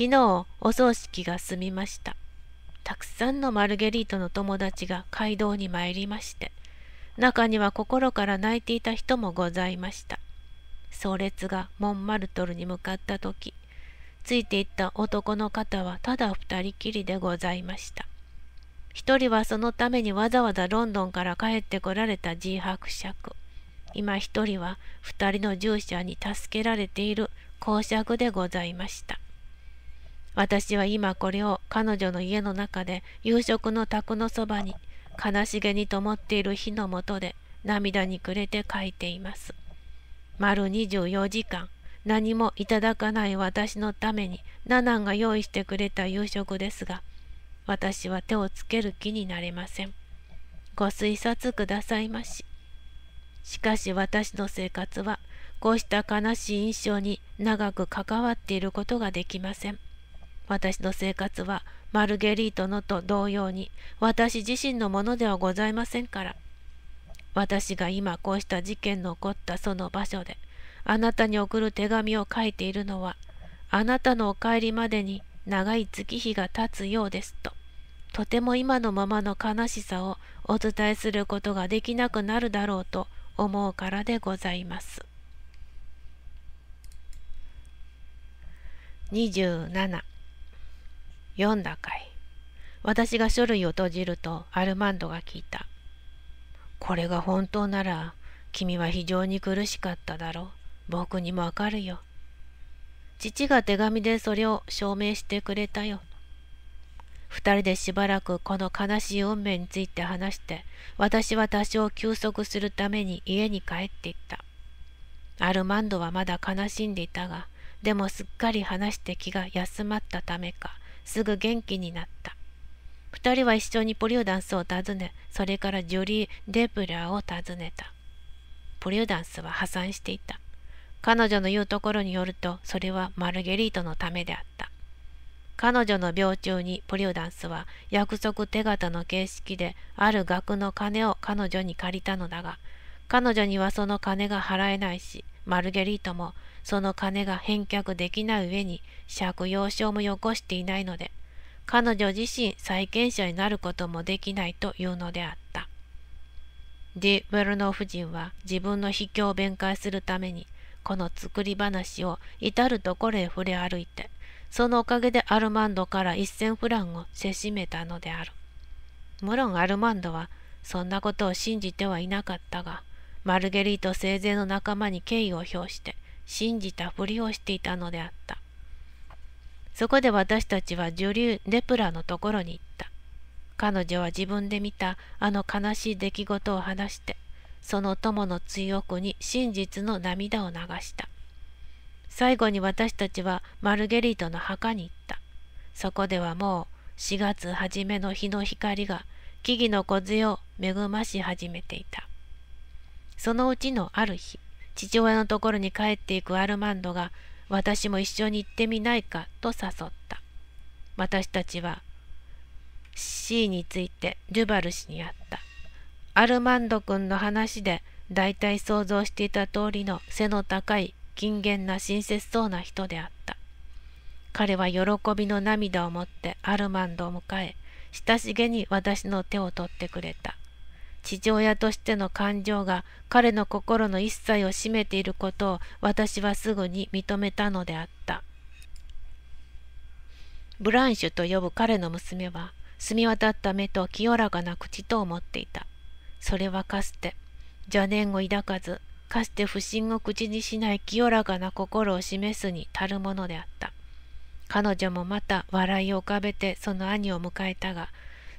昨日お葬式が済みましたたくさんのマルゲリートの友達が街道に参りまして中には心から泣いていた人もございました葬列がモンマルトルに向かった時ついていった男の方はただ二人きりでございました一人はそのためにわざわざロンドンから帰ってこられた自ー伯爵今一人は二人の従者に助けられている公爵でございました私は今これを彼女の家の中で夕食の宅のそばに悲しげに灯っている火の下で涙に暮れて書いています。丸24時間何もいただかない私のためにナナンが用意してくれた夕食ですが私は手をつける気になれません。ご推察くださいまし。しかし私の生活はこうした悲しい印象に長く関わっていることができません。私の生活はマルゲリートのと同様に私自身のものではございませんから。私が今こうした事件の起こったその場所であなたに送る手紙を書いているのはあなたのお帰りまでに長い月日が経つようですととても今のままの悲しさをお伝えすることができなくなるだろうと思うからでございます27読んだかい私が書類を閉じるとアルマンドが聞いた。これが本当なら君は非常に苦しかっただろう。僕にもわかるよ。父が手紙でそれを証明してくれたよ。二人でしばらくこの悲しい運命について話して、私は多少休息するために家に帰っていった。アルマンドはまだ悲しんでいたが、でもすっかり話して気が休まったためか、すぐ元気になった。2人は一緒にポリューダンスを訪ね、それからジョリー・デブラーを訪ねた。ポリューダンスは破産していた。彼女の言うところによると、それはマルゲリートのためであった。彼女の病中にポリューダンスは約束手形の形式である額の金を彼女に借りたのだが、彼女にはその金が払えないし、マルゲリートもその金が返却できない上に借用証もよこしていないので、彼女自身債権者になることもできないというのであった。ディ・ブルノ夫人は自分の秘境を弁解するために、この作り話を至る所へ触れ歩いて、そのおかげでアルマンドから一千フランをせしめたのである。無ろんアルマンドはそんなことを信じてはいなかったが、マルゲリート生前の仲間に敬意を表して、信じたふりをしていたのであった。そこで私たちは女流ネプラのところに行った。彼女は自分で見たあの悲しい出来事を話して、その友の追憶に真実の涙を流した。最後に私たちはマルゲリートの墓に行った。そこではもう4月初めの日の光が木々の小杖を恵まし始めていた。そのうちのある日、父親のところに帰っていくアルマンドが私も一緒に行ってみないかと誘った。私たちは C についてデュバル氏に会った。アルマンド君の話で大体想像していた通りの背の高い金言な親切そうな人であった。彼は喜びの涙を持ってアルマンドを迎え、親しげに私の手を取ってくれた。父親としての感情が彼の心の一切を占めていることを私はすぐに認めたのであった。ブランシュと呼ぶ彼の娘は、澄み渡った目と清らかな口と思っていた。それはかつて、邪念を抱かず、かつて不信を口にしない清らかな心を示すに足るものであった。彼女もまた笑いを浮かべてその兄を迎えたが、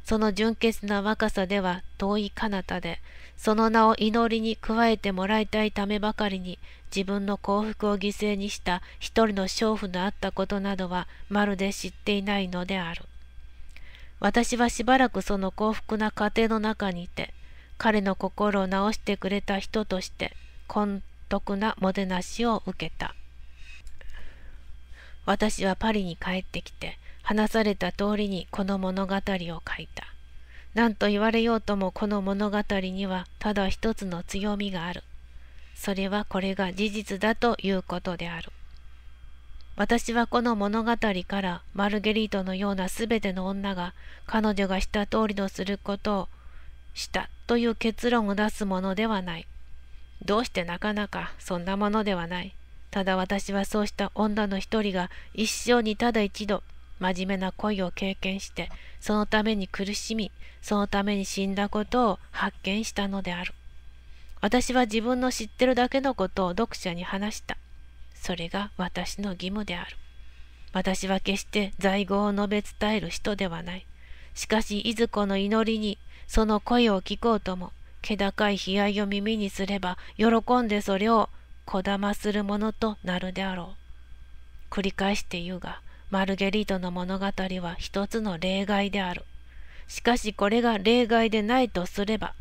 その純潔な若さでは遠い彼方で、その名を祈りに加えてもらいたいためばかりに、自分の幸福を犠牲にした一人の娼婦のあったことなどはまるで知っていないのである。私はしばらくその幸福な家庭の中にいて、彼の心を治してくれた人として、根徳なもてなしを受けた。私はパリに帰ってきて、話された通りにこの物語を書いた。何と言われようともこの物語にはただ一つの強みがある。それはこれが事実だということである。私はこの物語からマルゲリートのような全ての女が彼女がした通りのすることをしたという結論を出すものではない。どうしてなかなかそんなものではない。ただ私はそうした女の一人が一生にただ一度真面目な恋を経験してそのために苦しみそのために死んだことを発見したのである私は自分の知ってるだけのことを読者に話したそれが私の義務である私は決して在語を述べ伝える人ではないしかしいずこの祈りにその声を聞こうとも気高い悲哀を耳にすれば喜んでそれをこだまするものとなるであろう繰り返して言うがマルゲリートの物語は一つの例外である。しかしこれが例外でないとすれば、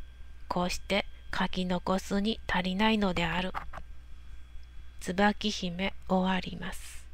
こうして書き残すに足りないのである。椿姫終わります。